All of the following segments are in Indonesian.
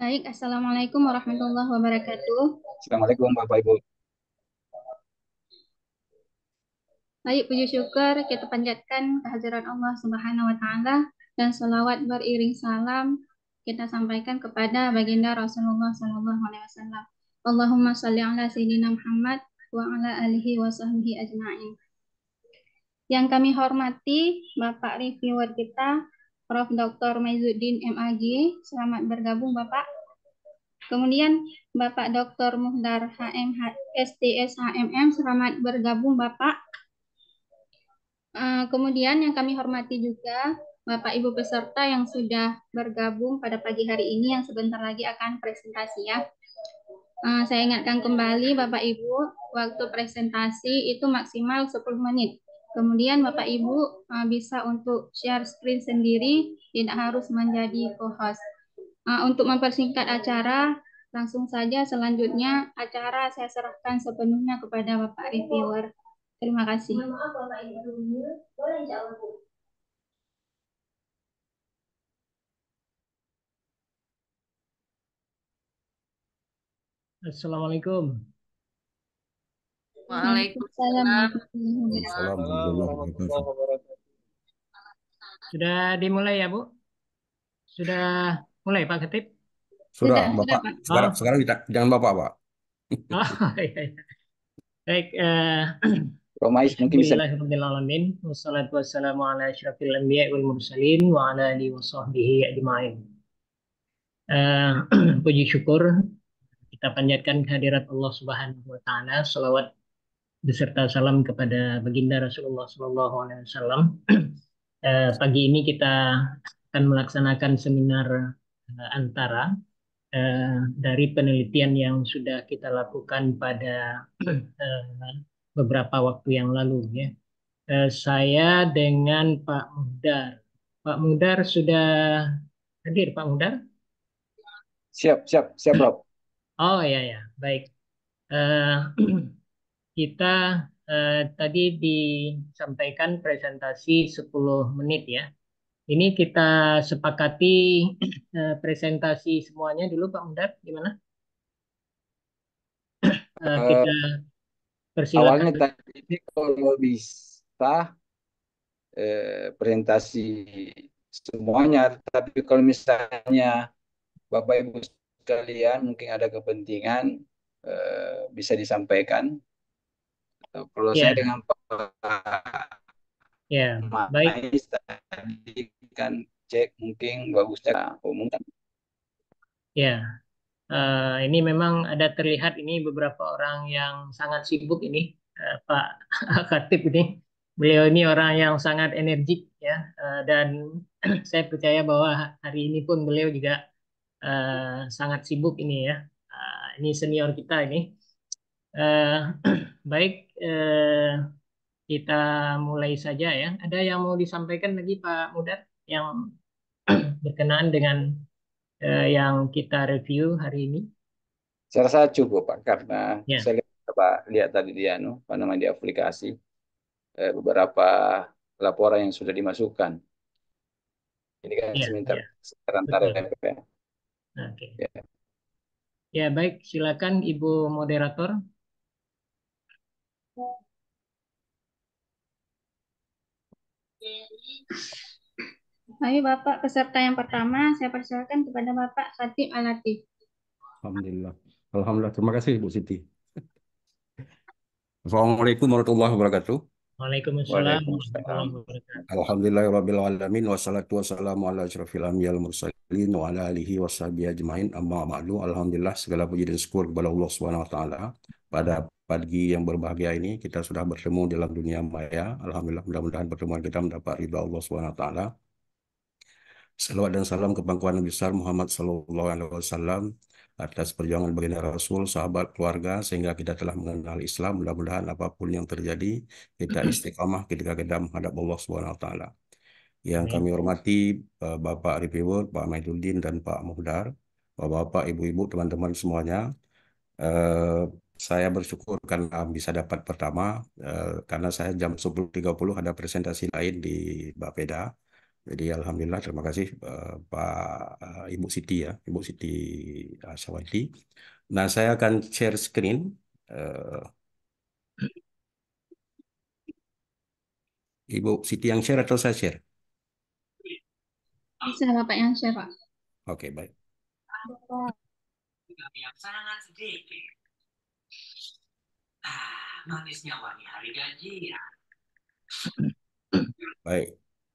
Baik, Assalamualaikum warahmatullahi wabarakatuh. Assalamualaikum Bapak Ibu. Baik, puji syukur kita panjatkan kehadiran Allah Subhanahu wa taala dan selawat beriring salam kita sampaikan kepada baginda Rasulullah sallallahu alaihi wasallam. Allahumma shalli ala sayyidina Muhammad wa ala alihi wa sahbihi ajma'in. Yang kami hormati Bapak Reviewer kita, Prof. Dr. Maizuddin MAG. Selamat bergabung Bapak. Kemudian Bapak Dr. Muhdar STS HMM. Selamat bergabung Bapak. Eh, kemudian yang kami hormati juga Bapak Ibu peserta yang sudah bergabung pada pagi hari ini yang sebentar lagi akan presentasi ya. Eh, saya ingatkan kembali Bapak Ibu, waktu presentasi itu maksimal 10 menit. Kemudian Bapak Ibu uh, bisa untuk share screen sendiri, tidak harus menjadi co-host. Uh, untuk mempersingkat acara, langsung saja selanjutnya acara saya serahkan sepenuhnya kepada Bapak reviewer. Terima kasih. Maaf Assalamualaikum. Waalaikumsalam. Sudah dimulai ya, Bu? Sudah mulai Pak Ketip? Sudah, sudah Bapak. Sudah, Pak. Sekarang, oh. sekarang kita, jangan Bapak, Pak. Oh, iya, iya. Baik, uh, eh, Romais mungkin bisa. Bismillahirrahmanirrahim. Wassalatu wassalamu ala asyrafil anbiya wal mursalin wa ala alihi wa sahbihi ajma'in. Uh, puji syukur kita panjatkan kehadirat Allah Subhanahu wa taala, selawat beserta salam kepada baginda Rasulullah saw. Eh, pagi ini kita akan melaksanakan seminar eh, antara eh, dari penelitian yang sudah kita lakukan pada beberapa waktu yang lalu ya. Saya dengan Pak Mudar. Pak Mudar sudah hadir Pak Mudar? Siap, siap, siap Rob. Oh ya ya, baik. Uh, kita eh, tadi disampaikan presentasi 10 menit ya. Ini kita sepakati eh, presentasi semuanya dulu Pak Undar, gimana? Eh, eh, kita persilakan. Awalnya tadi kalau bisa eh, presentasi semuanya, tapi kalau misalnya Bapak Ibu sekalian mungkin ada kepentingan eh, bisa disampaikan Gitu. Kalau yeah. saya dengan Pak yeah. Baik. tadi kan cek mungkin bagusnya umum. Ya, uh, ini memang ada terlihat ini beberapa orang yang sangat sibuk ini uh, Pak Khatib ini. Beliau ini orang yang sangat energik ya uh, dan saya percaya bahwa hari ini pun beliau juga uh, sangat sibuk ini ya. Uh, ini senior kita ini. Uh, baik, uh, kita mulai saja ya. Ada yang mau disampaikan lagi Pak Mudat yang berkenaan dengan uh, yang kita review hari ini? Saya rasa cukup Pak, karena ya. saya lihat, Pak, lihat tadi di anu, apa namanya di aplikasi eh, beberapa laporan yang sudah dimasukkan. Ini kan ya, sebentar ya. sebentar ya, ya. Oke. Okay. Ya. ya baik, silakan Ibu moderator. Mari Bapak peserta yang pertama, saya persilakan kepada Bapak Khatib Alatif. Alhamdulillah. Alhamdulillah. Terima kasih Bu Siti. Assalamualaikum warahmatullahi wabarakatuh. Waalaikumsalam warahmatullahi wabarakatuh. Alhamdulillah wassalatu wassalamu ala asyrafil mursalin wa ala alihi washabihi ajmain amma ba'du. Alhamdulillah segala puji dan syukur kepada Allah Subhanahu wa taala pada pagi yang berbahagia ini kita sudah bertemu dalam dunia maya. Alhamdulillah mudah-mudahan pertemuan kita mendapat ridha Allah Subhanahu wa taala. Selawat dan salam ke pangkuan besar Muhammad sallallahu alaihi wasallam atas perjuangan baginda Rasul, sahabat, keluarga sehingga kita telah mengenal Islam. Mudah-mudahan apapun yang terjadi kita istiqamah ketika kita menghadap Allah Subhanahu taala. Yang kami hormati eh, Bapak Ripiwut, Pak Maiduddin dan Pak Muhdar, Bapak-bapak, ibu-ibu, teman-teman semuanya. Eh, saya bersyukur karena bisa dapat pertama eh, karena saya jam 10.30 ada presentasi lain di Bapeda. Jadi alhamdulillah terima kasih eh, Pak eh, Ibu Siti ya, Ibu Siti Aswanti. Nah, saya akan share screen Ibu Siti yang share atau saya share? Saya Bapak yang share, Pak. Oke, baik manisnya ah, wangi hari gaji ya. Baik.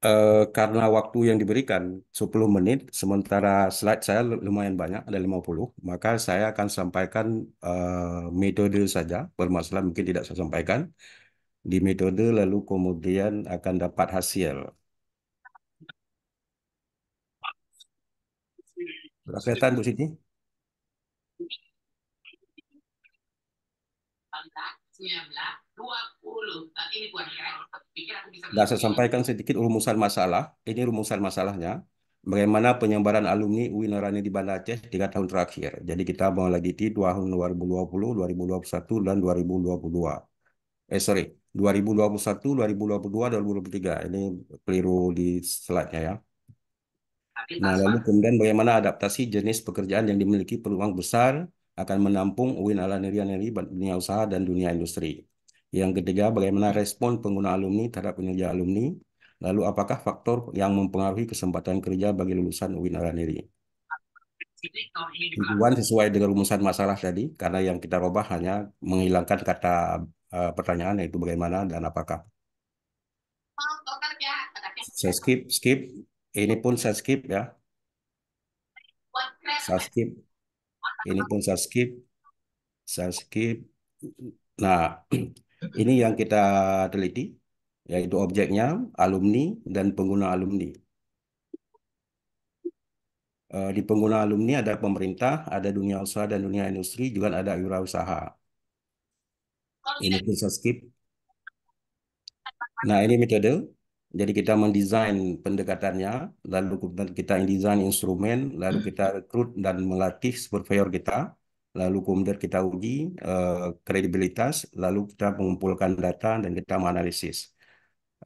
Uh, karena waktu yang diberikan 10 menit, sementara slide saya lumayan banyak, ada 50, maka saya akan sampaikan uh, metode saja, bermasalah mungkin tidak saya sampaikan, di metode lalu kemudian akan dapat hasil. Sudah kelihatan Bu Siti? Nah, saya sampaikan sedikit rumusan masalah. Ini rumusan masalahnya. Bagaimana penyebaran alumni UIN rani di Banda Aceh tiga tahun terakhir. Jadi kita lagi di tahun 2020, 2021, dan 2022. Eh sorry, 2021, 2022, 2023. Ini keliru di slide-nya ya. Nah, lalu kemudian bagaimana adaptasi jenis pekerjaan yang dimiliki peluang besar akan menampung UIN ala neri neri dunia usaha dan dunia industri. Yang ketiga, bagaimana respon pengguna alumni terhadap kinerja alumni? Lalu apakah faktor yang mempengaruhi kesempatan kerja bagi lulusan UIN ala neri? Tujuan sesuai dengan rumusan masalah tadi, karena yang kita rubah hanya menghilangkan kata uh, pertanyaan yaitu bagaimana dan apakah. Saya skip, skip. Ini pun saya skip ya. Saya skip. Ini pun saya skip. Saya skip. Nah, ini yang kita teliti, yaitu objeknya, alumni, dan pengguna alumni. Eh, di pengguna alumni ada pemerintah, ada dunia usaha dan dunia industri, juga ada wirausaha. Ini pun saya skip. Nah, ini metode jadi kita mendesain pendekatannya, lalu kita mendesain instrumen, lalu hmm. kita rekrut dan melatih surveyor kita, lalu kemudian kita uji uh, kredibilitas, lalu kita mengumpulkan data dan kita menganalisis.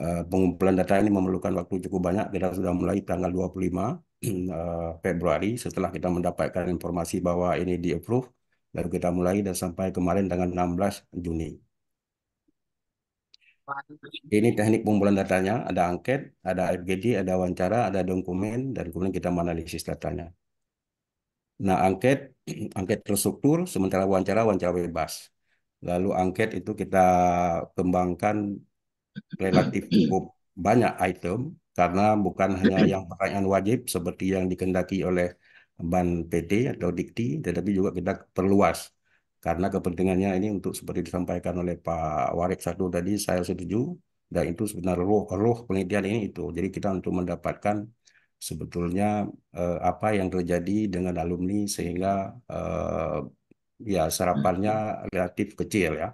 Uh, pengumpulan data ini memerlukan waktu cukup banyak, kita sudah mulai tanggal 25 uh, eh, Februari setelah kita mendapatkan informasi bahwa ini di-approve, lalu kita mulai dan sampai kemarin tanggal 16 Juni. Ini teknik pengumpulan datanya, ada angket, ada FGD, ada wawancara, ada dokumen, dan kemudian kita menganalisis datanya. Nah, angket, angket terstruktur, sementara wawancara, wawancara bebas. Lalu angket itu kita kembangkan relatif cukup banyak item, karena bukan hanya yang pertanyaan wajib seperti yang dikendaki oleh BAN PT atau Dikti, tetapi juga kita perluas karena kepentingannya ini untuk seperti disampaikan oleh Pak Warik satu tadi saya setuju dan itu sebenarnya roh, roh penelitian ini itu jadi kita untuk mendapatkan sebetulnya eh, apa yang terjadi dengan alumni sehingga eh, ya serapannya relatif kecil ya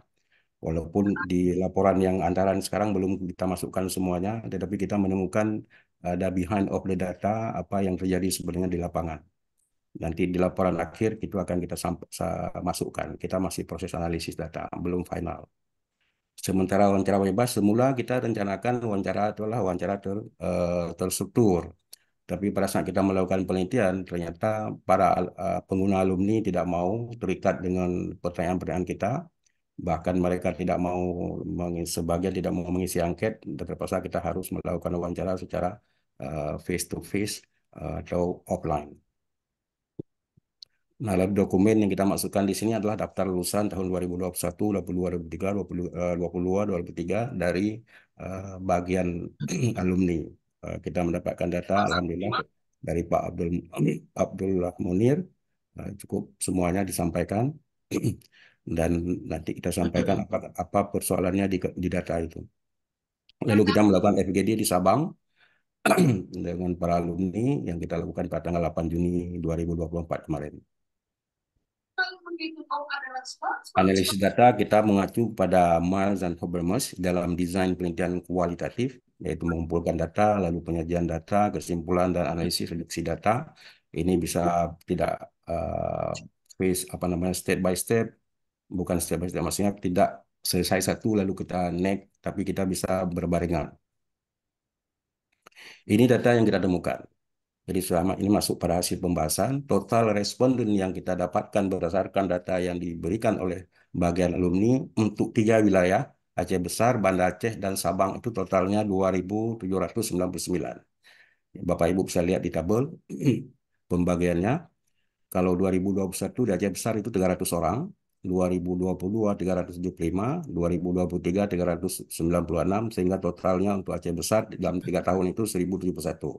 walaupun di laporan yang antaran sekarang belum kita masukkan semuanya tetapi kita menemukan eh, ada behind of the data apa yang terjadi sebenarnya di lapangan. Nanti di laporan akhir itu akan kita masukkan. Kita masih proses analisis data, belum final. Sementara wawancara bebas, semula kita rencanakan wawancara adalah wawancara ter, uh, terstruktur. Tapi pada saat kita melakukan penelitian, ternyata para uh, pengguna alumni tidak mau terikat dengan pertanyaan-pertanyaan kita. Bahkan mereka tidak mau, mengisi, sebagian tidak mau mengisi angket, terpaksa kita harus melakukan wawancara secara uh, face to face uh, atau offline. Nah, lalu dokumen yang kita masukkan di sini adalah daftar lulusan tahun 2021, 2023, dua 2023 dari uh, bagian alumni. Uh, kita mendapatkan data, alhamdulillah dari Pak Abdul Abdullah Munir uh, cukup semuanya disampaikan dan nanti kita sampaikan apa, apa persoalannya di, di data itu. Lalu kita melakukan FGD di Sabang dengan para alumni yang kita lakukan pada tanggal 8 Juni 2024 kemarin. Analisis data kita mengacu pada Miles dan Habermas dalam desain penelitian kualitatif, yaitu mengumpulkan data, lalu penyajian data, kesimpulan dan analisis reduksi data. Ini bisa tidak uh, eh, phase apa namanya step by step, bukan step by step maksudnya tidak selesai satu lalu kita next, tapi kita bisa berbarengan. Ini data yang kita temukan. Jadi selama ini masuk pada hasil pembahasan, total responden yang kita dapatkan berdasarkan data yang diberikan oleh bagian alumni untuk tiga wilayah, Aceh Besar, Banda Aceh, dan Sabang itu totalnya 2.799. Bapak Ibu bisa lihat di tabel pembagiannya. Kalau 2021 di Aceh Besar itu 300 orang, 2022 375, 2023 396 sehingga totalnya untuk Aceh Besar dalam tiga tahun itu 1071.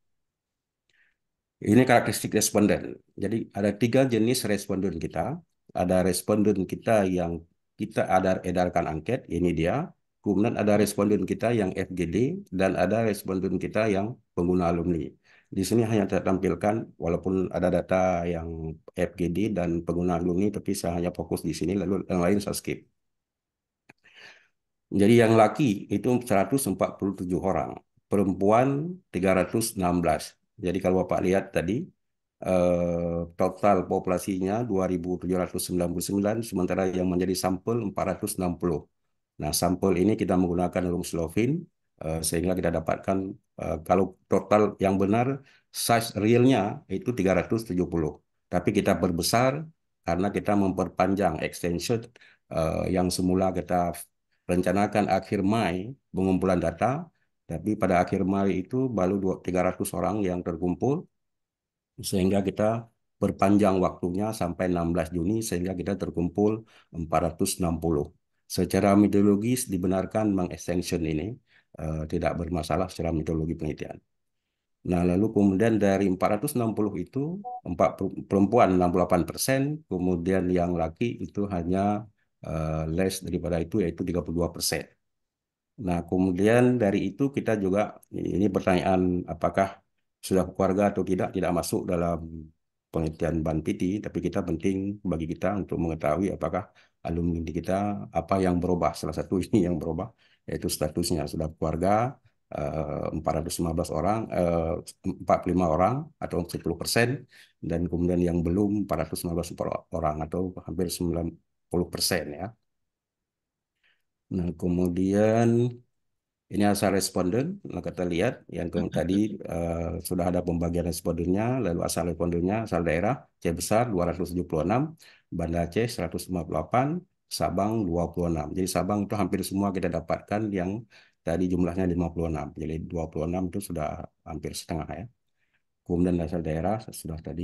Ini karakteristik responden. Jadi ada tiga jenis responden kita. Ada responden kita yang kita ada edarkan angket, ini dia. Kemudian ada responden kita yang FGD dan ada responden kita yang pengguna alumni. Di sini hanya tertampilkan walaupun ada data yang FGD dan pengguna alumni, tapi saya hanya fokus di sini, lalu yang lain saya skip. Jadi yang laki itu 147 orang, perempuan 316. Jadi kalau Bapak lihat tadi eh, total populasinya 2.799 sementara yang menjadi sampel 460. Nah, sampel ini kita menggunakan rumus eh, sehingga kita dapatkan eh, kalau total yang benar size realnya itu 370. Tapi kita berbesar karena kita memperpanjang extension eh, yang semula kita rencanakan akhir Mei pengumpulan data tapi pada akhir Mei itu baru 300 orang yang terkumpul, sehingga kita berpanjang waktunya sampai 16 Juni, sehingga kita terkumpul 460. Secara metodologis dibenarkan mengextension ini, eh, tidak bermasalah secara metodologi penelitian. Nah, lalu kemudian dari 460 itu, 4 perempuan 68 persen, kemudian yang laki itu hanya uh, less daripada itu, yaitu 32 persen. Nah, kemudian dari itu kita juga ini pertanyaan apakah sudah keluarga atau tidak tidak masuk dalam penelitian PT, tapi kita penting bagi kita untuk mengetahui apakah alumni kita apa yang berubah salah satu ini yang berubah yaitu statusnya sudah keluarga eh, 415 orang eh, 45 orang atau 10 persen dan kemudian yang belum 415 orang atau hampir 90 persen ya. Nah, kemudian ini asal responden. Nah, kita lihat yang tadi uh, sudah ada pembagian respondennya, lalu asal respondennya, asal daerah C besar 276, Banda C 158, Sabang 26. Jadi Sabang itu hampir semua kita dapatkan yang tadi jumlahnya 56. Jadi 26 itu sudah hampir setengah ya. Kemudian asal daerah sudah tadi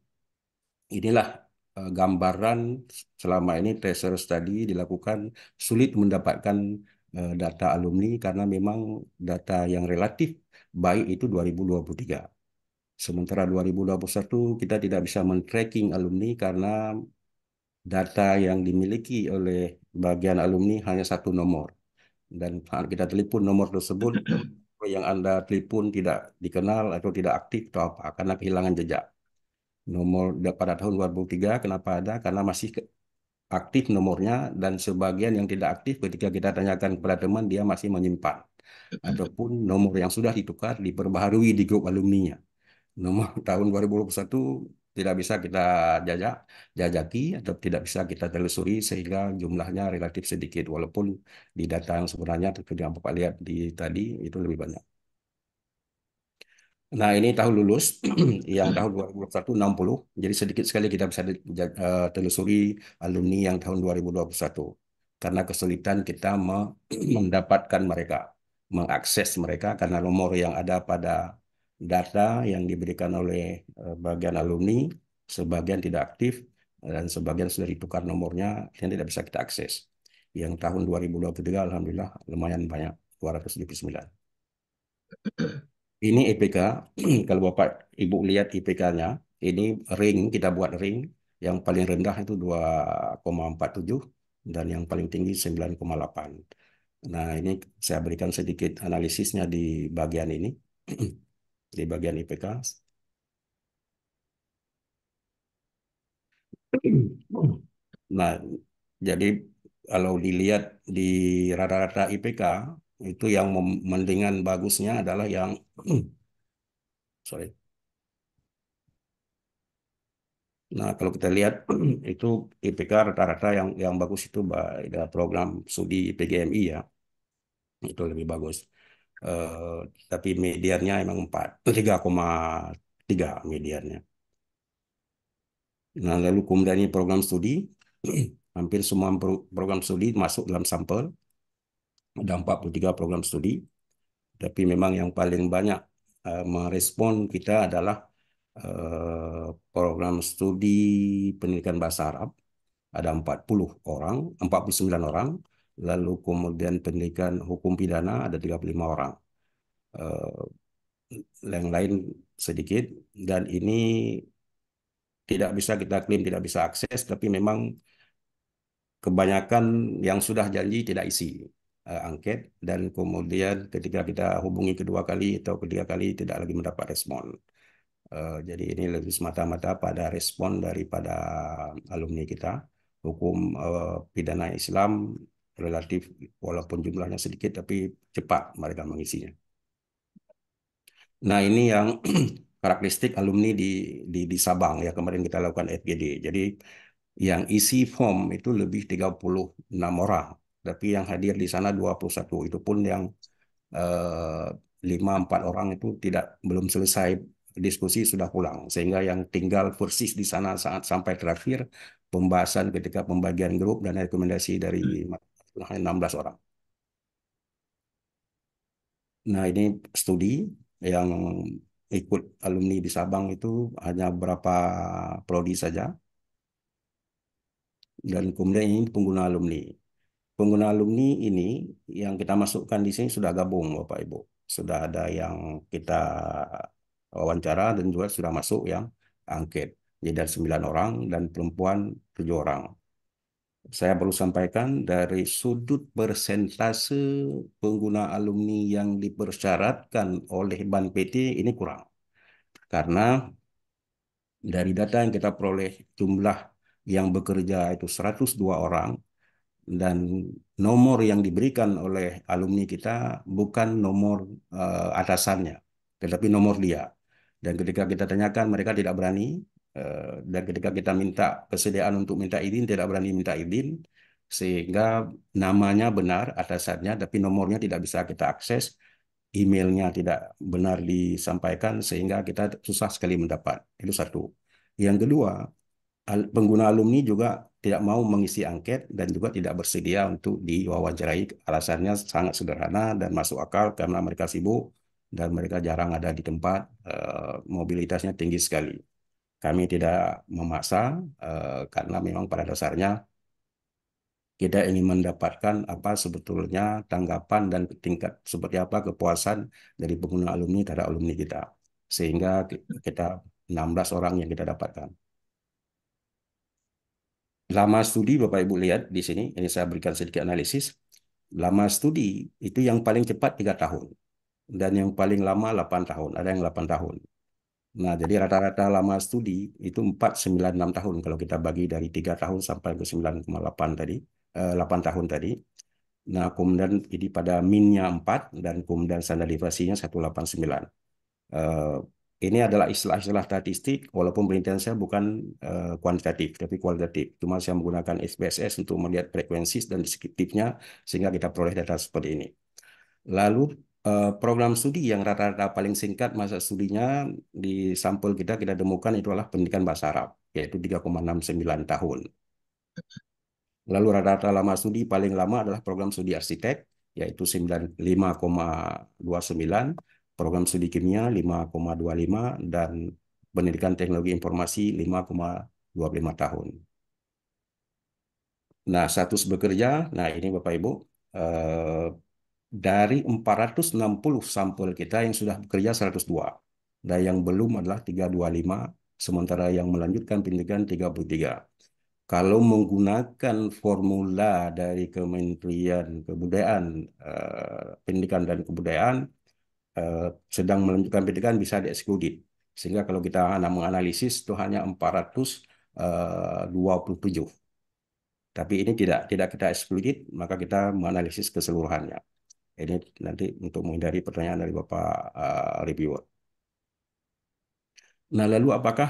inilah eh, gambaran selama ini tracer tadi dilakukan sulit mendapatkan eh, data alumni karena memang data yang relatif baik itu 2023. Sementara 2021 kita tidak bisa men-tracking alumni karena data yang dimiliki oleh bagian alumni hanya satu nomor. Dan saat kita telepon nomor tersebut, yang Anda telepon tidak dikenal atau tidak aktif atau apa, karena kehilangan jejak nomor pada tahun 2003 kenapa ada karena masih aktif nomornya dan sebagian yang tidak aktif ketika kita tanyakan kepada teman dia masih menyimpan ataupun nomor yang sudah ditukar diperbaharui di grup alumni-nya. nomor tahun 2021 tidak bisa kita jajak jajaki atau tidak bisa kita telusuri sehingga jumlahnya relatif sedikit walaupun di data yang sebenarnya seperti yang Bapak lihat di tadi itu lebih banyak Nah, ini tahun lulus yang tahun 2021 60. Jadi sedikit sekali kita bisa eh, telusuri alumni yang tahun 2021 karena kesulitan kita mendapatkan mereka, mengakses mereka karena nomor yang ada pada data yang diberikan oleh eh, bagian alumni, sebagian tidak aktif dan sebagian sudah ditukar nomornya yang tidak bisa kita akses. Yang tahun 2023 alhamdulillah lumayan banyak 279. Ini IPK, e kalau Bapak Ibu lihat IPK-nya, e ini ring, kita buat ring, yang paling rendah itu 2,47 dan yang paling tinggi 9,8. Nah ini saya berikan sedikit analisisnya di bagian ini, di bagian IPK. E nah, jadi kalau dilihat di rata-rata IPK, itu yang mendingan bagusnya adalah yang sorry Nah, kalau kita lihat itu IPK rata-rata yang yang bagus itu program studi PGMI ya. Itu lebih bagus. Uh, tapi mediannya emang 4 3,3 mediannya. Nah, lalu kemudian ini program studi hampir semua program studi masuk dalam sampel ada 43 program studi, tapi memang yang paling banyak uh, merespon kita adalah uh, program studi pendidikan bahasa Arab, ada 40 orang, 49 orang, lalu kemudian pendidikan hukum pidana ada 35 orang. Uh, yang lain sedikit, dan ini tidak bisa kita klaim, tidak bisa akses, tapi memang kebanyakan yang sudah janji tidak isi uh, angket dan kemudian ketika kita hubungi kedua kali atau ketiga kali tidak lagi mendapat respon. Uh, jadi ini lebih semata-mata pada respon daripada alumni kita. Hukum uh, pidana Islam relatif walaupun jumlahnya sedikit tapi cepat mereka mengisinya. Nah ini yang karakteristik alumni di, di, di Sabang ya kemarin kita lakukan FGD. Jadi yang isi form itu lebih 36 orang tapi yang hadir di sana 21 itu pun yang eh, lima empat orang itu tidak belum selesai diskusi sudah pulang sehingga yang tinggal persis di sana saat sampai terakhir pembahasan ketika pembagian grup dan rekomendasi dari 16 hmm. orang. Nah ini studi yang ikut alumni di Sabang itu hanya berapa prodi saja dan kemudian ini pengguna alumni pengguna alumni ini yang kita masukkan di sini sudah gabung Bapak Ibu. Sudah ada yang kita wawancara dan juga sudah masuk yang angket. Jadi dari 9 orang dan perempuan 7 orang. Saya perlu sampaikan dari sudut persentase pengguna alumni yang dipersyaratkan oleh Ban PT ini kurang. Karena dari data yang kita peroleh jumlah yang bekerja itu 102 orang, dan nomor yang diberikan oleh alumni kita bukan nomor uh, atasannya, tetapi nomor dia. Dan ketika kita tanyakan, mereka tidak berani. Uh, dan ketika kita minta kesediaan untuk minta izin, tidak berani minta izin, sehingga namanya benar atasannya, tapi nomornya tidak bisa kita akses, emailnya tidak benar disampaikan, sehingga kita susah sekali mendapat. Itu satu. Yang kedua, pengguna alumni juga tidak mau mengisi angket dan juga tidak bersedia untuk diwawancarai. Alasannya sangat sederhana dan masuk akal karena mereka sibuk dan mereka jarang ada di tempat, eh, mobilitasnya tinggi sekali. Kami tidak memaksa eh, karena memang pada dasarnya kita ingin mendapatkan apa sebetulnya tanggapan dan tingkat seperti apa kepuasan dari pengguna alumni terhadap alumni kita. Sehingga kita 16 orang yang kita dapatkan lama studi Bapak Ibu lihat di sini, ini saya berikan sedikit analisis. Lama studi itu yang paling cepat tiga tahun dan yang paling lama 8 tahun, ada yang 8 tahun. Nah, jadi rata-rata lama studi itu 4 9 6 tahun kalau kita bagi dari tiga tahun sampai ke 9,8 tadi, delapan eh, 8 tahun tadi. Nah, kemudian ini pada minnya 4 dan kemudian standarisasinya 189. sembilan. Eh, ini adalah istilah-istilah statistik, walaupun penelitian saya bukan uh, kuantitatif, tapi kualitatif. Cuma saya menggunakan SPSS untuk melihat frekuensi dan deskriptifnya, sehingga kita peroleh data seperti ini. Lalu, uh, program studi yang rata-rata paling singkat masa studinya di sampel kita, kita temukan itu adalah pendidikan bahasa Arab, yaitu 3,69 tahun. Lalu rata-rata lama studi paling lama adalah program studi arsitek, yaitu 95,29 program studi kimia 5,25 dan pendidikan teknologi informasi 5,25 tahun. Nah, status bekerja, nah ini Bapak Ibu, eh, dari 460 sampel kita yang sudah bekerja 102, dan yang belum adalah 325, sementara yang melanjutkan pendidikan 33. Kalau menggunakan formula dari Kementerian Kebudayaan, eh, Pendidikan dan Kebudayaan, eh, sedang melanjutkan pendidikan bisa diekskludin. Sehingga kalau kita menganalisis itu hanya 427. Eh, Tapi ini tidak tidak kita ekskludin, maka kita menganalisis keseluruhannya. Ini nanti untuk menghindari pertanyaan dari Bapak uh, reviewer. Nah, lalu apakah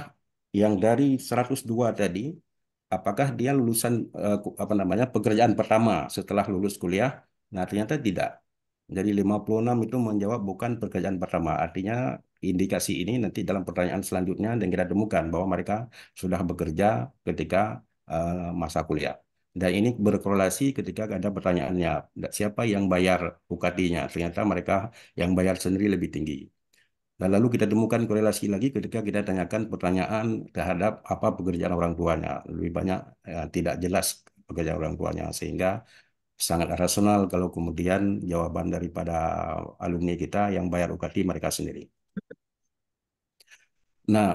yang dari 102 tadi apakah dia lulusan uh, apa namanya pekerjaan pertama setelah lulus kuliah? Nah, ternyata tidak. Jadi 56 itu menjawab bukan pekerjaan pertama. Artinya indikasi ini nanti dalam pertanyaan selanjutnya dan kita temukan bahwa mereka sudah bekerja ketika eh, masa kuliah. Dan ini berkorelasi ketika ada pertanyaannya, siapa yang bayar UKT-nya? Ternyata mereka yang bayar sendiri lebih tinggi. Dan lalu kita temukan korelasi lagi ketika kita tanyakan pertanyaan terhadap apa pekerjaan orang tuanya. Lebih banyak ya, tidak jelas pekerjaan orang tuanya, sehingga sangat rasional kalau kemudian jawaban daripada alumni kita yang bayar UKT mereka sendiri. Nah,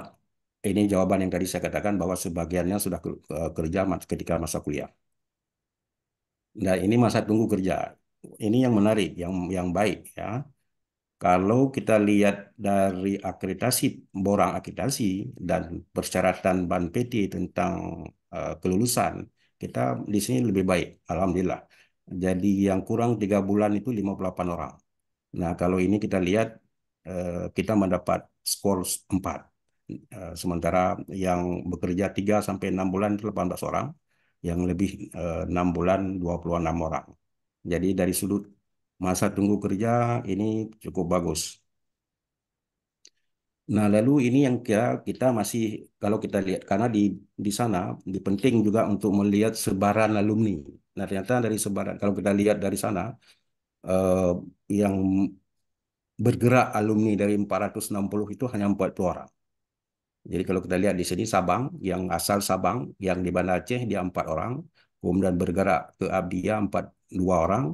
ini jawaban yang tadi saya katakan bahwa sebagiannya sudah kerja ketika masa kuliah. Nah, ini masa tunggu kerja. Ini yang menarik, yang yang baik ya. Kalau kita lihat dari akreditasi, borang akreditasi dan persyaratan BAN PT tentang uh, kelulusan, kita di sini lebih baik, alhamdulillah. Jadi yang kurang tiga bulan itu 58 orang. Nah kalau ini kita lihat eh, kita mendapat skor 4. Eh, sementara yang bekerja 3 sampai 6 bulan itu 18 orang, yang lebih 6 eh, bulan 26 orang. Jadi dari sudut masa tunggu kerja ini cukup bagus. Nah, lalu ini yang kita, kita masih kalau kita lihat karena di di sana di penting juga untuk melihat sebaran alumni. Nah, ternyata dari sebaran kalau kita lihat dari sana eh, yang bergerak alumni dari 460 itu hanya 40 orang. Jadi kalau kita lihat di sini Sabang yang asal Sabang yang di Bandar Aceh dia empat orang, kemudian bergerak ke Abdiya, empat dua orang,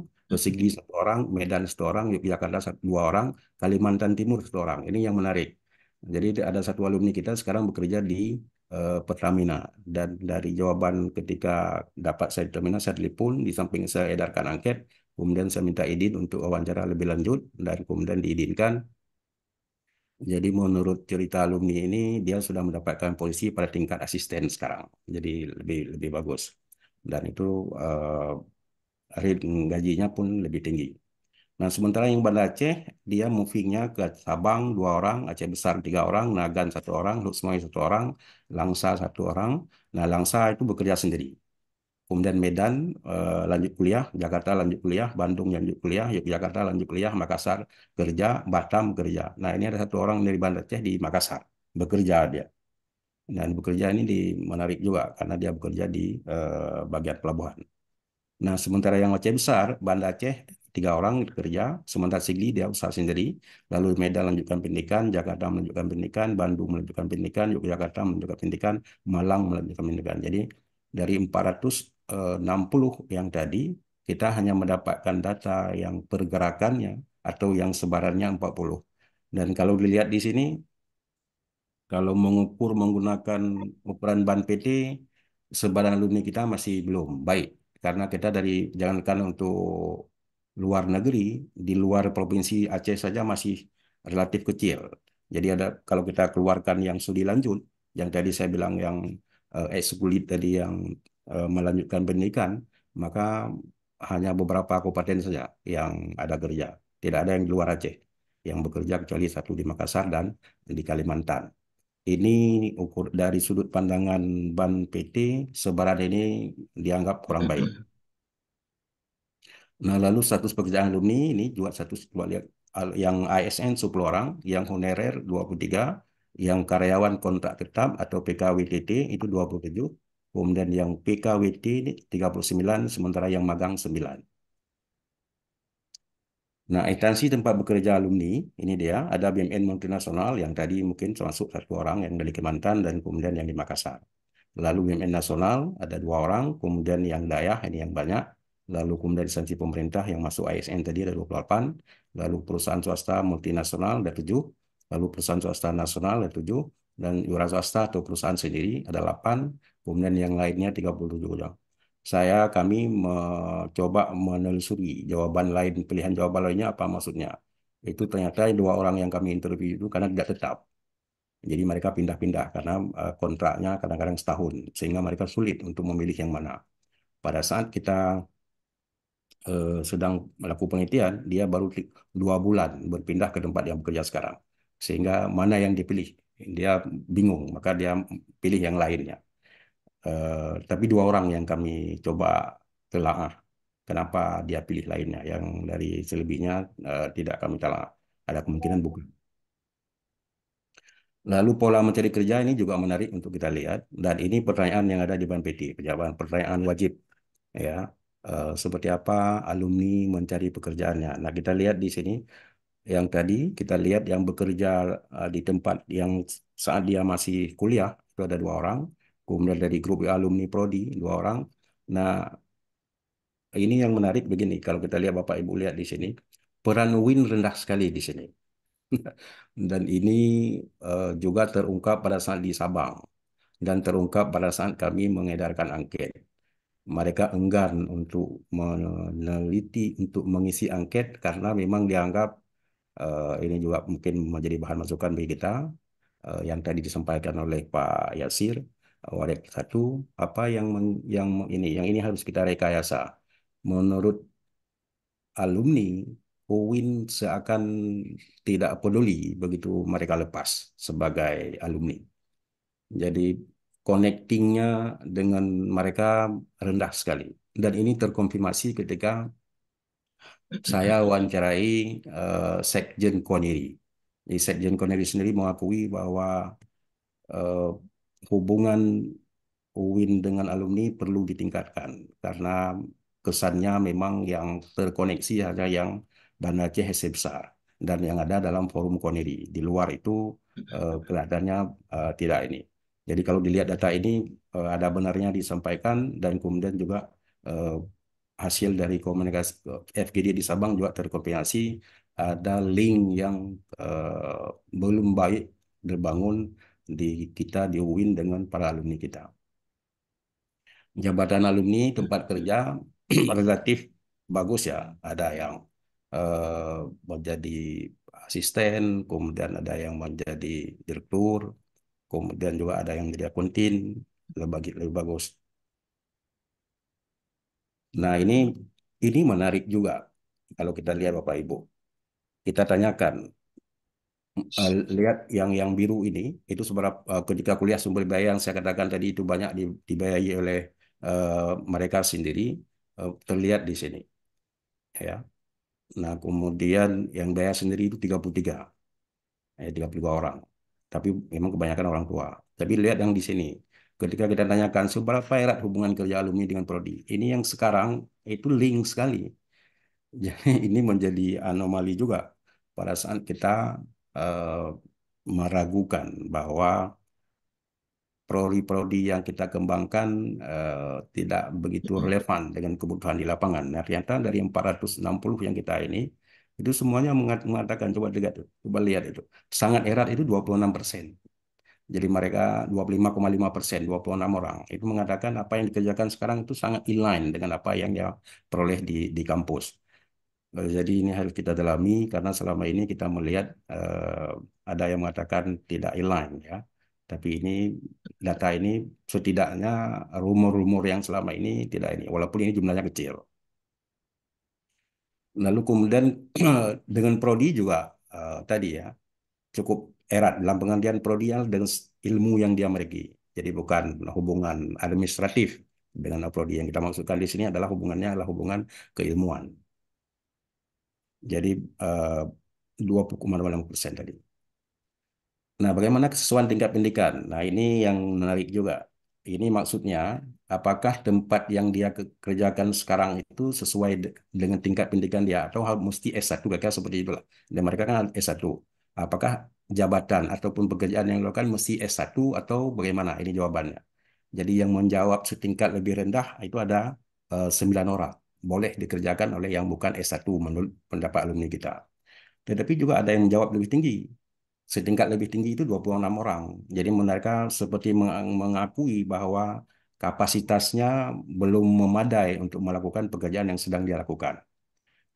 Sigi satu orang, Medan satu orang, Yogyakarta satu, dua orang, Kalimantan Timur satu orang. Ini yang menarik. Jadi ada satu alumni kita sekarang bekerja di uh, Pertamina dan dari jawaban ketika dapat saya Pertamina saya telepon di samping saya edarkan angket kemudian saya minta izin untuk wawancara lebih lanjut dan kemudian diizinkan. Jadi menurut cerita alumni ini dia sudah mendapatkan posisi pada tingkat asisten sekarang. Jadi lebih lebih bagus dan itu uh, gajinya pun lebih tinggi. Nah, sementara yang Banda Aceh, dia movingnya ke Sabang dua orang, Aceh Besar tiga orang, Nagan satu orang, Semai satu orang, Langsa satu orang. Nah, Langsa itu bekerja sendiri. Kemudian Medan eh, lanjut kuliah, Jakarta lanjut kuliah, Bandung lanjut kuliah, Yogyakarta lanjut kuliah, Makassar kerja, Batam kerja. Nah, ini ada satu orang dari Banda Aceh di Makassar, bekerja dia. Dan bekerja ini di, menarik juga karena dia bekerja di eh, bagian pelabuhan. Nah, sementara yang Aceh Besar, Banda Aceh tiga orang kerja, sementara Sigli dia usaha sendiri, lalu Medan melanjutkan pendidikan, Jakarta melanjutkan pendidikan, Bandung melanjutkan pendidikan, Yogyakarta melanjutkan pendidikan, Malang melanjutkan pendidikan. Jadi dari 460 eh, yang tadi, kita hanya mendapatkan data yang pergerakannya atau yang sebarannya 40. Dan kalau dilihat di sini, kalau mengukur menggunakan ukuran ban PT, sebaran alumni kita masih belum baik karena kita dari jangankan untuk luar negeri, di luar provinsi Aceh saja masih relatif kecil. Jadi ada kalau kita keluarkan yang studi lanjut, yang tadi saya bilang yang uh, eh, kulit tadi yang uh, melanjutkan pendidikan, maka hanya beberapa kabupaten saja yang ada kerja. Tidak ada yang di luar Aceh yang bekerja kecuali satu di Makassar dan di Kalimantan. Ini ukur dari sudut pandangan Ban PT sebaran ini dianggap kurang baik Nah, lalu status pekerjaan alumni ini juga satu yang ASN 10 orang, yang honorer 23, yang karyawan kontrak tetap atau PKWTT itu 27, kemudian yang PKWT ini 39, sementara yang magang 9. Nah, instansi tempat bekerja alumni, ini dia, ada BMN multinasional yang tadi mungkin termasuk satu orang yang dari Kemantan dan kemudian yang di Makassar. Lalu BMN nasional ada dua orang, kemudian yang daya ini yang banyak, lalu kemudian instansi pemerintah yang masuk ASN tadi ada 28, lalu perusahaan swasta multinasional ada 7, lalu perusahaan swasta nasional ada 7, dan wira swasta atau perusahaan sendiri ada 8, kemudian yang lainnya 37 orang. Saya kami mencoba menelusuri jawaban lain, pilihan jawaban lainnya apa maksudnya. Itu ternyata dua orang yang kami interview itu karena tidak tetap. Jadi mereka pindah-pindah karena eh, kontraknya kadang-kadang setahun, sehingga mereka sulit untuk memilih yang mana. Pada saat kita Eh, sedang melakukan penelitian, dia baru dua bulan berpindah ke tempat yang bekerja sekarang. Sehingga mana yang dipilih? Dia bingung, maka dia pilih yang lainnya. Uh, tapi dua orang yang kami coba telah kenapa dia pilih lainnya yang dari selebihnya uh, tidak kami telah ada kemungkinan bukan Lalu pola mencari kerja ini juga menarik untuk kita lihat dan ini pertanyaan yang ada di Bahan pertanyaan wajib ya. Eh, seperti apa alumni mencari pekerjaannya. Nah, kita lihat di sini yang tadi kita lihat yang bekerja uh, di tempat yang saat dia masih kuliah itu ada dua orang, kemudian dari grup alumni prodi dua orang. Nah, ini yang menarik begini kalau kita lihat Bapak Ibu lihat di sini peran Win rendah sekali di sini. Dan ini uh, juga terungkap pada saat di Sabang dan terungkap pada saat kami mengedarkan angket mereka enggan untuk meneliti, untuk mengisi angket karena memang dianggap uh, ini juga mungkin menjadi bahan masukan bagi kita uh, yang tadi disampaikan oleh Pak Yasir eh, Wadek satu apa yang men, yang ini yang ini harus kita rekayasa menurut alumni Owin seakan tidak peduli begitu mereka lepas sebagai alumni jadi connectingnya dengan mereka rendah sekali. Dan ini terkonfirmasi ketika saya wawancarai uh, Sekjen Koniri. Jadi Sekjen Koniri sendiri mengakui bahwa uh, hubungan UIN dengan alumni perlu ditingkatkan karena kesannya memang yang terkoneksi hanya yang dana Aceh e besar dan yang ada dalam forum Koniri. Di luar itu uh, kelihatannya uh, tidak ini. Jadi kalau dilihat data ini eh, ada benarnya disampaikan dan kemudian juga eh, hasil dari komunikasi eh, FGD di Sabang juga terkompilasi ada link yang belum baik dibangun di kita di UIN dengan para alumni kita. Jabatan alumni tempat kerja relatif bagus ya, ada yang menjadi asisten, kemudian ada yang menjadi direktur, kemudian juga ada yang jadi akuntin lebih lebih bagus nah ini ini menarik juga kalau kita lihat bapak ibu kita tanyakan eh, lihat yang yang biru ini itu seberapa eh, ketika kuliah sumber daya yang saya katakan tadi itu banyak dibiayai oleh eh, mereka sendiri terlihat di sini ya nah kemudian yang biaya sendiri itu 33 eh, tiga orang tapi memang kebanyakan orang tua. Tapi lihat yang di sini. Ketika kita tanyakan seberapa erat hubungan kerja alumni dengan prodi, ini yang sekarang itu link sekali. Jadi ini menjadi anomali juga pada saat kita uh, meragukan bahwa prodi-prodi yang kita kembangkan uh, tidak begitu relevan dengan kebutuhan di lapangan. Nah, ternyata dari 460 yang kita ini itu semuanya mengatakan coba lihat coba lihat itu sangat erat itu 26 persen jadi mereka 25,5 persen 26 orang itu mengatakan apa yang dikerjakan sekarang itu sangat inline dengan apa yang dia peroleh di di kampus eh, jadi ini harus kita dalami karena selama ini kita melihat eh, ada yang mengatakan tidak inline ya tapi ini data ini setidaknya rumor-rumor yang selama ini tidak ini walaupun ini jumlahnya kecil Lalu kemudian dengan prodi juga uh, tadi ya cukup erat dalam pengertian prodi dengan ilmu yang dia miliki. Jadi bukan hubungan administratif dengan prodi yang kita maksudkan di sini adalah hubungannya adalah hubungan keilmuan. Jadi eh, dua uh, persen tadi. Nah, bagaimana kesesuaian tingkat pendidikan? Nah, ini yang menarik juga. Ini maksudnya apakah tempat yang dia kerjakan sekarang itu sesuai dengan tingkat pendidikan dia atau mesti S1 kayak seperti itulah. Dan mereka kan S1. Apakah jabatan ataupun pekerjaan yang dilakukan mesti S1 atau bagaimana? Ini jawabannya. Jadi yang menjawab setingkat lebih rendah itu ada eh, sembilan 9 orang. Boleh dikerjakan oleh yang bukan S1 menurut pendapat alumni kita. Tetapi juga ada yang menjawab lebih tinggi. Setingkat lebih tinggi itu 26 orang. Jadi mereka seperti mengakui bahwa kapasitasnya belum memadai untuk melakukan pekerjaan yang sedang dia lakukan.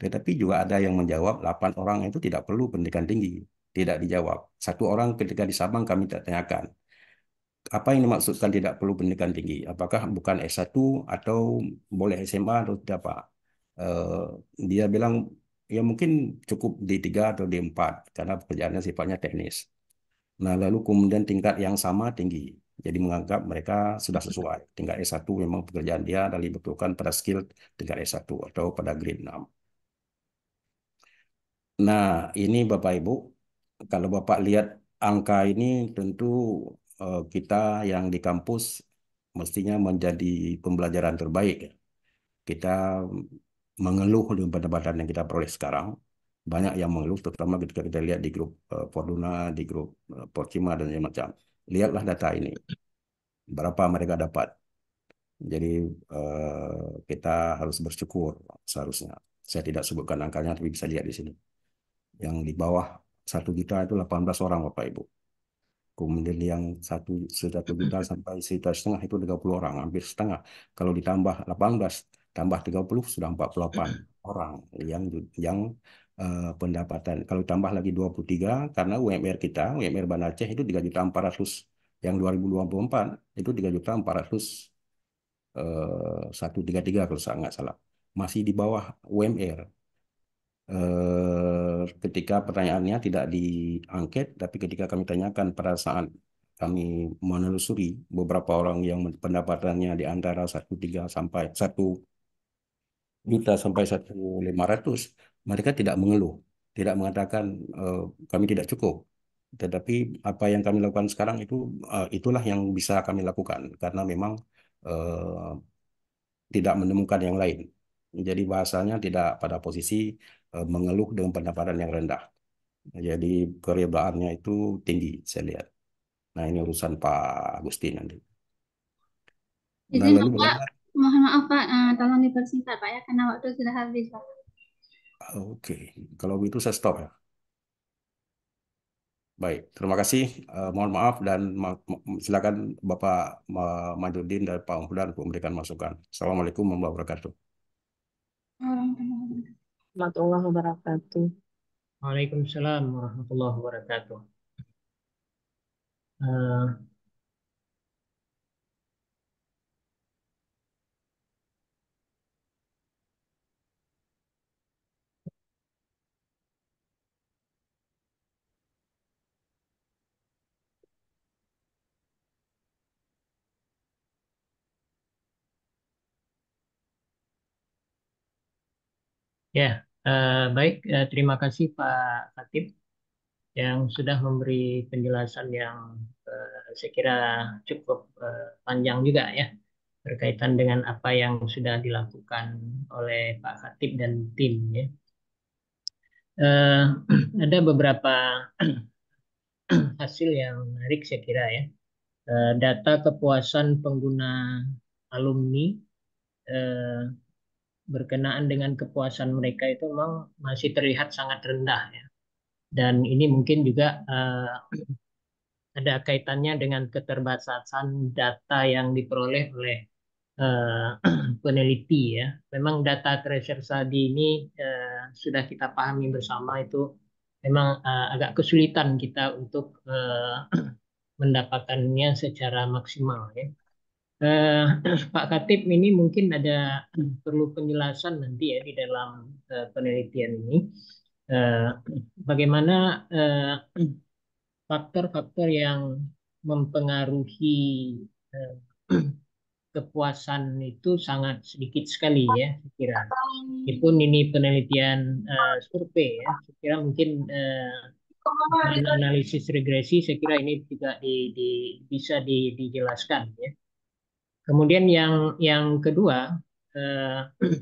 Tetapi juga ada yang menjawab 8 orang itu tidak perlu pendidikan tinggi, tidak dijawab. Satu orang ketika di Sabang kami tanyakan, apa yang dimaksudkan tidak perlu pendidikan tinggi? Apakah bukan S1 atau boleh SMA atau tidak Pak? Eh, dia bilang ya mungkin cukup D3 atau D4 karena pekerjaannya sifatnya teknis. Nah, lalu kemudian tingkat yang sama tinggi. Jadi menganggap mereka sudah sesuai. Tingkat S1 memang pekerjaan dia dan dibutuhkan pada skill tingkat S1 atau pada grade 6. Nah, ini Bapak Ibu, kalau Bapak lihat angka ini tentu eh, kita yang di kampus mestinya menjadi pembelajaran terbaik. Ya. Kita mengeluh dengan pendapatan yang kita peroleh sekarang. Banyak yang mengeluh, terutama ketika kita lihat di grup uh, eh, Forduna, di grup uh, eh, Porcima, dan macam-macam lihatlah data ini berapa mereka dapat jadi eh, kita harus bersyukur seharusnya saya tidak sebutkan angkanya tapi bisa lihat di sini yang di bawah satu juta itu 18 orang bapak ibu kemudian yang satu satu juta sampai sekitar setengah itu 30 orang hampir setengah kalau ditambah 18 tambah 30 sudah 48 orang yang yang uh, pendapatan. Kalau tambah lagi 23 karena UMR kita, UMR Bandar Aceh itu 3 juta 400 yang 2024 itu 3 juta 400 133 eh, kalau saya nggak salah. Masih di bawah UMR. Eh, ketika pertanyaannya tidak diangket, tapi ketika kami tanyakan pada saat kami menelusuri beberapa orang yang pendapatannya di antara 13 sampai 1 juta sampai 1500 mereka tidak mengeluh, tidak mengatakan uh, kami tidak cukup. Tetapi apa yang kami lakukan sekarang itu uh, itulah yang bisa kami lakukan karena memang uh, tidak menemukan yang lain. Jadi bahasanya tidak pada posisi uh, mengeluh dengan pendapatan yang rendah. Jadi keribaannya itu tinggi saya lihat. Nah ini urusan Pak Agustin nanti. Izin nah, Pak, mohon maaf Pak, uh, tolong dipersingkat Pak ya karena waktu sudah habis Pak. Oke, kalau begitu saya stop ya. Baik, terima kasih. Uh, mohon maaf dan ma silakan Bapak Majudin dan Pak Umfudan untuk memberikan masukan. Assalamualaikum warahmatullahi wabarakatuh. Warahmatullahi Waalaikumsalam warahmatullahi wabarakatuh. Eh, Ya, eh, baik. Eh, terima kasih Pak Khatib yang sudah memberi penjelasan yang eh, saya kira cukup eh, panjang juga ya berkaitan dengan apa yang sudah dilakukan oleh Pak Khatib dan tim ya. Eh, ada beberapa hasil yang menarik saya kira ya. Eh, data kepuasan pengguna alumni eh, berkenaan dengan kepuasan mereka itu memang masih terlihat sangat rendah ya. Dan ini mungkin juga uh, ada kaitannya dengan keterbatasan data yang diperoleh oleh uh, peneliti ya. Memang data tracer tadi ini uh, sudah kita pahami bersama itu memang uh, agak kesulitan kita untuk uh, mendapatkannya secara maksimal ya eh, Pak Katip ini mungkin ada perlu penjelasan nanti ya di dalam eh, penelitian ini eh, bagaimana eh, faktor-faktor eh, yang mempengaruhi eh, kepuasan itu sangat sedikit sekali ya saya kira itu ini penelitian uh, survei ya saya kira mungkin uh, analisis regresi saya kira ini juga di, di, bisa di, dijelaskan ya Kemudian yang yang kedua eh, eh,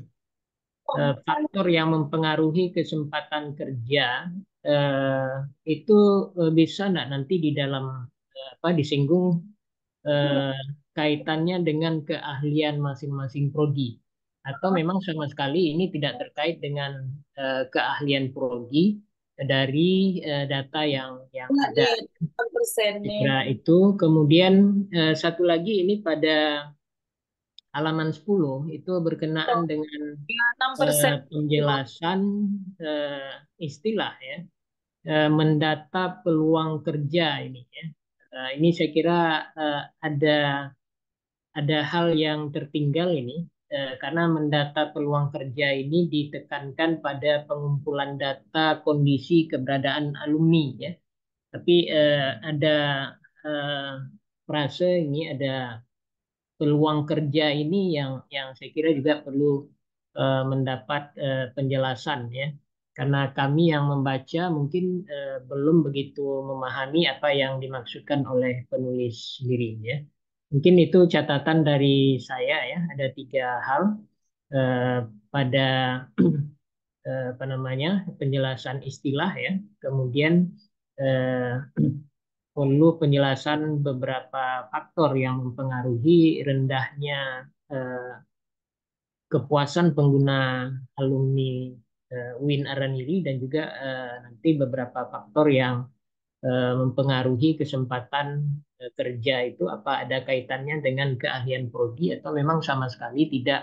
oh, iya. faktor yang mempengaruhi kesempatan kerja eh, itu eh, bisa nggak nanti di dalam eh, apa disinggung eh, kaitannya dengan keahlian masing-masing prodi atau memang sama sekali ini tidak terkait dengan eh, keahlian prodi dari uh, data yang yang nah, ada iya, persennya itu kemudian uh, satu lagi ini pada halaman 10 itu berkenaan oh, dengan Uh, penjelasan uh, istilah ya uh, mendata peluang kerja ini ya uh, ini saya kira uh, ada ada hal yang tertinggal ini Eh, karena mendata peluang kerja ini ditekankan pada pengumpulan data kondisi keberadaan alumni ya. Tapi eh, ada eh, frase ini ada peluang kerja ini yang yang saya kira juga perlu eh, mendapat eh, penjelasan ya. Karena kami yang membaca mungkin eh, belum begitu memahami apa yang dimaksudkan oleh penulis sendiri ya. Mungkin itu catatan dari saya ya, ada tiga hal eh, pada eh, apa namanya penjelasan istilah ya, kemudian eh, perlu penjelasan beberapa faktor yang mempengaruhi rendahnya eh, kepuasan pengguna alumni eh, Win Aranili dan juga eh, nanti beberapa faktor yang eh, mempengaruhi kesempatan Eh, kerja itu apa ada kaitannya dengan keahlian prodi atau memang sama sekali tidak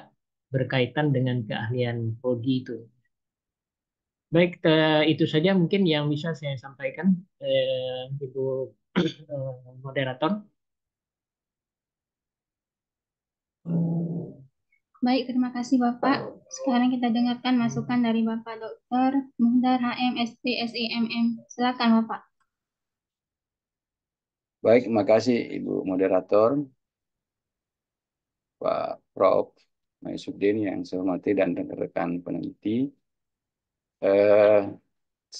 berkaitan dengan keahlian prodi itu. Baik, eh, itu saja mungkin yang bisa saya sampaikan, eh, Ibu eh, moderator. Baik, terima kasih Bapak. Sekarang kita dengarkan masukan dari Bapak Dr. Muhdar HM, ST, M. Silakan Bapak. Baik, terima kasih Ibu Moderator, Pak Prof. Maisudin yang saya hormati dan rekan peneliti. Eh,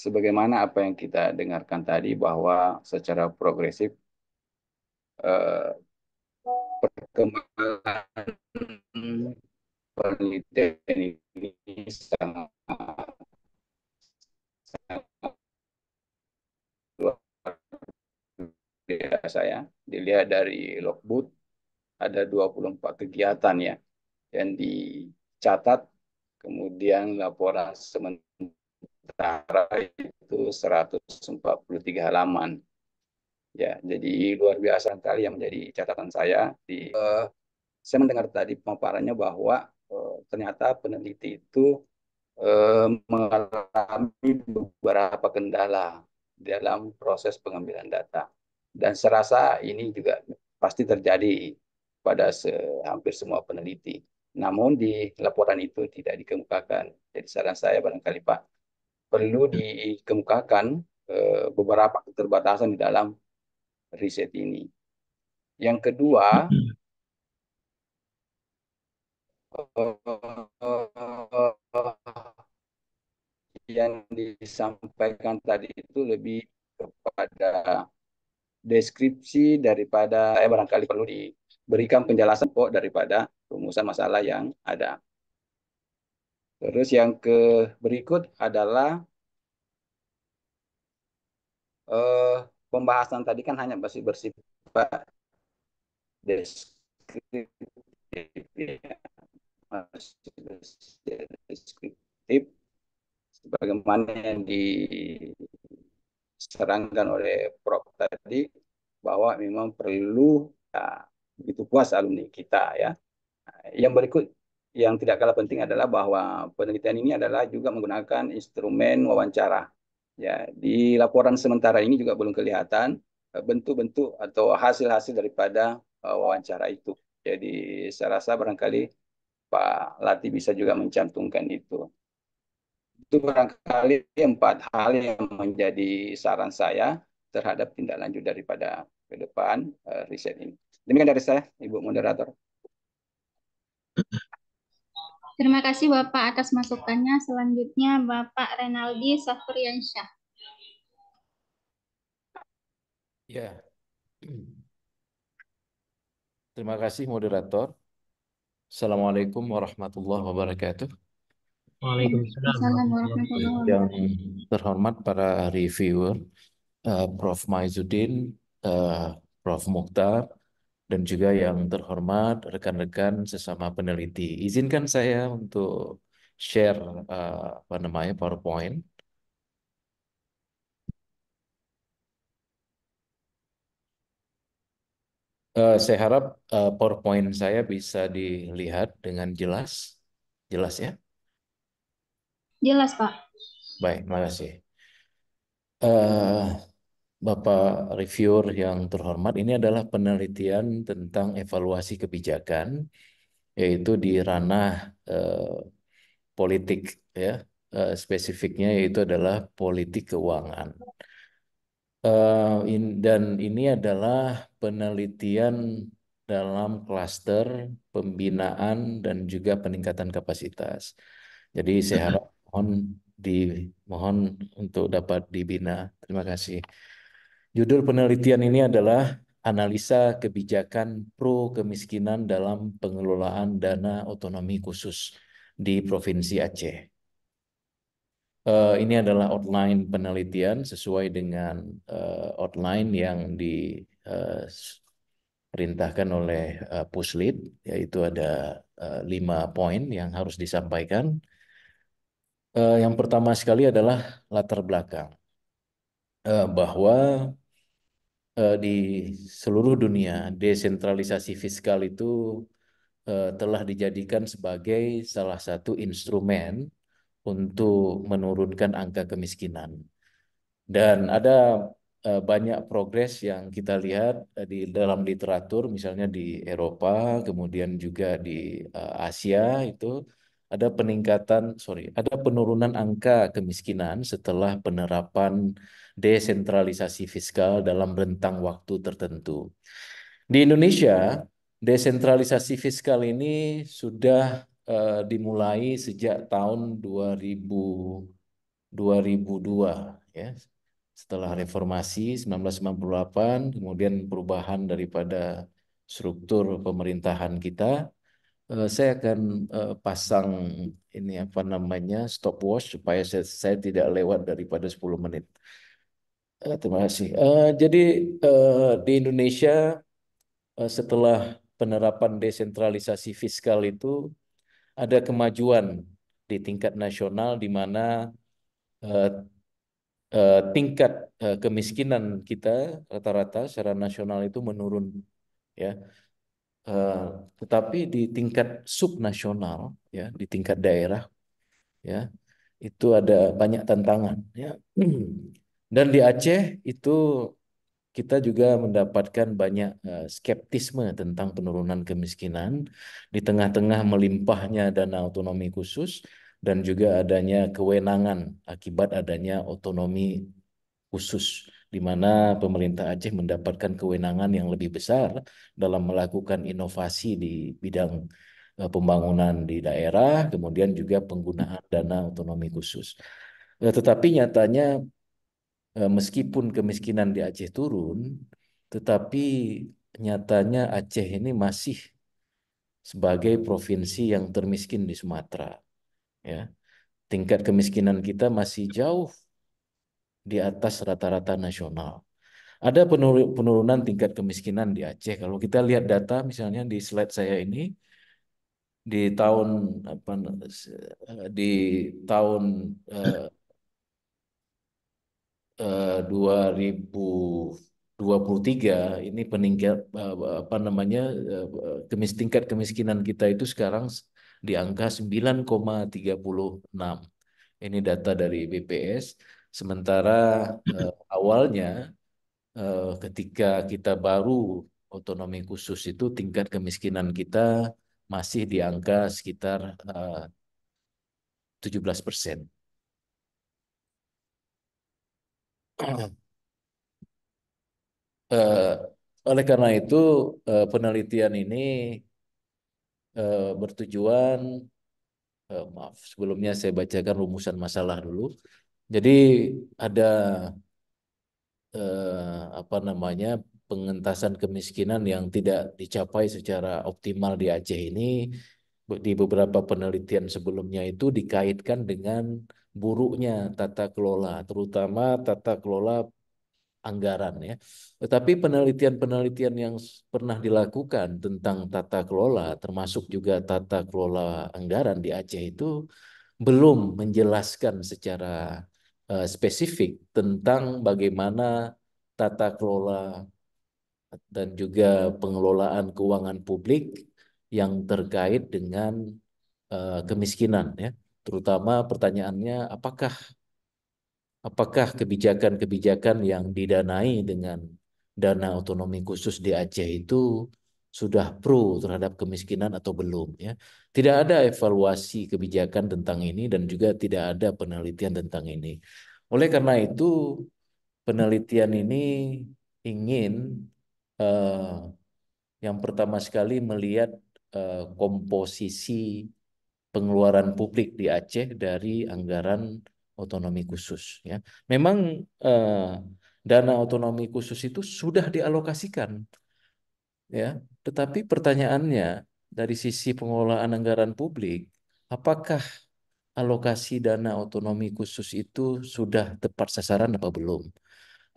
sebagaimana apa yang kita dengarkan tadi bahwa secara progresif eh, perkembangan penelitian ini sangat, sangat Iya, saya, dilihat dari logbook, ada 24 kegiatan ya, yang dicatat, kemudian laporan sementara itu 143 halaman. Ya, jadi luar biasa sekali yang menjadi catatan saya. Di, uh, saya mendengar tadi pemaparannya bahwa uh, ternyata peneliti itu eh, mengalami beberapa kendala dalam proses pengambilan data. Dan serasa ini juga pasti terjadi pada se hampir semua peneliti. Namun di laporan itu tidak dikemukakan. Jadi saran saya ya barangkali Pak, perlu hmm. dikemukakan eh, beberapa keterbatasan di dalam riset ini. Yang kedua, eh, yang disampaikan tadi itu lebih kepada deskripsi daripada eh barangkali perlu diberikan penjelasan pokok daripada rumusan masalah yang ada. Terus yang ke berikut adalah eh, pembahasan tadi kan hanya masih bersifat deskriptif, masih yang di diserangkan oleh Prof tadi bahwa memang perlu ya, begitu puas alumni kita ya. Yang berikut yang tidak kalah penting adalah bahwa penelitian ini adalah juga menggunakan instrumen wawancara. Ya, di laporan sementara ini juga belum kelihatan eh, bentuk-bentuk atau hasil-hasil daripada eh, wawancara itu. Jadi saya rasa barangkali Pak Lati bisa juga mencantumkan itu. Itu barangkali empat hal yang menjadi saran saya terhadap tindak lanjut daripada ke depan uh, riset ini. Demikian dari saya, Ibu Moderator. Terima kasih Bapak atas masukannya. Selanjutnya Bapak Renaldi Safriansyah. Ya. Terima kasih moderator. Assalamualaikum warahmatullahi wabarakatuh. Waalaikumsalam. Yang terhormat para reviewer, eh, Prof. Maizuddin, eh, Prof. Mukhtar, dan juga yang terhormat rekan-rekan sesama peneliti. Izinkan saya untuk share eh, apa namanya PowerPoint. Uh, saya harap uh, PowerPoint saya bisa dilihat dengan jelas. Jelas ya? Jelas, Pak. Baik, makasih. Uh, Bapak Reviewer yang terhormat, ini adalah penelitian tentang evaluasi kebijakan, yaitu di ranah uh, politik, ya uh, spesifiknya yaitu adalah politik keuangan. Uh, in, dan ini adalah penelitian dalam klaster pembinaan dan juga peningkatan kapasitas. Jadi saya harap mohon di mohon untuk dapat dibina. Terima kasih. Judul penelitian ini adalah analisa kebijakan pro kemiskinan dalam pengelolaan dana otonomi khusus di Provinsi Aceh. Eh, ini adalah outline penelitian sesuai dengan eh, outline yang diperintahkan eh, oleh Puslit, yaitu ada lima poin yang harus disampaikan Uh, yang pertama sekali adalah latar belakang uh, bahwa uh, di seluruh dunia desentralisasi fiskal itu uh, telah dijadikan sebagai salah satu instrumen untuk menurunkan angka kemiskinan dan ada uh, banyak progres yang kita lihat uh, di dalam literatur misalnya di Eropa kemudian juga di uh, Asia itu ada peningkatan, sorry, ada penurunan angka kemiskinan setelah penerapan desentralisasi fiskal dalam rentang waktu tertentu. Di Indonesia, desentralisasi fiskal ini sudah uh, dimulai sejak tahun 2000, 2002 ya. Setelah reformasi 1998, kemudian perubahan daripada struktur pemerintahan kita Eh, saya akan uh, pasang ini apa namanya stopwatch supaya saya, saya tidak lewat daripada 10 menit. Uh, terima kasih. Uh, jadi uh, di Indonesia uh, setelah penerapan desentralisasi fiskal itu ada kemajuan di tingkat nasional di mana uh, uh, tingkat uh, kemiskinan kita rata-rata secara nasional itu menurun ya Uh, tetapi di tingkat subnasional ya di tingkat daerah ya itu ada banyak tantangan ya dan di Aceh itu kita juga mendapatkan banyak uh, skeptisme tentang penurunan kemiskinan di tengah-tengah melimpahnya dana otonomi khusus dan juga adanya kewenangan akibat adanya otonomi khusus di mana pemerintah Aceh mendapatkan kewenangan yang lebih besar dalam melakukan inovasi di bidang eh, pembangunan di daerah, kemudian juga penggunaan dana otonomi khusus. Eh, tetapi nyatanya eh, meskipun kemiskinan di Aceh turun, tetapi nyatanya Aceh ini masih sebagai provinsi yang termiskin di Sumatera. Ya. Tingkat kemiskinan kita masih jauh di atas rata-rata nasional. Ada penurunan tingkat kemiskinan di Aceh. Kalau kita lihat data misalnya di slide saya ini di tahun apa di tahun eh, eh, 2023 ini peningkat eh, apa namanya eh, kemis tingkat kemiskinan kita itu sekarang di angka 9,36. Ini data dari BPS Sementara eh, awalnya eh, ketika kita baru otonomi khusus itu tingkat kemiskinan kita masih di angka sekitar eh, tujuh belas persen. Eh, oleh karena itu, eh, penelitian ini bertujuan, maaf, sebelumnya saya bacakan rumusan masalah dulu. Jadi ada eh, apa namanya pengentasan kemiskinan yang tidak dicapai secara optimal di Aceh ini di beberapa penelitian sebelumnya itu dikaitkan dengan buruknya tata kelola, terutama tata kelola anggaran ya. Tetapi penelitian-penelitian yang pernah dilakukan tentang tata kelola termasuk juga tata kelola anggaran di Aceh itu belum menjelaskan secara Eh, spesifik tentang bagaimana tata kelola dan juga pengelolaan keuangan publik yang terkait dengan uh, kemiskinan ya terutama pertanyaannya apakah apakah kebijakan-kebijakan yang didanai dengan dana otonomi khusus di Aceh itu sudah pro terhadap kemiskinan atau belum ya. Tidak ada evaluasi kebijakan tentang ini dan juga tidak ada penelitian tentang ini. Oleh karena itu penelitian ini ingin eh, yang pertama sekali melihat eh, komposisi pengeluaran publik di Aceh dari anggaran otonomi khusus ya. Memang eh, dana otonomi khusus itu sudah dialokasikan ya. Tetapi pertanyaannya dari sisi pengelolaan anggaran publik, apakah alokasi dana otonomi khusus itu sudah tepat sasaran apa belum?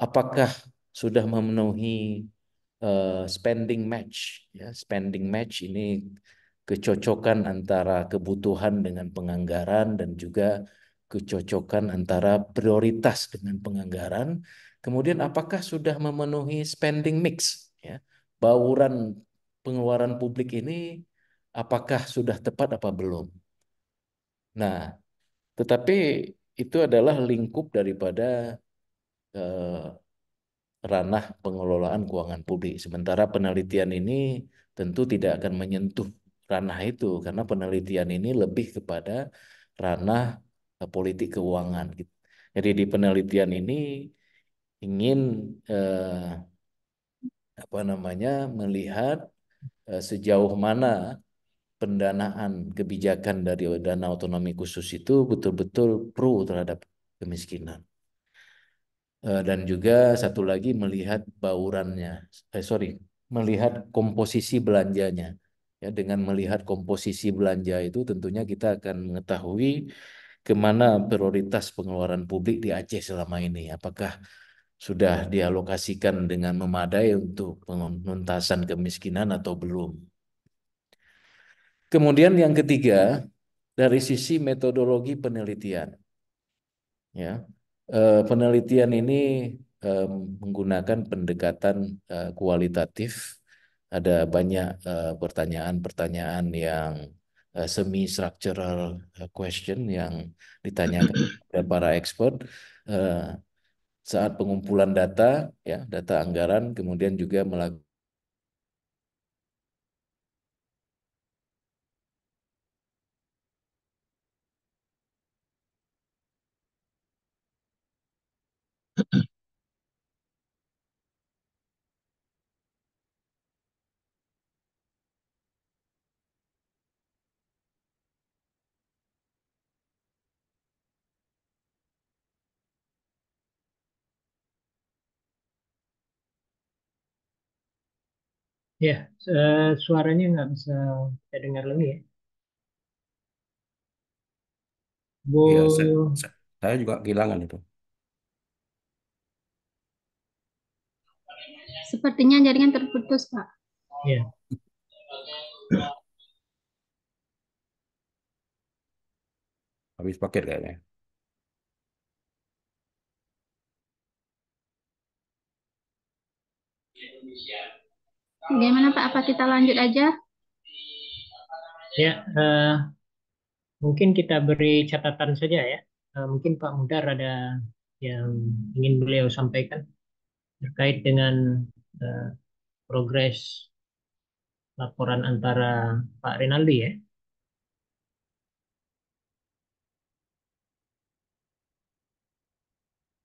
Apakah sudah memenuhi uh, spending match? Ya, spending match ini kecocokan antara kebutuhan dengan penganggaran dan juga kecocokan antara prioritas dengan penganggaran. Kemudian apakah sudah memenuhi spending mix? bauran pengeluaran publik ini apakah sudah tepat apa belum. Nah, tetapi itu adalah lingkup daripada eh, ranah pengelolaan keuangan publik. Sementara penelitian ini tentu tidak akan menyentuh ranah itu karena penelitian ini lebih kepada ranah eh, politik keuangan. Jadi di penelitian ini ingin eh, apa namanya melihat eh, sejauh mana pendanaan kebijakan dari dana otonomi khusus itu betul-betul pro terhadap kemiskinan eh, dan juga satu lagi melihat baurannya eh, sorry melihat komposisi belanjanya ya dengan melihat komposisi belanja itu tentunya kita akan mengetahui kemana prioritas pengeluaran publik di Aceh selama ini apakah sudah dialokasikan dengan memadai untuk penuntasan kemiskinan atau belum. Kemudian yang ketiga dari sisi metodologi penelitian, ya eh, penelitian ini eh, menggunakan pendekatan eh, kualitatif. Ada banyak pertanyaan-pertanyaan yang semi structural question yang ditanyakan kepada para expert saat pengumpulan data, ya, data anggaran, kemudian juga melakukan Ya, eh, suaranya nggak bisa saya dengar lagi ya. Bu, Iya, saya, saya saya juga kehilangan itu. Sepertinya jaringan terputus, Pak. ya. Habis paket kayaknya. Indonesia. Bagaimana Pak? Apa kita lanjut aja? Ya, uh, mungkin kita beri catatan saja ya. Uh, mungkin Pak Mudar ada yang ingin beliau sampaikan terkait dengan uh, progres laporan antara Pak Rinaldi ya.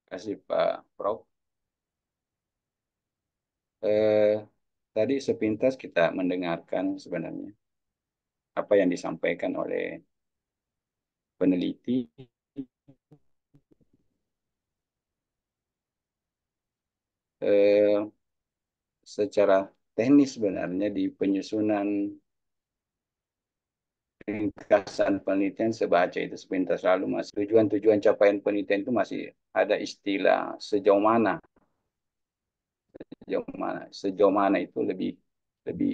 Terima kasih Pak Prof. Eh, tadi sepintas kita mendengarkan sebenarnya apa yang disampaikan oleh peneliti eh, secara teknis sebenarnya di penyusunan ringkasan penelitian sebaca itu sepintas lalu masih tujuan-tujuan capaian penelitian itu masih ada istilah sejauh mana sejauh mana sejauh mana itu lebih lebih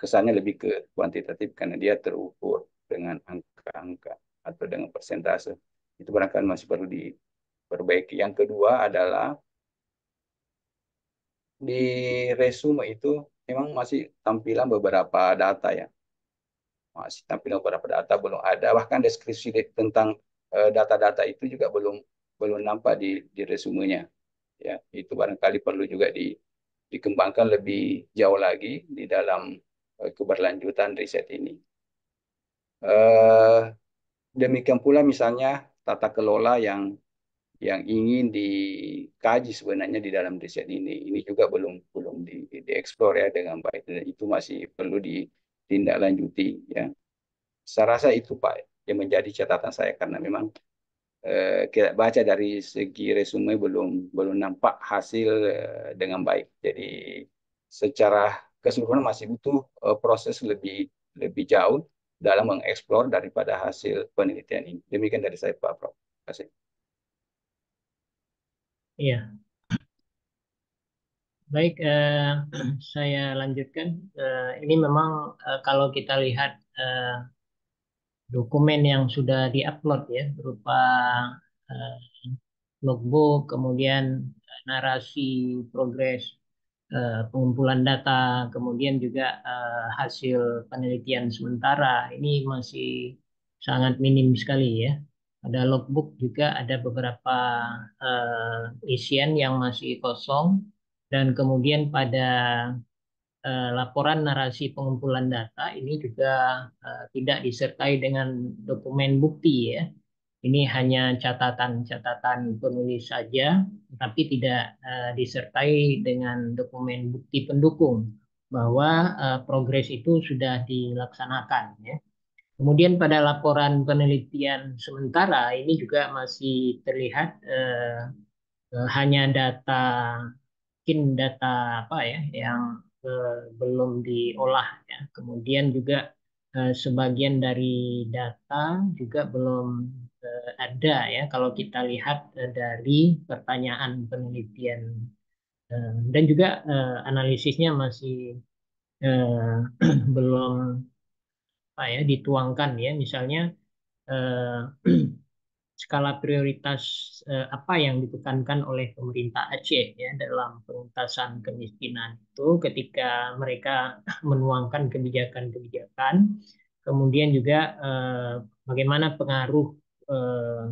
kesannya lebih ke kuantitatif karena dia terukur dengan angka-angka atau dengan persentase itu barangkali masih perlu diperbaiki yang kedua adalah di resume itu memang masih tampilan beberapa data ya masih tampilan beberapa data belum ada bahkan deskripsi tentang eh, data-data itu juga belum belum nampak di di resumenya ya itu barangkali perlu juga di, dikembangkan lebih jauh lagi di dalam uh, keberlanjutan riset ini. Uh, demikian pula misalnya tata kelola yang yang ingin dikaji sebenarnya di dalam riset ini ini juga belum belum di, dieksplor ya dengan baik dan itu masih perlu ditindaklanjuti ya. Saya rasa itu Pak yang menjadi catatan saya karena memang Eh, kita baca dari segi resume belum belum nampak hasil uh, dengan baik. Jadi secara keseluruhan masih butuh uh, proses lebih lebih jauh dalam mengeksplor daripada hasil penelitian ini. Demikian dari saya Pak Prof. Terima kasih. Iya. Baik, eh, saya lanjutkan. Eh, ini memang eh, kalau kita lihat eh, dokumen yang sudah diupload ya berupa uh, logbook, kemudian eh, narasi progres uh, pengumpulan data, kemudian juga uh, hasil penelitian sementara. Ini masih sangat minim sekali ya. Ada logbook juga ada beberapa uh, isian yang masih kosong dan kemudian pada Eh, laporan narasi pengumpulan data ini juga eh, tidak disertai dengan dokumen bukti ya. Ini hanya catatan-catatan penulis saja, tapi tidak eh, disertai dengan dokumen bukti pendukung bahwa eh, progres itu sudah dilaksanakan ya. Kemudian pada laporan penelitian sementara ini juga masih terlihat eh, eh, hanya data mungkin data apa ya yang Eh, belum diolah ya. Kemudian juga eh, sebagian dari data juga belum eh, ada ya kalau kita lihat dari pertanyaan penelitian dan juga analisisnya masih belum apa ya dituangkan ya misalnya skala prioritas eh, apa yang ditekankan oleh pemerintah Aceh ya dalam pengentasan kemiskinan itu ketika mereka menuangkan kebijakan-kebijakan kemudian juga eh, bagaimana pengaruh eh,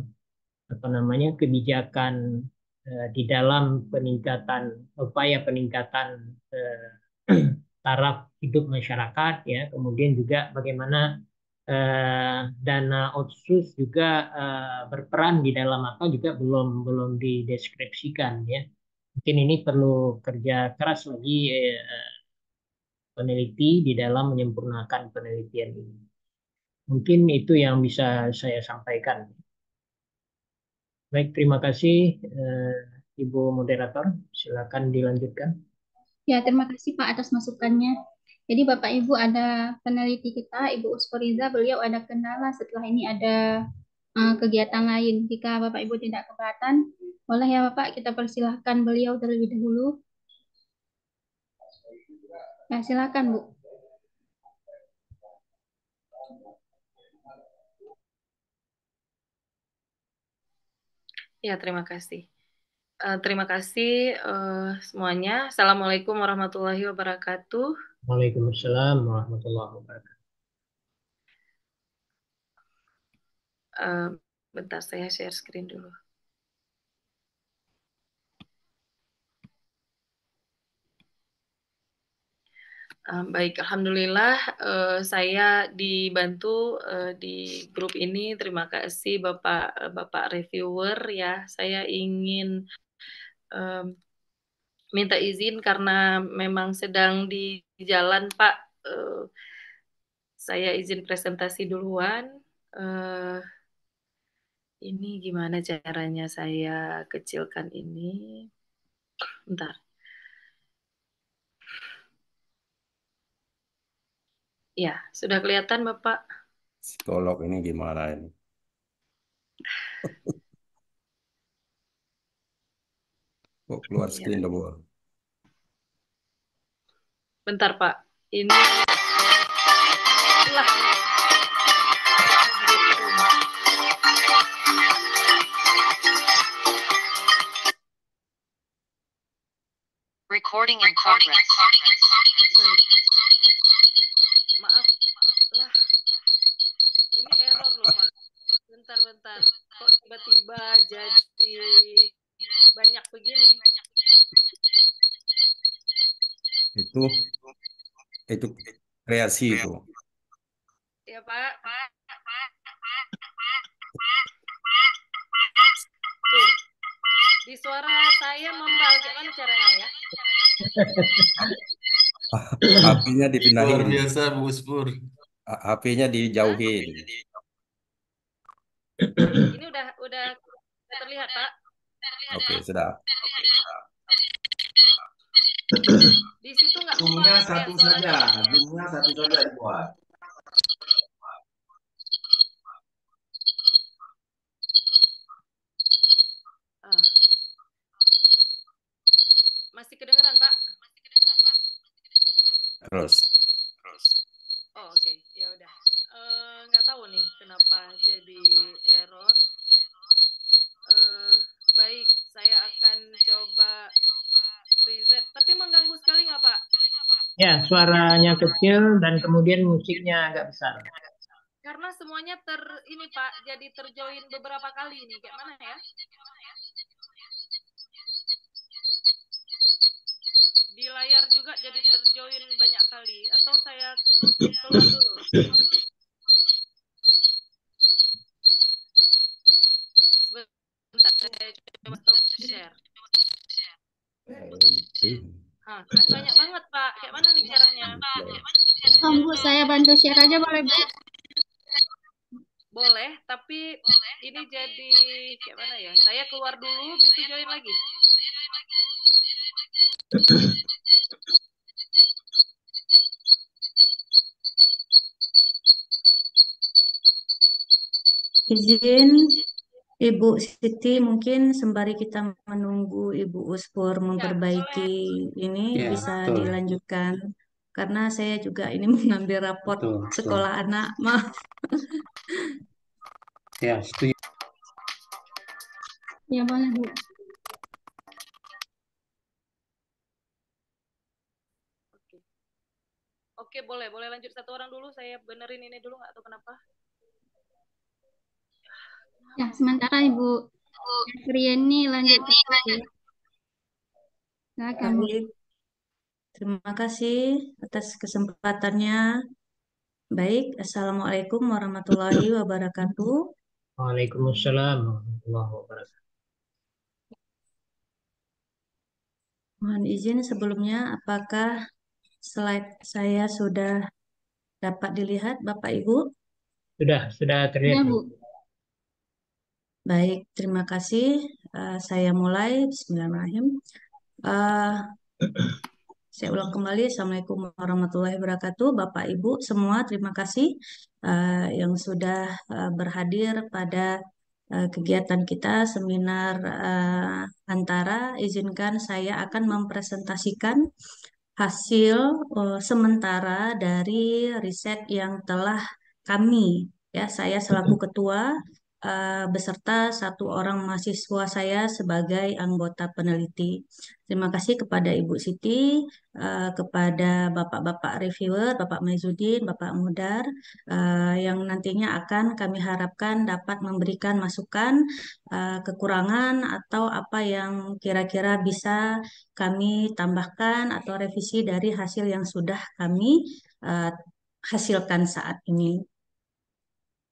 apa namanya kebijakan eh, di dalam peningkatan upaya peningkatan eh, taraf hidup masyarakat ya kemudian juga bagaimana dan eh, dana otsus juga eh, berperan di dalam apa juga belum belum dideskripsikan ya mungkin ini perlu kerja keras lagi eh, peneliti di dalam menyempurnakan penelitian ini mungkin itu yang bisa saya sampaikan baik terima kasih ibu moderator silakan dilanjutkan ya terima kasih pak atas masukannya jadi Bapak Ibu ada peneliti kita, Ibu Usporiza, beliau ada kendala setelah ini ada uh, kegiatan lain. Jika Bapak Ibu tidak keberatan, boleh ya Bapak kita persilahkan beliau terlebih dahulu. Ya, silakan Bu. Ya, terima kasih. Uh, terima kasih uh, semuanya. Assalamualaikum warahmatullahi wabarakatuh. Waalaikumsalam warahmatullahi wabarakatuh. Uh, bentar saya share screen dulu. Um, baik, alhamdulillah uh, saya dibantu uh, di grup ini. Terima kasih Bapak uh, Bapak reviewer ya. Saya ingin um, minta izin karena memang sedang di jalan Pak. Uh, saya izin presentasi duluan. Uh, ini gimana caranya saya kecilkan ini? Bentar. Ya, sudah kelihatan Bapak. tolok ini gimana ini? Kok keluar screen the iya. world. Bentar, Pak. Ini lah. Recording in progress. Maaf, lah. Ini error loh, Pak. Bentar-bentar. Kok tiba-tiba jadi banyak begini? Itu itu kreasi itu. Ya Pak. Tuh. Di suara saya membal gimana caranya ya? HP-nya ah, dipindahin. Luar biasa Bu HP-nya ah, dijauhin. Ini udah udah terlihat Pak. Oke, okay, sudah. itu nggak zoomnya satu saja zoomnya satu saja dibuat masih kedengeran pak masih kedengeran pak terus terus oh oke okay. ya udah eh, nggak uh, tahu nih kenapa jadi error uh, baik saya akan coba tapi mengganggu sekali nggak Pak? Ya, suaranya kecil dan kemudian musiknya agak besar. Karena semuanya ter ini Pak, jadi terjoin beberapa kali ini. Kayak mana ya? Di layar juga jadi terjoin banyak kali. Atau saya keluar dulu. saya coba stop share. Nah, kan banyak banget Pak. Kayak mana nih caranya? Pak, kayak saya bantu share aja boleh Bu? Boleh, tapi boleh, ini tapi jadi kayak mana ya? Saya keluar dulu bisa join lagi. Izin Ibu Siti mungkin sembari kita menunggu Ibu Uspur iya, memperbaiki ya, ini ya, bisa betul. dilanjutkan karena saya juga ini mengambil raport betul, sekolah betul. anak maaf. ya, setuju. Rieni ya. lanjut. Silakan. Nah, Terima kasih atas kesempatannya. Baik, Assalamualaikum warahmatullahi wabarakatuh. Waalaikumsalam warahmatullahi wabarakatuh. Mohon izin sebelumnya, apakah slide saya sudah dapat dilihat, Bapak Ibu? Sudah, sudah terlihat. Ya, Bu. Baik, terima kasih. Uh, saya mulai. Bismillahirrahmanirrahim. Uh, saya ulang kembali. Assalamualaikum warahmatullahi wabarakatuh. Bapak, Ibu, semua terima kasih uh, yang sudah uh, berhadir pada uh, kegiatan kita seminar uh, antara. Izinkan saya akan mempresentasikan hasil uh, sementara dari riset yang telah kami ya saya selaku ketua uh, beserta satu orang mahasiswa saya sebagai anggota peneliti. Terima kasih kepada Ibu Siti, uh, kepada Bapak-Bapak reviewer, Bapak Maizudin, Bapak Mudar, uh, yang nantinya akan kami harapkan dapat memberikan masukan, uh, kekurangan, atau apa yang kira-kira bisa kami tambahkan atau revisi dari hasil yang sudah kami uh, hasilkan saat ini.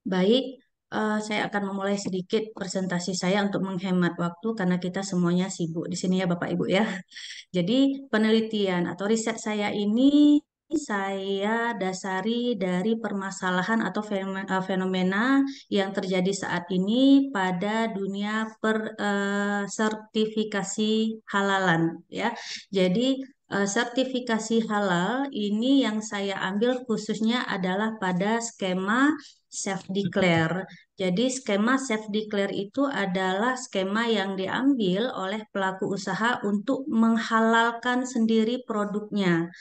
Baik, uh, saya akan memulai sedikit presentasi saya untuk menghemat waktu karena kita semuanya sibuk di sini ya Bapak Ibu ya. Jadi penelitian atau riset saya ini saya dasari dari permasalahan atau eh, fenomena yang terjadi saat ini pada dunia per uh, sertifikasi halalan ya. Jadi sertifikasi halal ini yang saya ambil khususnya adalah pada skema self declare. Jadi skema self declare itu adalah skema yang diambil oleh pelaku usaha untuk menghalalkan sendiri produknya.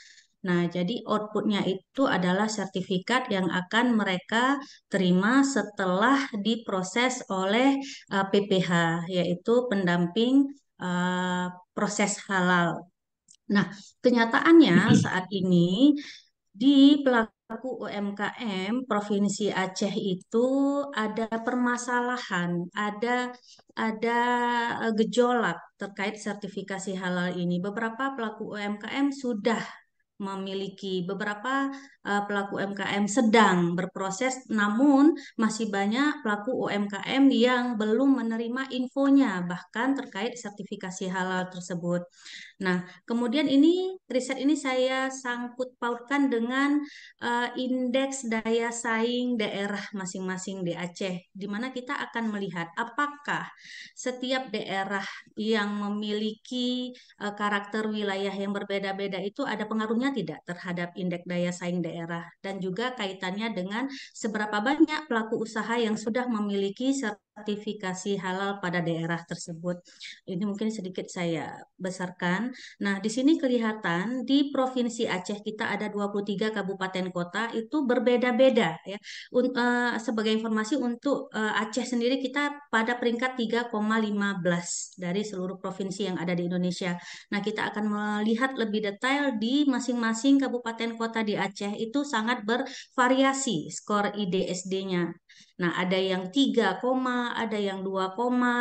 Nah, jadi outputnya itu adalah sertifikat yang akan mereka terima setelah diproses oleh uh, eh, PPH, yaitu pendamping uh, proses halal. Nah, kenyataannya mm-hmm. saat ini di pelaku pelaku UMKM Provinsi Aceh itu ada permasalahan, ada ada eh, gejolak terkait sertifikasi halal ini. Beberapa pelaku UMKM sudah memiliki beberapa uh, pelaku UMKM sedang berproses namun masih banyak pelaku UMKM yang belum menerima infonya bahkan terkait sertifikasi halal tersebut. Nah, kemudian ini riset ini saya sangkut pautkan dengan uh, indeks daya saing daerah masing-masing di Aceh di mana kita akan melihat apakah setiap daerah yang memiliki uh, karakter wilayah yang berbeda-beda itu ada pengaruhnya tidak terhadap indeks daya saing daerah dan juga kaitannya dengan seberapa banyak pelaku usaha yang sudah memiliki sertifikasi halal pada daerah tersebut. Ini mungkin sedikit saya besarkan. Nah, di sini kelihatan di Provinsi Aceh kita ada 23 kabupaten kota itu berbeda-beda ya. Eh, sebagai informasi untuk eh, Aceh sendiri kita pada peringkat 3,15 dari seluruh provinsi yang ada di Indonesia. Nah, kita akan melihat lebih detail di masing-masing kabupaten kota di Aceh itu sangat bervariasi skor IDSD-nya. Nah, ada yang 3, ada yang 2,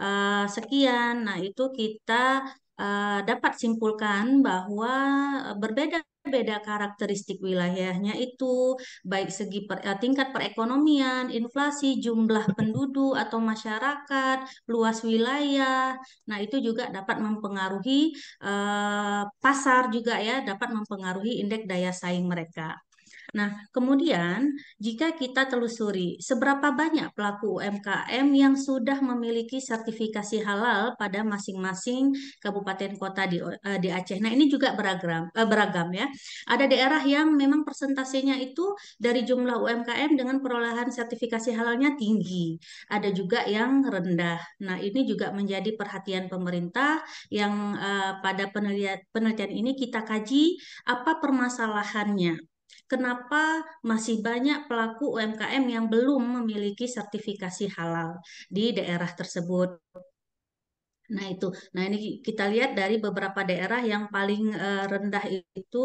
eh, sekian. Nah, itu kita eh, dapat simpulkan bahwa eh, berbeda beda karakteristik wilayahnya itu baik segi per, tingkat perekonomian, inflasi, jumlah penduduk atau masyarakat, luas wilayah. Nah, itu juga dapat mempengaruhi uh, pasar juga ya, dapat mempengaruhi indeks daya saing mereka. Nah, kemudian jika kita telusuri seberapa banyak pelaku UMKM yang sudah memiliki sertifikasi halal pada masing-masing kabupaten kota di, uh, di Aceh. Nah, ini juga beragam uh, eh, beragam ya. Ada daerah yang memang persentasenya itu dari jumlah UMKM dengan perolehan sertifikasi halalnya tinggi. Ada juga yang rendah. Nah, ini juga menjadi perhatian pemerintah yang uh, pada penelitian penelitian ini kita kaji apa permasalahannya kenapa masih banyak pelaku UMKM yang belum memiliki sertifikasi halal di daerah tersebut. Nah, itu. Nah, ini kita lihat dari beberapa daerah yang paling eh, rendah itu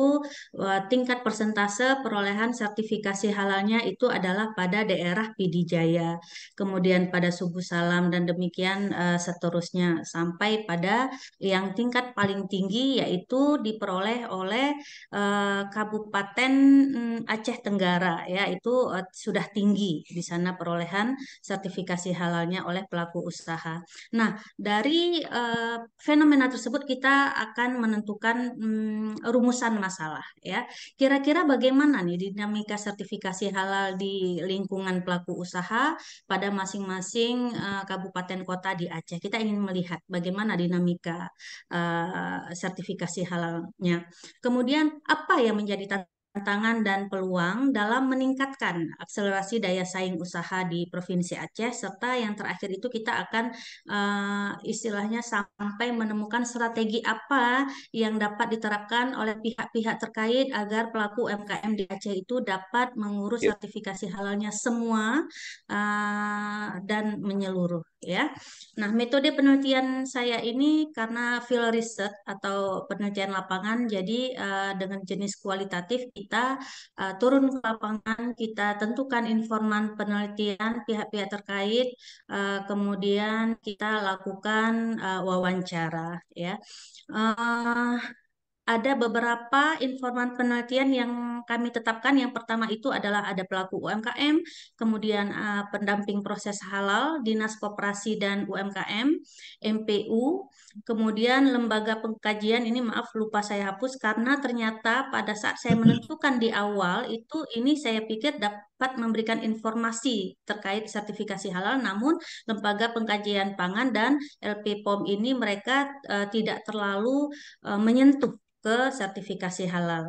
eh, tingkat persentase perolehan sertifikasi halalnya itu adalah pada daerah Pidijaya kemudian pada Subuh Salam dan demikian eh, seterusnya sampai pada yang tingkat paling tinggi yaitu diperoleh oleh Kabupaten mm, Aceh Tenggara ya, itu sudah tinggi di sana perolehan sertifikasi halalnya oleh pelaku usaha. Nah, dari Eh, fenomena tersebut kita akan menentukan mm, rumusan masalah ya. Kira-kira bagaimana nih dinamika sertifikasi halal di lingkungan pelaku usaha pada masing-masing eh, kabupaten kota di Aceh. Kita ingin melihat bagaimana dinamika eh, sertifikasi halalnya. Kemudian apa yang menjadi tantangan tantangan dan peluang dalam meningkatkan akselerasi daya saing usaha di Provinsi Aceh serta yang terakhir itu kita akan uh, istilahnya sampai menemukan strategi apa yang dapat diterapkan oleh pihak-pihak terkait agar pelaku UMKM di Aceh itu dapat mengurus ya. sertifikasi halalnya semua uh, dan menyeluruh ya. Nah, metode penelitian saya ini karena field research atau penelitian lapangan, jadi uh, dengan jenis kualitatif kita uh, turun ke lapangan, kita tentukan informan penelitian pihak-pihak terkait, uh, kemudian kita lakukan uh, wawancara, ya. Uh, ada beberapa informan penelitian yang kami tetapkan. Yang pertama itu adalah ada pelaku UMKM, kemudian uh, pendamping proses halal, Dinas Koperasi dan UMKM, MPU, kemudian lembaga pengkajian ini maaf lupa saya hapus karena ternyata pada saat saya menentukan di awal itu ini saya pikir dapat memberikan informasi terkait sertifikasi halal namun lembaga pengkajian pangan dan LP POM ini mereka uh, tidak terlalu uh, menyentuh ke sertifikasi halal.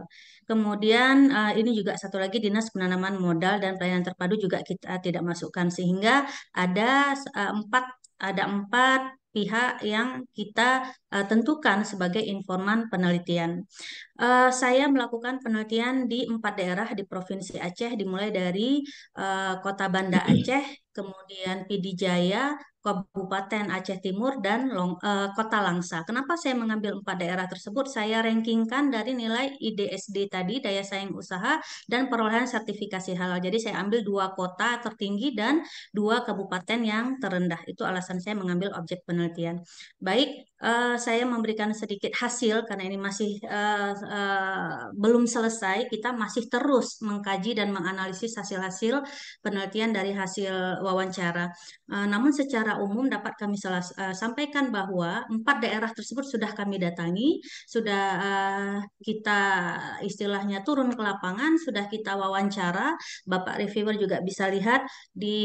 Kemudian eh, ini juga satu lagi dinas penanaman modal dan pelayanan terpadu juga kita tidak masukkan sehingga ada eh, empat ada empat pihak yang kita uh, tentukan sebagai informan penelitian. Uh, saya melakukan penelitian di empat daerah di Provinsi Aceh, dimulai dari uh, Kota Banda Aceh, kemudian Pidijaya, Kabupaten Aceh Timur dan Long, uh, Kota Langsa. Kenapa saya mengambil empat daerah tersebut? Saya rankingkan dari nilai IDSD tadi, daya saing usaha, dan perolehan sertifikasi halal. Jadi saya ambil dua kota tertinggi dan dua kabupaten yang terendah. Itu alasan saya mengambil objek penelitian. Baik, uh, saya memberikan sedikit hasil karena ini masih uh, uh, belum selesai. Kita masih terus mengkaji dan menganalisis hasil-hasil penelitian dari hasil wawancara. Uh, namun secara umum dapat kami uh, sampaikan bahwa empat daerah tersebut sudah kami datangi, sudah uh, kita istilahnya turun ke lapangan, sudah kita wawancara. Bapak reviewer juga bisa lihat di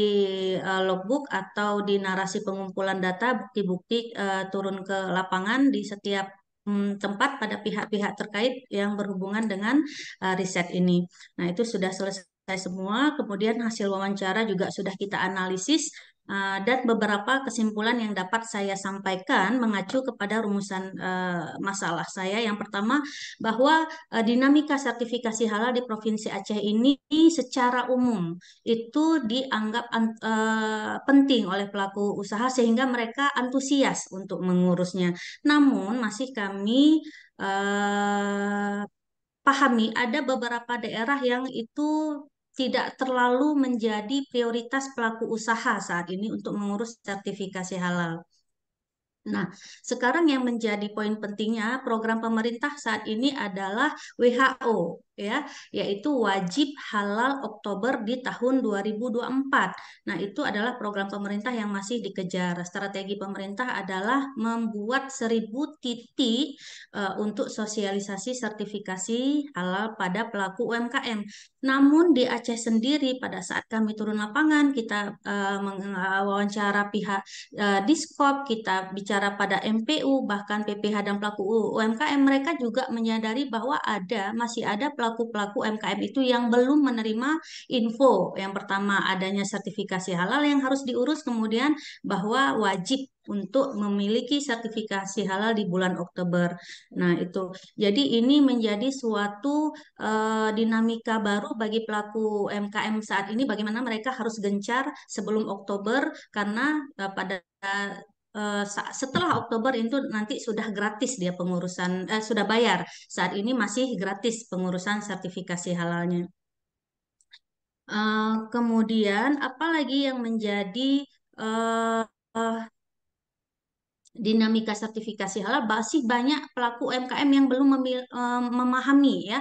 uh, logbook atau di narasi pengumpulan data bukti-bukti uh, turun ke lapangan di setiap hmm, tempat pada pihak-pihak terkait yang berhubungan dengan uh, riset ini. Nah, itu sudah selesai semua. Kemudian hasil wawancara juga sudah kita analisis Eh, dan beberapa kesimpulan yang dapat saya sampaikan mengacu kepada rumusan eh, masalah saya. Yang pertama, bahwa eh, dinamika sertifikasi halal di Provinsi Aceh ini secara umum itu dianggap penting oleh pelaku usaha sehingga mereka antusias untuk mengurusnya. Namun masih kami pahami ada beberapa daerah yang itu tidak terlalu menjadi prioritas pelaku usaha saat ini untuk mengurus sertifikasi halal. Nah, sekarang yang menjadi poin pentingnya program pemerintah saat ini adalah WHO ya, yaitu wajib halal Oktober di tahun 2024. Nah, itu adalah program pemerintah yang masih dikejar. Strategi pemerintah adalah membuat 1000 titik uh, untuk sosialisasi sertifikasi halal pada pelaku UMKM. Namun di Aceh sendiri pada saat kami turun lapangan, kita uh, wawancara pihak uh, Diskop, kita bicara pada MPU bahkan PPH dan pelaku UMKM mereka juga menyadari bahwa ada masih ada pelaku pelaku-pelaku UMKM itu yang belum menerima info. Yang pertama adanya sertifikasi halal yang harus diurus, kemudian bahwa wajib untuk memiliki sertifikasi halal di bulan Oktober. Nah, itu. Jadi ini menjadi suatu uh, dinamika baru bagi pelaku UMKM saat ini bagaimana mereka harus gencar sebelum Oktober karena uh, pada Eh, setelah Oktober itu nanti sudah gratis dia pengurusan uh, sudah bayar saat ini masih gratis pengurusan sertifikasi halalnya uh, kemudian apalagi yang menjadi uh, uh, dinamika sertifikasi halal masih banyak pelaku UMKM yang belum memil, um, memahami ya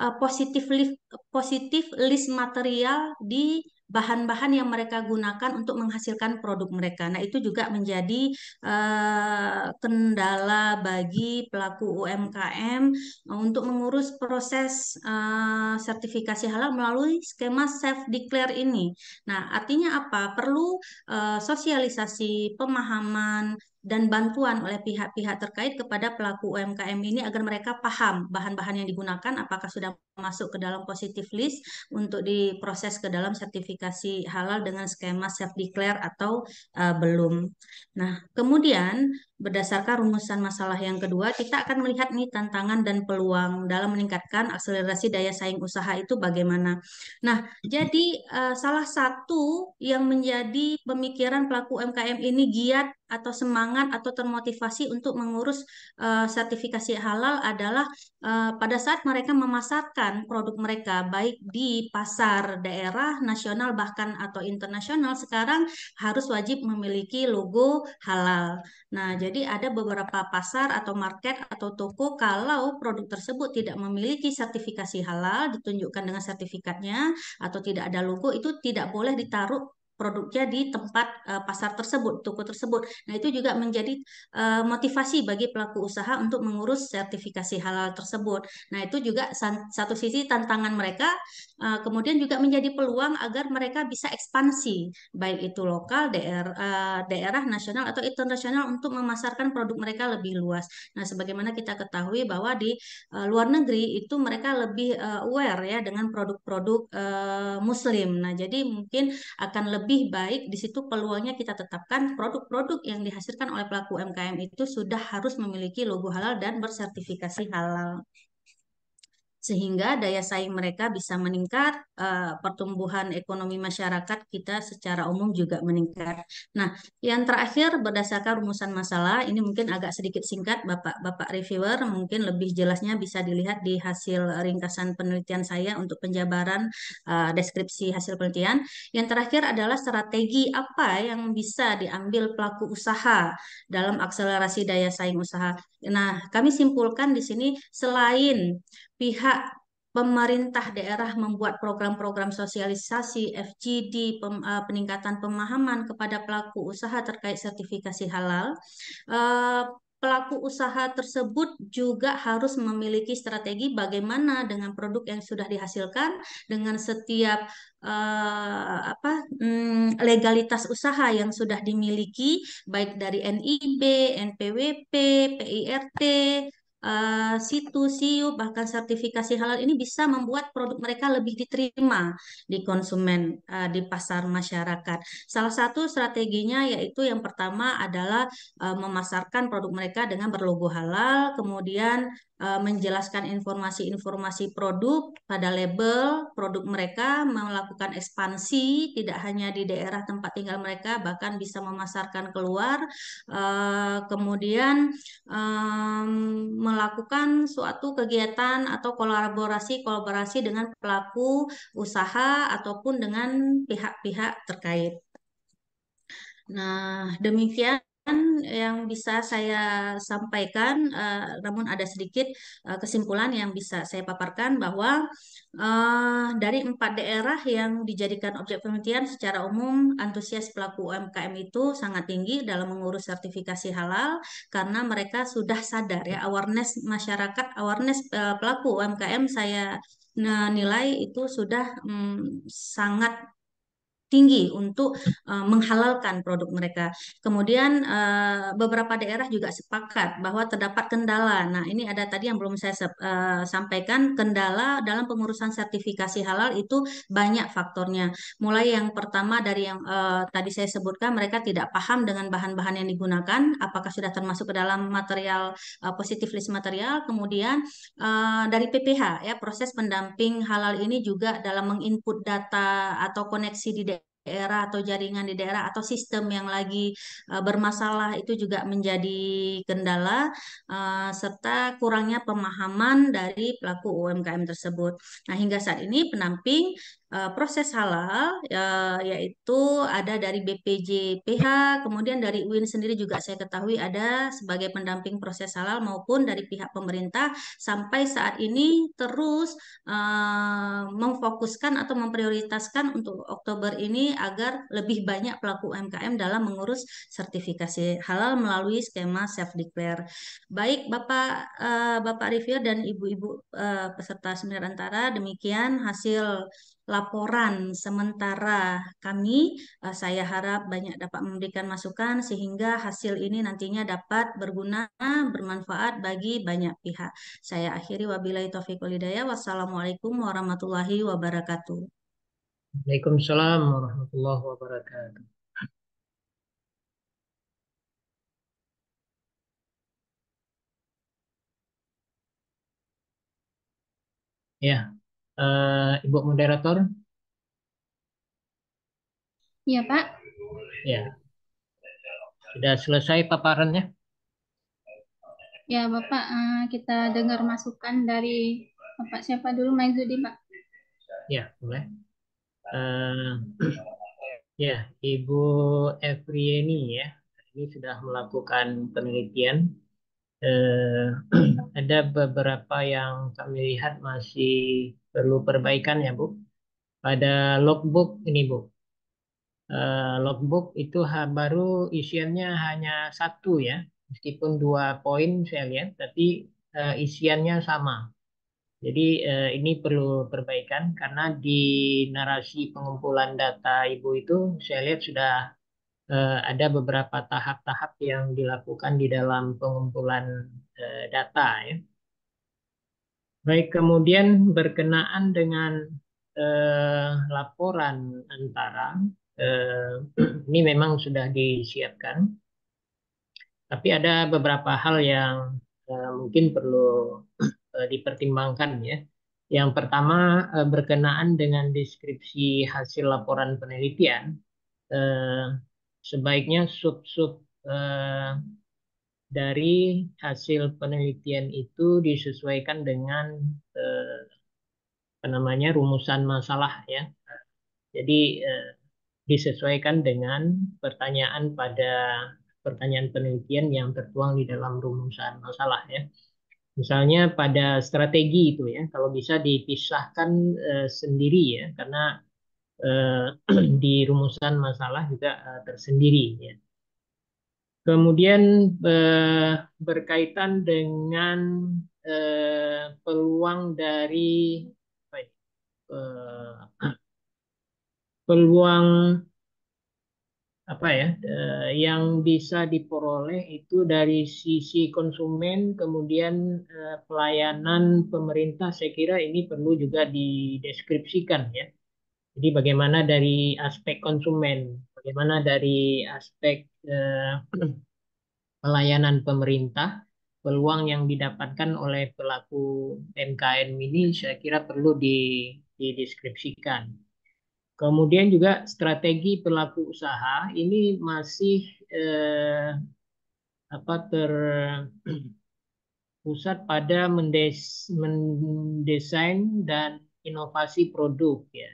uh, positif list, positif list material di bahan-bahan yang mereka gunakan untuk menghasilkan produk mereka. Nah, itu juga menjadi uh, kendala bagi pelaku UMKM untuk mengurus proses uh, sertifikasi halal melalui skema self declare ini. Nah, artinya apa? Perlu uh, sosialisasi, pemahaman dan bantuan oleh pihak-pihak terkait kepada pelaku UMKM ini agar mereka paham bahan-bahan yang digunakan apakah sudah masuk ke dalam positif list untuk diproses ke dalam sertifikasi halal dengan skema self declare atau uh, belum. Nah, kemudian Berdasarkan rumusan masalah yang kedua, kita akan melihat nih tantangan dan peluang dalam meningkatkan akselerasi daya saing usaha itu bagaimana. Nah, jadi uh, salah satu yang menjadi pemikiran pelaku UMKM ini giat atau semangat atau termotivasi untuk mengurus uh, sertifikasi halal adalah uh, pada saat mereka memasarkan produk mereka baik di pasar daerah, nasional bahkan atau internasional sekarang harus wajib memiliki logo halal. Nah, jadi jadi ada beberapa pasar atau market atau toko kalau produk tersebut tidak memiliki sertifikasi halal ditunjukkan dengan sertifikatnya atau tidak ada logo itu tidak boleh ditaruh produknya di tempat eh, pasar tersebut, toko tersebut. Nah, itu juga menjadi eh, motivasi bagi pelaku usaha untuk mengurus sertifikasi halal tersebut. Nah, itu juga satu sisi tantangan mereka Eh, kemudian juga menjadi peluang agar mereka bisa ekspansi baik itu lokal daerah eh, daerah nasional atau internasional untuk memasarkan produk mereka lebih luas. Nah, sebagaimana kita ketahui bahwa di eh, luar negeri itu mereka lebih aware ya dengan produk-produk muslim. Nah, jadi mungkin akan lebih baik di situ peluangnya kita tetapkan produk-produk yang dihasilkan oleh pelaku UMKM itu sudah harus memiliki logo halal dan bersertifikasi halal sehingga daya saing mereka bisa meningkat, eh, pertumbuhan ekonomi masyarakat kita secara umum juga meningkat. Nah, yang terakhir berdasarkan rumusan masalah, ini mungkin agak sedikit singkat Bapak-Bapak reviewer, mungkin lebih jelasnya bisa dilihat di hasil ringkasan penelitian saya untuk penjabaran eh, deskripsi hasil penelitian. Yang terakhir adalah strategi apa yang bisa diambil pelaku usaha dalam akselerasi daya saing usaha. Nah, kami simpulkan di sini selain pihak pemerintah daerah membuat program-program sosialisasi FGD pem, uh, peningkatan pemahaman kepada pelaku usaha terkait sertifikasi halal. Uh, pelaku usaha tersebut juga harus memiliki strategi bagaimana dengan produk yang sudah dihasilkan dengan setiap uh, apa um, legalitas usaha yang sudah dimiliki baik dari NIB, NPWP, PIRT uh, siu, bahkan sertifikasi halal ini bisa membuat produk mereka lebih diterima di konsumen, uh, di pasar masyarakat. Salah satu strateginya yaitu yang pertama adalah uh, memasarkan produk mereka dengan berlogo halal, kemudian Eh, menjelaskan informasi-informasi produk pada label produk mereka, melakukan ekspansi tidak hanya di daerah tempat tinggal mereka, bahkan bisa memasarkan keluar, eh, kemudian melakukan suatu kegiatan atau kolaborasi-kolaborasi dengan pelaku usaha ataupun dengan pihak-pihak terkait. Nah, demikian yang bisa saya sampaikan, uh, namun ada sedikit uh, kesimpulan yang bisa saya paparkan bahwa uh, dari empat daerah yang dijadikan objek penelitian secara umum, antusias pelaku UMKM itu sangat tinggi dalam mengurus sertifikasi halal karena mereka sudah sadar ya awareness masyarakat, awareness uh, pelaku UMKM saya nilai itu sudah mm, sangat tinggi untuk uh, menghalalkan produk mereka. Kemudian uh, beberapa daerah juga sepakat bahwa terdapat kendala. Nah, ini ada tadi yang belum saya uh, sampaikan, kendala dalam pengurusan sertifikasi halal itu banyak faktornya. Mulai yang pertama dari yang uh, tadi saya sebutkan mereka tidak paham dengan bahan-bahan yang digunakan, apakah sudah termasuk ke dalam material uh, positif list material. Kemudian uh, dari PPH ya proses pendamping halal ini juga dalam menginput data atau koneksi di daerah daerah atau jaringan di daerah atau sistem yang lagi uh, bermasalah itu juga menjadi kendala uh, serta kurangnya pemahaman dari pelaku UMKM tersebut. Nah, hingga saat ini penamping Eh, proses halal ya, yaitu ada dari BPJPH, kemudian dari UIN sendiri juga saya ketahui ada sebagai pendamping proses halal maupun dari pihak pemerintah sampai saat ini terus uh, memfokuskan atau memprioritaskan untuk Oktober ini agar lebih banyak pelaku UMKM dalam mengurus sertifikasi halal melalui skema self declare. Baik Bapak uh, Bapak Rivier dan Ibu-ibu uh, peserta seminar antara demikian hasil laporan sementara kami. Eh, saya harap banyak dapat memberikan masukan sehingga hasil ini nantinya dapat berguna, bermanfaat bagi banyak pihak. Saya akhiri wabillahi taufiq walhidayah. Wassalamualaikum warahmatullahi wabarakatuh. Waalaikumsalam warahmatullahi wabarakatuh. Ya, uh, Ibu moderator? Iya, Pak. Ya. Sudah selesai paparannya? Ya, Bapak, uh, kita dengar masukan dari Bapak siapa dulu, Maizudi, Pak. Ya, boleh. Uh, ya, Ibu Evrieni ya. Ini sudah melakukan penelitian eh, ada beberapa yang kami lihat masih perlu perbaikan ya Bu. Pada logbook ini Bu. Eh, logbook itu baru isiannya hanya satu ya. Meskipun dua poin saya lihat, tapi eh, isiannya sama. Jadi eh, ini perlu perbaikan karena di narasi pengumpulan data ibu itu saya lihat sudah Eh, ada beberapa tahap-tahap yang dilakukan di dalam pengumpulan eh, data ya. Baik, kemudian berkenaan dengan eh, laporan antara ini memang sudah disiapkan, tapi ada beberapa hal yang mungkin perlu dipertimbangkan ya. Yang pertama berkenaan dengan deskripsi hasil laporan penelitian sebaiknya sub-sub eh, dari hasil penelitian itu disesuaikan dengan eh, apa namanya rumusan masalah ya. Jadi eh, disesuaikan dengan pertanyaan pada pertanyaan penelitian yang tertuang di dalam rumusan masalah ya. Misalnya pada strategi itu ya, kalau bisa dipisahkan eh, sendiri ya, karena Eh, di rumusan masalah juga eh, tersendiri. Ya. Kemudian eh, berkaitan dengan peluang dari ya, peluang apa ya yang bisa diperoleh itu dari sisi konsumen kemudian pelayanan pemerintah saya kira ini perlu juga dideskripsikan ya jadi bagaimana dari aspek konsumen, bagaimana dari aspek eh, pelayanan pemerintah, peluang yang didapatkan oleh pelaku MKN ini saya kira perlu dideskripsikan. Kemudian juga strategi pelaku usaha ini masih eh, apa terpusat pada mendes, mendesain dan inovasi produk ya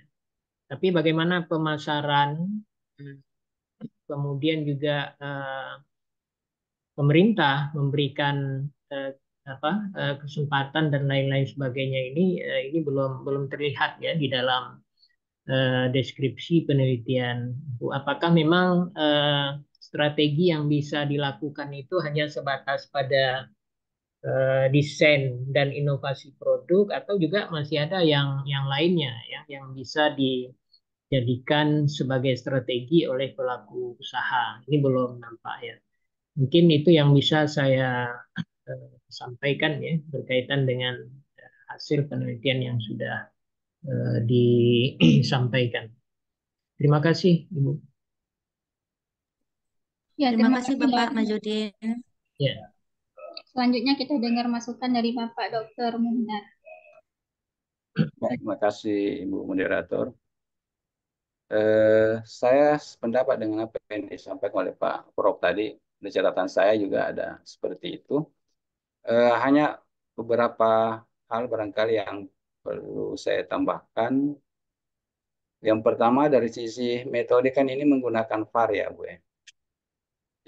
tapi bagaimana pemasaran, hmm. kemudian juga eh, pemerintah memberikan eh, apa eh, kesempatan dan lain-lain sebagainya ini ini belum belum terlihat ya di dalam deskripsi penelitian. Apakah memang strategi yang bisa dilakukan itu hanya sebatas pada desain dan inovasi produk atau juga masih ada yang yang lainnya ya yang bisa di jadikan sebagai strategi oleh pelaku usaha. Ini belum nampak ya. Mungkin itu yang bisa saya eh, sampaikan ya berkaitan dengan eh, hasil penelitian yang sudah eh, disampaikan. Terima kasih, Ibu. Ya, terima, terima kasih ya. Bapak ya. Majudin. Ya. Selanjutnya kita dengar masukan dari Bapak Dr. Muhnar. terima kasih Ibu Moderator. Eh, saya sependapat dengan apa yang disampaikan oleh Pak Prof tadi. Di catatan saya juga ada seperti itu. Eh, hanya beberapa hal barangkali yang perlu saya tambahkan. Yang pertama dari sisi metode kan ini menggunakan VAR ya Bu ya.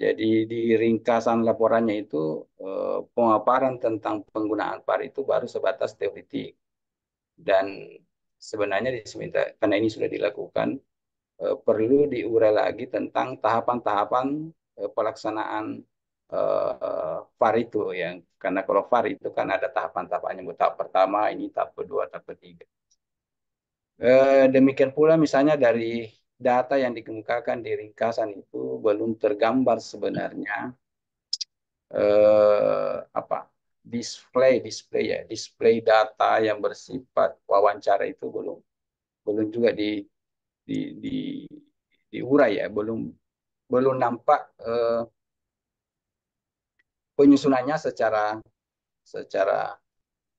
Jadi di ringkasan laporannya itu eh, tentang penggunaan VAR itu baru sebatas teoritik Dan sebenarnya diminta karena ini sudah dilakukan Eh, perlu diurai lagi tentang tahapan-tahapan eh, pelaksanaan eh, VAR itu ya karena kalau VAR itu kan ada tahapan-tahapannya tahap pertama ini tahap kedua tahap ketiga demikian pula misalnya dari data yang dikemukakan di ringkasan itu belum tergambar sebenarnya apa display display ya display data yang bersifat wawancara itu belum belum juga di di, di, diurai ya belum belum nampak eh, penyusunannya secara secara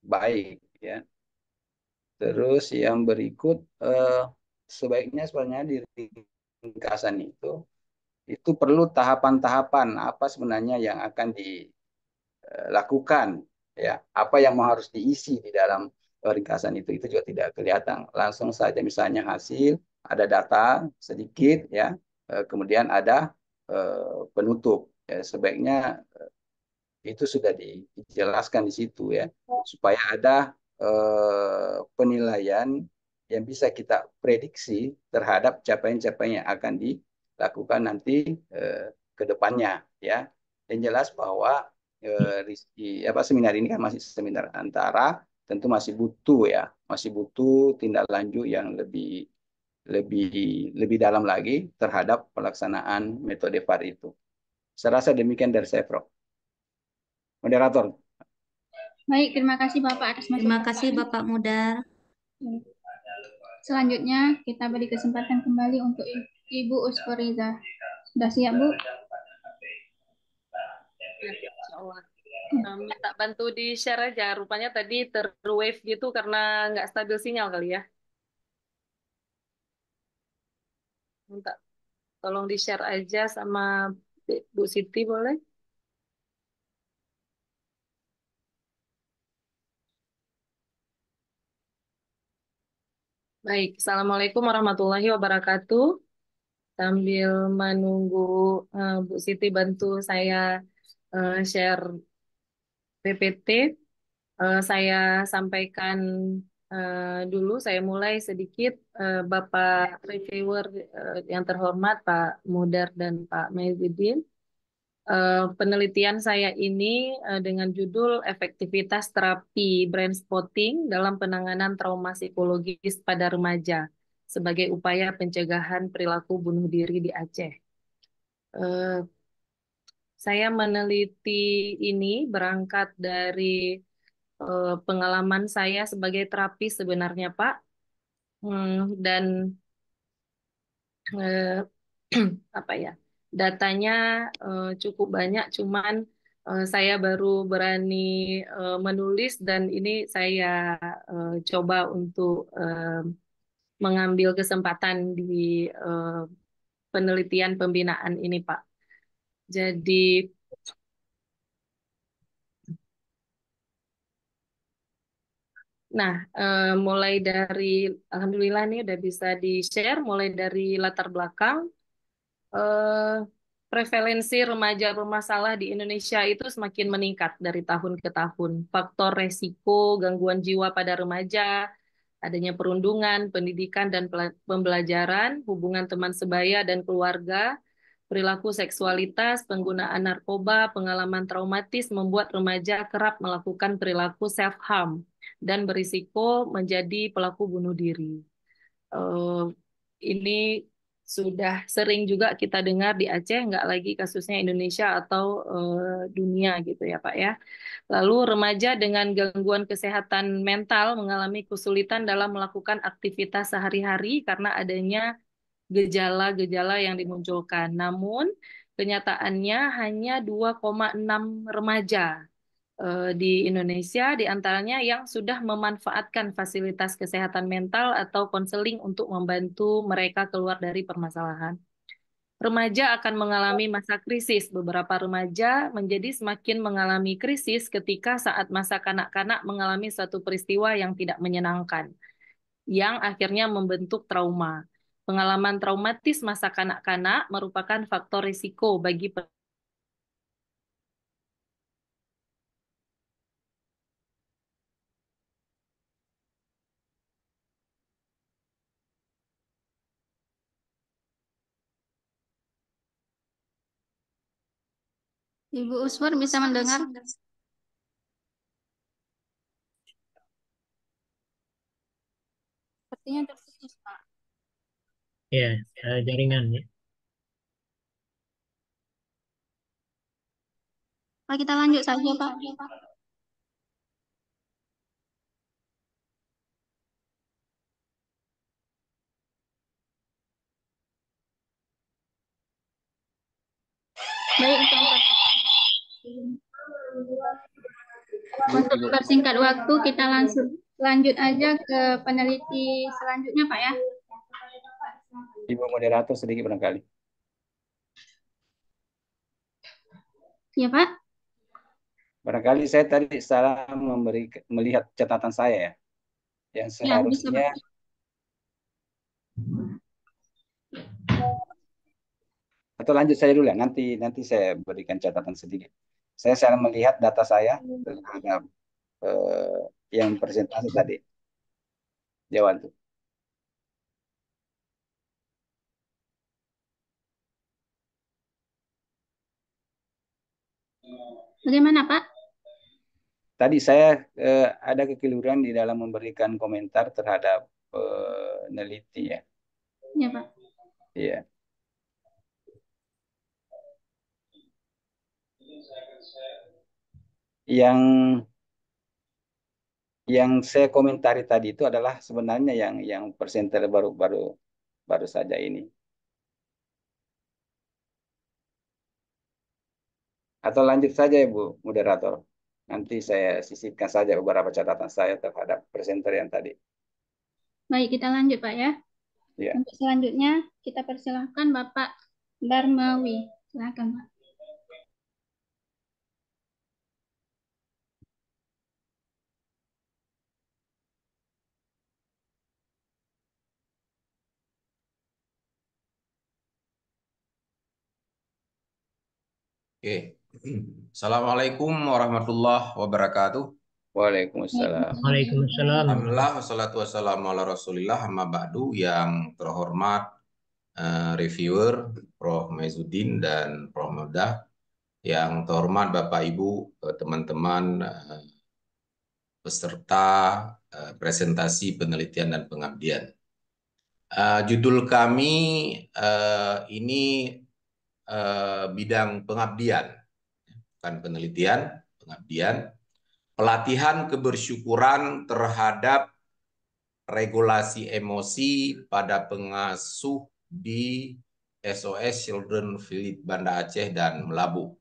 baik ya terus yang berikut eh, sebaiknya sebenarnya di ringkasan itu itu perlu tahapan-tahapan apa sebenarnya yang akan dilakukan eh, ya apa yang mau harus diisi di dalam ringkasan itu itu juga tidak kelihatan langsung saja misalnya hasil ada data sedikit ya eh, kemudian ada eh, penutup ya, sebaiknya eh, itu sudah dijelaskan di situ ya supaya ada penilaian yang bisa kita prediksi terhadap capaian-capaian yang akan dilakukan nanti ke depannya ya dan jelas bahwa apa seminar ini kan masih seminar antara tentu masih butuh ya masih butuh tindak lanjut yang lebih lebih lebih dalam lagi terhadap pelaksanaan metode VAR itu. Saya rasa demikian dari saya, Prof. Moderator. Baik, terima kasih Bapak atas masukan. Terima kasih Bapak Mudar. Selanjutnya kita beri kesempatan kembali untuk Ibu Usporiza. Sudah siap, Bu? Allah. Minta bantu di share aja. Rupanya tadi terwave gitu karena nggak stabil sinyal kali ya. minta tolong di share aja sama Bu Siti boleh Baik, Assalamualaikum warahmatullahi wabarakatuh. Sambil menunggu uh, Bu Siti bantu saya uh, share PPT, uh, eh, saya sampaikan Eh, dulu saya mulai sedikit uh, Bapak iya. reviewer uh, yang terhormat Pak Mudar dan Pak Mezidin. Uh, penelitian saya ini uh, dengan judul efektivitas terapi brain spotting dalam penanganan trauma psikologis pada remaja sebagai upaya pencegahan perilaku bunuh diri di Aceh. Uh, saya meneliti ini berangkat dari Eh, pengalaman saya sebagai terapis sebenarnya Pak hmm, dan eh, apa ya datanya eh, cukup banyak cuman saya baru berani menulis dan ini saya coba untuk mengambil kesempatan di penelitian pembinaan ini Pak. Jadi Nah, eh, mulai dari alhamdulillah nih udah bisa di-share mulai dari latar belakang eh, prevalensi remaja bermasalah di Indonesia itu semakin meningkat dari tahun ke tahun. Faktor resiko gangguan jiwa pada remaja, adanya perundungan, pendidikan dan pembelajaran, hubungan teman sebaya dan keluarga, perilaku seksualitas, penggunaan narkoba, pengalaman traumatis membuat remaja kerap melakukan perilaku self harm dan berisiko menjadi pelaku bunuh diri. Eh, ini sudah sering juga kita dengar di Aceh, nggak lagi kasusnya Indonesia atau eh, dunia gitu ya Pak ya. Lalu remaja dengan gangguan kesehatan mental mengalami kesulitan dalam melakukan aktivitas sehari-hari karena adanya gejala-gejala yang dimunculkan. Namun, kenyataannya hanya 2,6 remaja Eh, di Indonesia, diantaranya yang sudah memanfaatkan fasilitas kesehatan mental atau konseling untuk membantu mereka keluar dari permasalahan. Remaja akan mengalami masa krisis. Beberapa remaja menjadi semakin mengalami krisis ketika saat masa kanak-kanak mengalami suatu peristiwa yang tidak menyenangkan, yang akhirnya membentuk trauma. Pengalaman traumatis masa kanak-kanak merupakan faktor risiko bagi Ibu Uswar bisa mendengar? Sepertinya terputus, Pak. Ya, jaringan ya. Pak, kita lanjut saja, Pak. Baik, Pak. Untuk persingkat waktu, kita langsung lanjut aja ke peneliti selanjutnya, Pak ya. Ibu moderator sedikit barangkali. Ya, Pak. Barangkali saya tadi salah memberi melihat catatan saya ya. Yang iya, seharusnya ya, bisa, atau lanjut saya dulu ya nanti nanti saya berikan catatan sedikit saya sekarang melihat data saya hmm. terhadap eh, yang presentasi tadi. Jawab. tuh. Bagaimana Pak? Tadi saya eh, ada kekeliruan di dalam memberikan komentar terhadap eh, peneliti ya. Iya Pak. Iya. yang yang saya komentari tadi itu adalah sebenarnya yang yang presenter baru-baru baru saja ini. Atau lanjut saja ibu moderator. Nanti saya sisipkan saja beberapa catatan saya terhadap presenter yang tadi. Baik, kita lanjut Pak ya. ya. Untuk selanjutnya kita persilahkan Bapak Darmawi. Silakan Pak. Oke. Assalamualaikum warahmatullahi wabarakatuh. Waalaikumsalam. Waalaikumsalam. Alhamdulillah wassalatu wassalamu ala Rasulillah amma ba'du yang terhormat uh, reviewer Prof Maizuddin dan Prof Melda. yang terhormat Bapak Ibu eh, teman-teman uh, peserta uh, presentasi penelitian dan pengabdian. Uh, judul kami uh, ini Eh, bidang pengabdian, bukan penelitian, pengabdian, pelatihan kebersyukuran terhadap regulasi emosi pada pengasuh di SOS Children Village Banda Aceh dan Melabu.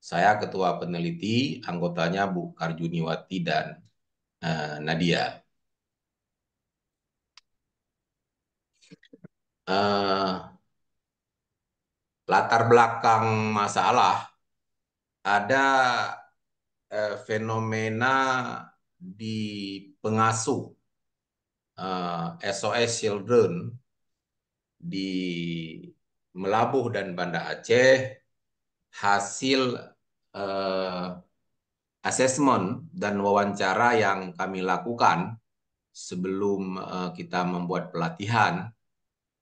Saya ketua peneliti, anggotanya Bu Karjuniwati dan uh, Nadia. Uh, latar belakang masalah ada eh, fenomena di pengasuh eh, SOS Children di Melabuh dan Banda Aceh hasil eh, asesmen dan wawancara yang kami lakukan sebelum eh, kita membuat pelatihan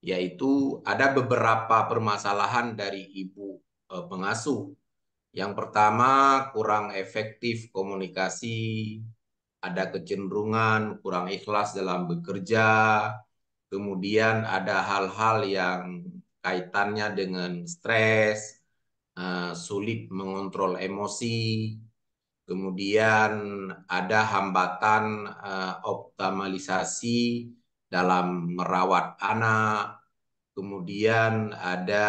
yaitu ada beberapa permasalahan dari ibu e, pengasuh. Yang pertama, kurang efektif komunikasi, ada kecenderungan kurang ikhlas dalam bekerja, kemudian ada hal-hal yang kaitannya dengan stres, e, sulit mengontrol emosi, kemudian ada hambatan e, optimalisasi dalam merawat anak, kemudian ada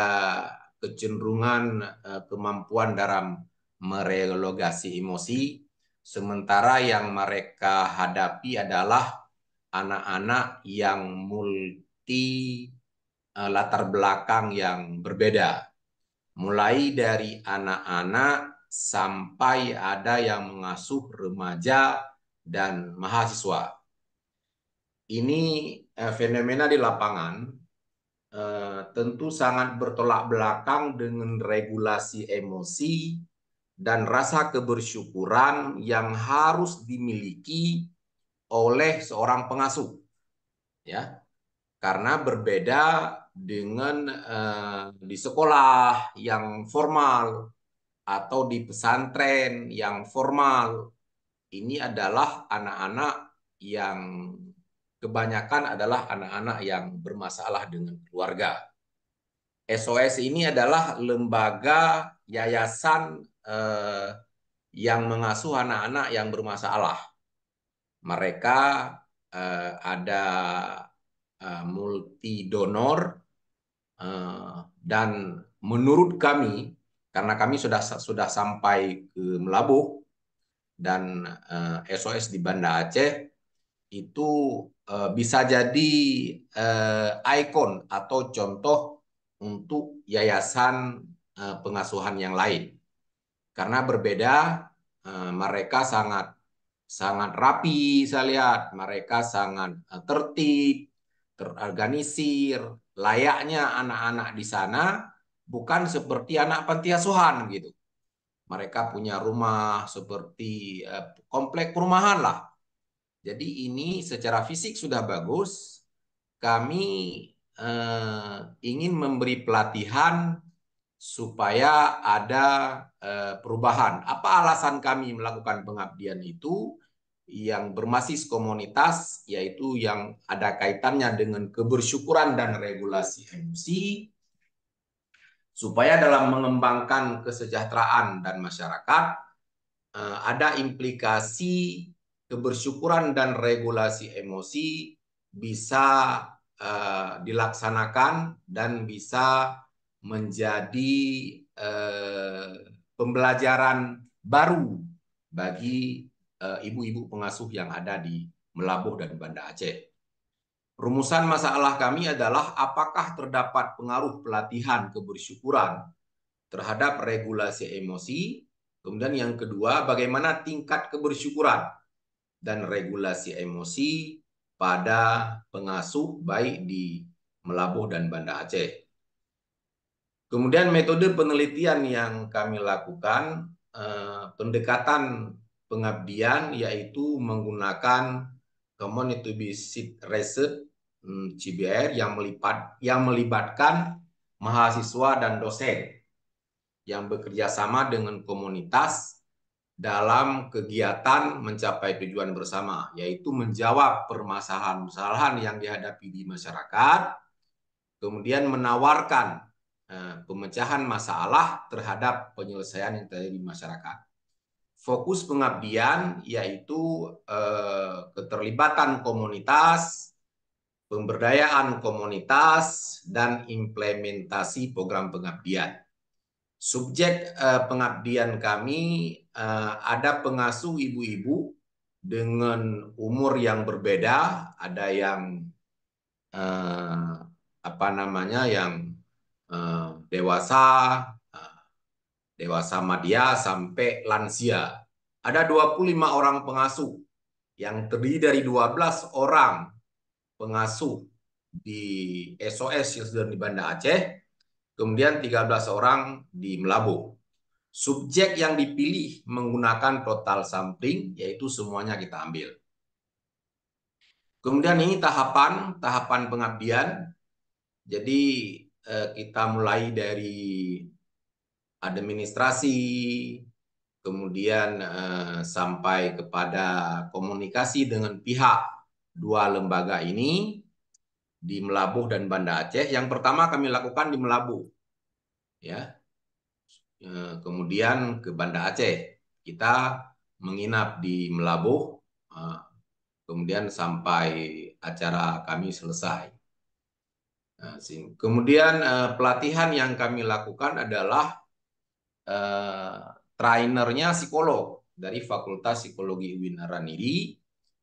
kecenderungan eh, kemampuan dalam merelogasi emosi, sementara yang mereka hadapi adalah anak-anak yang multi eh, latar belakang yang berbeda. Mulai dari anak-anak sampai ada yang mengasuh remaja dan mahasiswa ini eh, fenomena di lapangan eh, tentu sangat bertolak belakang dengan regulasi emosi dan rasa kebersyukuran yang harus dimiliki oleh seorang pengasuh ya karena berbeda dengan eh, di sekolah yang formal atau di pesantren yang formal ini adalah anak-anak yang kebanyakan adalah anak-anak yang bermasalah dengan keluarga. SOS ini adalah lembaga yayasan eh, yang mengasuh anak-anak yang bermasalah. Mereka eh, ada eh, multi donor eh, dan menurut kami karena kami sudah sudah sampai ke Melabuh dan eh, SOS di Banda Aceh itu uh, bisa jadi uh, ikon atau contoh untuk yayasan uh, pengasuhan yang lain. Karena berbeda, uh, mereka sangat sangat rapi saya lihat, mereka sangat uh, tertib, terorganisir, layaknya anak-anak di sana bukan seperti anak panti asuhan gitu. Mereka punya rumah seperti komplek perumahan lah jadi ini secara fisik sudah bagus. Kami eh, ingin memberi pelatihan supaya ada eh, perubahan. Apa alasan kami melakukan pengabdian itu yang bermasis komunitas yaitu yang ada kaitannya dengan kebersyukuran dan regulasi emosi supaya dalam mengembangkan kesejahteraan dan masyarakat eh, ada implikasi kebersyukuran dan regulasi emosi bisa uh, dilaksanakan dan bisa menjadi uh, pembelajaran baru bagi eh, ibu-ibu uh, pengasuh yang ada di Melabuh dan Banda Aceh. Rumusan masalah kami adalah apakah terdapat pengaruh pelatihan kebersyukuran terhadap regulasi emosi. Kemudian yang kedua, bagaimana tingkat kebersyukuran dan regulasi emosi pada pengasuh baik di Melabuh dan Banda Aceh. Kemudian metode penelitian yang kami lakukan eh, pendekatan pengabdian yaitu menggunakan community-based Research hmm, CBR yang melipat yang melibatkan mahasiswa dan dosen yang bekerja sama dengan komunitas dalam kegiatan mencapai tujuan bersama, yaitu menjawab permasalahan-permasalahan yang dihadapi di masyarakat, kemudian menawarkan eh, pemecahan masalah terhadap penyelesaian yang terjadi di masyarakat. Fokus pengabdian yaitu eh, keterlibatan komunitas, pemberdayaan komunitas, dan implementasi program pengabdian subjek uh, pengabdian kami uh, ada pengasuh ibu-ibu dengan umur yang berbeda, ada yang uh, apa namanya yang uh, dewasa, uh, dewasa madya sampai lansia. Ada 25 orang pengasuh yang terdiri dari 12 orang pengasuh di SOS yang sudah di Banda Aceh kemudian 13 orang di Melabu. Subjek yang dipilih menggunakan total sampling, yaitu semuanya kita ambil. Kemudian ini tahapan, tahapan pengabdian. Jadi eh, kita mulai dari administrasi, kemudian eh, sampai kepada komunikasi dengan pihak dua lembaga ini, di Melabuh dan Banda Aceh. Yang pertama kami lakukan di Melabuh. Ya. E, kemudian ke Banda Aceh. Kita menginap di Melabuh e, kemudian sampai acara kami selesai. E, kemudian pelatihan yang kami lakukan adalah trainernya psikolog dari Fakultas Psikologi UIN Araniri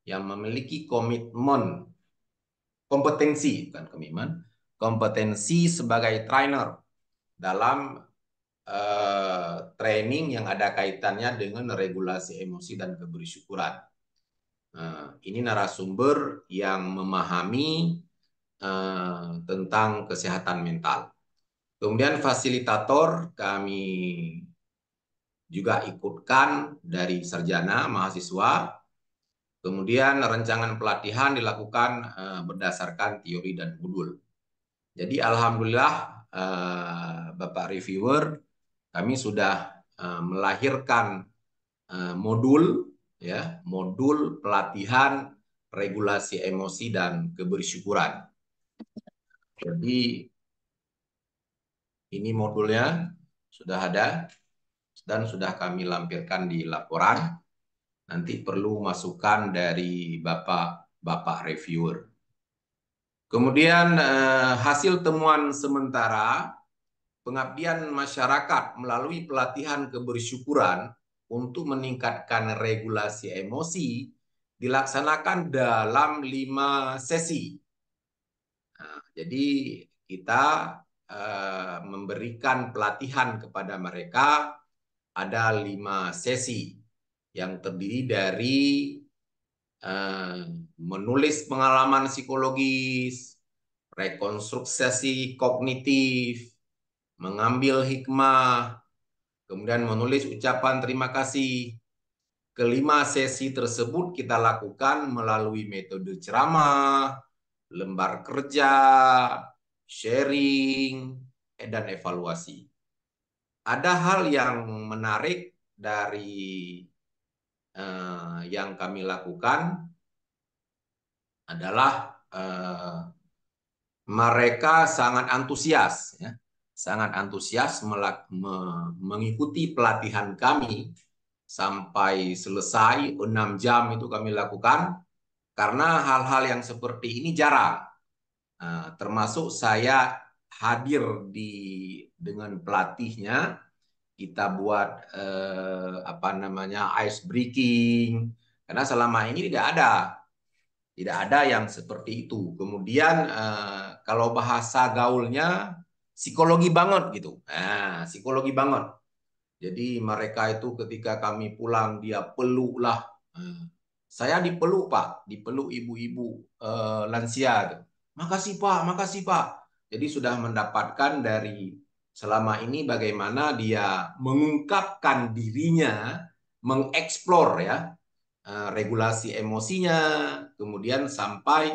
yang memiliki komitmen kompetensi bukan komitmen kompetensi sebagai trainer dalam uh, training yang ada kaitannya dengan regulasi emosi dan kebersyukuran. Uh, ini narasumber yang memahami uh, tentang kesehatan mental. Kemudian fasilitator kami juga ikutkan dari sarjana mahasiswa Kemudian rencangan pelatihan dilakukan eh, berdasarkan teori dan modul. Jadi alhamdulillah eh, Bapak reviewer kami sudah eh, melahirkan modul ya, modul pelatihan regulasi emosi dan kebersyukuran. Jadi ini modulnya sudah ada dan sudah kami lampirkan di laporan nanti perlu masukan dari Bapak Bapak reviewer. Kemudian eh, hasil temuan sementara pengabdian masyarakat melalui pelatihan kebersyukuran untuk meningkatkan regulasi emosi dilaksanakan dalam lima sesi. Nah, jadi kita eh, memberikan pelatihan kepada mereka ada lima sesi yang terdiri dari uh, menulis pengalaman psikologis, rekonstruksi kognitif, mengambil hikmah, kemudian menulis ucapan terima kasih. Kelima sesi tersebut kita lakukan melalui metode ceramah, lembar kerja, sharing, dan evaluasi. Ada hal yang menarik dari eh, yang kami lakukan adalah eh, mereka sangat antusias, ya, sangat antusias melak, me, mengikuti pelatihan kami sampai selesai enam jam itu kami lakukan karena hal-hal yang seperti ini jarang. Eh, termasuk saya hadir di dengan pelatihnya kita buat eh, apa namanya ice breaking karena selama ini tidak ada tidak ada yang seperti itu kemudian eh, kalau bahasa gaulnya psikologi banget gitu eh, psikologi banget jadi mereka itu ketika kami pulang dia peluk lah eh, saya dipeluk pak dipeluk ibu-ibu eh, lansia makasih pak makasih pak jadi sudah mendapatkan dari selama ini bagaimana dia mengungkapkan dirinya, mengeksplor ya eh, regulasi emosinya, kemudian sampai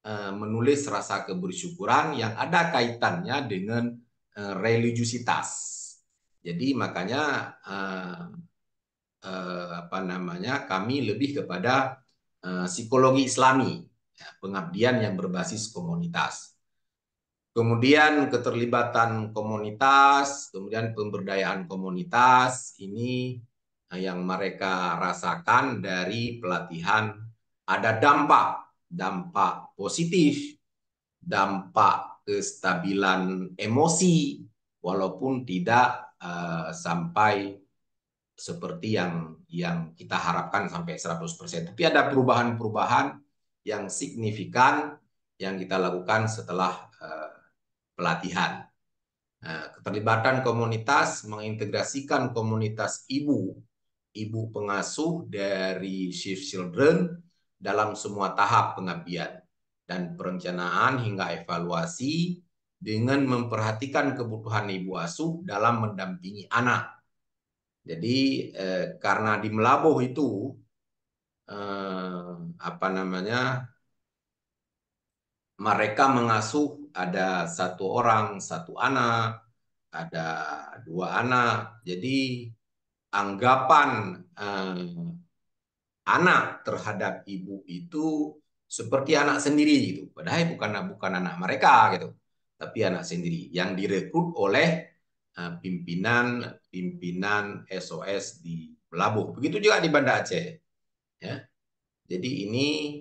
eh, menulis rasa kebersyukuran yang ada kaitannya dengan eh, religiusitas. Jadi makanya apa namanya kami lebih kepada psikologi Islami, ya, pengabdian yang berbasis komunitas. Kemudian keterlibatan komunitas, kemudian pemberdayaan komunitas ini eh, yang mereka rasakan dari pelatihan ada dampak, dampak positif, dampak kestabilan emosi walaupun tidak uh, sampai seperti yang yang kita harapkan sampai 100%. Tapi ada perubahan-perubahan yang signifikan yang kita lakukan setelah pelatihan. Nah, keterlibatan komunitas mengintegrasikan komunitas ibu, ibu pengasuh dari Shift Children dalam semua tahap pengabdian dan perencanaan hingga evaluasi dengan memperhatikan kebutuhan ibu asuh dalam mendampingi anak. Jadi eh, karena di Melaboh itu eh, apa namanya mereka mengasuh ada satu orang satu anak, ada dua anak. Jadi anggapan eh, anak terhadap ibu itu seperti anak sendiri gitu. Padahal bukan bukan anak mereka gitu, tapi anak sendiri yang direkrut oleh eh, pimpinan pimpinan SOS di Labuh. Begitu juga di Banda Aceh. Ya. Jadi ini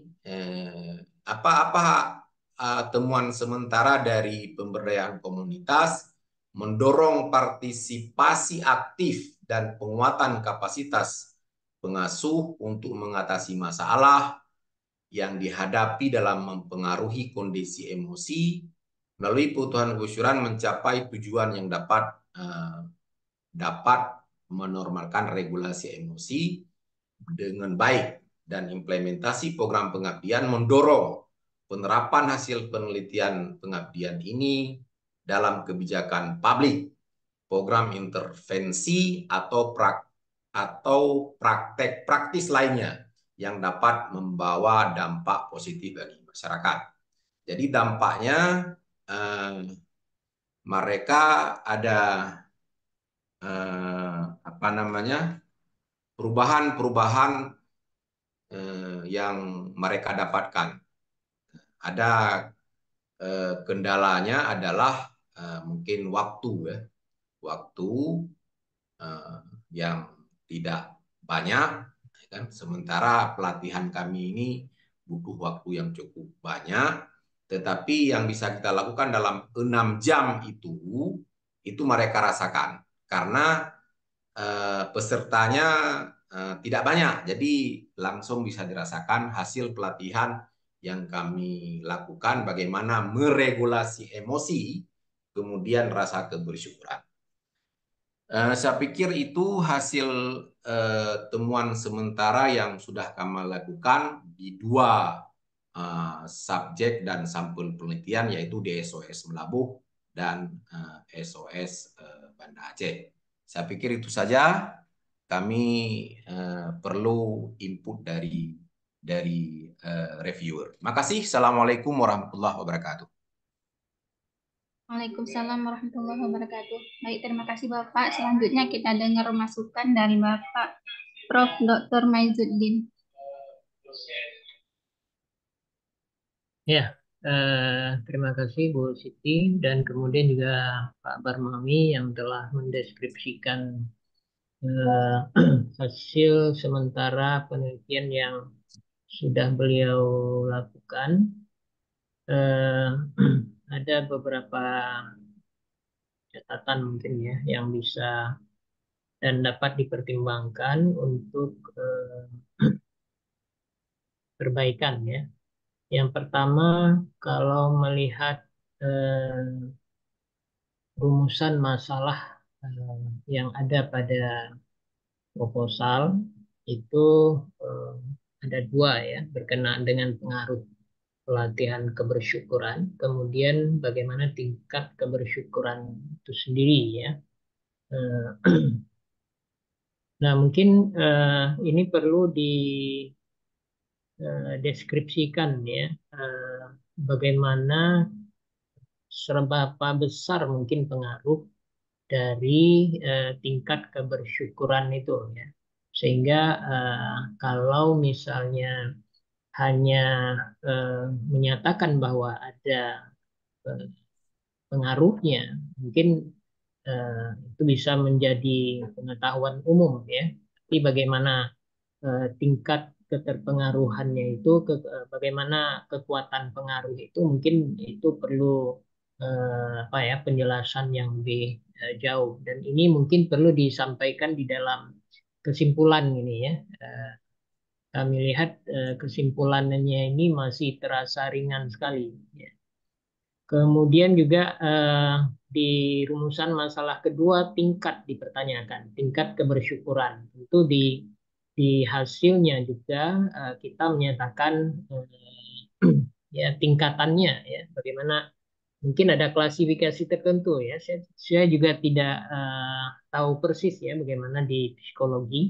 apa-apa eh, uh, temuan sementara dari pemberdayaan komunitas mendorong partisipasi aktif dan penguatan kapasitas pengasuh untuk mengatasi masalah yang dihadapi dalam mempengaruhi kondisi emosi melalui kebutuhan khusyuran mencapai tujuan yang dapat uh, dapat menormalkan regulasi emosi dengan baik dan implementasi program pengabdian mendorong penerapan hasil penelitian pengabdian ini dalam kebijakan publik, program intervensi atau prak atau praktek praktis lainnya yang dapat membawa dampak positif bagi masyarakat. Jadi dampaknya eh, mereka ada eh, apa namanya perubahan-perubahan eh, yang mereka dapatkan ada eh, kendalanya adalah eh, mungkin waktu ya waktu eh, yang tidak banyak ya kan sementara pelatihan kami ini butuh waktu yang cukup banyak tetapi yang bisa kita lakukan dalam enam jam itu itu mereka rasakan karena eh, pesertanya eh, tidak banyak jadi langsung bisa dirasakan hasil pelatihan yang kami lakukan bagaimana meregulasi emosi kemudian rasa kebersyukuran. Eh, saya pikir itu hasil eh, temuan sementara yang sudah kami lakukan di dua eh, subjek dan sampel penelitian yaitu di SOS Melabuh dan SOS uh, Banda Aceh. Saya pikir itu saja. Kami perlu input dari dari uh, reviewer. Makasih. Assalamualaikum warahmatullahi wabarakatuh. Waalaikumsalam warahmatullahi wabarakatuh. Baik, terima kasih Bapak. Selanjutnya kita dengar masukan dari Bapak Prof. Dr. Maizuddin. Ya, eh, terima kasih Bu Siti dan kemudian juga Pak Barmami yang telah mendeskripsikan eh, hasil sementara penelitian yang sudah beliau lakukan eh, ada beberapa catatan mungkin ya yang bisa dan dapat dipertimbangkan untuk eh, perbaikan ya. Yang pertama kalau melihat eh, rumusan masalah eh, yang ada pada proposal itu eh, ada dua ya berkenaan dengan pengaruh pelatihan kebersyukuran, kemudian bagaimana tingkat kebersyukuran itu sendiri ya. Eh, nah mungkin eh, ini perlu dideskripsikan eh, uh, ya bagaimana seberapa besar mungkin pengaruh dari tingkat kebersyukuran itu ya sehingga uh, kalau misalnya hanya uh, menyatakan bahwa ada uh, pengaruhnya mungkin uh, itu bisa menjadi pengetahuan umum ya tapi bagaimana uh, tingkat keterpengaruhannya itu ke, uh, bagaimana kekuatan pengaruh itu mungkin itu perlu uh, apa ya penjelasan yang lebih uh, jauh dan ini mungkin perlu disampaikan di dalam kesimpulan ini ya. Eh, kami lihat eh, kesimpulannya ini masih terasa ringan sekali. Ya. Kemudian juga eh, di rumusan masalah kedua tingkat dipertanyakan, tingkat kebersyukuran. Tentu di di hasilnya juga kita menyatakan ya tingkatannya ya bagaimana mungkin ada klasifikasi tertentu ya. Saya, saya juga tidak uh, tahu persis ya bagaimana di psikologi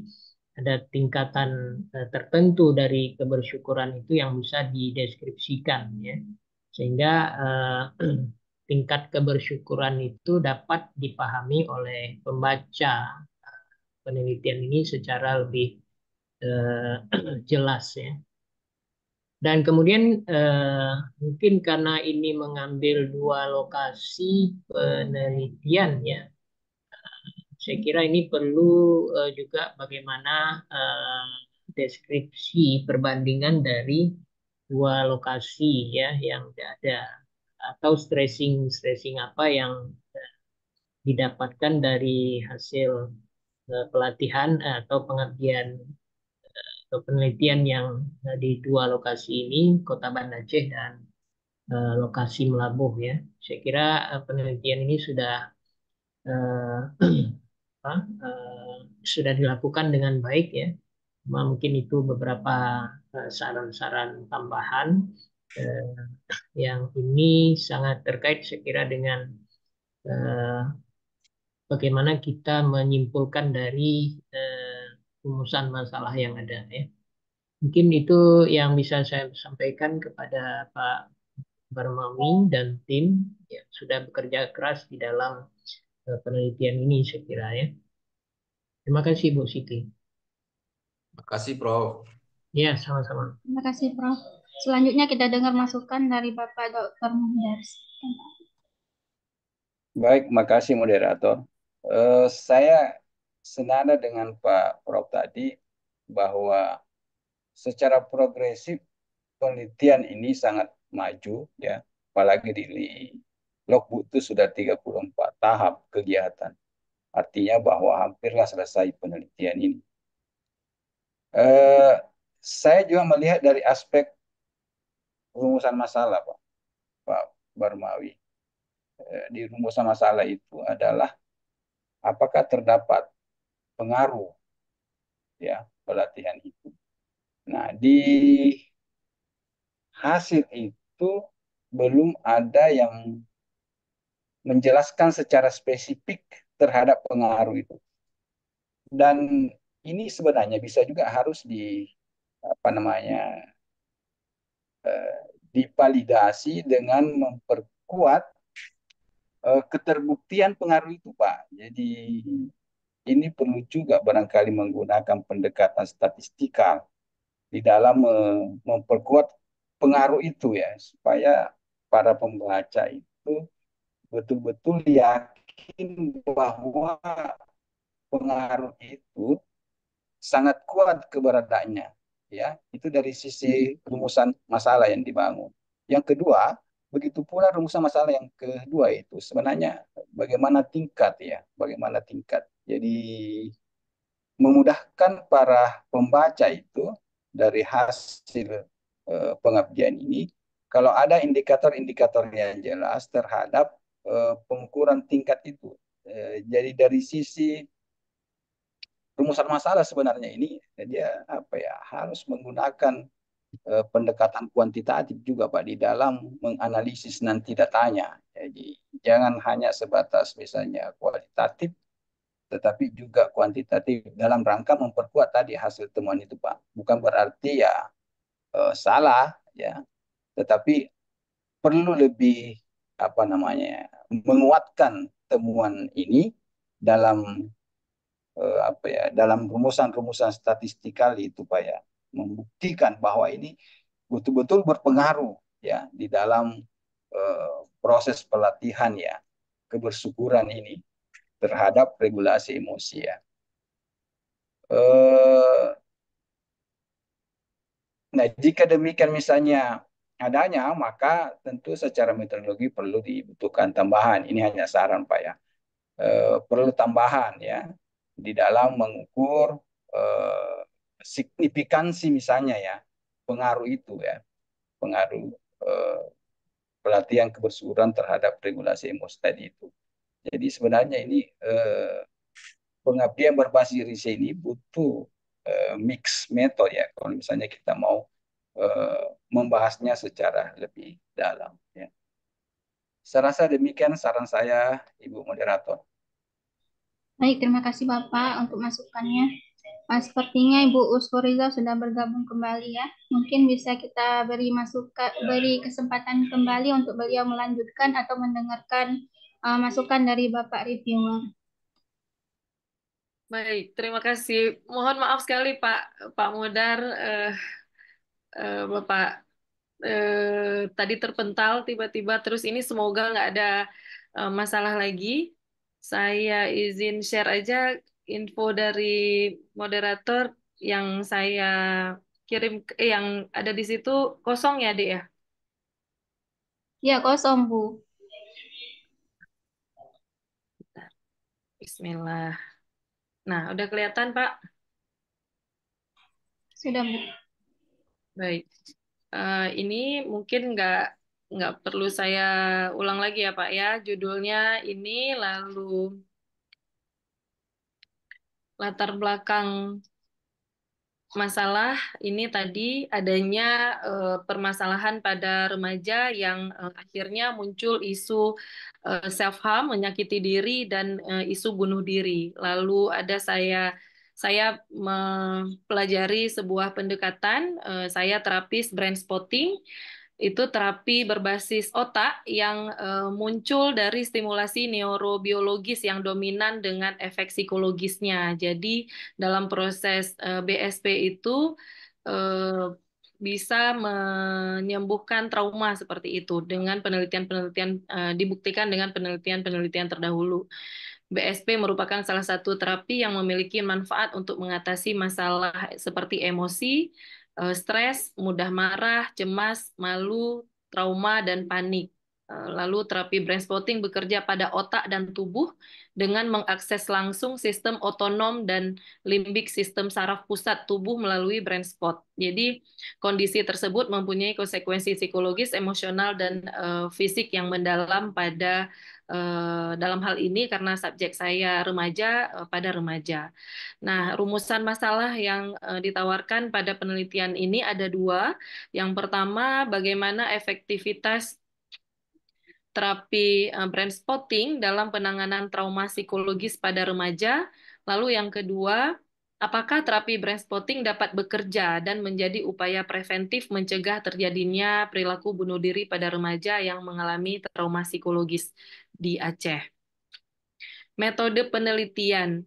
ada tingkatan uh, tertentu dari kebersyukuran itu yang bisa dideskripsikan ya. Sehingga uh, tingkat kebersyukuran itu dapat dipahami oleh pembaca penelitian ini secara lebih uh, jelas ya. Dan kemudian eh, mungkin karena ini mengambil dua lokasi penelitian ya, eh, saya kira ini perlu eh, juga bagaimana eh, deskripsi perbandingan dari dua lokasi ya yang ada atau stressing stressing apa yang eh, didapatkan dari hasil eh, pelatihan atau pengabdian penelitian yang eh, di dua lokasi ini, Kota Banda Aceh dan uh, lokasi Melabuh ya. Saya kira eh, penelitian ini sudah uh, uh, sudah dilakukan dengan baik ya. Cuma mungkin itu beberapa saran-saran uh, tambahan uh, yang ini sangat terkait saya kira dengan uh, bagaimana kita menyimpulkan dari uh, rumusan masalah yang ada ya. Mungkin itu yang bisa saya sampaikan kepada Pak Barmawi dan tim yang sudah bekerja keras di dalam eh, penelitian ini saya kira ya. Terima kasih Bu Siti. Terima kasih Prof. Ya, sama-sama. Terima kasih Prof. Selanjutnya kita dengar masukan dari Bapak Dr. Munir. Baik, terima kasih moderator. Uh, saya senada dengan Pak Prof tadi bahwa secara progresif penelitian ini sangat maju ya apalagi di logbook itu sudah 34 tahap kegiatan artinya bahwa hampirlah selesai penelitian ini eh, saya juga melihat dari aspek rumusan masalah Pak Pak Barmawi eh, di rumusan masalah itu adalah apakah terdapat pengaruh ya pelatihan itu. Nah, di hasil itu belum ada yang menjelaskan secara spesifik terhadap pengaruh itu. Dan ini sebenarnya bisa juga harus di apa namanya eh, dipalidasi dengan memperkuat eh, keterbuktian pengaruh itu, Pak. Jadi ini perlu juga barangkali menggunakan pendekatan statistikal di dalam memperkuat pengaruh itu ya supaya para pembaca itu betul-betul yakin bahwa pengaruh itu sangat kuat keberadaannya ya itu dari sisi iya. rumusan masalah yang dibangun yang kedua begitu pula rumusan masalah yang kedua itu sebenarnya bagaimana tingkat ya bagaimana tingkat jadi memudahkan para pembaca itu dari hasil eh, pengabdian ini kalau ada indikator-indikator yang jelas terhadap eh, pengukuran tingkat itu. Eh, jadi dari sisi rumusan masalah sebenarnya ini dia apa ya harus menggunakan eh, pendekatan kuantitatif juga Pak di dalam menganalisis nanti datanya. Jadi jangan hanya sebatas misalnya kualitatif tetapi juga kuantitatif dalam rangka memperkuat tadi hasil temuan itu Pak. Bukan berarti ya e, salah ya, tetapi perlu lebih apa namanya menguatkan temuan ini dalam e, apa ya dalam rumusan-rumusan statistikal itu Pak ya membuktikan bahwa ini betul-betul berpengaruh ya di dalam e, proses pelatihan ya kebersyukuran ini terhadap regulasi emosi ya. Eh, nah, jika demikian misalnya adanya, maka tentu secara metodologi perlu dibutuhkan tambahan. Ini hanya saran Pak ya. Eh, perlu tambahan ya di dalam mengukur eh, signifikansi misalnya ya pengaruh itu ya pengaruh eh, pelatihan kebersuhuran terhadap regulasi emosi tadi itu. Jadi sebenarnya ini eh, pengabdian berbasis riset ini butuh eh, mix metode ya. Kalau misalnya kita mau eh, membahasnya secara lebih dalam. Ya. Saya rasa demikian saran saya, Ibu Moderator. Baik, terima kasih Bapak untuk masukannya. Nah, sepertinya Ibu Uskuriza sudah bergabung kembali ya. Mungkin bisa kita beri masukan, ya. beri kesempatan kembali untuk beliau melanjutkan atau mendengarkan uh, masukan dari Bapak reviewer. Baik, terima kasih. Mohon maaf sekali Pak Pak Modar, uh, uh, Bapak uh, tadi terpental tiba-tiba. Terus ini semoga nggak ada uh, masalah lagi. Saya izin share aja info dari moderator yang saya kirim eh, yang ada di situ kosong ya, Dek ya? Ya kosong Bu. Bismillah. Nah, udah kelihatan, Pak? Sudah, Bu. Baik. Uh, ini mungkin nggak nggak perlu saya ulang lagi ya Pak ya judulnya ini lalu latar belakang masalah ini tadi adanya uh, permasalahan pada remaja yang uh, akhirnya muncul isu uh, eh, self harm, menyakiti diri dan uh, isu bunuh diri. Lalu ada saya saya mempelajari sebuah pendekatan, uh, saya terapis brand spotting itu terapi berbasis otak yang uh, muncul dari stimulasi neurobiologis yang dominan dengan efek psikologisnya. Jadi dalam proses uh, eh, BSP itu uh, bisa menyembuhkan trauma seperti itu dengan penelitian-penelitian dibuktikan dengan penelitian-penelitian terdahulu. BSP merupakan salah satu terapi yang memiliki manfaat untuk mengatasi masalah seperti emosi, Eh, stres, mudah marah, cemas, malu, trauma, dan panik. Eh, lalu terapi brain spotting bekerja pada otak dan tubuh dengan mengakses langsung sistem otonom dan limbik sistem saraf pusat tubuh melalui brain spot. Jadi kondisi tersebut mempunyai konsekuensi psikologis, emosional, dan uh, fisik yang mendalam pada Eh, dalam hal ini karena subjek saya remaja eh, pada remaja. Nah, rumusan masalah yang eh, ditawarkan pada penelitian ini ada dua. Yang pertama, bagaimana efektivitas terapi brain spotting dalam penanganan trauma psikologis pada remaja. Lalu yang kedua, Apakah terapi brain spotting dapat bekerja dan menjadi upaya preventif mencegah terjadinya perilaku bunuh diri pada remaja yang mengalami trauma psikologis di Aceh? Metode penelitian.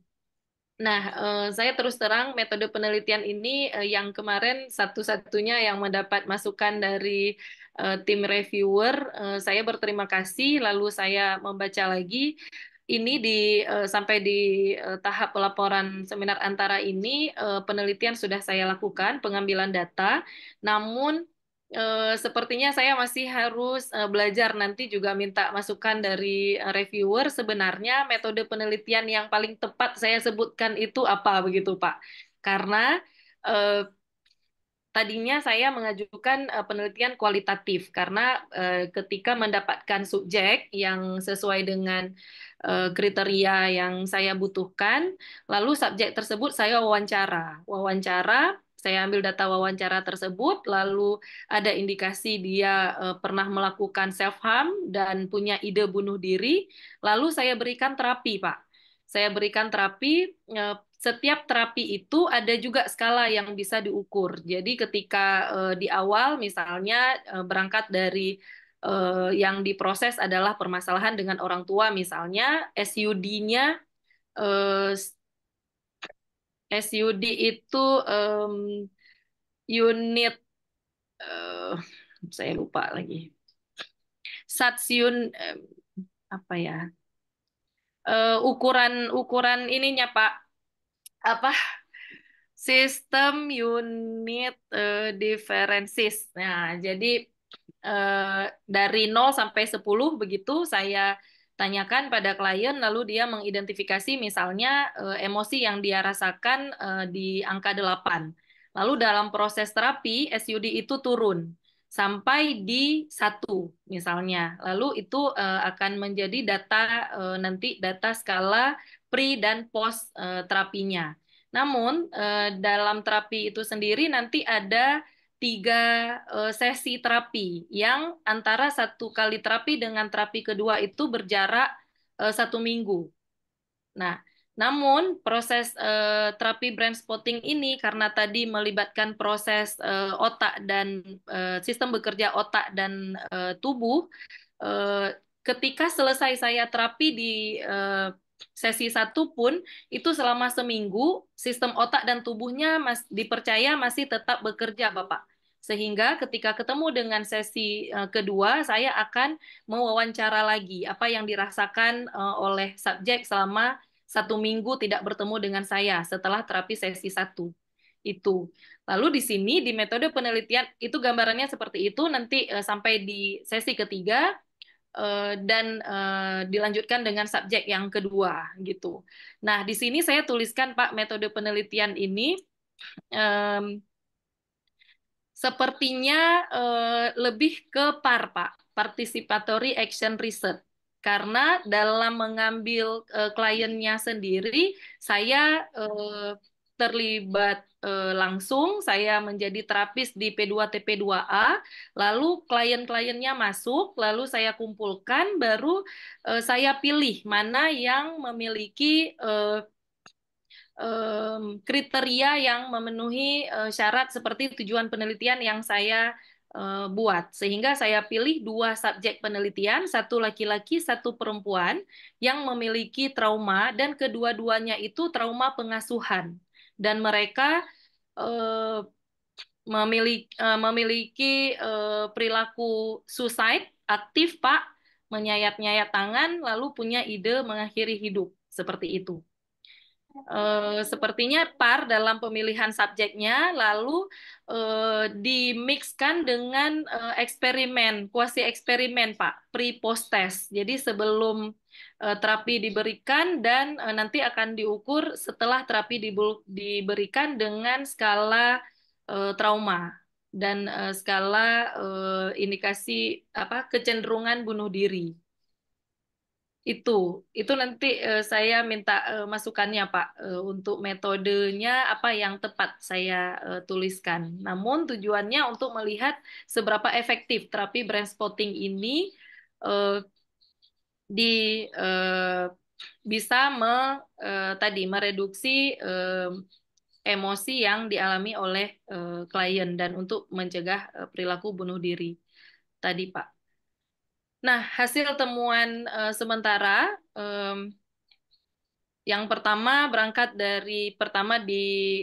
Nah, eh, saya terus terang metode penelitian ini eh, yang kemarin satu-satunya yang mendapat masukan dari eh, tim reviewer, saya berterima kasih lalu saya membaca lagi ini di uh, sampai di uh, tahap pelaporan seminar antara ini uh, penelitian sudah saya lakukan pengambilan data namun uh, sepertinya saya masih harus uh, belajar nanti juga minta masukan dari reviewer sebenarnya metode penelitian yang paling tepat saya sebutkan itu apa begitu Pak karena uh, tadinya saya mengajukan penelitian kualitatif karena ketika mendapatkan subjek yang sesuai dengan Eh, kriteria yang saya butuhkan. Lalu subjek tersebut saya wawancara. Wawancara saya ambil data wawancara tersebut, lalu ada indikasi dia eh, pernah melakukan self harm dan punya ide bunuh diri, lalu saya berikan terapi, Pak. Saya berikan terapi eh, setiap terapi itu ada juga skala yang bisa diukur. Jadi ketika di awal misalnya berangkat dari eh, yang diproses adalah permasalahan dengan orang tua misalnya SUD-nya eh, SUD itu um, unit uh, saya lupa lagi satsiun apa ya uh, ukuran ukuran ininya pak apa sistem unit uh, diferensis nah jadi Eh, dari 0 sampai 10 begitu saya tanyakan pada klien lalu dia mengidentifikasi misalnya eh, emosi yang dia rasakan eh, di angka 8. Lalu dalam proses terapi SUD itu turun sampai di satu misalnya. Lalu itu akan menjadi data nanti data skala pre dan post terapinya. Namun dalam terapi itu sendiri nanti ada tiga eh, sesi terapi yang antara satu kali terapi dengan terapi kedua itu berjarak eh, satu minggu. Nah, namun proses eh, terapi brain spotting ini karena tadi melibatkan proses otak dan sistem bekerja otak dan tubuh, ketika selesai saya terapi di sesi satu pun itu selama seminggu sistem otak dan tubuhnya dipercaya masih tetap bekerja, Bapak. Sehingga ketika ketemu dengan sesi eh, kedua, saya akan mewawancara lagi apa yang dirasakan eh, oleh subjek selama satu minggu tidak bertemu dengan saya setelah terapi sesi satu itu. Lalu di sini di metode penelitian itu gambarannya seperti itu nanti eh, sampai di sesi ketiga dan dilanjutkan dengan subjek yang kedua gitu. Nah di sini saya tuliskan Pak metode penelitian ini. Sepertinya eh, lebih ke PAR, Pak, Participatory Action Research. Karena dalam mengambil eh, kliennya sendiri, saya eh, terlibat eh, langsung, saya menjadi terapis di P2 TP2A, lalu klien-kliennya masuk, lalu saya kumpulkan, baru uh, saya pilih mana yang memiliki eh, um, kriteria yang memenuhi uh, syarat seperti tujuan penelitian yang saya uh, buat. Sehingga saya pilih dua subjek penelitian, satu laki-laki, satu perempuan yang memiliki trauma dan kedua-duanya itu trauma pengasuhan dan mereka uh, memiliki uh, memiliki uh, perilaku suicide aktif Pak menyayat-nyayat tangan lalu punya ide mengakhiri hidup seperti itu. Eh, sepertinya par dalam pemilihan subjeknya, lalu eh, dimixkan dengan eh, eksperimen, kuasi eksperimen Pak, pre post test. Jadi sebelum terapi diberikan dan nanti akan diukur setelah terapi diberikan dengan skala trauma dan skala indikasi apa kecenderungan bunuh diri itu itu nanti uh, saya minta uh, masukannya Pak uh, untuk metodenya apa yang tepat saya uh, tuliskan. Namun tujuannya untuk melihat seberapa efektif terapi brain spotting ini uh, di uh, bisa me, uh, tadi mereduksi uh, emosi yang dialami oleh uh, klien dan untuk mencegah uh, perilaku bunuh diri tadi Pak. Nah, hasil temuan uh, sementara um, yang pertama berangkat dari pertama di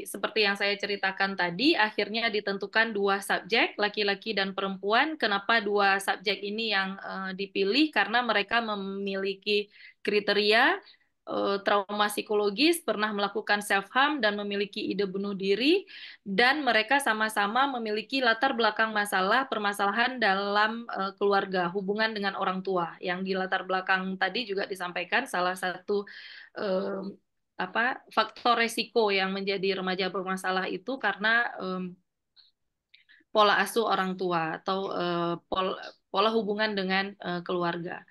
seperti yang saya ceritakan tadi akhirnya ditentukan dua subjek laki-laki dan perempuan kenapa dua subjek ini yang uh, dipilih karena mereka memiliki kriteria Eh, trauma psikologis, pernah melakukan self harm dan memiliki ide bunuh diri dan mereka sama-sama memiliki latar belakang masalah permasalahan dalam eh, keluarga, hubungan dengan orang tua. Yang di latar belakang tadi juga disampaikan salah satu um, apa faktor resiko yang menjadi remaja bermasalah itu karena um, pola asuh orang tua atau uh, pola, hubungan dengan uh, keluarga.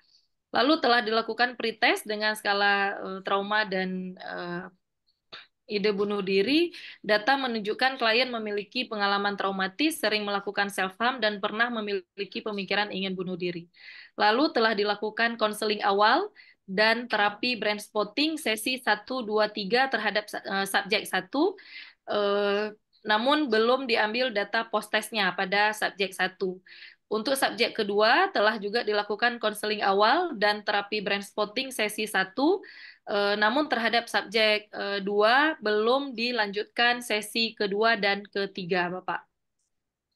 Lalu telah dilakukan pretest dengan skala eh, trauma dan uh, ide bunuh diri, data menunjukkan klien memiliki pengalaman traumatis, sering melakukan self-harm, dan pernah memiliki pemikiran ingin bunuh diri. Lalu telah dilakukan konseling awal dan terapi brain spotting sesi 1, 2, 3 terhadap uh, subjek 1, uh, namun belum diambil data post-testnya pada subjek 1. Untuk subjek kedua telah juga dilakukan konseling awal dan terapi brand spotting sesi 1, eh, namun terhadap subjek eh, 2 belum dilanjutkan sesi kedua dan ketiga, Bapak.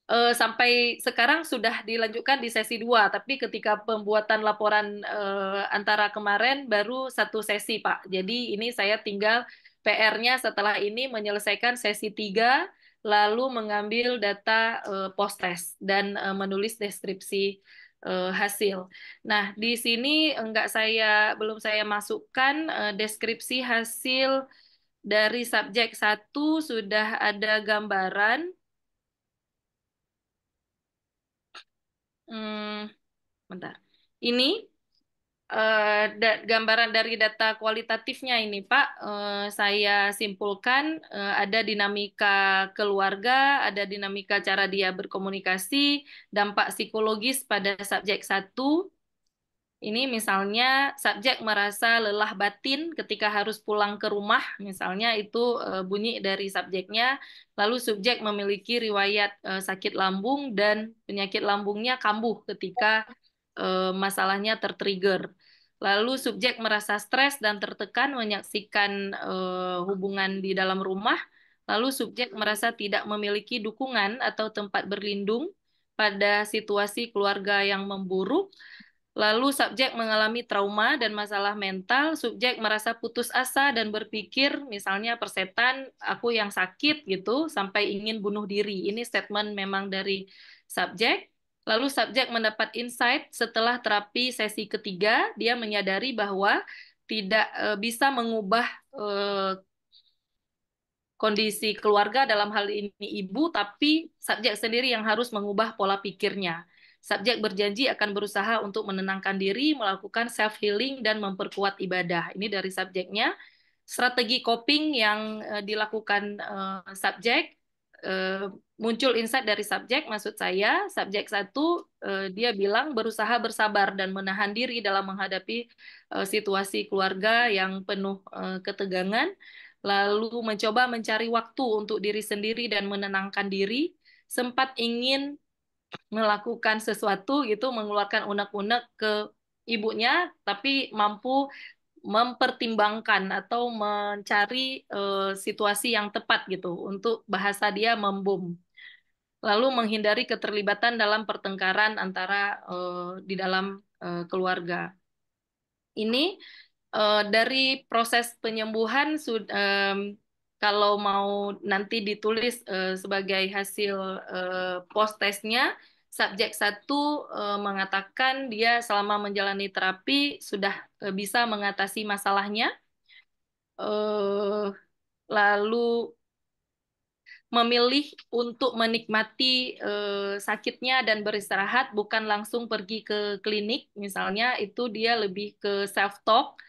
Eh, sampai sekarang sudah dilanjutkan di sesi dua, tapi ketika pembuatan laporan eh, antara kemarin baru satu sesi, Pak. Jadi ini saya tinggal PR-nya setelah ini menyelesaikan sesi tiga lalu mengambil data uh, post-test dan eh, menulis deskripsi eh, hasil. Nah, di sini enggak saya belum saya masukkan deskripsi hasil dari subjek satu sudah ada gambaran. Hmm, bentar. Ini Eh, da gambaran dari data kualitatifnya ini Pak, uh, saya simpulkan uh, ada dinamika keluarga, ada dinamika cara dia berkomunikasi, dampak psikologis pada subjek satu. Ini misalnya subjek merasa lelah batin ketika harus pulang ke rumah, misalnya itu bunyi dari subjeknya. Lalu subjek memiliki riwayat sakit lambung dan penyakit lambungnya kambuh ketika Eh, masalahnya tertrigger. Lalu subjek merasa stres dan tertekan menyaksikan uh, hubungan di dalam rumah. Lalu subjek merasa tidak memiliki dukungan atau tempat berlindung pada situasi keluarga yang memburuk. Lalu subjek mengalami trauma dan masalah mental, subjek merasa putus asa dan berpikir misalnya persetan aku yang sakit gitu sampai ingin bunuh diri. Ini statement memang dari subjek. Lalu subjek mendapat insight setelah terapi sesi ketiga, dia menyadari bahwa tidak e, bisa mengubah e, kondisi keluarga dalam hal ini ibu, tapi subjek sendiri yang harus mengubah pola pikirnya. Subjek berjanji akan berusaha untuk menenangkan diri, melakukan self healing dan memperkuat ibadah. Ini dari subjeknya. Strategi coping yang e, dilakukan subjek Eh, muncul insight dari subjek maksud saya subjek satu eh, dia bilang berusaha bersabar dan menahan diri dalam menghadapi eh, situasi keluarga yang penuh ketegangan lalu mencoba mencari waktu untuk diri sendiri dan menenangkan diri sempat ingin melakukan sesuatu gitu mengeluarkan unek-unek ke ibunya tapi mampu mempertimbangkan atau mencari uh, situasi yang tepat gitu untuk bahasa dia membom. Lalu menghindari keterlibatan dalam pertengkaran antara uh, di dalam uh, keluarga. Ini uh, dari proses penyembuhan um, kalau mau nanti ditulis uh, sebagai hasil uh, post testnya subjek satu eh, mengatakan dia selama menjalani terapi sudah eh, bisa mengatasi masalahnya, eh, lalu memilih untuk menikmati sakitnya dan beristirahat, bukan langsung pergi ke klinik, misalnya itu dia lebih ke self talk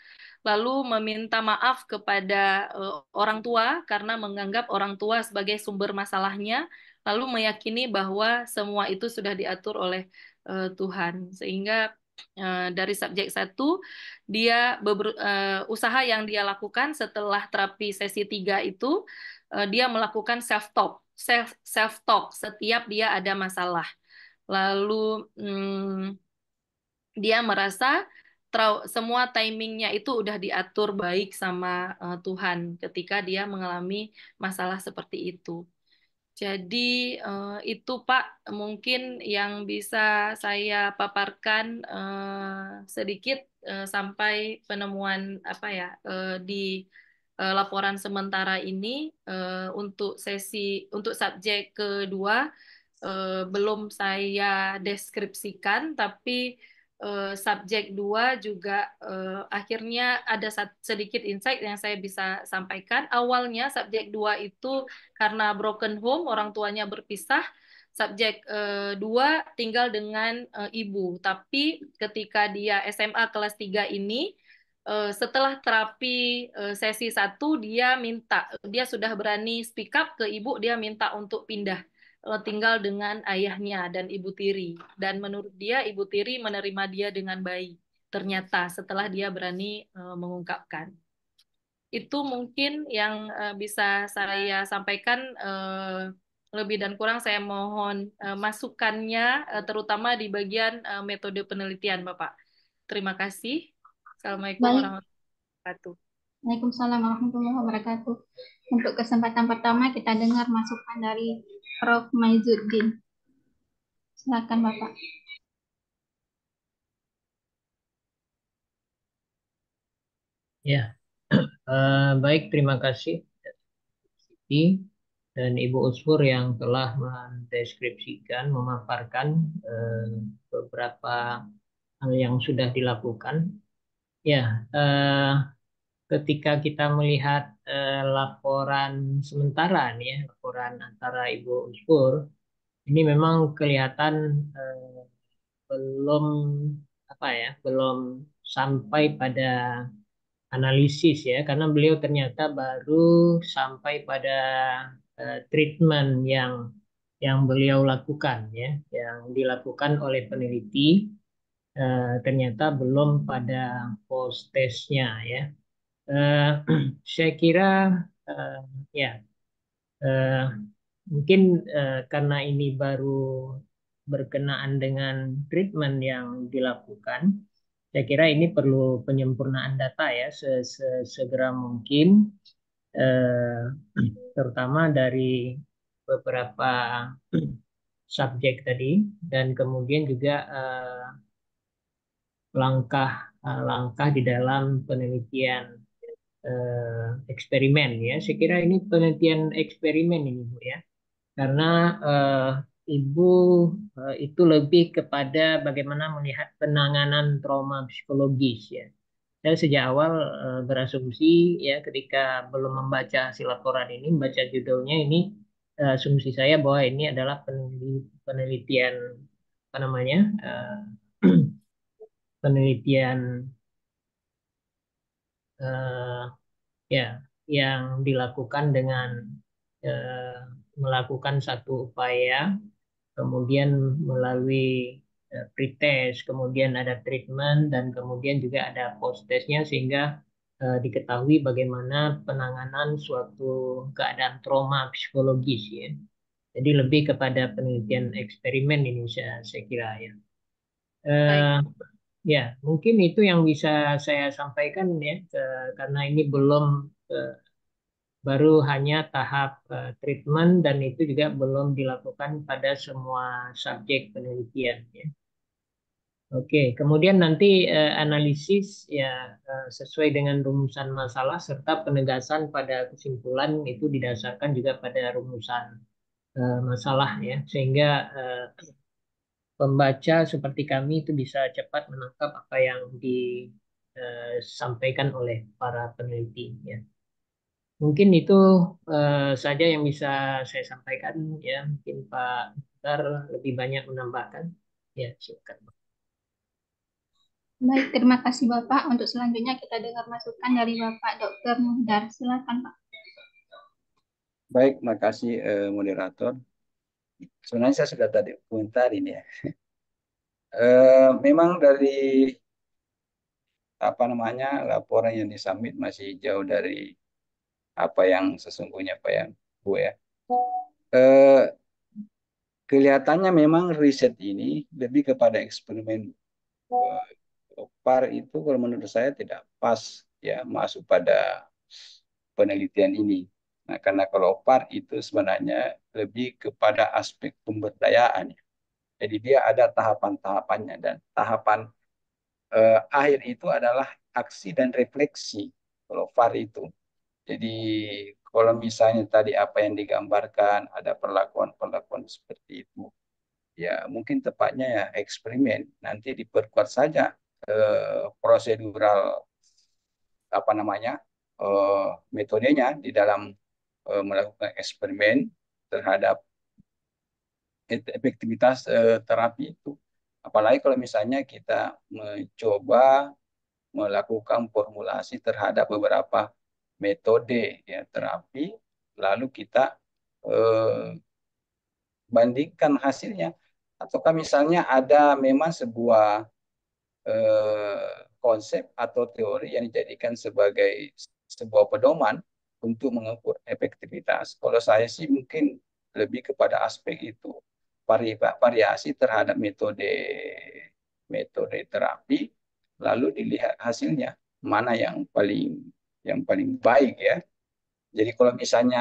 lalu meminta maaf kepada orang tua karena menganggap orang tua sebagai sumber masalahnya lalu meyakini bahwa semua itu sudah diatur oleh uh, Tuhan sehingga uh, dari subjek satu dia beber, uh, usaha yang dia lakukan setelah terapi sesi tiga itu uh, dia melakukan self talk self self talk setiap dia ada masalah lalu hmm, dia merasa semua timingnya itu udah diatur baik sama uh, Tuhan ketika dia mengalami masalah seperti itu. Jadi uh, itu Pak mungkin yang bisa saya paparkan uh, sedikit uh, sampai penemuan apa ya uh, di uh, laporan sementara ini uh, untuk sesi untuk subjek kedua uh, belum saya deskripsikan tapi Eh, subjek dua juga uh, akhirnya ada sedikit insight yang saya bisa sampaikan. Awalnya subjek dua itu karena broken home, orang tuanya berpisah, subjek uh, dua tinggal dengan uh, ibu. Tapi ketika dia SMA kelas tiga ini uh, setelah terapi uh, sesi satu dia minta dia sudah berani speak up ke ibu, dia minta untuk pindah Eh, tinggal dengan ayahnya dan ibu tiri dan menurut dia ibu tiri menerima dia dengan baik ternyata setelah dia berani eh, mengungkapkan itu mungkin yang eh, bisa saya sampaikan lebih dan kurang saya mohon uh, masukannya terutama di bagian metode penelitian Bapak terima kasih assalamualaikum baik. warahmatullahi wabarakatuh Waalaikumsalam warahmatullahi wabarakatuh. Untuk kesempatan pertama kita dengar masukan dari Prof. Maizuddin. Silakan Bapak. Ya, uh, baik terima kasih Siti dan Ibu Usfur yang telah mendeskripsikan, memaparkan uh, beberapa hal yang sudah dilakukan. Ya, uh, ketika kita melihat eh, laporan sementara nih ya, laporan antara Ibu Unsur, ini memang kelihatan eh, belum apa ya, belum sampai pada analisis ya, karena beliau ternyata baru sampai pada eh, treatment yang yang beliau lakukan ya, yang dilakukan oleh peneliti eh, ternyata belum pada post testnya ya Eh, saya kira uh, ya uh, mungkin uh, karena ini baru berkenaan dengan treatment yang dilakukan, saya kira ini perlu penyempurnaan data ya sesegera segera mungkin, uh, terutama dari beberapa subjek tadi dan kemudian juga langkah langkah di dalam penelitian eh, eksperimen ya. Saya kira ini penelitian eksperimen ini Bu ya. Karena eh, Ibu eh, itu lebih kepada bagaimana melihat penanganan trauma psikologis ya. Saya sejak awal eh, berasumsi ya ketika belum membaca hasil ini, membaca judulnya ini eh, asumsi saya bahwa ini adalah penelitian apa namanya? Eh, penelitian uh, ya yang dilakukan dengan uh, melakukan satu upaya, kemudian melalui eh, pretest, kemudian ada treatment dan kemudian juga ada post testnya sehingga uh, diketahui bagaimana penanganan suatu keadaan trauma psikologis ya. Jadi lebih kepada penelitian eksperimen ini saya, saya kira ya. Uh, Ya, mungkin itu yang bisa saya sampaikan ya, ke, karena ini belum ke, baru hanya tahap uh, treatment dan itu juga belum dilakukan pada semua subjek penelitian. Ya. Oke, kemudian nanti uh, analisis ya uh, sesuai dengan rumusan masalah serta penegasan pada kesimpulan itu didasarkan juga pada rumusan uh, masalah ya, sehingga uh, pembaca seperti kami itu bisa cepat menangkap apa yang disampaikan eh, oleh para peneliti ya. Mungkin itu uh, saja yang bisa saya sampaikan ya. Mungkin Pak Dokter lebih banyak menambahkan. Ya, silakan. Baik, terima kasih Bapak. Untuk selanjutnya kita dengar masukan dari Bapak Dr. Muhdar. Silakan Pak. Baik, makasih eh, moderator sebenarnya saya sudah tadi komentar ini ya. e, memang dari apa namanya laporan yang disamit masih jauh dari apa yang sesungguhnya Pak ya Bu ya. E, kelihatannya memang riset ini lebih kepada eksperimen e, eh, par itu kalau menurut saya tidak pas ya masuk pada penelitian ini Nah, karena kalau PAR itu sebenarnya lebih kepada aspek pemberdayaan. Jadi dia ada tahapan-tahapannya dan tahapan eh, akhir itu adalah aksi dan refleksi kalau PAR itu. Jadi kalau misalnya tadi apa yang digambarkan ada perlakuan-perlakuan seperti itu, ya mungkin tepatnya ya eksperimen nanti diperkuat saja eh, prosedural apa namanya eh, metodenya di dalam uh, melakukan eksperimen terhadap efektivitas uh, terapi itu. Apalagi kalau misalnya kita mencoba melakukan formulasi terhadap beberapa metode ya terapi, lalu kita eh, bandingkan hasilnya. Ataukah misalnya ada memang sebuah eh, konsep atau teori yang dijadikan sebagai sebuah pedoman untuk mengukur efektivitas. Kalau saya sih mungkin lebih kepada aspek itu variasi terhadap metode metode terapi lalu dilihat hasilnya mana yang paling yang paling baik ya. Jadi kalau misalnya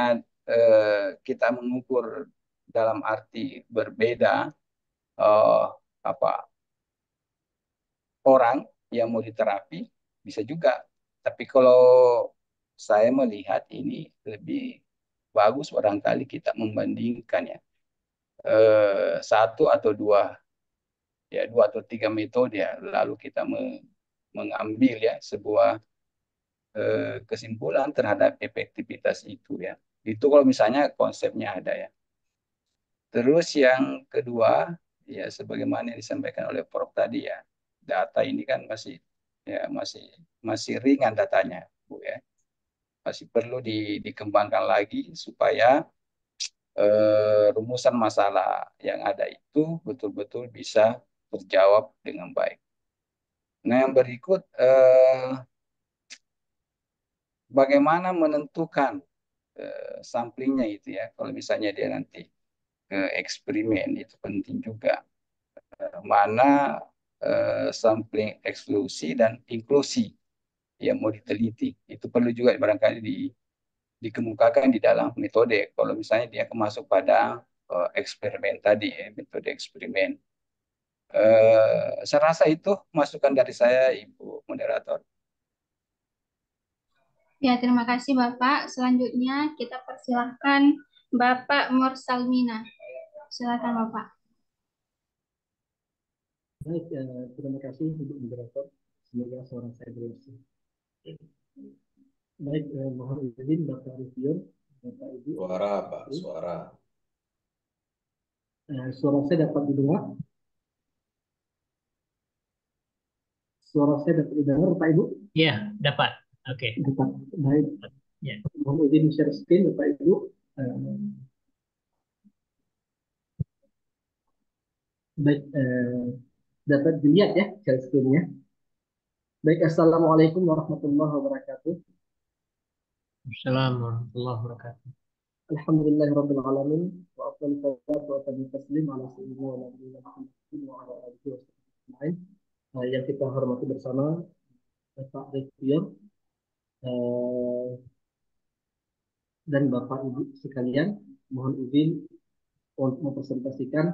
eh, kita mengukur dalam arti berbeda eh, apa orang yang mau diterapi bisa juga. Tapi kalau saya melihat ini lebih bagus barangkali kita membandingkannya eh, satu atau dua ya dua atau tiga metode ya, lalu kita mengambil ya sebuah eh, kesimpulan terhadap efektivitas itu ya itu kalau misalnya konsepnya ada ya terus yang kedua ya sebagaimana yang disampaikan oleh Prof tadi ya data ini kan masih ya masih masih ringan datanya bu ya masih perlu di, dikembangkan lagi supaya eh, rumusan masalah yang ada itu betul-betul bisa terjawab dengan baik. Nah yang berikut eh, bagaimana menentukan eh, samplingnya itu ya kalau misalnya dia nanti ke eksperimen itu penting juga eh, mana eh, sampling eksklusi dan inklusi yang mau diteliti. Itu perlu juga barangkali di, dikemukakan di dalam metode. Kalau misalnya dia masuk pada uh, eksperimen tadi, ya, metode eksperimen. Uh, saya rasa itu masukan dari saya, Ibu Moderator. Ya, terima kasih Bapak. Selanjutnya kita persilahkan Bapak Mursalmina. Silakan Bapak. Baik, eh, terima kasih Ibu Moderator. Semoga suara saya berhasil. Baik, eh, mohon izin Bapak Rufion, Bapak Ibu. Suara, Pak, suara. Eh, suara saya dapat didengar? Suara saya dapat didengar, Pak Ibu? Iya, dapat. Oke. Okay. Dapat. Baik. Ya. Mohon izin share screen, Bapak Ibu. Eh, baik, eh, dapat dilihat ya share screen-nya. Baik, Assalamualaikum warahmatullahi wabarakatuh. Assalamualaikum warahmatullahi wabarakatuh. Alhamdulillah Rabbil Alamin. Wa afdal salatu wa tabi taslim ala sayyidina wa nabiyina Muhammadin wa ala alihi wa sahbihi nah, Yang kita hormati bersama Bapak Rektor eh, dan Bapak Ibu sekalian, mohon izin untuk mempresentasikan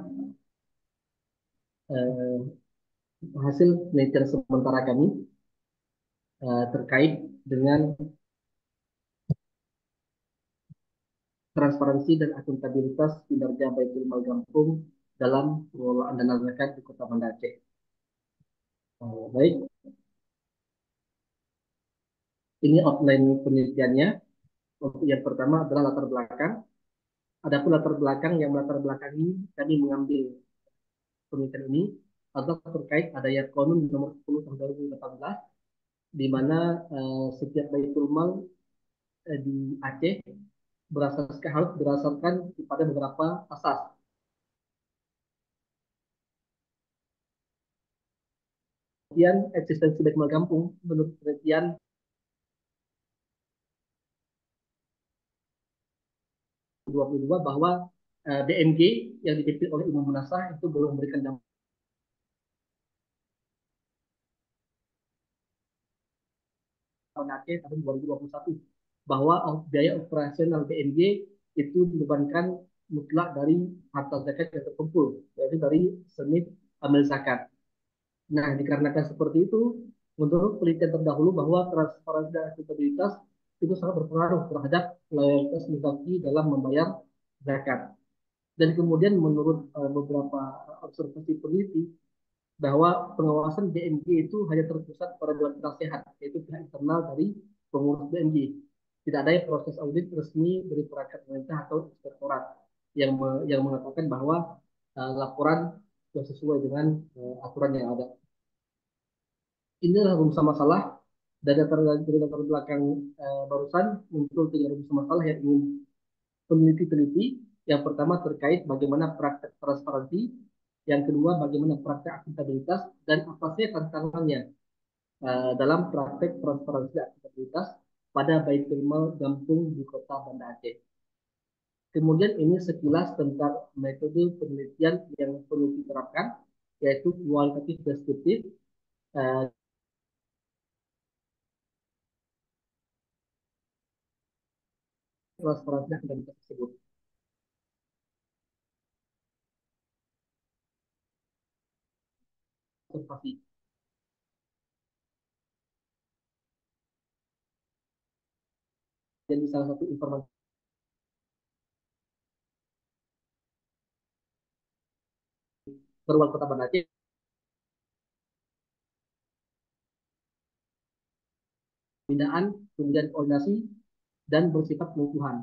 eh, hasil penelitian sementara kami Eh, terkait dengan transparansi dan akuntabilitas kinerja Baitul Mal Kampung dalam pengelolaan dana zakat di Kota Banda Aceh. Eh, baik, ini outline penelitiannya. Untuk yang pertama adalah latar belakang. Adapun latar belakang yang latar belakang ini kami mengambil penelitian ini atau terkait adanya konon nomor 10 tahun 2018 di mana uh, setiap baitul mal uh, eh, di Aceh berasaskan harus berdasarkan kepada beberapa asas. kemudian eksistensi baitul mal kampung menurut penelitian dua bahwa BMG eh, yang dipimpin oleh Imam Munasah itu belum memberikan dampak Konake tahun 2021 bahwa biaya operasional BNG itu dibebankan mutlak dari harta zakat yang terkumpul, yaitu dari semit amil zakat. Nah, dikarenakan seperti itu, menurut penelitian terdahulu bahwa transparansi dan akuntabilitas itu sangat berpengaruh terhadap loyalitas mutasi dalam membayar zakat. Dan kemudian menurut eh, beberapa observasi peneliti, bahwa pengawasan BMG itu hanya terpusat pada Dewan Penasehat, yaitu pihak internal dari pengurus BMG. Tidak ada proses audit resmi dari perangkat pemerintah atau inspektorat yang me, yang mengatakan bahwa uh, laporan sudah sesuai dengan uh, aturan yang ada. Ini adalah rumus masalah dan dari latar belakang uh, barusan muncul tiga rumus masalah yang ingin peneliti teliti. Yang pertama terkait bagaimana praktek transparansi yang kedua, bagaimana praktek akuntabilitas dan apa sih tantangannya uh, dalam praktek transparansi akuntabilitas pada baik Mal Gampung di Kota Banda Aceh. Kemudian ini sekilas tentang metode penelitian yang perlu diterapkan, yaitu kualitatif deskriptif, uh, transparansi akuntabilitas tersebut. الخفي jadi salah satu informasi beruang kota Banda Aceh pembinaan, kemudian koordinasi, dan bersifat pengukuhan.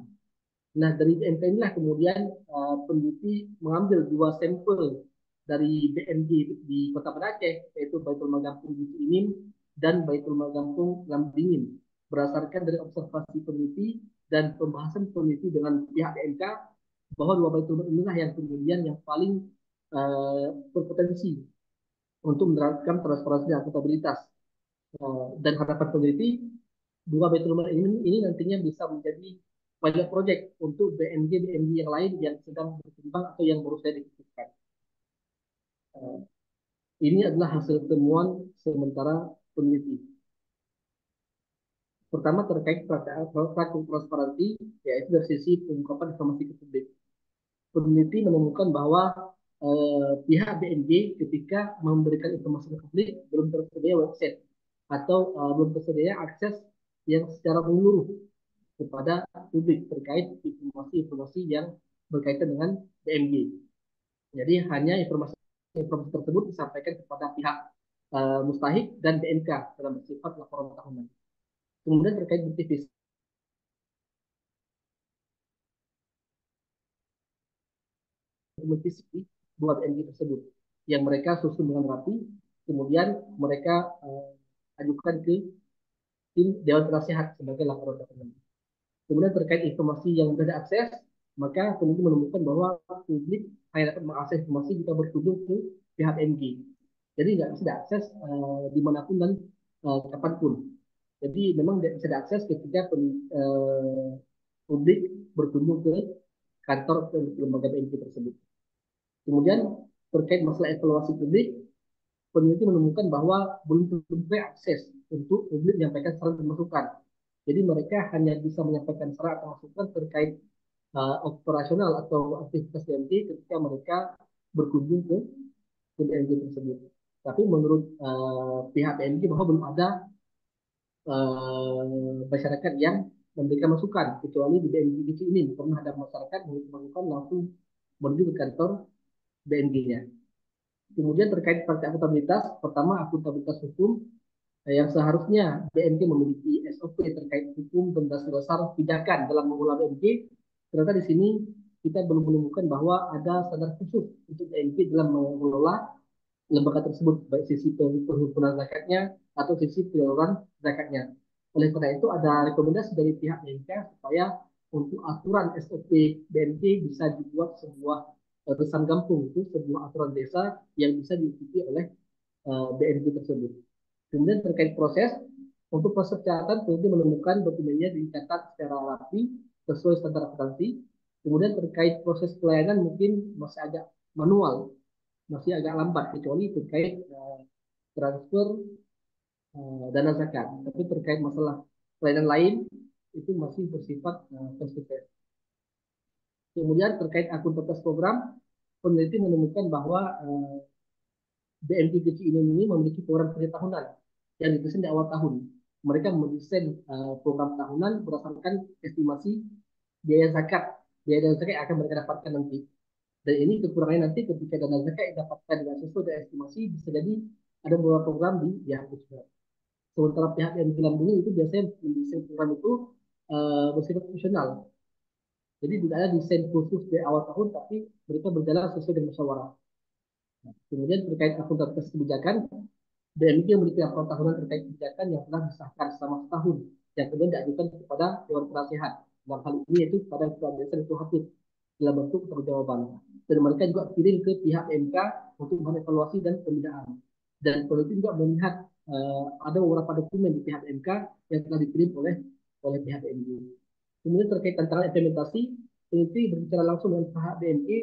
Nah, dari IMP inilah kemudian uh, peneliti mengambil dua sampel dari BMG di Kota Aceh yaitu Baitul Magampung di Inim dan Baitul Magampung Lambingin berdasarkan dari observasi peneliti dan pembahasan peneliti dengan pihak BMK bahwa dua Baitul inilah yang kemudian yang paling uh, berpotensi untuk menerapkan transparansi dan akuntabilitas uh, dan harapan peneliti dua Baitul ini, ini nantinya bisa menjadi banyak proyek untuk BMG BMG yang lain yang sedang berkembang atau yang baru saja dikembangkan. Eh, ini adalah hasil temuan sementara peneliti. Pertama terkait praktik transparansi, yaitu dari sisi pengungkapan informasi ke publik. Peneliti menemukan bahwa eh, pihak BNJ ketika memberikan informasi ke publik belum tersedia website atau eh, belum tersedia akses yang secara menyeluruh kepada publik terkait informasi-informasi yang berkaitan dengan BNJ. Jadi hanya informasi informasi tersebut disampaikan kepada pihak uh, mustahik dan BMK dalam bersifat laporan tahunan. Kemudian terkait bukti fisik fisik buat dua tersebut yang mereka susun dengan rapi, kemudian mereka uh, ajukan ke tim Dewan Penasehat sebagai laporan dokumen. Kemudian terkait informasi yang mudah diakses, maka peneliti menemukan bahwa publik hanya eh, dapat mengakses informasi jika berkunjung ke pihak MG. Jadi tidak bisa diakses uh, dimanapun dan uh, kapanpun. Jadi memang tidak bisa diakses ketika pen, uh, publik berkunjung ke kantor lembaga MG tersebut. Kemudian terkait masalah evaluasi publik, peneliti menemukan bahwa belum tentu akses untuk publik menyampaikan saran dan masukan. Jadi mereka hanya bisa menyampaikan saran atau masukan terkait uh, operasional atau aktivitas DMT ketika mereka berkunjung ke BMT tersebut. Tapi menurut uh, pihak BMT bahwa belum ada uh, masyarakat yang memberikan masukan, kecuali di BMT ini pernah ada masyarakat yang melakukan langsung menuju ke kantor bmt nya Kemudian terkait praktek akuntabilitas, pertama akuntabilitas hukum yang seharusnya BMT memiliki SOP terkait hukum dan dasar-dasar pijakan dalam mengelola BMT ternyata di sini kita belum menemukan bahwa ada standar khusus untuk BNP dalam mengelola lembaga tersebut baik sisi perhubungan zakatnya atau sisi penyaluran zakatnya. Oleh karena itu ada rekomendasi dari pihak BNP supaya untuk aturan SOP BNP bisa dibuat sebuah eh, pesan kampung itu sebuah aturan desa yang bisa diikuti oleh BNP eh, tersebut. Kemudian terkait proses untuk proses catatan menemukan dokumennya dicatat secara rapi sesuai standar akuntansi. Kemudian terkait proses pelayanan mungkin masih agak manual, masih agak lambat kecuali terkait eh, transfer eh, dana zakat. Tapi terkait masalah pelayanan lain itu masih bersifat uh, Kemudian terkait akuntabilitas program, peneliti menemukan bahwa uh, ini memiliki program kerja tahunan yang itu di awal tahun mereka mendesain uh, program tahunan berdasarkan estimasi biaya zakat biaya dana zakat yang akan mereka dapatkan nanti dan ini kekurangannya nanti ketika dana zakat yang dapatkan dengan sesuai dengan estimasi bisa jadi ada beberapa program di dihapuskan sementara pihak yang dilampingi itu biasanya mendesain program itu uh, bersifat profesional jadi tidak ada desain khusus di awal tahun tapi mereka berjalan sesuai dengan musyawarah nah, kemudian terkait akuntabilitas kebijakan yang memiliki tahunan terkait kebijakan yang telah disahkan selama setahun yang kemudian diajukan kepada Dewan Penasehat. Dalam hal ini yaitu kepada Ketua Desa itu Hafiz dalam bentuk pertanggungjawaban. Dan mereka juga kirim ke pihak MK untuk melakukan dan pembinaan. Dan polisi juga melihat uh, ada beberapa dokumen di pihak MK yang telah dikirim oleh oleh pihak BMG. Kemudian terkait tantangan implementasi, peneliti berbicara langsung dengan pihak BNI uh,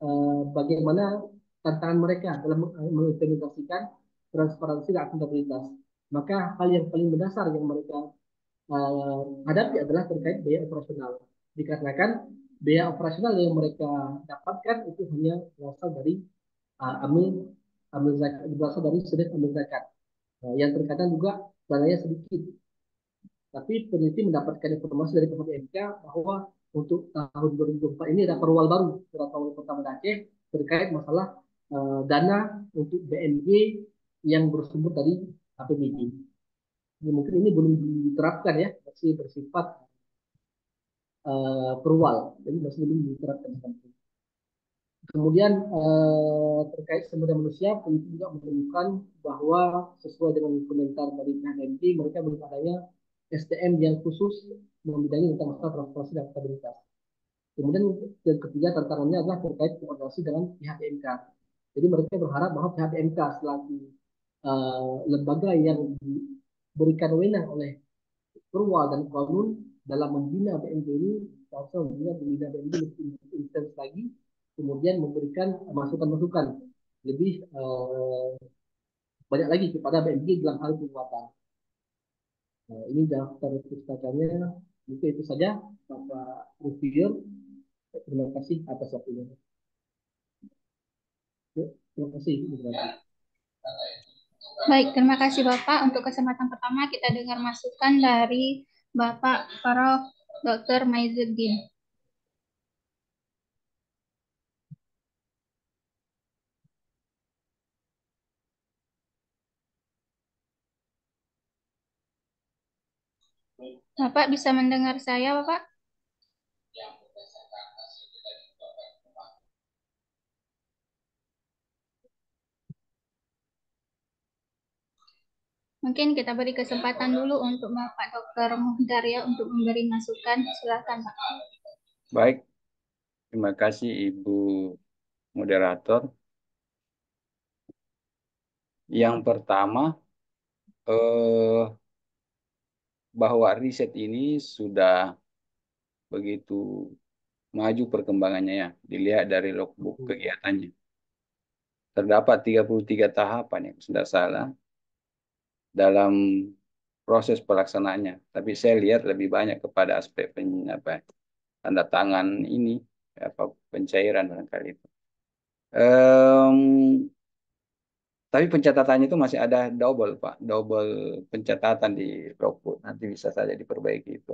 eh, bagaimana tantangan mereka dalam eh, mengimplementasikan transparansi dan akuntabilitas. Maka hal yang paling mendasar yang mereka uh, hadapi adalah terkait biaya operasional. Dikarenakan biaya operasional yang mereka dapatkan itu hanya berasal dari uh, amil, amil zakat, berasal dari sedekah amil zakat. Uh, yang terkadang juga dananya sedikit. Tapi peneliti mendapatkan informasi dari pihak MK bahwa untuk tahun 2024 ini ada perwal baru peraturan pertama Aceh terkait masalah uh, dana untuk BNG yang bersumber dari APBD. Ya, mungkin ini belum diterapkan ya, masih bersifat uh, perwal, jadi masih belum diterapkan. Kemudian uh, terkait sumber daya manusia, penyidik juga menemukan bahwa sesuai dengan komentar dari PNMD, mereka belum adanya SDM yang khusus membidangi tentang masalah transportasi dan stabilitas. Kemudian yang ketiga tantangannya adalah terkait koordinasi dengan pihak MK. Jadi mereka berharap bahwa pihak MK selaku Eh, lembaga yang diberikan wewenang oleh perwal dan kanun dalam membina PMB ini seharusnya membina pembina lebih intens lagi kemudian memberikan masukan-masukan lebih uh, banyak lagi kepada BMG dalam hal penguatan. Nah, ini daftar pustakanya. itu itu saja, Bapak Rufir. Terima kasih atas waktunya. Ya, terima kasih. Terima kasih. Baik, terima kasih Bapak. Untuk kesempatan pertama kita dengar masukan dari Bapak Prof. Dr. Maizuddin. Bapak bisa mendengar saya, Bapak? Mungkin kita beri kesempatan dulu untuk Pak Dr. Muhdar ya untuk memberi masukan. Silakan Pak. Baik. Terima kasih Ibu moderator. Yang pertama eh bahwa riset ini sudah begitu maju perkembangannya ya, dilihat dari logbook kegiatannya. Terdapat 33 tahapan yang sudah salah dalam proses pelaksanaannya. Tapi saya lihat lebih banyak kepada aspek pen, apa, tanda tangan ini, apa pencairan barangkali itu. Um, tapi pencatatannya itu masih ada double pak, double pencatatan di Dropbook. Nanti bisa saja diperbaiki itu.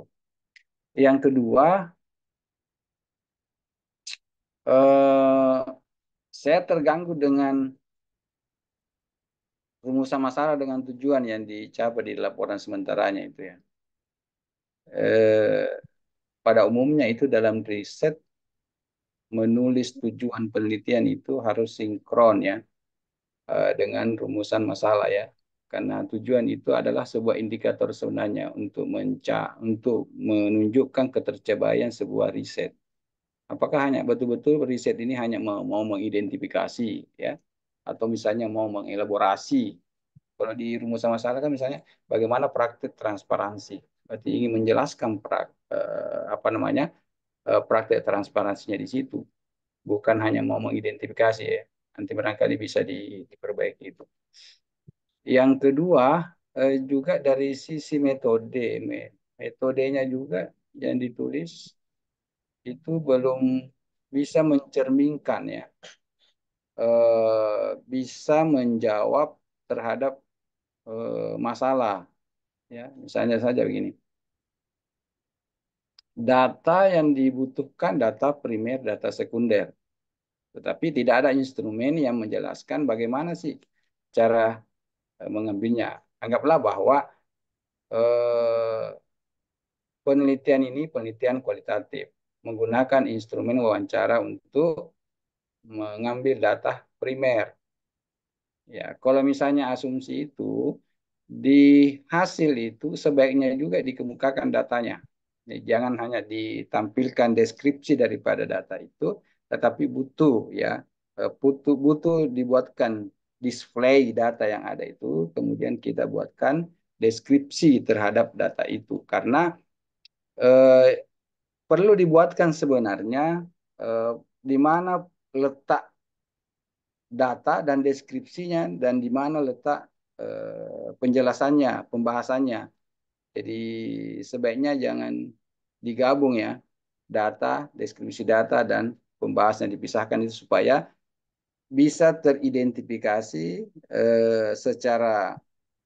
Yang kedua, eh, saya terganggu dengan rumusan masalah dengan tujuan yang dicapai di laporan sementaranya itu ya. Eh, pada umumnya itu dalam riset menulis tujuan penelitian itu harus sinkron ya eh, dengan rumusan masalah ya. Karena tujuan itu adalah sebuah indikator sebenarnya untuk menca untuk menunjukkan ketercapaian sebuah riset. Apakah hanya betul-betul riset ini hanya mau, mau mengidentifikasi ya atau misalnya mau mengelaborasi. Kalau di sama masalah kan misalnya bagaimana praktik transparansi. Berarti ingin menjelaskan pra, eh, apa namanya eh, praktik transparansinya di situ. Bukan hanya mau mengidentifikasi ya. Nanti barangkali bisa di, diperbaiki itu. Yang kedua eh, juga dari sisi metode. Metodenya juga yang ditulis itu belum bisa mencerminkan ya Eh, bisa menjawab terhadap eh, masalah. Ya, misalnya saja begini. Data yang dibutuhkan data primer, data sekunder. Tetapi tidak ada instrumen yang menjelaskan bagaimana sih cara eh, mengambilnya. Anggaplah bahwa penelitian ini penelitian kualitatif menggunakan instrumen wawancara untuk mengambil data primer. Ya, kalau misalnya asumsi itu di hasil itu sebaiknya juga dikemukakan datanya. Ya, jangan hanya ditampilkan deskripsi daripada data itu, tetapi butuh ya e, butuh butuh dibuatkan display data yang ada itu, kemudian kita buatkan deskripsi terhadap data itu karena eh, perlu dibuatkan sebenarnya eh, di mana letak data dan deskripsinya dan di mana letak eh, penjelasannya, pembahasannya. Jadi sebaiknya jangan digabung ya data, deskripsi data dan pembahasan yang dipisahkan itu supaya bisa teridentifikasi eh, secara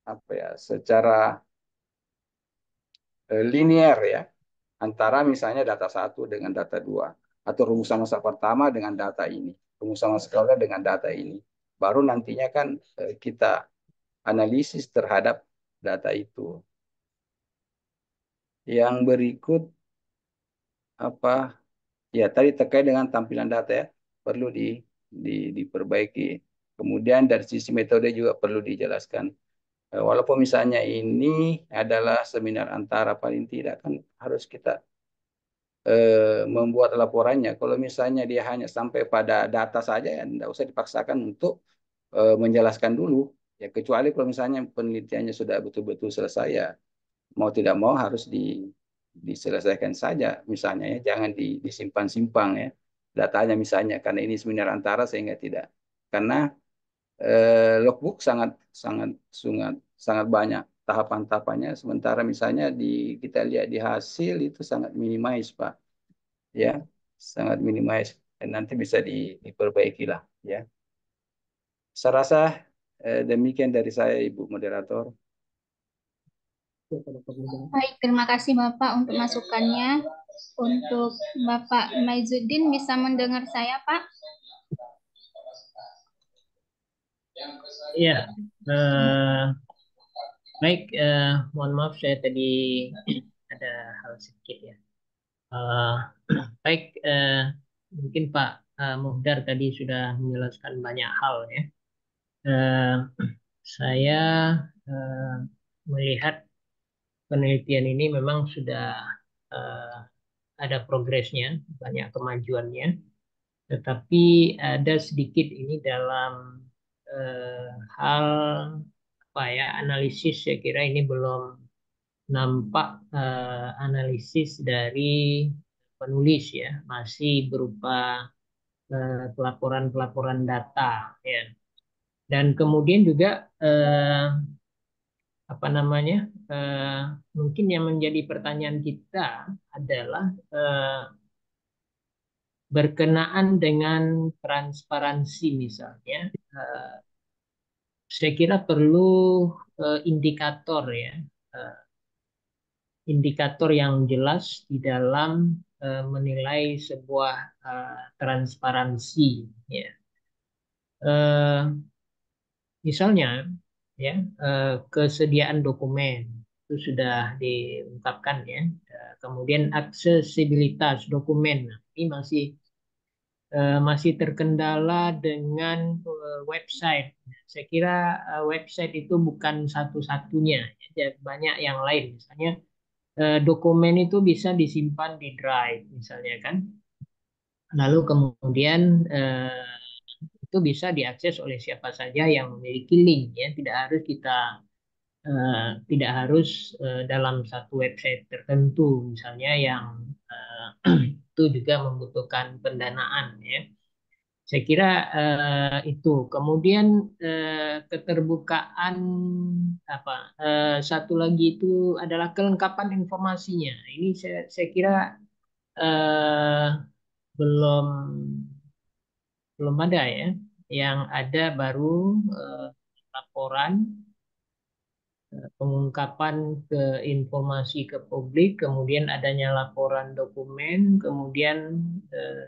apa ya, secara eh, linear ya antara misalnya data satu dengan data dua atau rumusan masa pertama dengan data ini, rumusan masa kedua dengan data ini. Baru nantinya kan e, kita analisis terhadap data itu. Yang berikut apa? Ya, tadi terkait dengan tampilan data ya, perlu di, di diperbaiki. Kemudian dari sisi metode juga perlu dijelaskan. E, walaupun misalnya ini adalah seminar antara paling tidak kan harus kita Eh, membuat laporannya. Kalau misalnya dia hanya sampai pada data saja, ya tidak usah dipaksakan untuk eh, menjelaskan dulu. Ya kecuali kalau misalnya penelitiannya sudah betul-betul selesai, ya mau tidak mau harus di, diselesaikan saja. Misalnya ya jangan di, disimpan-simpang ya datanya misalnya karena ini seminar antara sehingga tidak karena eh, logbook sangat sangat sangat sangat banyak tahapan-tahapannya. Sementara misalnya di kita lihat di hasil itu sangat minimais, Pak. Ya, sangat minimais dan nanti bisa di, diperbaiki lah, ya. Saya rasa eh, demikian dari saya Ibu moderator. Baik, terima kasih Bapak untuk masukannya. Untuk Bapak Maizuddin bisa mendengar saya, Pak? Iya. Eh, Baik, uh, mohon maaf saya tadi ada hal sedikit ya. Uh, baik, uh, mungkin Pak uh, Muhdar tadi sudah menjelaskan banyak hal ya. Uh, saya uh, melihat penelitian ini memang sudah uh, ada progresnya, banyak kemajuannya, tetapi ada sedikit ini dalam uh, hal apa ya analisis saya kira ini belum nampak uh, analisis dari penulis ya masih berupa pelaporan eh, pelaporan-pelaporan data ya dan kemudian juga uh, apa namanya uh, mungkin yang menjadi pertanyaan kita adalah uh, berkenaan dengan transparansi misalnya uh, saya kira perlu uh, indikator ya, uh, indikator yang jelas di dalam uh, menilai sebuah uh, transparansi. Ya. Uh, misalnya ya uh, kesediaan dokumen itu sudah diungkapkan ya, uh, kemudian aksesibilitas dokumen nah, ini masih Eh, masih terkendala dengan eh, website. Saya kira eh, website itu bukan satu-satunya, banyak yang lain. Misalnya dokumen itu bisa disimpan di drive, misalnya kan. Lalu kemudian itu bisa diakses oleh siapa saja yang memiliki link, ya tidak harus kita tidak harus dalam satu website tertentu, misalnya yang itu juga membutuhkan pendanaan ya. Saya kira eh, itu. Kemudian eh, keterbukaan apa? Eh, satu lagi itu adalah kelengkapan informasinya. Ini saya, saya kira eh, belum belum ada ya. Yang ada baru eh, laporan pengungkapan ke informasi ke publik, kemudian adanya laporan dokumen, kemudian eh,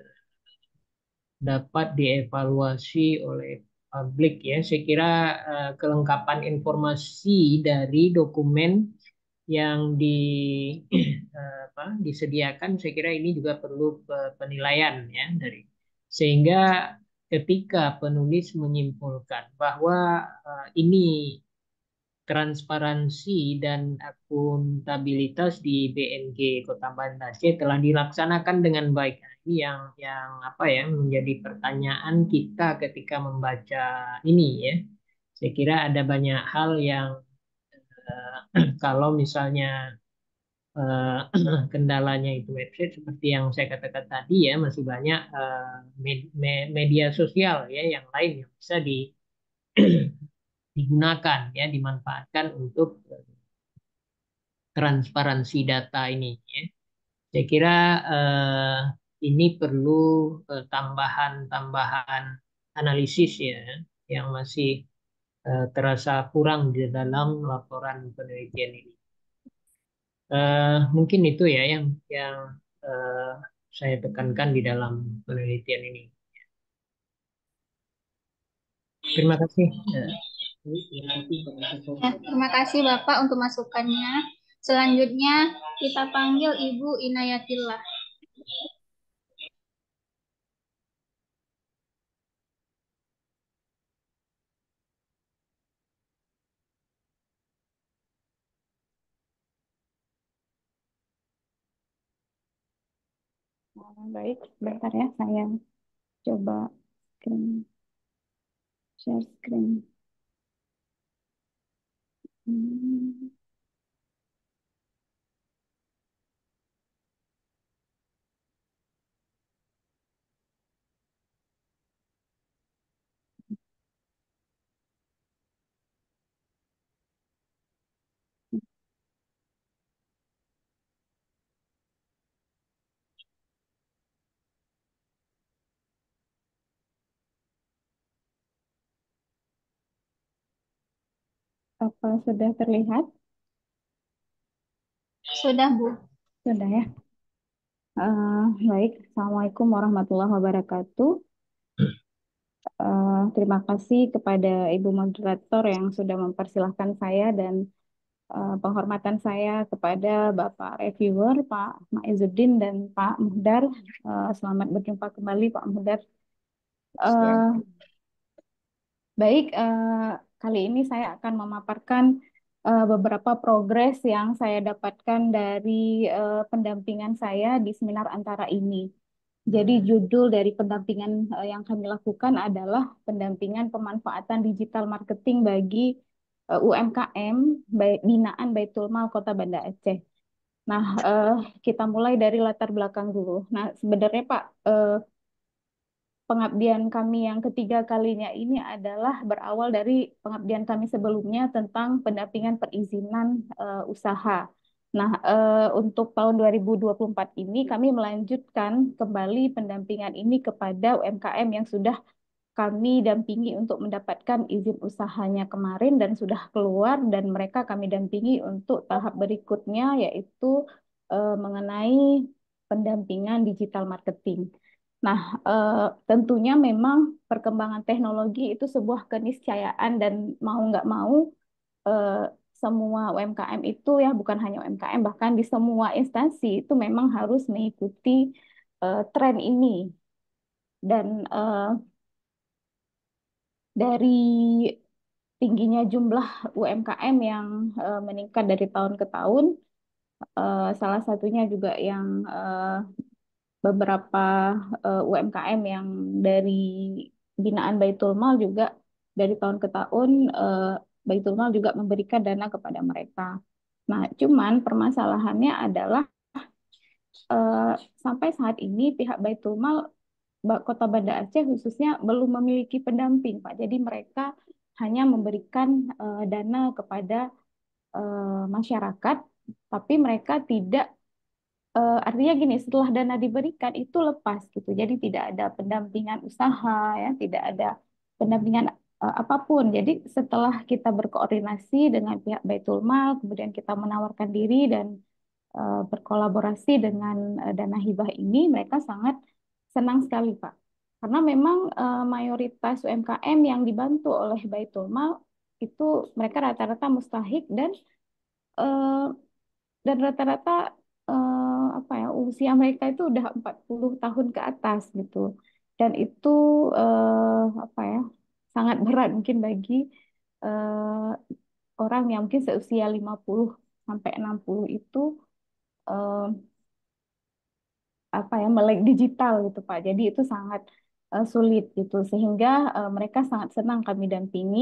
dapat dievaluasi oleh publik ya. Saya kira eh, kelengkapan informasi dari dokumen yang di eh, apa, disediakan, saya kira ini juga perlu penilaian ya dari sehingga ketika penulis menyimpulkan bahwa ini transparansi dan akuntabilitas di BNG Kota Bandar Aceh telah dilaksanakan dengan baik. Nah, ini yang yang apa ya menjadi pertanyaan kita ketika membaca ini ya. Saya kira ada banyak hal yang eh, kalau misalnya eh, kendalanya itu website seperti yang saya katakan tadi ya masih banyak eh, media sosial ya yang lain yang bisa di digunakan ya dimanfaatkan untuk transparansi data ini ya. Saya kira eh, ini perlu eh, tambahan-tambahan eh, analisis ya yang masih eh, terasa kurang di dalam laporan penelitian ini. Eh, mungkin itu ya yang yang eh, saya tekankan di dalam penelitian ini. Terima kasih. Ya, terima kasih Bapak untuk masukannya. Selanjutnya kita panggil Ibu Inayatillah. Baik, sebentar ya saya coba screen, share screen. Mm-hmm. Apa sudah terlihat? Sudah, Bu. Sudah ya. Uh, baik, Assalamualaikum warahmatullahi wabarakatuh. Uh, terima kasih kepada Ibu Moderator yang sudah mempersilahkan saya dan uh, penghormatan saya kepada Bapak Reviewer, Pak Maizuddin dan Pak Muhdar. Uh, selamat berjumpa kembali Pak Muhdar. Uh, baik, uh, Kali ini saya akan memaparkan uh, beberapa progres yang saya dapatkan dari uh, pendampingan saya di seminar antara ini. Jadi hmm. judul dari pendampingan uh, yang kami lakukan adalah pendampingan pemanfaatan digital marketing bagi uh, UMKM binaan Baitul Mal Kota Banda Aceh. Nah, uh, kita mulai dari latar belakang dulu. Nah, sebenarnya Pak, uh, pengabdian kami yang ketiga kalinya ini adalah berawal dari pengabdian kami sebelumnya tentang pendampingan perizinan uh, usaha. Nah, uh, untuk tahun 2024 ini kami melanjutkan kembali pendampingan ini kepada UMKM yang sudah kami dampingi untuk mendapatkan izin usahanya kemarin dan sudah keluar dan mereka kami dampingi untuk tahap berikutnya yaitu uh, mengenai pendampingan digital marketing. Nah, eh, tentunya memang perkembangan teknologi itu sebuah keniscayaan dan mau nggak mau eh, semua UMKM itu ya bukan hanya UMKM bahkan di semua instansi itu memang harus mengikuti eh, tren ini. Dan eh, dari tingginya jumlah UMKM yang eh, meningkat dari tahun ke tahun, eh, salah satunya juga yang beberapa uh, eh, UMKM yang dari binaan Baitul Mal juga dari tahun ke tahun uh, Baitul Mal juga memberikan dana kepada mereka. Nah, cuman permasalahannya adalah uh, sampai saat ini pihak Baitul Mal Kota Banda Aceh khususnya belum memiliki pendamping, Pak. Jadi mereka hanya memberikan uh, dana kepada uh, masyarakat, tapi mereka tidak uh, artinya gini setelah dana diberikan itu lepas gitu jadi tidak ada pendampingan usaha ya tidak ada pendampingan uh, apapun jadi setelah kita berkoordinasi dengan pihak Baitul Mal kemudian kita menawarkan diri dan uh, berkolaborasi dengan uh, dana hibah ini mereka sangat senang sekali Pak karena memang uh, mayoritas UMKM yang dibantu oleh Baitul Mal itu mereka rata-rata mustahik dan uh, dan rata-rata apa ya usia mereka itu udah 40 tahun ke atas gitu dan itu eh, apa ya sangat berat mungkin bagi eh, orang yang mungkin seusia 50 sampai 60 itu eh, apa ya melek digital gitu Pak. Jadi itu sangat eh, sulit gitu sehingga eh, mereka sangat senang kami dampingi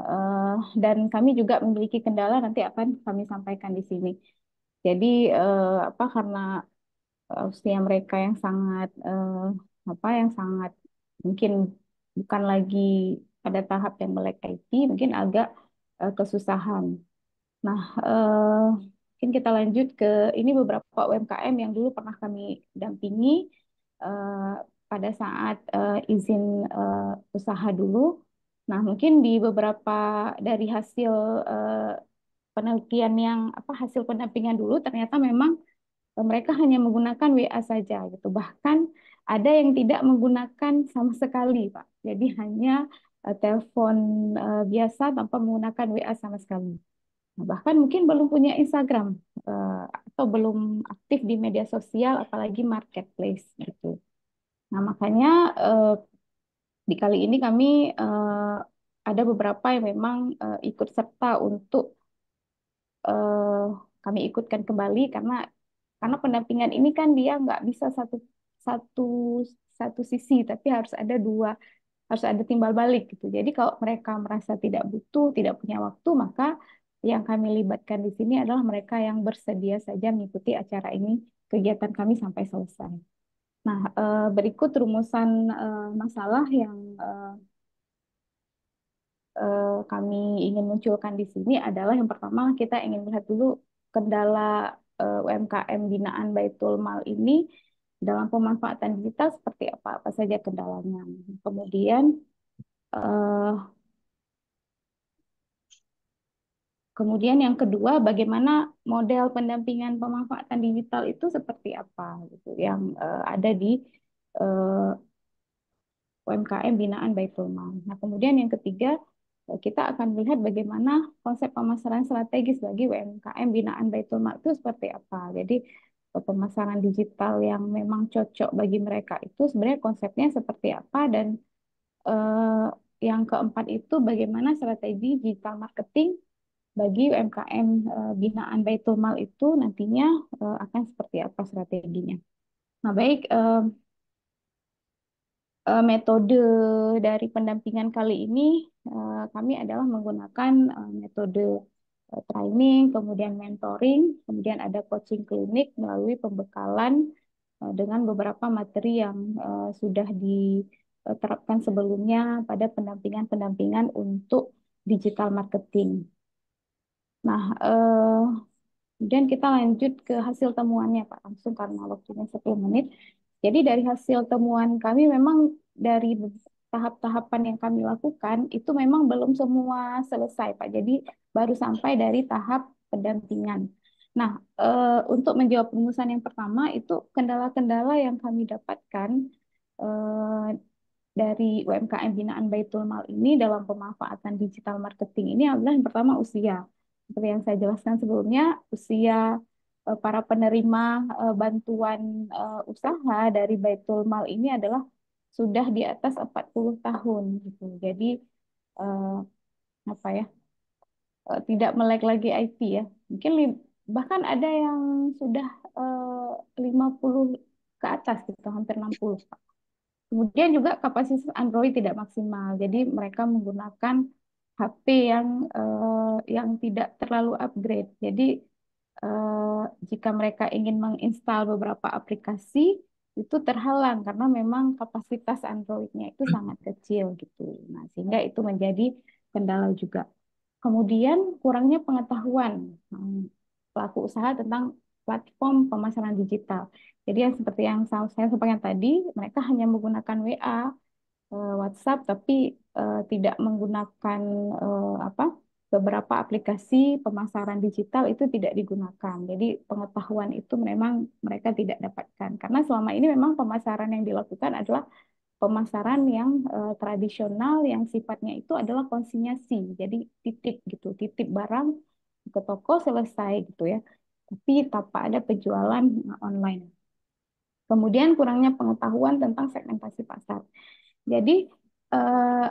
uh, dan kami juga memiliki kendala nanti akan kami sampaikan di sini. Jadi eh, apa karena eh, usia mereka yang sangat eh, apa yang sangat mungkin bukan lagi pada tahap yang melek IT, mungkin agak eh, kesusahan. Nah, eh, mungkin kita lanjut ke ini beberapa UMKM yang dulu pernah kami dampingi eh, pada saat eh, izin eh, usaha dulu. Nah, mungkin di beberapa dari hasil eh, penelitian yang apa hasil pendampingan dulu ternyata memang eh, mereka hanya menggunakan WA saja gitu. Bahkan ada yang tidak menggunakan sama sekali, Pak. Jadi hanya uh, telepon uh, biasa tanpa menggunakan WA sama sekali. Nah, bahkan mungkin belum punya Instagram uh, atau belum aktif di media sosial apalagi marketplace gitu. Nah, makanya uh, di kali ini kami uh, ada beberapa yang memang uh, ikut serta untuk eh, kami ikutkan kembali karena karena pendampingan ini kan dia nggak bisa satu satu satu sisi tapi harus ada dua harus ada timbal balik gitu. Jadi kalau mereka merasa tidak butuh, tidak punya waktu, maka yang kami libatkan di sini adalah mereka yang bersedia saja mengikuti acara ini, kegiatan kami sampai selesai. Nah, eh, berikut rumusan eh, masalah yang eh, eh, kami ingin munculkan di sini adalah yang pertama kita ingin melihat dulu kendala eh, UMKM binaan Baitul Mal ini dalam pemanfaatan digital seperti apa apa saja kendalanya. Kemudian eh, Kemudian yang kedua, bagaimana model pendampingan pemanfaatan digital itu seperti apa gitu yang uh, ada di uh, eh, UMKM binaan Baitul Mal. Nah, kemudian yang ketiga, kita akan melihat bagaimana konsep pemasaran strategis bagi UMKM binaan Baitul Mak itu seperti apa. Jadi pemasaran digital yang memang cocok bagi mereka itu sebenarnya konsepnya seperti apa dan eh, yang keempat itu bagaimana strategi digital marketing bagi UMKM eh, binaan Baitul Mal itu nantinya eh, akan seperti apa strateginya. Nah, baik eh, uh, metode dari pendampingan kali ini uh, kami adalah menggunakan uh, metode training, kemudian mentoring, kemudian ada coaching klinik melalui pembekalan uh, dengan beberapa materi yang uh, sudah diterapkan sebelumnya pada pendampingan-pendampingan untuk digital marketing. Nah, uh, kemudian kita lanjut ke hasil temuannya Pak langsung karena waktunya 10 menit. Jadi dari hasil temuan kami memang dari tahap-tahapan yang kami lakukan itu memang belum semua selesai Pak. Jadi baru sampai dari tahap pendampingan. Nah, e, untuk menjawab rumusan yang pertama itu kendala-kendala yang kami dapatkan e, dari UMKM binaan Baitul Mal ini dalam pemanfaatan digital marketing ini adalah yang pertama usia. Seperti yang saya jelaskan sebelumnya, usia Eh, para penerima eh, bantuan eh, usaha dari Baitul Mal ini adalah sudah di atas 40 tahun gitu. Jadi apa ya? tidak melek lagi IT ya. Mungkin bahkan ada yang sudah 50 ke atas gitu, hampir 60. Kemudian juga kapasitas Android tidak maksimal. Jadi mereka menggunakan HP yang yang tidak terlalu upgrade. Jadi jika mereka ingin menginstal beberapa aplikasi itu terhalang karena memang kapasitas Android-nya itu hmm. sangat kecil gitu. Nah, sehingga itu menjadi kendala juga. Kemudian kurangnya pengetahuan hmm, pelaku usaha tentang platform pemasaran digital. Jadi yang seperti yang saya sampaikan tadi, mereka hanya menggunakan WA, eh, WhatsApp, tapi eh, tidak menggunakan eh, apa beberapa aplikasi pemasaran digital itu tidak digunakan. Jadi pengetahuan itu memang mereka tidak dapatkan. Karena selama ini memang pemasaran yang dilakukan adalah pemasaran yang uh, tradisional yang sifatnya itu adalah konsinyasi. Jadi titip gitu, titip barang ke toko selesai gitu ya. Tapi tanpa ada penjualan eh, online. Kemudian kurangnya pengetahuan tentang segmentasi pasar. Jadi uh,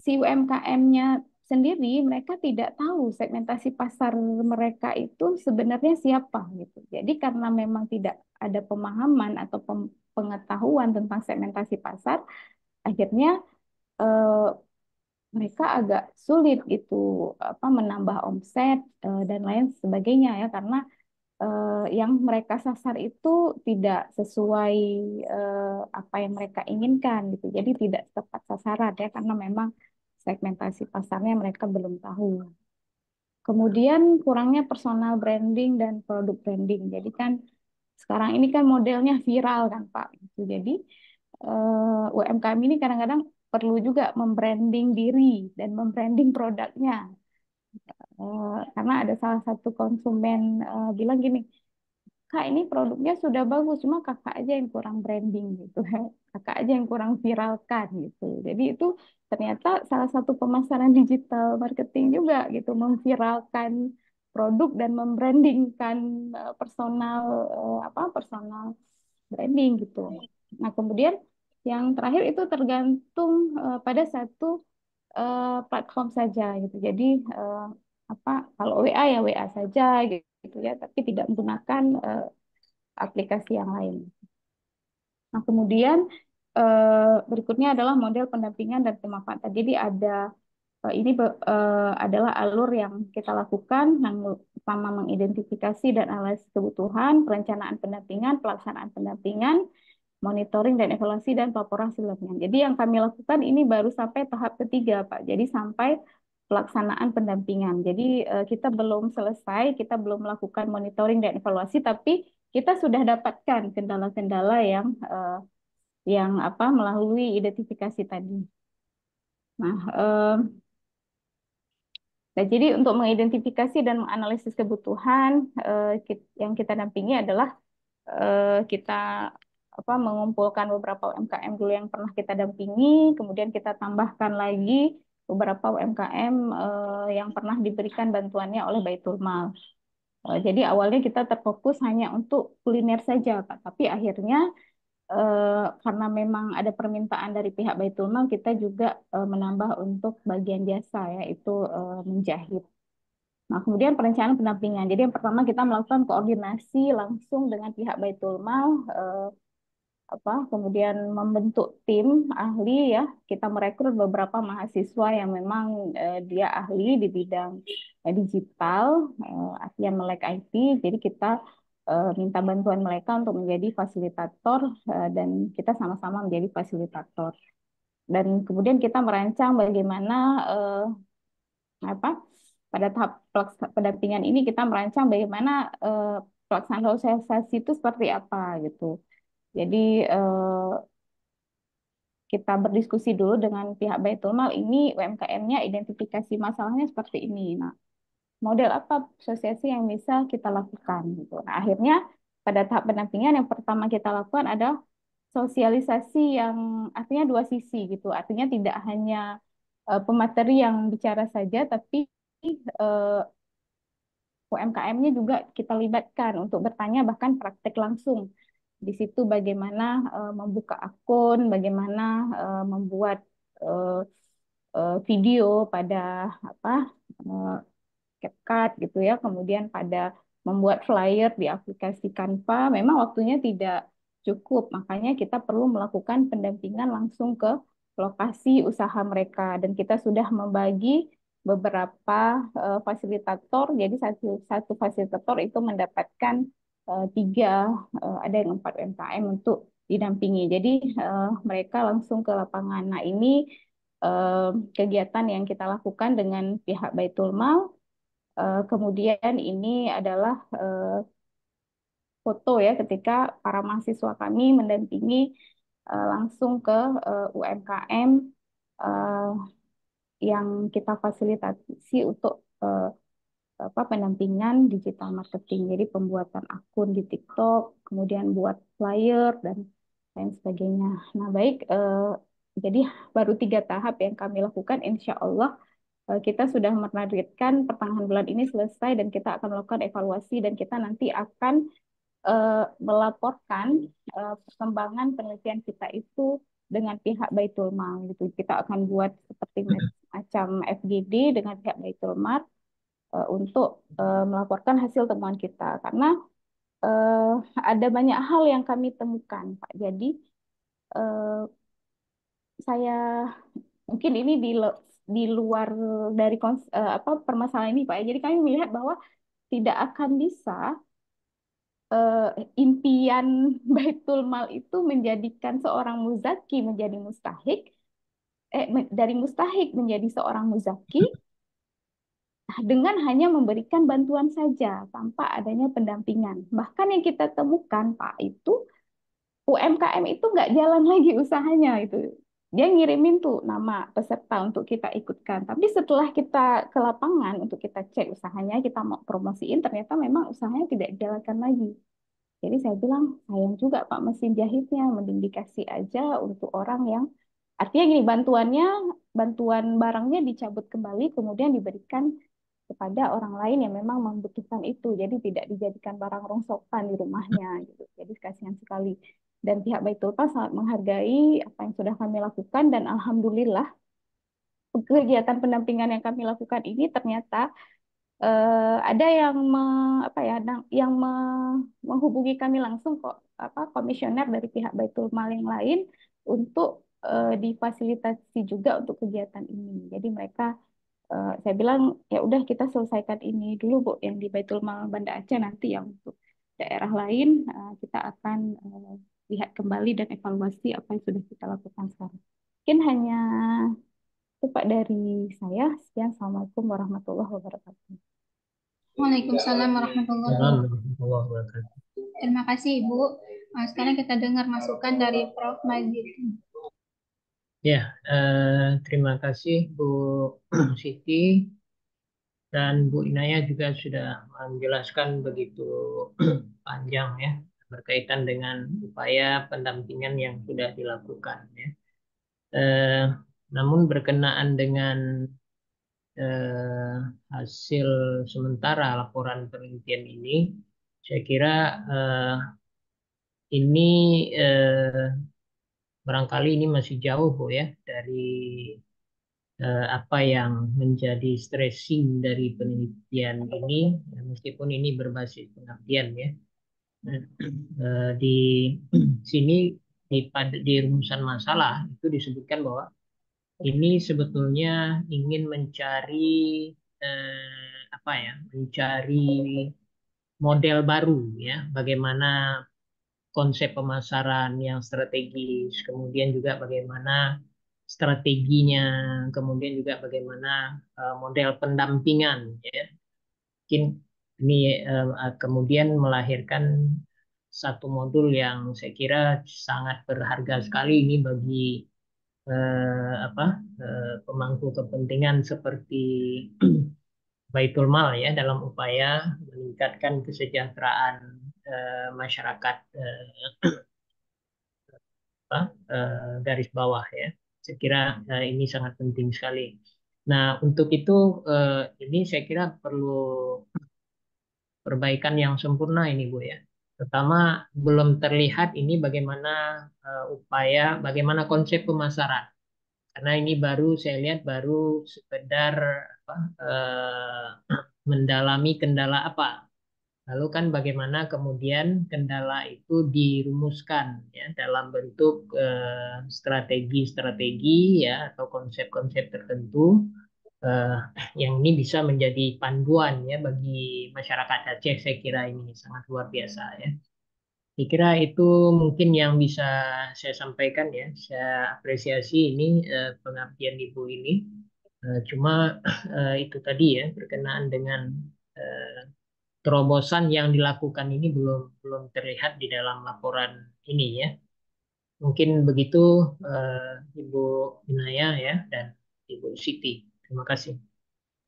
si UMKM-nya sendiri mereka tidak tahu segmentasi pasar mereka itu sebenarnya siapa gitu. Jadi karena memang tidak ada pemahaman atau pengetahuan tentang segmentasi pasar, akhirnya eh, mereka agak sulit gitu apa menambah omset eh, dan lain sebagainya ya karena eh, yang mereka sasar itu tidak sesuai eh, apa yang mereka inginkan gitu. Jadi tidak tepat sasaran ya karena memang segmentasi pasarnya mereka belum tahu. Kemudian kurangnya personal branding dan produk branding. Jadi kan sekarang ini kan modelnya viral kan Pak. Gitu. Jadi eh, UMKM ini kadang-kadang perlu juga membranding diri dan membranding produknya. Eh, karena ada salah satu konsumen eh, bilang gini, kak ini produknya sudah bagus cuma kakak aja yang kurang branding gitu kan. kakak aja yang kurang viralkan gitu jadi itu ternyata salah satu pemasaran digital marketing juga gitu memviralkan produk dan membrandingkan eh, personal eh, apa personal branding gitu nah kemudian yang terakhir itu tergantung eh, pada satu platform saja gitu jadi apa kalau WA ya WA saja gitu gitu ya, tapi tidak menggunakan uh, aplikasi yang lain. Nah, kemudian uh, berikutnya adalah model pendampingan dan pemanfaatan. Jadi ada uh, ini uh, adalah alur yang kita lakukan yang pertama mengidentifikasi dan analisis kebutuhan, perencanaan pendampingan, pelaksanaan pendampingan, monitoring dan evaluasi dan pelaporan hasil Jadi yang kami lakukan ini baru sampai tahap ketiga, Pak. Jadi sampai pelaksanaan pendampingan. Jadi uh, kita belum selesai, kita belum melakukan monitoring dan evaluasi, tapi kita sudah dapatkan kendala-kendala yang uh, yang apa melalui identifikasi tadi. Nah, um, nah jadi untuk mengidentifikasi dan menganalisis kebutuhan uh, yang kita dampingi adalah uh, kita apa mengumpulkan beberapa UMKM dulu yang pernah kita dampingi, kemudian kita tambahkan lagi beberapa UMKM uh, eh, yang pernah diberikan bantuannya oleh Baitul Mal. Uh, jadi awalnya kita terfokus hanya untuk kuliner saja, Pak. Tapi akhirnya uh, karena memang ada permintaan dari pihak Baitul Mal, kita juga uh, menambah untuk bagian jasa yaitu uh, menjahit. Nah, kemudian perencanaan pendampingan. Jadi yang pertama kita melakukan koordinasi langsung dengan pihak Baitul Mal uh, apa kemudian membentuk tim ahli ya kita merekrut beberapa mahasiswa yang memang eh, dia ahli di bidang eh, digital eh, artinya melek IT jadi kita eh, minta bantuan mereka untuk menjadi fasilitator eh, dan kita sama-sama menjadi fasilitator dan kemudian kita merancang bagaimana eh, apa pada tahap pendampingan ini kita merancang bagaimana eh, pelaksanaan sosialisasi itu seperti apa gitu jadi eh, kita berdiskusi dulu dengan pihak Baitul Mal ini UMKM-nya identifikasi masalahnya seperti ini. Nah, model apa asosiasi yang bisa kita lakukan gitu. Nah, akhirnya pada tahap pendampingan yang pertama kita lakukan adalah sosialisasi yang artinya dua sisi gitu. Artinya tidak hanya eh, pemateri yang bicara saja tapi eh, UMKM-nya juga kita libatkan untuk bertanya bahkan praktek langsung di situ bagaimana uh, membuka akun, bagaimana uh, membuat uh, uh, video pada apa uh, CapCut gitu ya, kemudian pada membuat flyer di aplikasi Canva. Memang waktunya tidak cukup, makanya kita perlu melakukan pendampingan langsung ke lokasi usaha mereka dan kita sudah membagi beberapa uh, fasilitator. Jadi satu satu fasilitator itu mendapatkan Eh, tiga eh, ada yang empat UMKM untuk didampingi. Jadi eh, mereka langsung ke lapangan. Nah ini kegiatan yang kita lakukan dengan pihak Baitul Mal. Kemudian ini adalah foto ya ketika para mahasiswa kami mendampingi langsung ke UMKM yang kita fasilitasi untuk apa pendampingan digital marketing. Jadi pembuatan akun di TikTok, kemudian buat flyer dan lain sebagainya. Nah baik, eh, jadi baru tiga tahap yang kami lakukan. Insya Allah eh, kita sudah menargetkan pertengahan bulan ini selesai dan kita akan melakukan evaluasi dan kita nanti akan eh, melaporkan eh, perkembangan penelitian kita itu dengan pihak Baitul Mal gitu. Kita akan buat seperti hmm. macam FGD dengan pihak Baitul Mal Eh, untuk eh, melaporkan hasil temuan kita karena eh, ada banyak hal yang kami temukan Pak. Jadi saya mungkin ini di di luar dari apa permasalahan ini Pak. Ya. Jadi kami melihat bahwa tidak akan bisa impian Baitul Mal itu menjadikan seorang muzaki menjadi mustahik eh dari mustahik menjadi seorang muzaki dengan hanya memberikan bantuan saja tanpa adanya pendampingan. Bahkan yang kita temukan Pak itu UMKM itu nggak jalan lagi usahanya itu. Dia ngirimin tuh nama peserta untuk kita ikutkan. Tapi setelah kita ke lapangan untuk kita cek usahanya, kita mau promosiin, ternyata memang usahanya tidak dijalankan lagi. Jadi saya bilang, sayang juga Pak mesin jahitnya, mending dikasih aja untuk orang yang artinya gini bantuannya, bantuan barangnya dicabut kembali kemudian diberikan kepada orang lain yang memang membutuhkan itu. Jadi tidak dijadikan barang rongsokan di rumahnya gitu. Jadi kasihan sekali. Dan pihak Baitul Ulfa sangat menghargai apa yang sudah kami lakukan dan alhamdulillah kegiatan pendampingan yang kami lakukan ini ternyata eh, ada yang me, apa ya yang me, menghubungi kami langsung kok apa komisioner dari pihak Baitul Mal yang lain untuk eh, difasilitasi juga untuk kegiatan ini. Jadi mereka uh, saya bilang ya udah kita selesaikan ini dulu bu yang di Baitul Mal Banda Aceh nanti yang untuk daerah lain uh, kita akan uh, lihat kembali dan evaluasi apa yang sudah kita lakukan sekarang. Mungkin hanya itu Pak dari saya. Sekian Assalamualaikum warahmatullahi wabarakatuh. Waalaikumsalam warahmatullahi wabarakatuh. Terima kasih Ibu. Sekarang kita dengar masukan dari Prof. Majid. Ya, uh, terima kasih Bu Siti dan Bu Inaya juga sudah menjelaskan begitu panjang ya berkaitan dengan upaya pendampingan yang sudah dilakukan ya. Uh, namun berkenaan dengan uh, hasil sementara laporan penelitian ini, saya kira uh, ini uh, barangkali ini masih jauh Bu ya dari eh, apa yang menjadi stressing dari penelitian ini ya, meskipun ini berbasis pengabdian ya. Eh, eh di sini di, di rumusan masalah itu disebutkan bahwa ini sebetulnya ingin mencari eh, apa ya mencari model baru ya bagaimana konsep pemasaran yang strategis, kemudian juga bagaimana strateginya, kemudian juga bagaimana eh, model pendampingan, ya. Mungkin ini eh, eh, kemudian melahirkan satu modul yang saya kira sangat berharga sekali ini bagi eh, apa eh, pemangku kepentingan seperti Baitul Mal ya dalam upaya meningkatkan kesejahteraan uh, masyarakat uh, apa, eh, garis bawah ya. Saya kira uh, ini sangat penting sekali. Nah, untuk itu uh, ini saya kira perlu perbaikan yang sempurna ini Bu ya. Pertama, belum terlihat ini bagaimana uh, upaya, bagaimana konsep pemasaran. Karena ini baru saya lihat baru sekedar apa, uh, mendalami kendala apa Lalu kan bagaimana kemudian kendala itu dirumuskan ya dalam bentuk eh, strategi-strategi eh, ya atau konsep-konsep tertentu eh, yang ini bisa menjadi panduan ya bagi masyarakat Aceh saya kira ini sangat luar biasa ya. Saya kira itu mungkin yang bisa saya sampaikan ya. Saya apresiasi ini eh, pengabdian Ibu ini. Eh, cuma eh, itu tadi ya berkenaan dengan terobosan yang dilakukan ini belum belum terlihat di dalam laporan ini ya. Mungkin begitu uh, Ibu Inaya ya dan Ibu Siti. Terima kasih.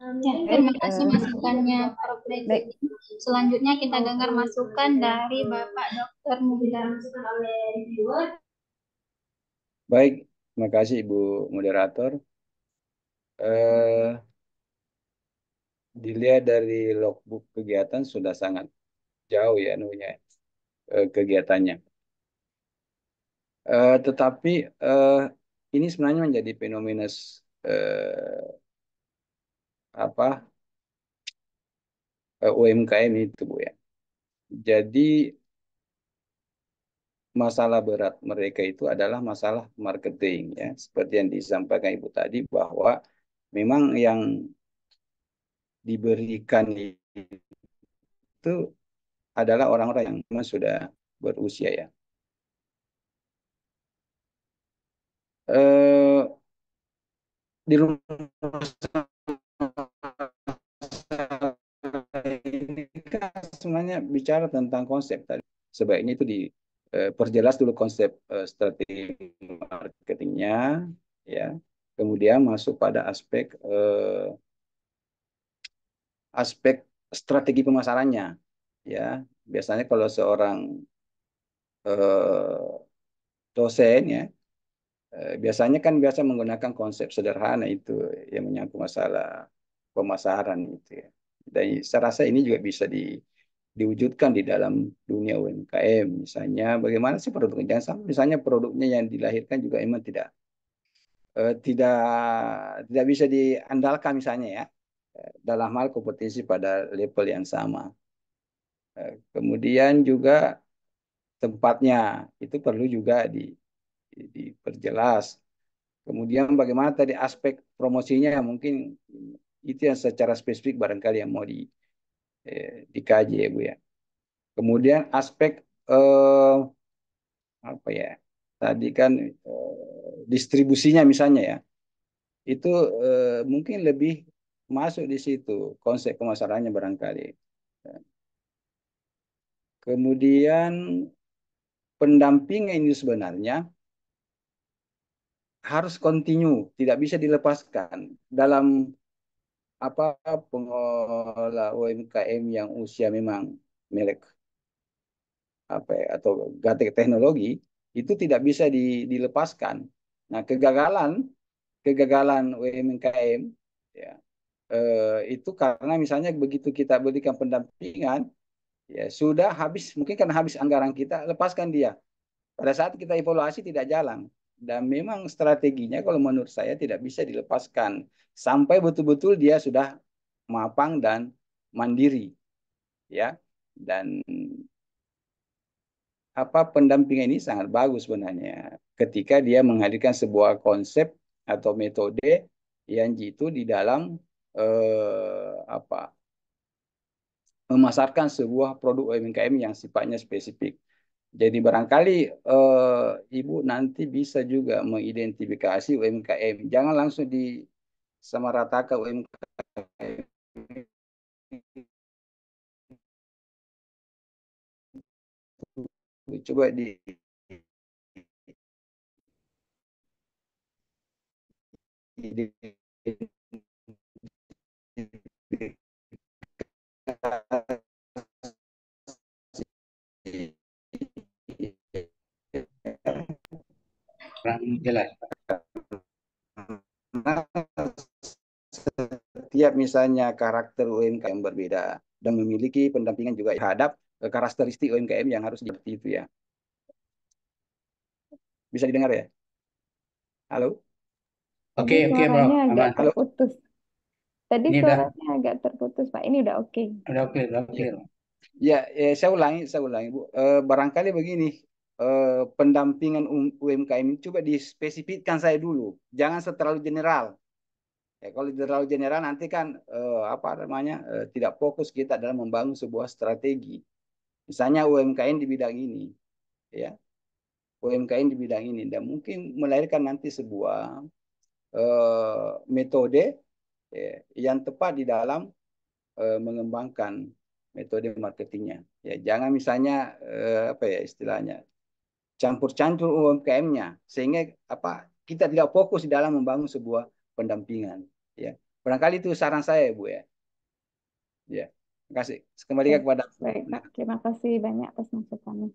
Eh, ya, terima kasih masukannya Prof. Baik. Selanjutnya kita dengar masukan dari Bapak Dr. Mubidar. Baik, terima kasih Ibu Moderator. Eh, dilihat dari logbook kegiatan sudah sangat jauh ya nunya eh, kegiatannya. Uh, tetapi uh, ini sebenarnya menjadi fenomena apa UMKM itu bu ya. Jadi masalah berat mereka itu adalah masalah marketing ya seperti yang disampaikan ibu tadi bahwa memang yang diberikan itu adalah orang-orang yang sudah berusia ya. Eh, di rumah ini kan sebenarnya bicara tentang konsep tadi. Sebaiknya itu diperjelas eh, dulu konsep eh, strategi marketingnya, ya. Kemudian masuk pada aspek eh, aspek strategi pemasarannya ya biasanya kalau seorang eh, dosen ya eh, biasanya kan biasa menggunakan konsep sederhana itu yang menyangkut masalah pemasaran gitu ya dan saya rasa ini juga bisa di, diwujudkan di dalam dunia UMKM misalnya bagaimana sih produknya jangan sampai misalnya produknya yang dilahirkan juga emang tidak eh, tidak tidak bisa diandalkan misalnya ya dalam hal kompetisi pada level yang sama. Eh, kemudian juga tempatnya itu perlu juga di, diperjelas. Kemudian bagaimana tadi aspek promosinya mungkin itu yang secara spesifik barangkali yang mau di eh, dikaji ya Bu ya. Kemudian aspek eh, apa ya? Tadi kan eh, distribusinya misalnya ya. Itu eh, mungkin lebih masuk di situ konsep pemasarannya barangkali. Kemudian pendampingnya ini sebenarnya harus kontinu, tidak bisa dilepaskan dalam apa pengelola UMKM yang usia memang milik apa ya, atau gatek teknologi itu tidak bisa di, dilepaskan. Nah, kegagalan kegagalan UMKM ya Eh, itu karena misalnya begitu kita berikan pendampingan ya sudah habis mungkin karena habis anggaran kita lepaskan dia pada saat kita evaluasi tidak jalan dan memang strateginya kalau menurut saya tidak bisa dilepaskan sampai betul-betul dia sudah mapang dan mandiri ya dan apa pendampingan ini sangat bagus sebenarnya ketika dia menghadirkan sebuah konsep atau metode yang jitu di dalam eh, apa memasarkan sebuah produk UMKM yang sifatnya spesifik. Jadi barangkali eh, ibu nanti bisa juga mengidentifikasi UMKM. Jangan langsung di samaratakan UMKM. Coba di di kurang jelas setiap misalnya karakter UMKM berbeda dan memiliki pendampingan juga terhadap eh, karakteristik UMKM yang harus seperti itu ya. Bisa didengar ya? Halo? Oke, oke, Bro. Halo. Putus. Tadi ini suaranya udah, agak terputus, Pak. Ini udah oke. Okay. Udah oke, okay, udah oke. Okay. Iya. Ya, ya, saya ulangi, saya ulangi, Bu. E, barangkali begini, e, pendampingan UMKM coba dispesifikkan saya dulu. Jangan terlalu general. Ya, kalau terlalu general nanti kan eh, apa namanya tidak fokus kita dalam membangun sebuah strategi. Misalnya UMKM di bidang ini, ya UMKM di bidang ini, dan mungkin melahirkan nanti sebuah uh, metode ya, yang tepat di dalam eh, mengembangkan metode marketingnya. Ya, jangan misalnya eh, apa ya istilahnya campur-campur UMKM-nya sehingga apa kita tidak fokus di dalam membangun sebuah pendampingan. Ya, barangkali itu saran saya bu ya. Ya, terima kasih. Kembali baik, kepada. Baik, Pak. Terima kasih banyak atas masukannya.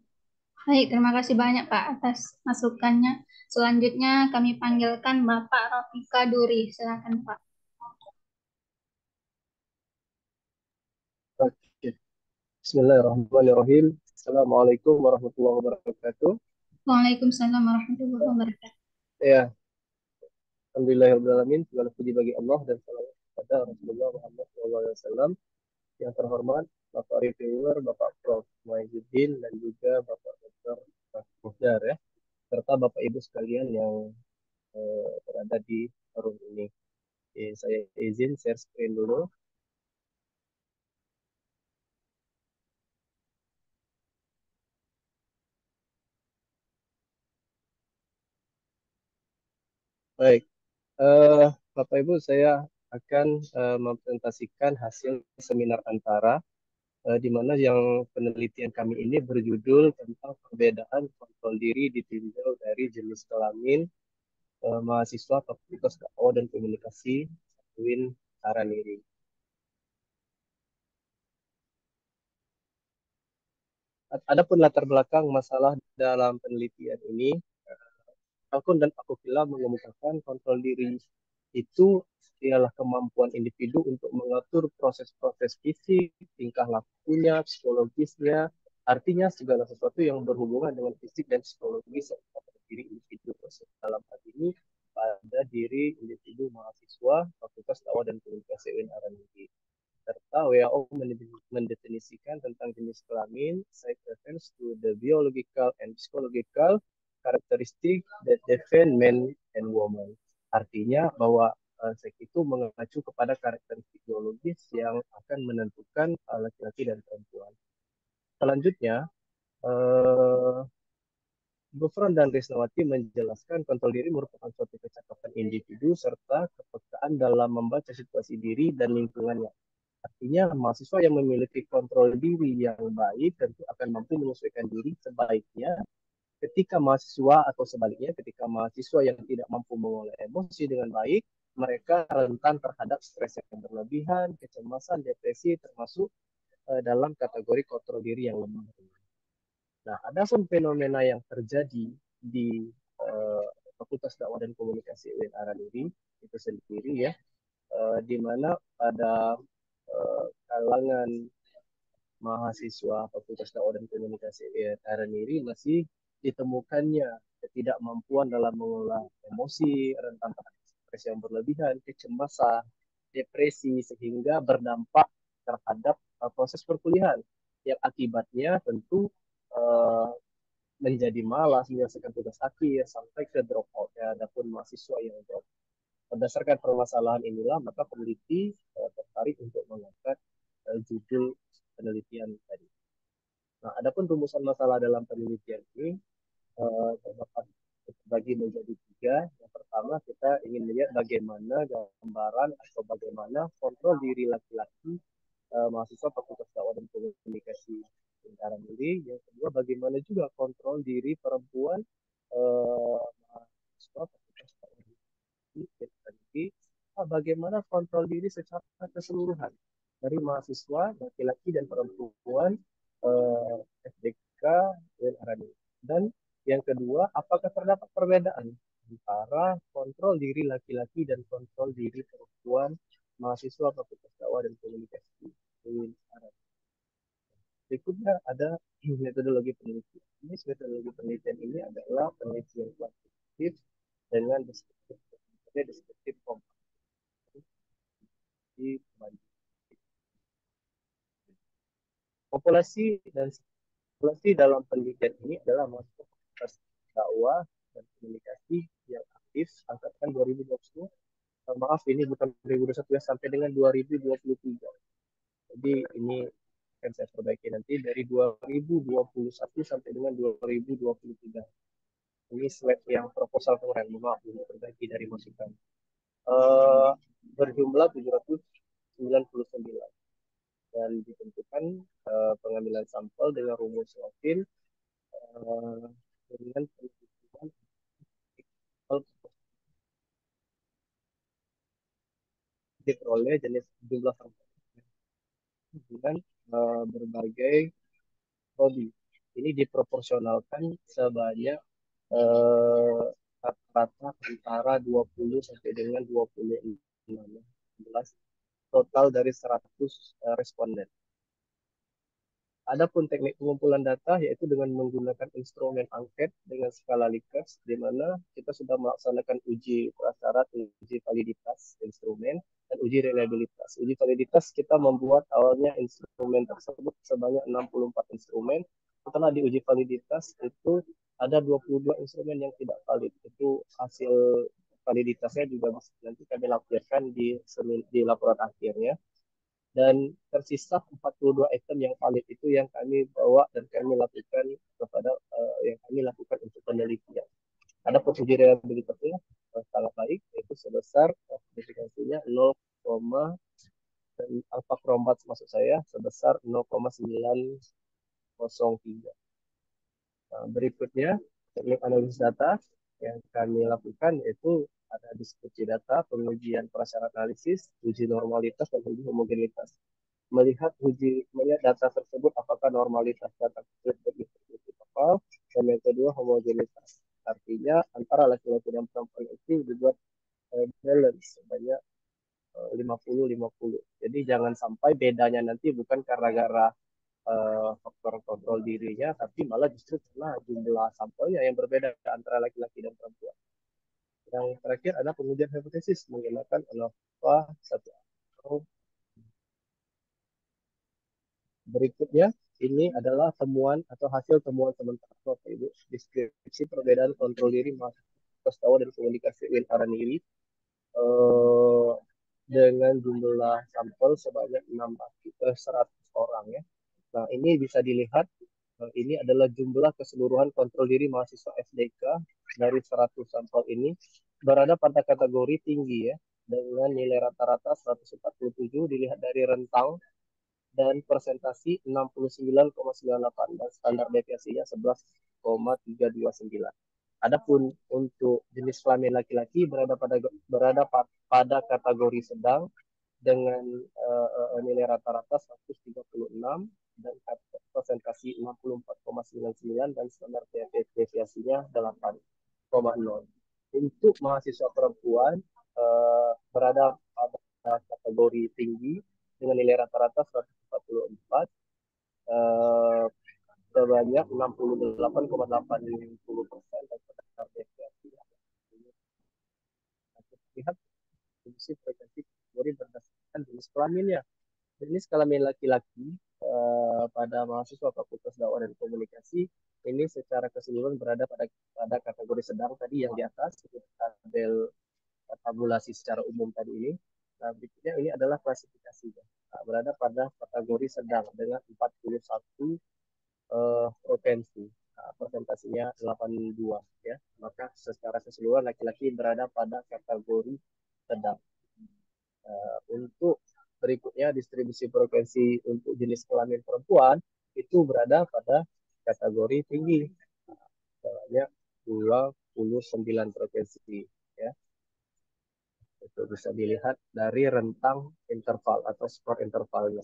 Baik, terima kasih banyak Pak atas masukannya. Selanjutnya kami panggilkan Bapak Rafika Duri. Silakan Pak. Oke. Bismillahirrahmanirrahim. Assalamualaikum warahmatullahi wabarakatuh. Waalaikumsalam warahmatullahi wabarakatuh. Ya. Alhamdulillahirrahmanirrahim. Segala puji bagi Allah dan salam kepada Rasulullah Muhammad SAW. Yang terhormat Bapak Reviewer, Bapak Prof. Muhyiddin, dan juga Bapak Dr. Mufdar ya. Serta Bapak Ibu sekalian yang eh, berada di room ini. Oke, eh, saya izin share screen dulu. Baik, uh, Bapak Ibu, saya akan uh, mempresentasikan hasil seminar antara uh, di mana yang penelitian kami ini berjudul tentang perbedaan kontrol diri ditinjau dari jenis kelamin uh, mahasiswa Fakultas KO dan Komunikasi Win lirik. Adapun latar belakang masalah dalam penelitian ini Alkon dan Akokila mengemukakan kontrol diri itu ialah kemampuan individu untuk mengatur proses-proses fisik, tingkah lakunya, psikologisnya, artinya segala sesuatu yang berhubungan dengan fisik dan psikologis serta diri individu dalam hal ini pada diri individu mahasiswa Fakultas Dakwah dan Komunikasi UIN Aranji. Serta WHO mendefinisikan tentang jenis kelamin, side reference to the biological and psychological karakteristik that define men and women. Artinya bahwa uh, seks itu mengacu kepada karakteristik biologis yang akan menentukan laki eh, laki-laki dan perempuan. Selanjutnya, uh, Gufron dan Risnawati menjelaskan kontrol diri merupakan suatu kecakapan individu serta kepekaan dalam membaca situasi diri dan lingkungannya. Artinya, mahasiswa yang memiliki kontrol diri yang baik tentu akan mampu menyesuaikan diri sebaiknya ketika mahasiswa atau sebaliknya ketika mahasiswa yang tidak mampu mengolah emosi dengan baik mereka rentan terhadap stres yang berlebihan kecemasan depresi termasuk uh, dalam kategori kontrol diri yang lemah nah ada pun fenomena yang terjadi di uh, Fakultas Dakwah dan Komunikasi UIN Araniri itu sendiri ya uh, di mana pada uh, kalangan mahasiswa Fakultas Dakwah dan Komunikasi UIN Araniri masih ditemukannya ketidakmampuan dalam mengelola emosi, rentan terhadap stres yang berlebihan, kecemasan, depresi, sehingga berdampak terhadap uh, proses perkuliahan yang akibatnya tentu uh, menjadi malas menyelesaikan tugas akhir sampai ke drop out ya pun mahasiswa yang drop berdasarkan permasalahan inilah maka peneliti uh, tertarik untuk mengangkat uh, judul penelitian tadi Nah, adapun rumusan masalah dalam penelitian ini terdapat eh, terbagi menjadi tiga. Yang pertama kita ingin melihat bagaimana gambaran atau bagaimana kontrol diri laki-laki eh, mahasiswa Fakultas Dakwah dan Komunikasi Bintara diri. Yang kedua bagaimana juga kontrol diri perempuan eh, mahasiswa Fakultas Dakwah dan Komunikasi nah, bagaimana kontrol diri secara keseluruhan dari mahasiswa laki-laki dan perempuan uh, SDK UNRB. Dan yang kedua, apakah terdapat perbedaan antara kontrol diri laki-laki dan kontrol diri perempuan mahasiswa Fakultas Dakwah dan Komunikasi UNRB. Berikutnya ada metodologi penelitian. Ini metodologi penelitian ini adalah penelitian kuantitatif dengan deskriptif, deskriptif kompak. Di populasi dan populasi dalam penelitian ini adalah mahasiswa fakultas dakwah dan komunikasi yang aktif angkatan 2020 eh, maaf ini bukan 2021 ya sampai dengan 2023 jadi ini akan saya perbaiki nanti dari 2021 sampai dengan 2023 ini slide yang proposal kemarin maaf ini perbaiki dari masukan uh, eh, berjumlah 799 dan ditentukan uh, pengambilan sampel dengan rumus login uh, dengan penentuan diperoleh jenis jumlah sampel dengan uh, berbagai hobi Ini diproporsionalkan sebanyak rata rata-rata antara 20 sampai dengan 26 belas total dari 100 eh, responden. Adapun teknik pengumpulan data yaitu dengan menggunakan instrumen angket dengan skala Likert di mana kita sudah melaksanakan uji prasyarat, uji validitas instrumen dan uji reliabilitas. Uji validitas kita membuat awalnya instrumen tersebut sebanyak 64 instrumen. Setelah diuji validitas itu ada 22 instrumen yang tidak valid. Itu hasil validitasnya juga nanti kami lampirkan di di laporan akhirnya. Dan tersisa 42 item yang valid itu yang kami bawa dan kami lakukan kepada uh, yang kami lakukan untuk penelitian. Ada prosedur reliability uh, sangat baik, yaitu sebesar signifikansinya 0, alfa krombat maksud saya sebesar 0,903. Nah, berikutnya teknik analisis data yang kami lakukan itu ada deskripsi data, pengujian prasyarat analisis, uji normalitas, dan uji homogenitas. Melihat uji melihat data tersebut apakah normalitas data tersebut distribusi total dan yang kedua homogenitas. Artinya antara laki-laki dan perempuan itu dibuat eh, balance sebanyak 50-50. Eh, Jadi jangan sampai bedanya nanti bukan karena gara uh, faktor kontrol dirinya, tapi malah justru karena jumlah sampelnya yang berbeda antara laki-laki dan perempuan. Yang terakhir ada pengujian hipotesis menggunakan alfa satu Berikutnya ini adalah temuan atau hasil temuan sementara Bapak Ibu deskripsi perbedaan kontrol diri mahasiswa dan komunikasi win Araniri eh, dengan jumlah sampel sebanyak 600 eh, orang ya. Nah, ini bisa dilihat eh, ini adalah jumlah keseluruhan kontrol diri mahasiswa SDK dari 100 sampel ini berada pada kategori tinggi ya dengan nilai rata-rata 147 dilihat dari rentang dan persentasi 69,98 dan standar deviasinya 11,329. Adapun untuk jenis kelamin laki-laki berada pada berada pada kategori sedang dengan uh, nilai rata-rata 136 dan persentasi 64,99 dan standar deviasinya 8. Untuk mahasiswa perempuan uh, berada pada kategori tinggi dengan nilai rata-rata 144 uh, sebanyak 68,80 persen lihat fungsi frekuensi kategori berdasarkan jenis kelaminnya. Jenis kelamin laki-laki eh, pada mahasiswa Fakultas Dakwah dan Komunikasi ini secara keseluruhan berada pada pada kategori sedang tadi yang di atas tabel tabulasi secara umum tadi ini. Nah, berikutnya ini adalah klasifikasinya. Nah, berada pada kategori sedang dengan 41 uh, eh, provinsi. Nah, persentasinya 82 ya. Maka secara keseluruhan laki-laki berada pada kategori sedang. Uh, untuk berikutnya distribusi provinsi untuk jenis kelamin perempuan itu berada pada kategori tinggi sebanyak 29 provinsi ya itu bisa dilihat dari rentang interval atau skor intervalnya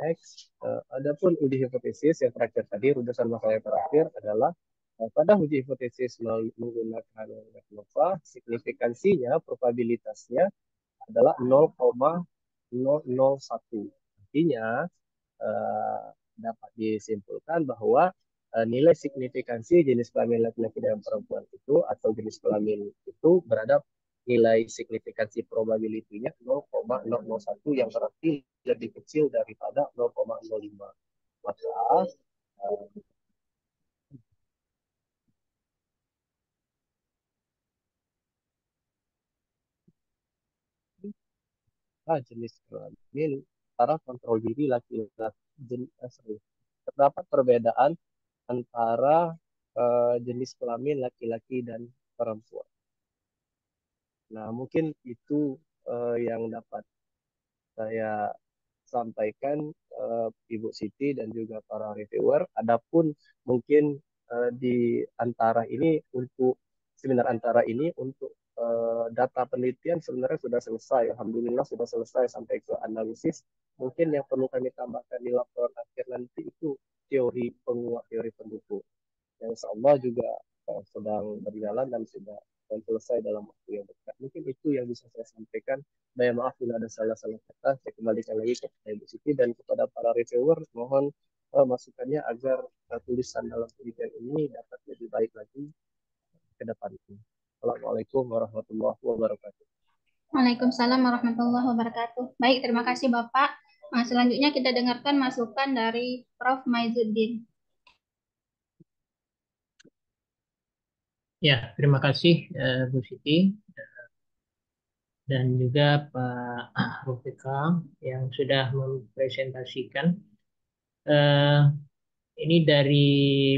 next uh, adapun uji hipotesis yang terakhir tadi rujukan masalah yang terakhir adalah uh, pada uji hipotesis menggunakan nova, signifikansinya probabilitasnya adalah 0,001 artinya uh, dapat disimpulkan bahwa uh, nilai signifikansi jenis kelamin laki-laki dan perempuan itu atau jenis kelamin itu berada nilai signifikansi probability-nya 0,001 yang berarti lebih kecil daripada 0,05. Maka uh, jenis kelamin antara kontrol diri laki-laki asli. Eh, terdapat perbedaan antara uh, jenis kelamin laki-laki dan perempuan. Nah, mungkin itu uh, yang dapat saya sampaikan uh, Ibu Siti dan juga para reviewer. Adapun mungkin uh, di antara ini untuk seminar antara ini untuk Eh, data penelitian sebenarnya sudah selesai. Alhamdulillah sudah selesai sampai ke analisis. Mungkin yang perlu kami tambahkan di laporan akhir nanti itu teori penguat, teori pendukung. Yang insya Allah juga uh, sedang berjalan dan sudah dan selesai dalam waktu yang dekat. Mungkin itu yang bisa saya sampaikan. Saya nah, maaf bila ada salah-salah kata. Saya kembalikan lagi kepada Ibu Siti dan kepada para reviewer. Mohon uh, masukannya agar tulisan dalam penelitian ini dapat lebih baik lagi ke depannya. Assalamualaikum warahmatullahi wabarakatuh. Waalaikumsalam warahmatullahi wabarakatuh. Baik, terima kasih Bapak. Nah, selanjutnya kita dengarkan masukan dari Prof. Maizuddin. Ya, terima kasih eh, Bu Siti dan juga Pak Rufika yang sudah mempresentasikan. Eh, ini dari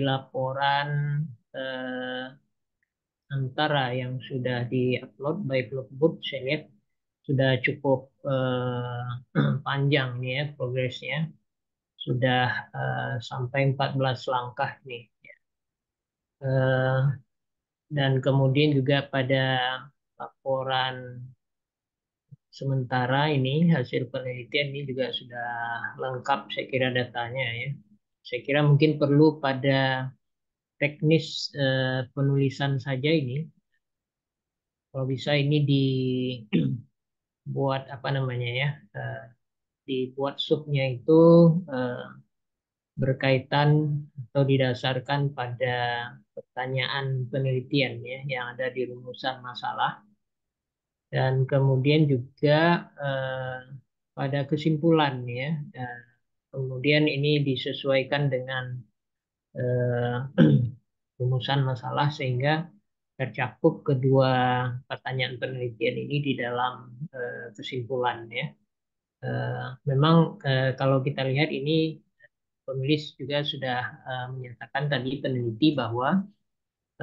laporan eh, antara yang sudah diupload by logbook saya lihat sudah cukup uh, panjang nih ya progresnya sudah uh, sampai 14 langkah nih uh, dan kemudian juga pada laporan sementara ini hasil penelitian ini juga sudah lengkap saya kira datanya ya saya kira mungkin perlu pada teknis uh, penulisan saja ini kalau bisa ini dibuat apa namanya ya uh, dibuat subnya itu uh, berkaitan atau didasarkan pada pertanyaan penelitian ya yang ada di rumusan masalah dan kemudian juga eh, pada kesimpulan ya dan kemudian ini disesuaikan dengan eh, rumusan masalah sehingga tercakup kedua pertanyaan penelitian ini di dalam eh, kesimpulan ya. Eh, memang eh, kalau kita lihat ini penulis juga sudah eh, menyatakan tadi peneliti bahwa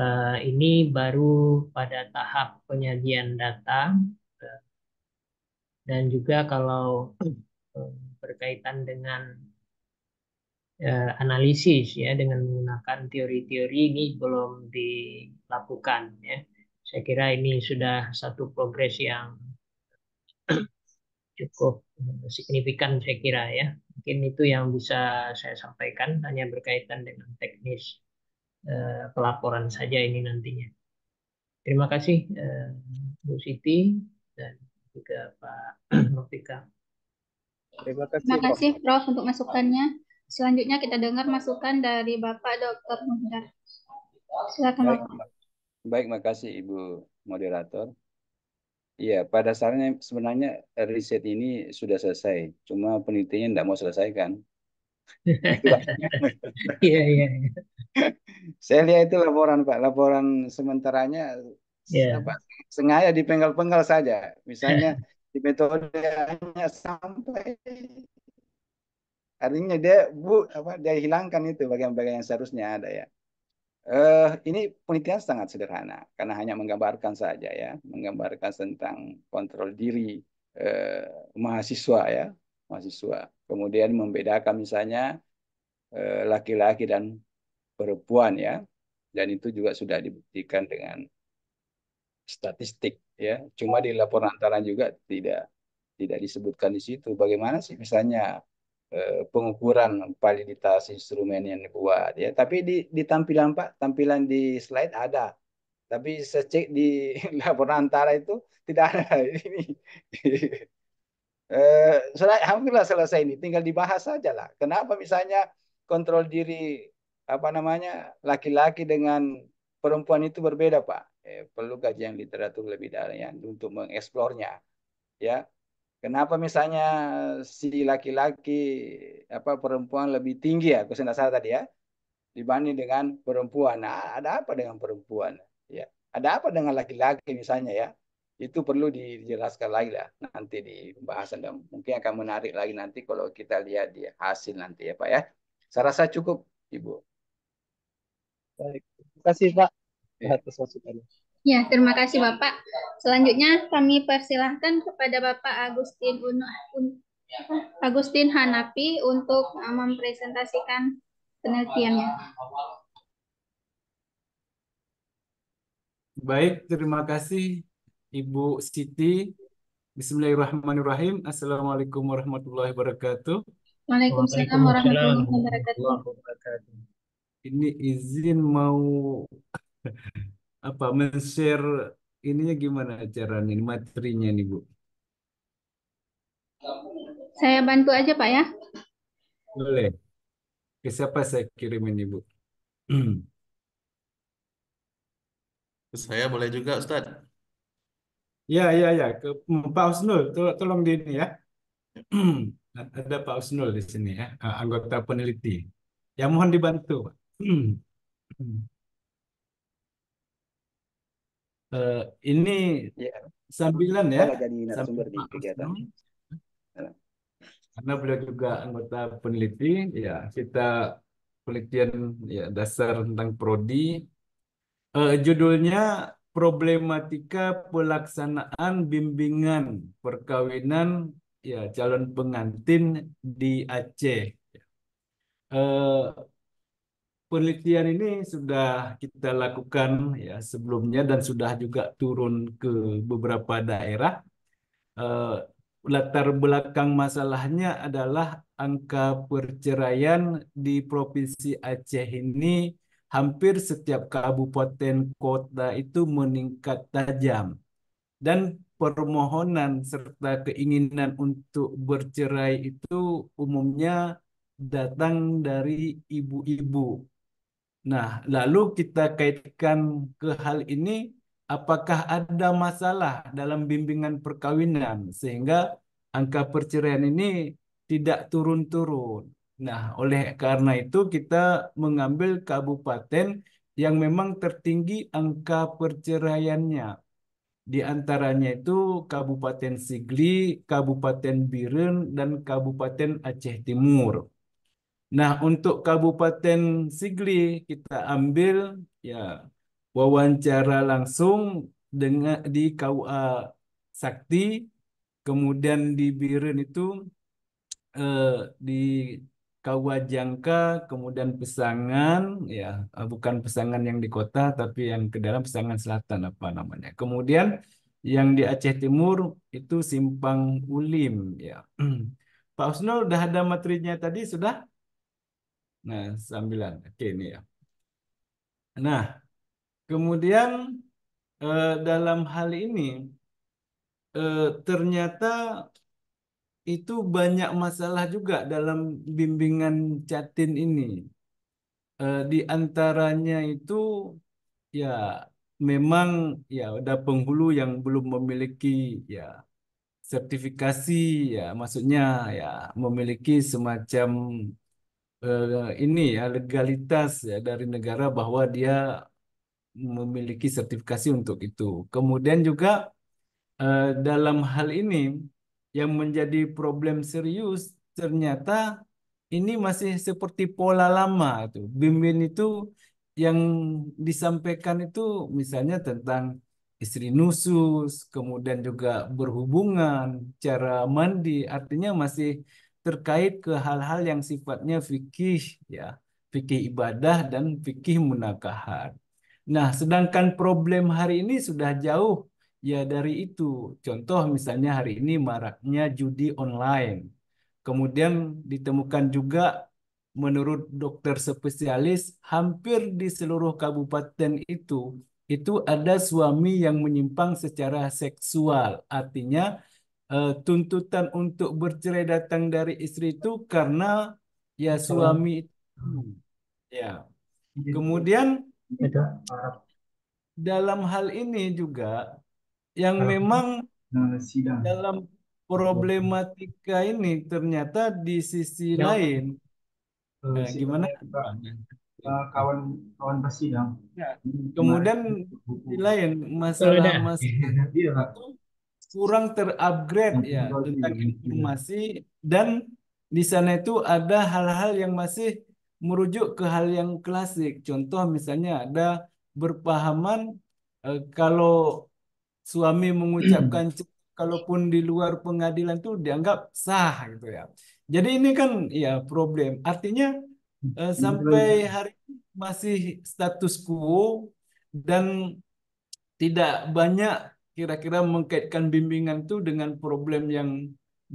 eh, ini baru pada tahap penyajian data eh, dan juga kalau eh, berkaitan dengan uh, analisis ya dengan menggunakan teori-teori ini belum dilakukan ya. Saya kira ini sudah satu progres yang cukup signifikan saya kira ya. Mungkin itu yang bisa saya sampaikan hanya berkaitan dengan teknis uh, pelaporan saja ini nantinya. Terima kasih uh, Bu Siti dan juga Pak Rofika. Terima kasih, Terima kasih Prof untuk masukannya. Selanjutnya kita dengar masukan dari Bapak Dr. Muhtar. Silakan Baik, Bapak. Baik, makasih Ibu moderator. Iya, pada dasarnya sebenarnya riset ini sudah selesai, cuma penelitiannya tidak mau selesaikan. Iya, iya, iya. Saya lihat itu laporan Pak, laporan sementaranya yeah. sengaja dipenggal-penggal saja. Misalnya di metode sampai Artinya dia bu apa dia hilangkan itu bagian-bagian yang seharusnya ada ya. Uh, ini penelitian sangat sederhana karena hanya menggambarkan saja ya, menggambarkan tentang kontrol diri uh, mahasiswa ya, mahasiswa. Kemudian membedakan misalnya eh, laki-laki uh, dan perempuan ya. Dan itu juga sudah dibuktikan dengan statistik ya. Cuma di laporan antara juga tidak tidak disebutkan di situ. Bagaimana sih misalnya Eh, pengukuran validitas instrumen yang dibuat ya tapi di, di tampilan pak tampilan di slide ada tapi saya di laporan antara itu tidak ada ini eh, alhamdulillah selesai ini tinggal dibahas saja lah kenapa misalnya kontrol diri apa namanya laki-laki dengan perempuan itu berbeda pak eh, perlu kajian literatur lebih dalam ya, untuk mengeksplornya ya Kenapa misalnya eh, si laki-laki apa perempuan lebih tinggi ya, aku tidak tadi ya, dibanding dengan perempuan. Nah, ada apa dengan perempuan? Ya, ada apa dengan laki-laki misalnya ya? Itu perlu dijelaskan lagi lah nanti di pembahasan dan mungkin akan menarik lagi nanti kalau kita lihat di hasil nanti ya Pak ya. Saya rasa cukup Ibu. Baik, terima kasih Pak ya. atas masukannya. Ya, terima kasih Bapak. Selanjutnya kami persilahkan kepada Bapak Agustin Agustin Hanapi untuk uh, mempresentasikan penelitiannya. Baik, terima kasih Ibu Siti. Bismillahirrahmanirrahim. Assalamualaikum warahmatullahi wabarakatuh. Waalaikumsalam warahmatullahi wabarakatuh. Ini izin mau apa men-share ininya gimana caranya ini materinya nih Bu? Saya bantu aja Pak ya. Boleh. Ke siapa saya kirim ini Bu? Saya boleh juga Ustaz. Ya, ya, ya. Ke hmm, Pak usnul tolong, tolong di ini ya. Ada Pak usnul di sini ya, anggota peneliti. Ya mohon dibantu hmm. Uh, ini ya. sambilan ya. Jadi iya. Karena beliau juga anggota peneliti, ya kita penelitian ya dasar tentang prodi. Uh, judulnya problematika pelaksanaan bimbingan perkawinan ya calon pengantin di Aceh. Uh, penelitian ini sudah kita lakukan ya sebelumnya dan sudah juga turun ke beberapa daerah. Uh, latar belakang masalahnya adalah angka perceraian di Provinsi Aceh ini hampir setiap kabupaten kota itu meningkat tajam. Dan permohonan serta keinginan untuk bercerai itu umumnya datang dari ibu-ibu Nah, lalu kita kaitkan ke hal ini, apakah ada masalah dalam bimbingan perkawinan sehingga angka perceraian ini tidak turun-turun. Nah, oleh karena itu kita mengambil kabupaten yang memang tertinggi angka perceraiannya. Di antaranya itu Kabupaten Sigli, Kabupaten Birun, dan Kabupaten Aceh Timur. Nah, untuk Kabupaten Sigli kita ambil ya wawancara langsung dengan di KUA Sakti, kemudian di Biren itu eh, di KUA Jangka, kemudian Pesangan, ya eh, bukan Pesangan yang di kota, tapi yang ke dalam Pesangan Selatan apa namanya. Kemudian yang di Aceh Timur itu Simpang Ulim, ya. Pak Usnul, udah ada materinya tadi sudah? Nah, sembilan Oke, ini ya. Nah, kemudian eh, dalam hal ini eh, ternyata itu banyak masalah juga dalam bimbingan Catin ini. Eh, di antaranya itu ya memang ya ada penghulu yang belum memiliki ya sertifikasi ya maksudnya ya memiliki semacam Eh, ini ya legalitas ya dari negara bahwa dia memiliki sertifikasi untuk itu. Kemudian juga uh, dalam hal ini yang menjadi problem serius ternyata ini masih seperti pola lama itu. Bimbing itu yang disampaikan itu misalnya tentang istri nusus, kemudian juga berhubungan, cara mandi, artinya masih terkait ke hal-hal yang sifatnya fikih ya fikih ibadah dan fikih munakahat. Nah, sedangkan problem hari ini sudah jauh ya dari itu. Contoh misalnya hari ini maraknya judi online. Kemudian ditemukan juga menurut dokter spesialis hampir di seluruh kabupaten itu itu ada suami yang menyimpang secara seksual. Artinya uh, tuntutan untuk bercerai datang dari istri itu karena ya suami itu. Hmm. Ya. Kemudian dalam hal ini juga yang memang dalam problematika ini ternyata di sisi ya. lain eh, gimana eh, kawan kawan persidang ya. kemudian di lain masalah ya. masalah iya, kurang terupgrade ya hmm, tentang ya. informasi dan di sana itu ada hal-hal yang masih merujuk ke hal yang klasik. Contoh misalnya ada berpahaman eh, kalau suami mengucapkan hmm. kalaupun di luar pengadilan itu dianggap sah gitu ya. Jadi ini kan ya problem. Artinya hmm, eh, sampai hari masih status quo dan tidak banyak kira-kira mengkaitkan bimbingan itu dengan problem yang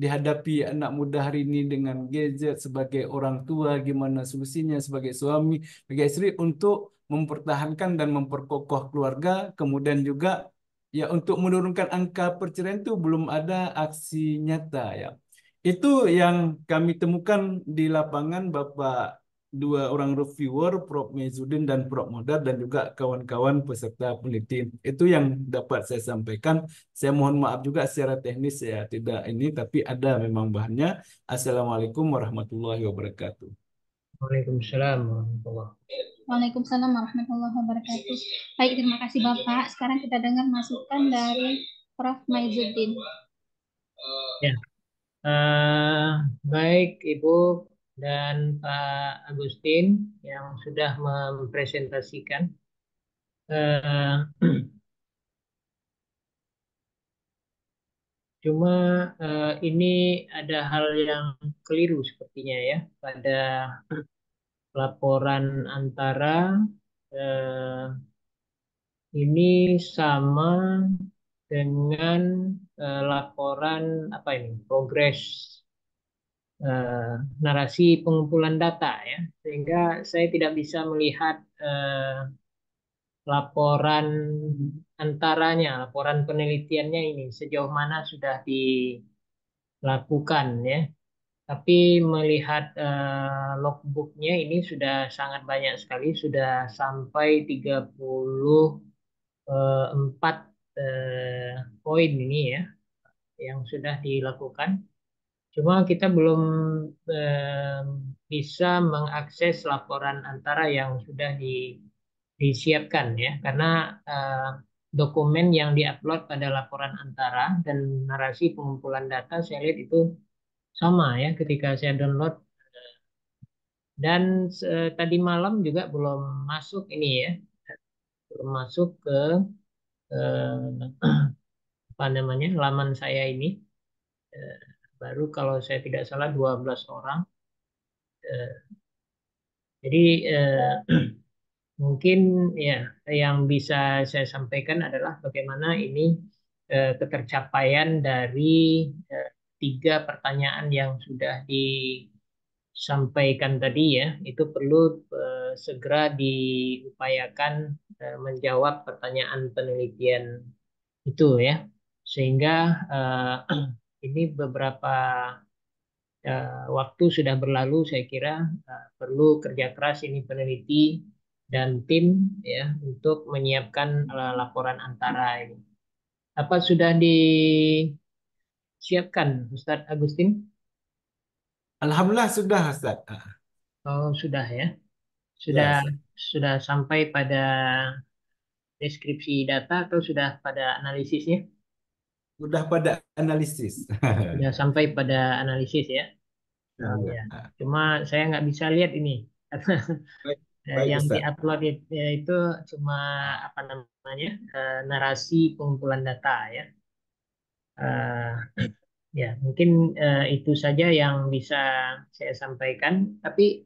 dihadapi anak muda hari ini dengan gadget sebagai orang tua gimana solusinya sebagai suami sebagai istri untuk mempertahankan dan memperkokoh keluarga kemudian juga ya untuk menurunkan angka perceraian itu belum ada aksi nyata ya itu yang kami temukan di lapangan Bapak dua orang reviewer, Prof. Mezudin dan Prof. Modar dan juga kawan-kawan peserta peneliti. Itu yang dapat saya sampaikan. Saya mohon maaf juga secara teknis ya tidak ini, tapi ada memang bahannya. Assalamualaikum warahmatullahi wabarakatuh. Waalaikumsalam warahmatullahi wabarakatuh. Waalaikumsalam warahmatullahi wabarakatuh. Baik, terima kasih Bapak. Sekarang kita dengar masukan dari Prof. Maizuddin. Ya. Uh, baik, Ibu dan Pak Agustin yang sudah mempresentasikan. Eh, cuma eh, ini ada hal yang keliru sepertinya ya pada laporan antara eh, ini sama dengan laporan apa ini progres uh, narasi pengumpulan data ya sehingga saya tidak bisa melihat uh, laporan antaranya laporan penelitiannya ini sejauh mana sudah dilakukan ya tapi melihat uh, logbooknya ini sudah sangat banyak sekali sudah sampai 34 uh, poin ini ya yang sudah dilakukan Cuma kita belum eh, bisa mengakses laporan antara yang sudah di, disiapkan ya, karena eh, dokumen yang diupload pada laporan antara dan narasi pengumpulan data saya lihat itu sama ya ketika saya download dan eh, tadi malam juga belum masuk ini ya belum masuk ke eh, apa namanya laman saya ini eh, baru kalau saya tidak salah 12 orang. Eh, jadi eh, mungkin ya yang bisa saya sampaikan adalah bagaimana ini eh, ketercapaian dari tiga pertanyaan yang sudah disampaikan tadi ya itu perlu segera diupayakan menjawab pertanyaan penelitian itu ya sehingga ini beberapa uh, waktu sudah berlalu saya kira uh, perlu kerja keras ini peneliti dan tim ya untuk menyiapkan uh, laporan antara ini. Apa sudah disiapkan Ustadz Agustin? Alhamdulillah sudah Ustaz. Oh, sudah ya. Sudah sudah sampai pada deskripsi data atau sudah pada analisisnya? sudah pada analisis. Sudah sampai pada analisis ya. ya. Cuma saya nggak bisa lihat ini baik, baik, yang diupload ya, itu cuma apa namanya eh, narasi pengumpulan data ya. Eh, ya mungkin eh, itu saja yang bisa saya sampaikan. Tapi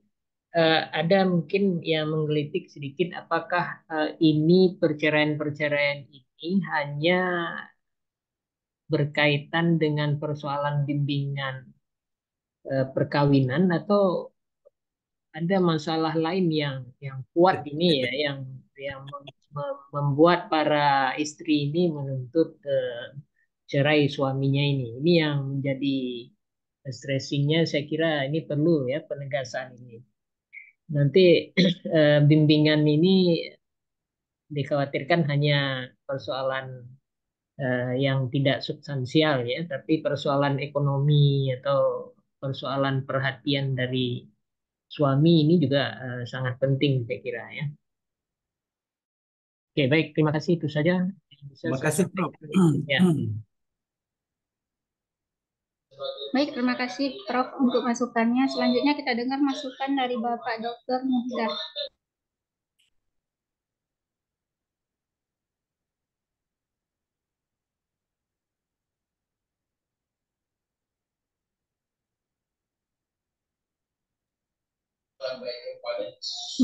ada mungkin yang menggelitik sedikit apakah ini perceraian-perceraian ini hanya berkaitan dengan persoalan bimbingan eh, perkawinan atau ada masalah lain yang yang kuat ya, ini ya. ya yang yang membuat para istri ini menuntut eh, cerai suaminya ini. Ini yang menjadi stressingnya saya kira ini perlu ya penegasan ini. Nanti eh, bimbingan ini dikhawatirkan hanya persoalan uh, yang tidak substansial ya, tapi persoalan ekonomi atau persoalan perhatian dari suami ini juga uh, sangat penting saya kira ya. Oke baik terima kasih itu saja. terima kasih Prof. Ya. Baik, terima kasih Prof untuk masukannya. Selanjutnya kita dengar masukan dari Bapak Dr. Muhdar.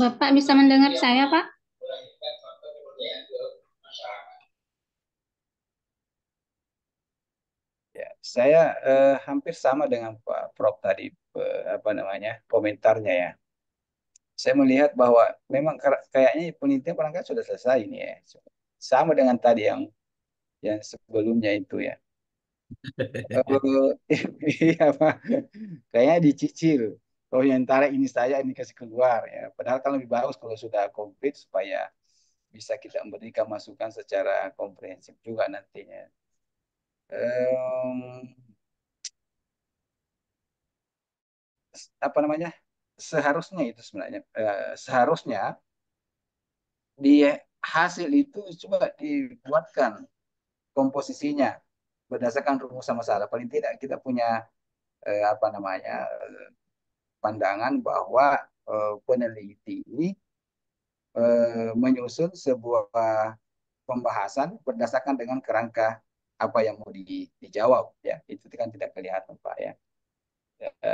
Bapak bisa mendengar iya. saya, Pak? Ya, saya eh, hampir sama dengan Pak Prof tadi eh, apa namanya komentarnya ya. Saya melihat bahwa memang kayaknya penelitian perangkat sudah selesai ini ya. Sama dengan tadi yang yang sebelumnya itu ya. Eh, iya, Pak. Kayaknya dicicil oh yang antara ini saya ini kasih keluar ya padahal kan lebih bagus kalau sudah komplit supaya bisa kita memberikan masukan secara komprehensif juga nantinya um, apa namanya seharusnya itu sebenarnya eh, seharusnya di hasil itu coba dibuatkan komposisinya berdasarkan rumus sama masalah paling tidak kita punya eh, apa namanya pandangan bahwa eh, peneliti ini eh, menyusun sebuah pembahasan berdasarkan dengan kerangka apa yang mau di, dijawab ya itu kan tidak kelihatan pak ya e,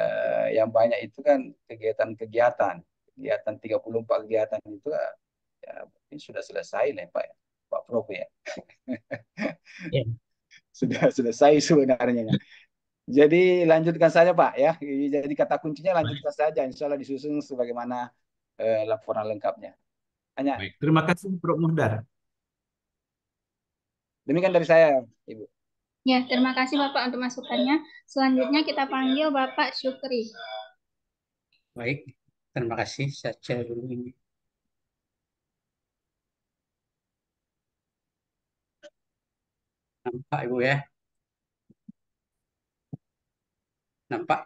yang banyak itu kan kegiatan-kegiatan kegiatan 34 kegiatan itu ya mungkin sudah selesai nih pak ya pak Prof ya, yeah. sudah selesai sebenarnya jadi lanjutkan saja Pak ya. Jadi kata kuncinya lanjutkan Baik. saja. Insya Allah disusun sebagaimana eh, laporan lengkapnya. Hanya. Baik. Terima kasih Prof. Muhdar. Demikian dari saya, Ibu. Ya, terima kasih Bapak untuk masukannya. Selanjutnya kita panggil Bapak Syukri. Baik, terima kasih. Saya share dulu ini. Nampak Ibu ya? Nampak?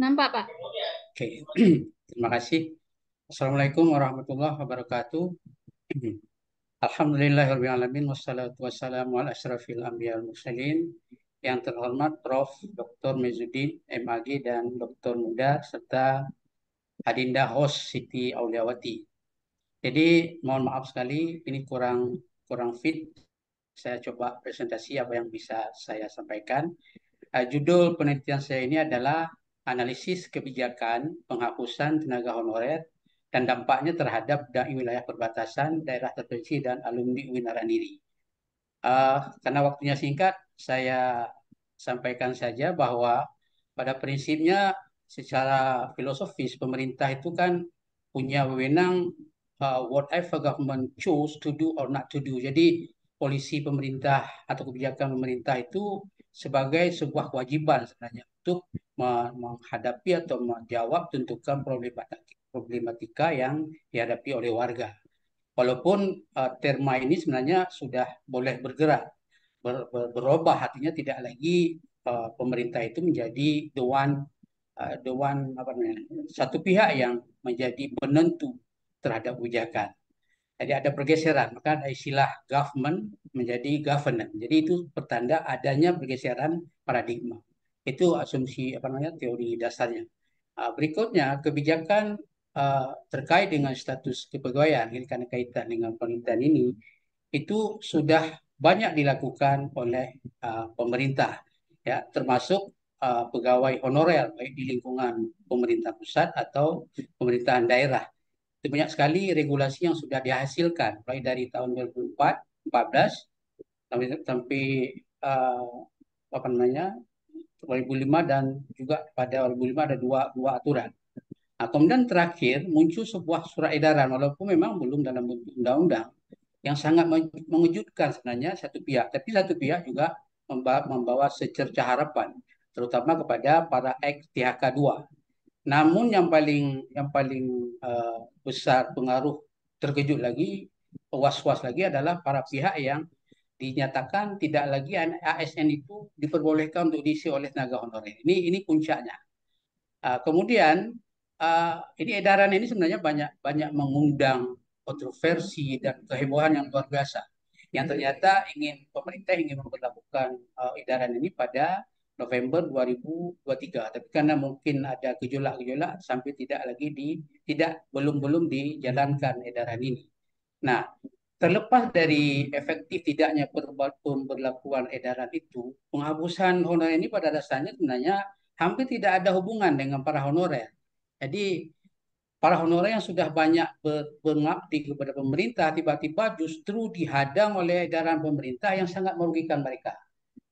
Nampak, Pak. Oke, okay. terima kasih. Assalamualaikum warahmatullahi wabarakatuh. Alhamdulillahirrahmanirrahim. Wassalatu wassalamu ala asrafil anbiya mursalin. Yang terhormat Prof. Dr. Mezudin MAG dan Dr. Muda serta Adinda Host Siti Auliawati. Jadi mohon maaf sekali ini kurang kurang fit. Saya coba presentasi apa yang bisa saya sampaikan. Eh, judul penelitian saya ini adalah analisis kebijakan penghapusan tenaga honorer dan dampaknya terhadap dai wilayah perbatasan, daerah terpencil dan alumni UIN Niri. Uh, eh, karena waktunya singkat, saya sampaikan saja bahwa pada prinsipnya secara filosofis pemerintah itu kan punya wewenang uh, whatever government choose to do or not to do. Jadi polisi pemerintah atau kebijakan pemerintah itu sebagai sebuah kewajiban sebenarnya untuk menghadapi atau menjawab tuntutan problematika, yang dihadapi oleh warga. Walaupun uh, terma ini sebenarnya sudah boleh bergerak, ber, ber, berubah hatinya tidak lagi uh, pemerintah itu menjadi the one uh, the one apa namanya satu pihak yang menjadi penentu terhadap kebijakan. Jadi ada pergeseran, maka ada istilah government menjadi governance. Jadi itu pertanda adanya pergeseran paradigma. Itu asumsi apa namanya teori dasarnya. Ah, berikutnya kebijakan ah, terkait dengan status kepegawaian karena kaitan dengan pemerintahan ini itu sudah banyak dilakukan oleh ah, pemerintah ya termasuk pegawai honorer baik di lingkungan pemerintah pusat atau pemerintahan daerah banyak sekali regulasi yang sudah dihasilkan mulai dari tahun 2004 14 sampai sampai uh, apa namanya 2005 dan juga pada 2005 ada dua dua aturan. Nah, kemudian terakhir muncul sebuah surat edaran walaupun memang belum dalam bentuk undang-undang yang sangat mengejutkan sebenarnya satu pihak, tapi satu pihak juga membawa, membawa secerca harapan terutama kepada para ex THK 2 namun yang paling yang paling uh, besar pengaruh terkejut lagi was-was lagi adalah para pihak yang dinyatakan tidak lagi ASN itu diperbolehkan untuk diisi oleh tenaga honorer. Ini ini puncaknya. Uh, kemudian uh, ini edaran ini sebenarnya banyak banyak mengundang kontroversi dan kehebohan yang luar biasa. Yang ternyata ingin pemerintah ingin memperlakukan uh, edaran ini pada November 2023 tapi karena mungkin ada gejolak-gejolak sampai tidak lagi di tidak belum-belum dijalankan edaran ini. Nah, terlepas dari efektif tidaknya pemberlakuan edaran itu, penghapusan honorer ini pada dasarnya sebenarnya hampir tidak ada hubungan dengan para honorer. Jadi para honorer yang sudah banyak mengabdi kepada pemerintah tiba-tiba justru dihadang oleh edaran pemerintah yang sangat merugikan mereka.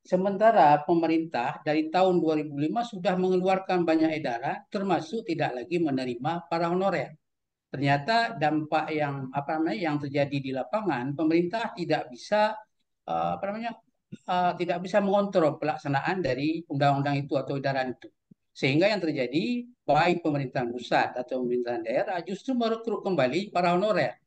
Sementara pemerintah dari tahun 2005 sudah mengeluarkan banyak edaran termasuk tidak lagi menerima para honorer. Ternyata dampak yang apa namanya yang terjadi di lapangan pemerintah tidak bisa uh, apa namanya uh, tidak bisa mengontrol pelaksanaan dari undang-undang itu atau edaran itu. Sehingga yang terjadi baik pemerintahan pusat atau pemerintahan daerah justru merekrut kembali para honorer.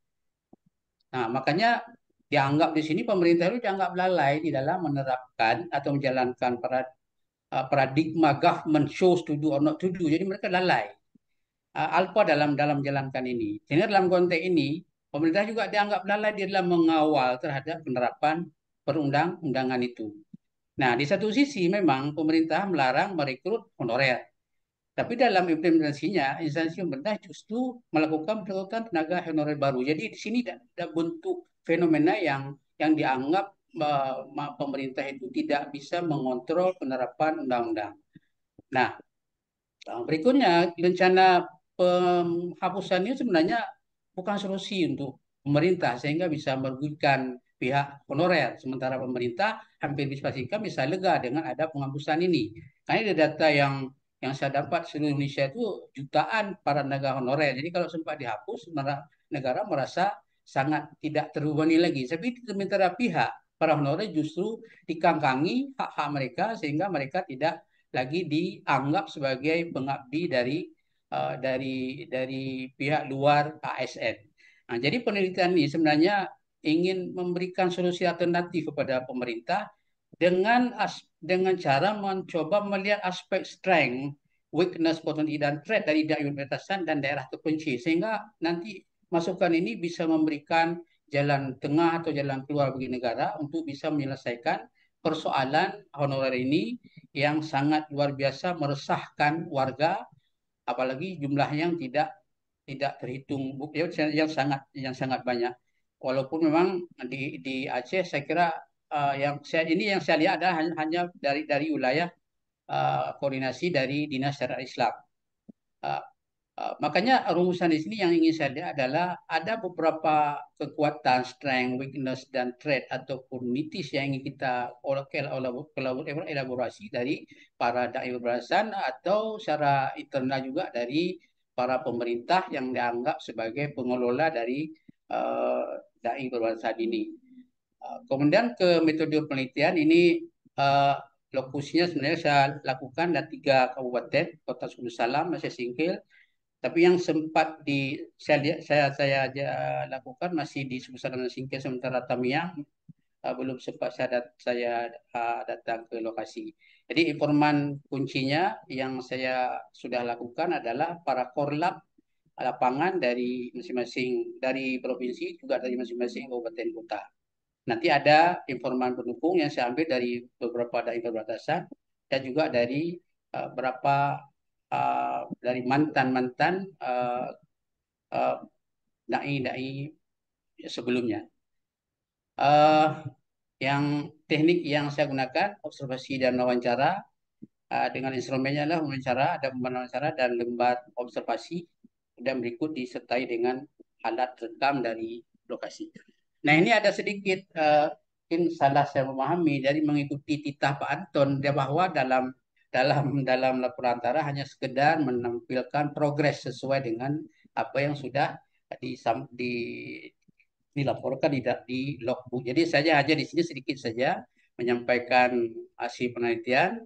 Nah, makanya dianggap di sini pemerintah itu dianggap lalai di dalam menerapkan atau menjalankan uh, paradigma government shows to do or not to do. Jadi mereka lalai. Uh, Alpa dalam dalam menjalankan ini. Sehingga dalam konteks ini pemerintah juga dianggap lalai di dalam mengawal terhadap penerapan perundang-undangan itu. Nah, di satu sisi memang pemerintah melarang merekrut honorer. Tapi dalam implementasinya, instansi pemerintah justru melakukan perekrutan tenaga honorer baru. Jadi di sini ada bentuk fenomena yang yang dianggap uh, pemerintah itu tidak bisa mengontrol penerapan undang-undang. Nah, berikutnya rencana penghapusan ini sebenarnya bukan solusi untuk pemerintah sehingga bisa merugikan pihak honorer. Sementara pemerintah hampir bisa bisa lega dengan ada penghapusan ini. Karena ada data yang yang saya dapat seluruh Indonesia itu jutaan para negara honorer. Jadi kalau sempat dihapus, negara merasa sangat tidak terhubungi lagi. Tapi sementara pihak para honorer justru dikangkangi hak-hak mereka sehingga mereka tidak lagi dianggap sebagai pengabdi dari uh, dari dari pihak luar ASN. Nah, jadi penelitian ini sebenarnya ingin memberikan solusi alternatif kepada pemerintah dengan as, dengan cara mencoba melihat aspek strength, weakness, potensi dan threat dari daerah perbatasan dan daerah terpencil sehingga nanti masukan ini bisa memberikan jalan tengah atau jalan keluar bagi negara untuk bisa menyelesaikan persoalan honorer ini yang sangat luar biasa meresahkan warga apalagi jumlah yang tidak tidak terhitung ya, yang sangat yang sangat banyak walaupun memang di di Aceh saya kira uh, yang saya ini yang saya lihat adalah hanya, dari dari wilayah uh, koordinasi dari dinas syariah Islam uh, Eh, makanya rumusan di sini yang ingin saya lihat adalah ada beberapa kekuatan strength, weakness dan threat ataupun mitis yang ingin kita elaborasi dari para dai berasan atau secara internal juga dari para pemerintah yang dianggap sebagai pengelola dari uh, dai berwawasan ini. Uh, kemudian ke metode penelitian ini uh, lokusnya sebenarnya saya lakukan dari tiga kabupaten Kota Sumber Salam, Masih Singkil, tapi yang sempat di saya saya saya aja lakukan masih di sebesaran Singkir sementara Tamiang uh, belum sempat saya dat saya uh, datang ke lokasi. Jadi informan kuncinya yang saya sudah lakukan adalah para korlap lapangan dari masing-masing dari provinsi juga dari masing-masing kabupaten kota. Nanti ada informan pendukung yang saya ambil dari beberapa daerah perbatasan dan juga dari uh, berapa uh, dari mantan-mantan uh, uh, dai sebelumnya. Uh, yang teknik yang saya gunakan observasi dan wawancara uh, dengan instrumennya adalah wawancara, ada wawancara dan lembar observasi dan berikut disertai dengan alat rekam dari lokasi. Nah ini ada sedikit uh, mungkin salah saya memahami dari mengikuti titah Pak Anton dia bahwa dalam dalam dalam laporan antara hanya sekedar menampilkan progres sesuai dengan apa yang sudah di, di dilaporkan di, di logbook. Jadi saya aja di sini sedikit saja menyampaikan hasil penelitian.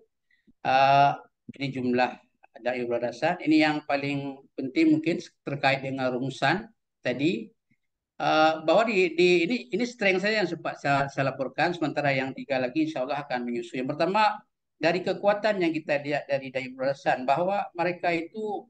Uh, ini jumlah dari dasar. Ini yang paling penting mungkin terkait dengan rumusan tadi uh, bahwa di, di ini ini strength saja yang sempat saya, saya laporkan. Sementara yang tiga lagi insya Allah akan menyusul. Yang pertama dari kekuatan yang kita lihat dari dari perasaan bahwa mereka itu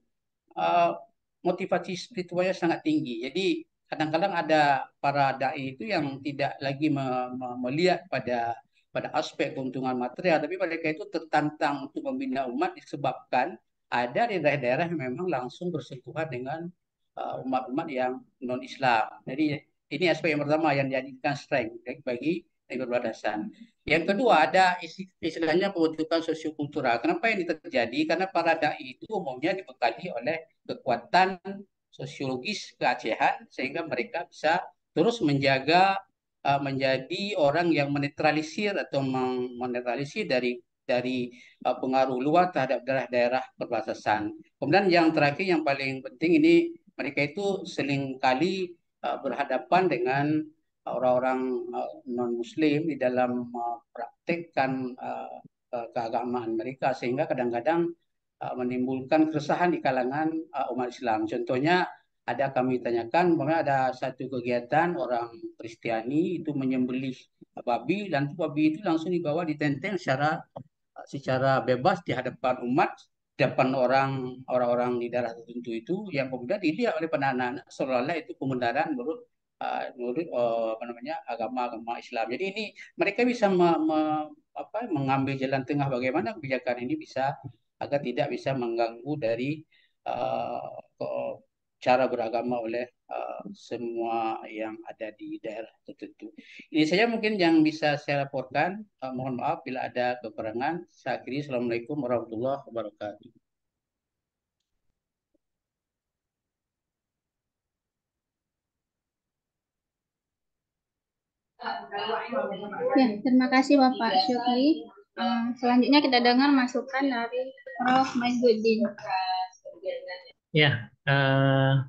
uh, motivasi spiritualnya sangat tinggi. Jadi kadang-kadang ada para dai itu yang tidak lagi me me melihat pada pada aspek keuntungan material, tapi mereka itu tertantang untuk membina umat disebabkan ada di daerah-daerah yang memang langsung bersentuhan dengan eh, umat-umat uh, yang non-Islam. Jadi ini aspek yang pertama yang dijadikan strength bagi keberbatasan. Yang kedua ada istilahnya pembentukan sosiokultural. Kenapa ini terjadi? Karena para dai itu umumnya dibekali oleh kekuatan sosiologis keacehan sehingga mereka bisa terus menjaga uh, menjadi orang yang menetralisir atau menetralisir dari dari uh, pengaruh luar terhadap daerah-daerah perbatasan. Kemudian yang terakhir yang paling penting ini mereka itu seringkali uh, berhadapan dengan orang-orang eh, non muslim di dalam mempraktikkan eh, eh, keagamaan mereka sehingga kadang-kadang menimbulkan keresahan di kalangan umat Islam. Contohnya ada kami tanyakan, memang ada satu kegiatan orang Kristiani itu menyembelih babi dan babi itu langsung dibawa ditenteng secara secara bebas di hadapan umat depan orang orang-orang di daerah tertentu itu yang kemudian dilihat oleh penanaan seolah-olah itu pembenaran menurut uh, uh, apa namanya agama-agama Islam. Jadi ini mereka bisa me, me, apa, mengambil jalan tengah bagaimana kebijakan ini bisa agar tidak bisa mengganggu dari uh, cara beragama oleh uh, semua yang ada di daerah tertentu. Ini saja mungkin yang bisa saya laporkan. Uh, mohon maaf bila ada kekurangan. Saya akhiri. Assalamualaikum warahmatullahi wabarakatuh. Ya, terima kasih Bapak iya. Syukri. Eh, selanjutnya kita dengar masukan dari Prof. Maizuddin. Ya, uh,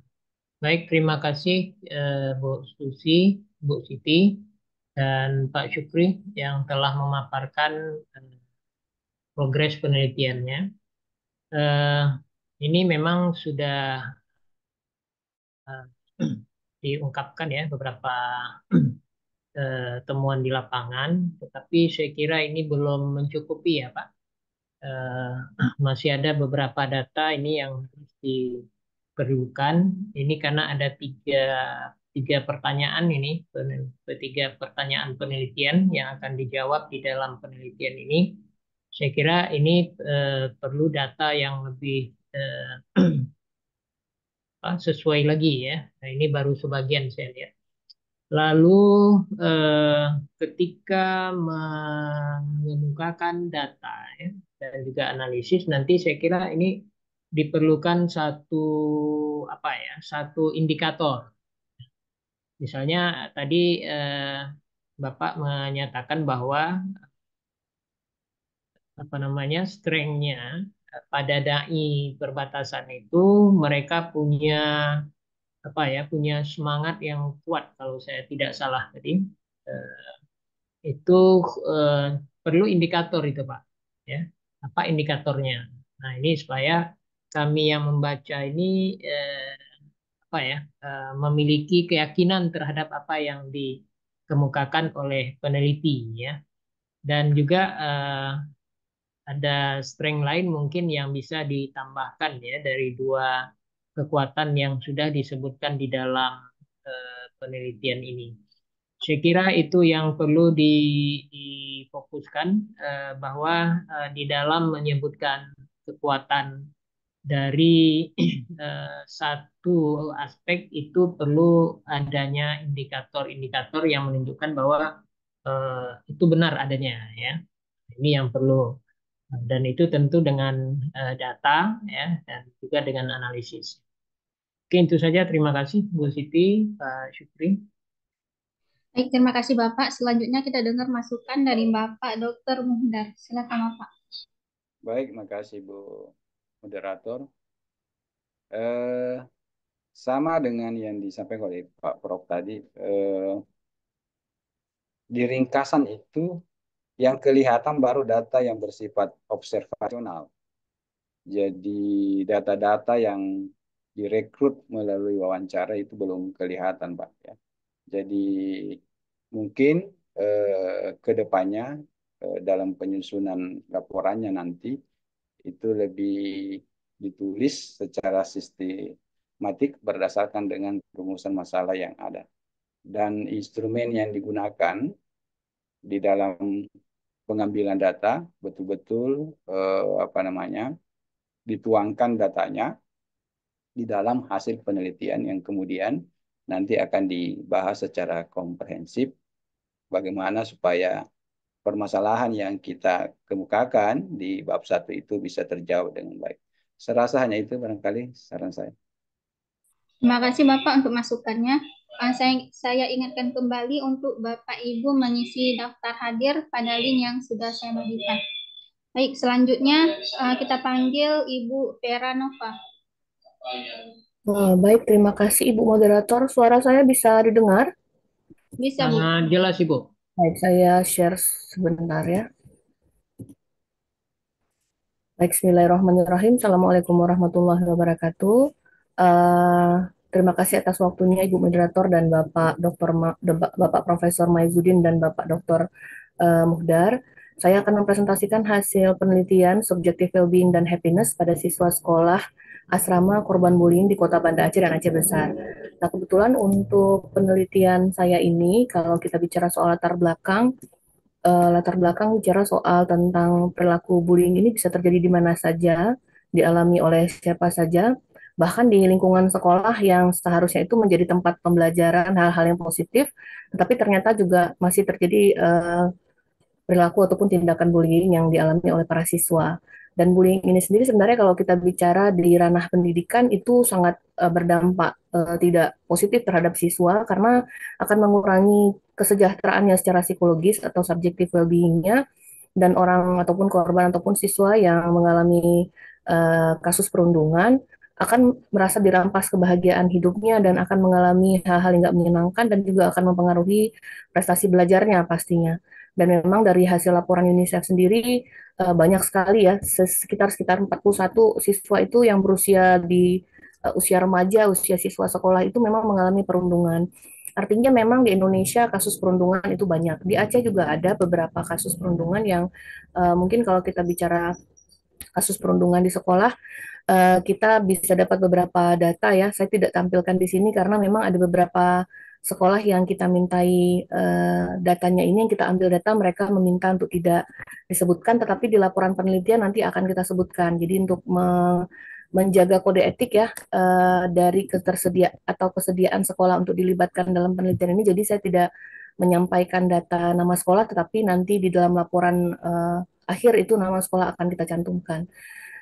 baik terima kasih uh, Bu Susi, Bu Siti, dan Pak Syukri yang telah memaparkan progres penelitiannya. Uh, ini memang sudah uh, diungkapkan ya beberapa Eh, temuan di lapangan, tetapi saya kira ini belum mencukupi ya Pak. Eh, masih ada beberapa data ini yang harus diperlukan. Ini karena ada tiga tiga pertanyaan ini, ketiga pertanyaan penelitian yang akan dijawab di dalam penelitian ini. Saya kira ini eh, perlu data yang lebih sesuai lagi ya. Nah, ini baru sebagian saya lihat. Lalu eh, ketika mengemukakan data ya, dan juga analisis, nanti saya kira ini diperlukan satu apa ya, satu indikator. Misalnya tadi eh, Bapak menyatakan bahwa apa namanya strengthnya pada dai perbatasan itu mereka punya apa ya punya semangat yang kuat kalau saya tidak salah tadi eh, itu eh, perlu indikator itu pak ya apa indikatornya nah ini supaya kami yang membaca ini eh, apa ya eh, memiliki keyakinan terhadap apa yang dikemukakan oleh peneliti ya dan juga eh, ada strength lain mungkin yang bisa ditambahkan ya dari dua kekuatan yang sudah disebutkan di dalam eh, penelitian ini. Saya kira itu yang perlu difokuskan eh, bahwa eh, di dalam menyebutkan kekuatan dari satu aspek itu perlu adanya indikator-indikator yang menunjukkan bahwa itu benar adanya ya ini yang perlu dan itu tentu dengan data ya dan juga dengan analisis. Oke, itu saja. Terima kasih Bu Siti, Pak Syukri. Baik, terima kasih Bapak. Selanjutnya kita dengar masukan dari Bapak Dr. Muhdar. Silakan Bapak. Baik, terima kasih Bu Moderator. Eh, sama dengan yang disampaikan oleh Pak Prof tadi, eh, di ringkasan itu yang kelihatan baru data yang bersifat observasional. Jadi data-data yang direkrut melalui wawancara itu belum kelihatan Pak ya. Jadi mungkin eh, ke depannya eh, dalam penyusunan laporannya nanti itu lebih ditulis secara sistematik berdasarkan dengan rumusan masalah yang ada. Dan instrumen yang digunakan di dalam pengambilan data betul-betul eh, apa namanya dituangkan datanya di dalam hasil penelitian yang kemudian nanti akan dibahas secara komprehensif bagaimana supaya permasalahan yang kita kemukakan di bab satu itu bisa terjawab dengan baik. Serasa hanya itu barangkali saran saya. Terima kasih Bapak untuk masukannya. Eh, saya, saya ingatkan kembali untuk Bapak Ibu mengisi daftar hadir pada link yang sudah saya bagikan. Baik, selanjutnya eh, kita panggil Ibu Vera Nova. Nah, baik, terima kasih Ibu Moderator. Suara saya bisa didengar? Bisa, Bu. Nah, jelas, Ibu. Baik, saya share sebentar ya. Baik, Bismillahirrahmanirrahim. Assalamualaikum warahmatullahi wabarakatuh. Uh, terima kasih atas waktunya Ibu Moderator dan Bapak Dr. Ma Bapak Profesor Maizuddin dan Bapak Dr. Uh, eh, Muhdar saya akan mempresentasikan hasil penelitian subjektif well-being dan happiness pada siswa sekolah asrama korban bullying di Kota Banda Aceh dan Aceh Besar. Nah, kebetulan untuk penelitian saya ini, kalau kita bicara soal latar belakang, eh, latar belakang bicara soal tentang perilaku bullying ini bisa terjadi di mana saja, dialami oleh siapa saja, bahkan di lingkungan sekolah yang seharusnya itu menjadi tempat pembelajaran hal-hal yang positif, tapi ternyata juga masih terjadi eh, perilaku ataupun tindakan bullying yang dialami oleh para siswa. Dan bullying ini sendiri sebenarnya kalau kita bicara di ranah pendidikan itu sangat uh, berdampak uh, tidak positif terhadap siswa karena akan mengurangi kesejahteraannya secara psikologis atau subjective well-beingnya dan orang ataupun korban ataupun siswa yang mengalami uh, kasus perundungan akan merasa dirampas kebahagiaan hidupnya dan akan mengalami hal-hal yang tidak menyenangkan dan juga akan mempengaruhi prestasi belajarnya pastinya. Dan memang dari hasil laporan UNICEF sendiri uh, banyak sekali ya, sekitar sekitar 41 siswa itu yang berusia di uh, usia remaja, usia siswa sekolah itu memang mengalami perundungan. Artinya memang di Indonesia kasus perundungan itu banyak. Di Aceh juga ada beberapa kasus perundungan yang uh, mungkin kalau kita bicara kasus perundungan di sekolah uh, kita bisa dapat beberapa data ya. Saya tidak tampilkan di sini karena memang ada beberapa sekolah yang kita mintai uh, datanya ini yang kita ambil data mereka meminta untuk tidak disebutkan tetapi di laporan penelitian nanti akan kita sebutkan jadi untuk me menjaga kode etik ya uh, dari ketersedia atau kesediaan sekolah untuk dilibatkan dalam penelitian ini jadi saya tidak menyampaikan data nama sekolah tetapi nanti di dalam laporan uh, akhir itu nama sekolah akan kita cantumkan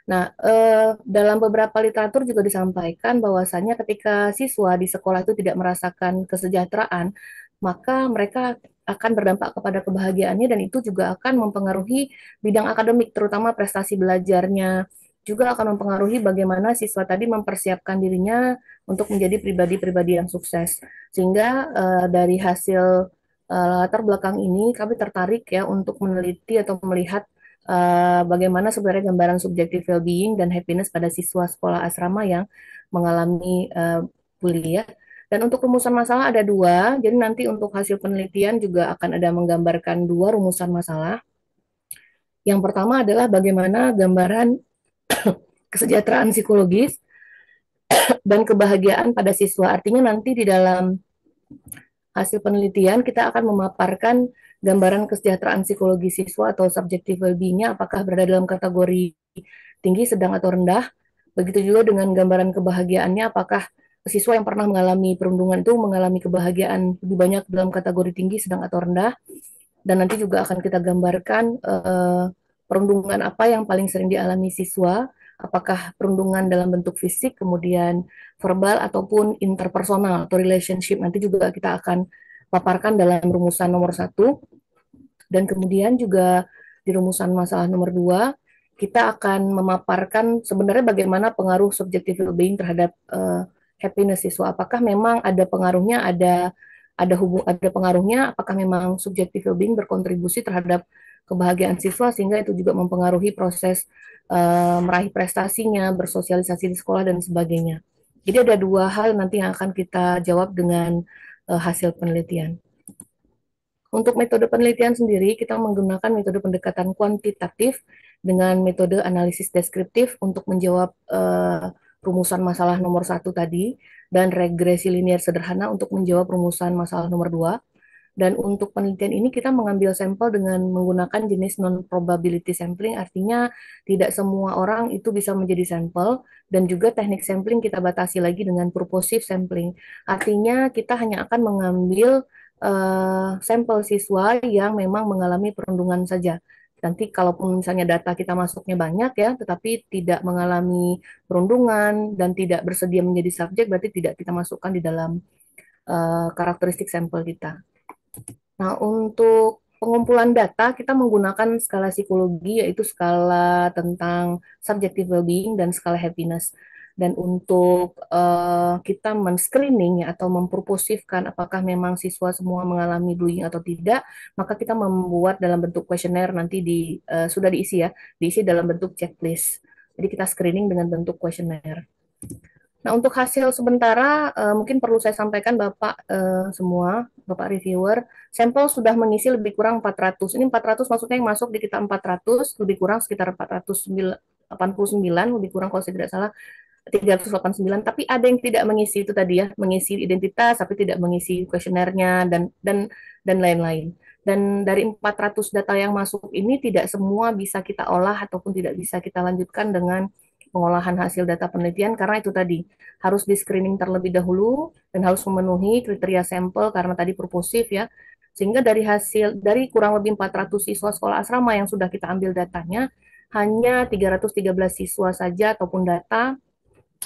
Nah, eh, dalam beberapa literatur juga disampaikan bahwasannya ketika siswa di sekolah itu tidak merasakan kesejahteraan, maka mereka akan berdampak kepada kebahagiaannya dan itu juga akan mempengaruhi bidang akademik, terutama prestasi belajarnya. Juga akan mempengaruhi bagaimana siswa tadi mempersiapkan dirinya untuk menjadi pribadi-pribadi yang sukses. Sehingga eh, dari hasil eh, latar belakang ini kami tertarik ya untuk meneliti atau melihat Eh, bagaimana sebenarnya gambaran subjektif well-being dan happiness pada siswa sekolah asrama yang mengalami uh, Dan untuk rumusan masalah ada dua, jadi nanti untuk hasil penelitian juga akan ada menggambarkan dua rumusan masalah. Yang pertama adalah bagaimana gambaran kesejahteraan psikologis dan kebahagiaan pada siswa. Artinya nanti di dalam hasil penelitian kita akan memaparkan gambaran kesejahteraan psikologi siswa atau subjective well-being-nya apakah berada dalam kategori tinggi, sedang atau rendah. Begitu juga dengan gambaran kebahagiaannya apakah siswa yang pernah mengalami perundungan itu mengalami kebahagiaan lebih banyak dalam kategori tinggi, sedang atau rendah. Dan nanti juga akan kita gambarkan uh, perundungan apa yang paling sering dialami siswa, apakah perundungan dalam bentuk fisik, kemudian verbal ataupun interpersonal atau relationship. Nanti juga kita akan paparkan dalam rumusan nomor satu dan kemudian juga di rumusan masalah nomor dua kita akan memaparkan sebenarnya bagaimana pengaruh subjective well-being terhadap uh, happiness siswa. Apakah memang ada pengaruhnya, ada ada hubung ada pengaruhnya? Apakah memang subjective well-being berkontribusi terhadap kebahagiaan siswa sehingga itu juga mempengaruhi proses uh, meraih prestasinya, bersosialisasi di sekolah dan sebagainya. Jadi ada dua hal nanti yang akan kita jawab dengan uh, hasil penelitian. Untuk metode penelitian sendiri, kita menggunakan metode pendekatan kuantitatif dengan metode analisis deskriptif untuk menjawab uh, rumusan masalah nomor satu tadi, dan regresi linear sederhana untuk menjawab rumusan masalah nomor dua. Dan untuk penelitian ini kita mengambil sampel dengan menggunakan jenis non-probability sampling, artinya tidak semua orang itu bisa menjadi sampel, dan juga teknik sampling kita batasi lagi dengan purposive sampling. Artinya kita hanya akan mengambil uh, sampel siswa yang memang mengalami perundungan saja. Nanti kalaupun misalnya data kita masuknya banyak ya, tetapi tidak mengalami perundungan dan tidak bersedia menjadi subjek, berarti tidak kita masukkan di dalam uh, karakteristik sampel kita. Nah, untuk pengumpulan data kita menggunakan skala psikologi yaitu skala tentang subjective well-being dan skala happiness. Dan untuk uh, kita men-screening atau memproposifkan apakah memang siswa semua mengalami bullying atau tidak, maka kita membuat dalam bentuk kuesioner nanti di uh, sudah diisi ya, diisi dalam bentuk checklist. Jadi kita screening dengan bentuk kuesioner. Nah, untuk hasil sementara uh, mungkin perlu saya sampaikan Bapak uh, semua, Bapak reviewer, sampel sudah mengisi lebih kurang 400. Ini 400 maksudnya yang masuk di kita 400, lebih kurang sekitar 489, lebih kurang kalau saya tidak salah 389, tapi ada yang tidak mengisi itu tadi ya, mengisi identitas tapi tidak mengisi kuesionernya dan dan dan lain-lain. Dan dari 400 data yang masuk ini tidak semua bisa kita olah ataupun tidak bisa kita lanjutkan dengan pengolahan hasil data penelitian karena itu tadi harus di screening terlebih dahulu dan harus memenuhi kriteria sampel karena tadi purposif ya. Sehingga dari hasil dari kurang lebih 400 siswa sekolah asrama yang sudah kita ambil datanya, hanya 313 siswa saja ataupun data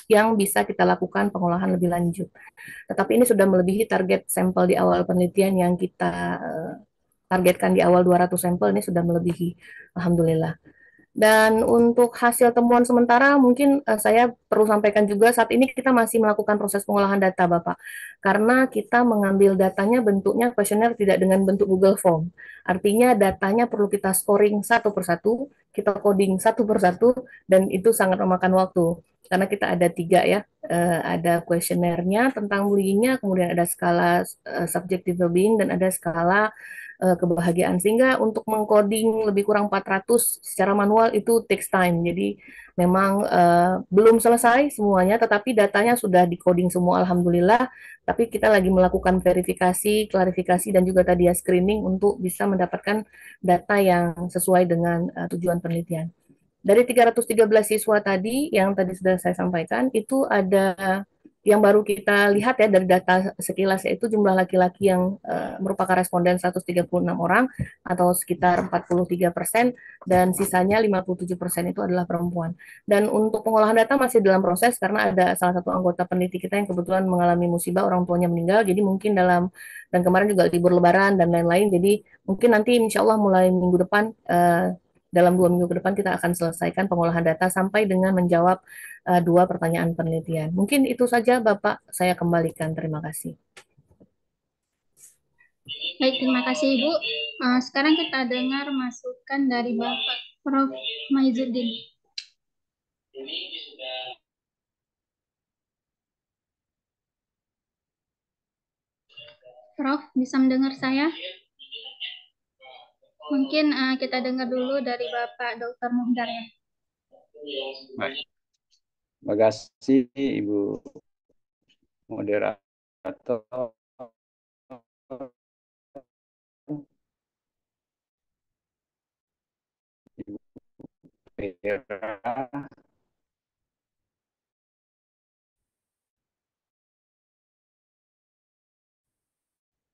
yang bisa kita lakukan pengolahan lebih lanjut. Tetapi ini sudah melebihi target sampel di awal penelitian yang kita eh, targetkan di awal 200 sampel ini sudah melebihi. Alhamdulillah. Dan untuk hasil temuan sementara, mungkin uh, saya perlu sampaikan juga saat ini kita masih melakukan proses pengolahan data, Bapak, karena kita mengambil datanya bentuknya kuesioner tidak dengan bentuk Google Form. Artinya datanya perlu kita scoring satu persatu, kita coding satu persatu, dan itu sangat memakan waktu. Karena kita ada tiga ya, uh, ada kuesionernya tentang bullyingnya, kemudian ada skala uh, subjective well dan ada skala uh, kebahagiaan. Sehingga untuk mengcoding lebih kurang 400 secara manual itu takes time. Jadi memang uh, belum selesai semuanya, tetapi datanya sudah dikoding semua alhamdulillah. Tapi kita lagi melakukan verifikasi, klarifikasi dan juga tadi ya screening untuk bisa mendapatkan data yang sesuai dengan uh, tujuan penelitian. Dari 313 siswa tadi yang tadi sudah saya sampaikan itu ada yang baru kita lihat ya dari data sekilas yaitu jumlah laki-laki yang uh, merupakan responden 136 orang atau sekitar 43 persen dan sisanya 57 persen itu adalah perempuan. Dan untuk pengolahan data masih dalam proses karena ada salah satu anggota peneliti kita yang kebetulan mengalami musibah orang tuanya meninggal jadi mungkin dalam dan kemarin juga libur lebaran dan lain-lain jadi mungkin nanti insya Allah mulai minggu depan uh, dalam dua minggu ke depan kita akan selesaikan pengolahan data sampai dengan menjawab uh, dua pertanyaan penelitian. Mungkin itu saja Bapak, saya kembalikan. Terima kasih. Baik, terima kasih Ibu. Uh, sekarang kita dengar masukan dari Bapak Prof. Maizuddin. Prof, bisa mendengar saya? Mungkin uh, kita dengar dulu dari Bapak Dr. Muhdar ya. Baik. Terima kasih Ibu moderator. Ibu Vera.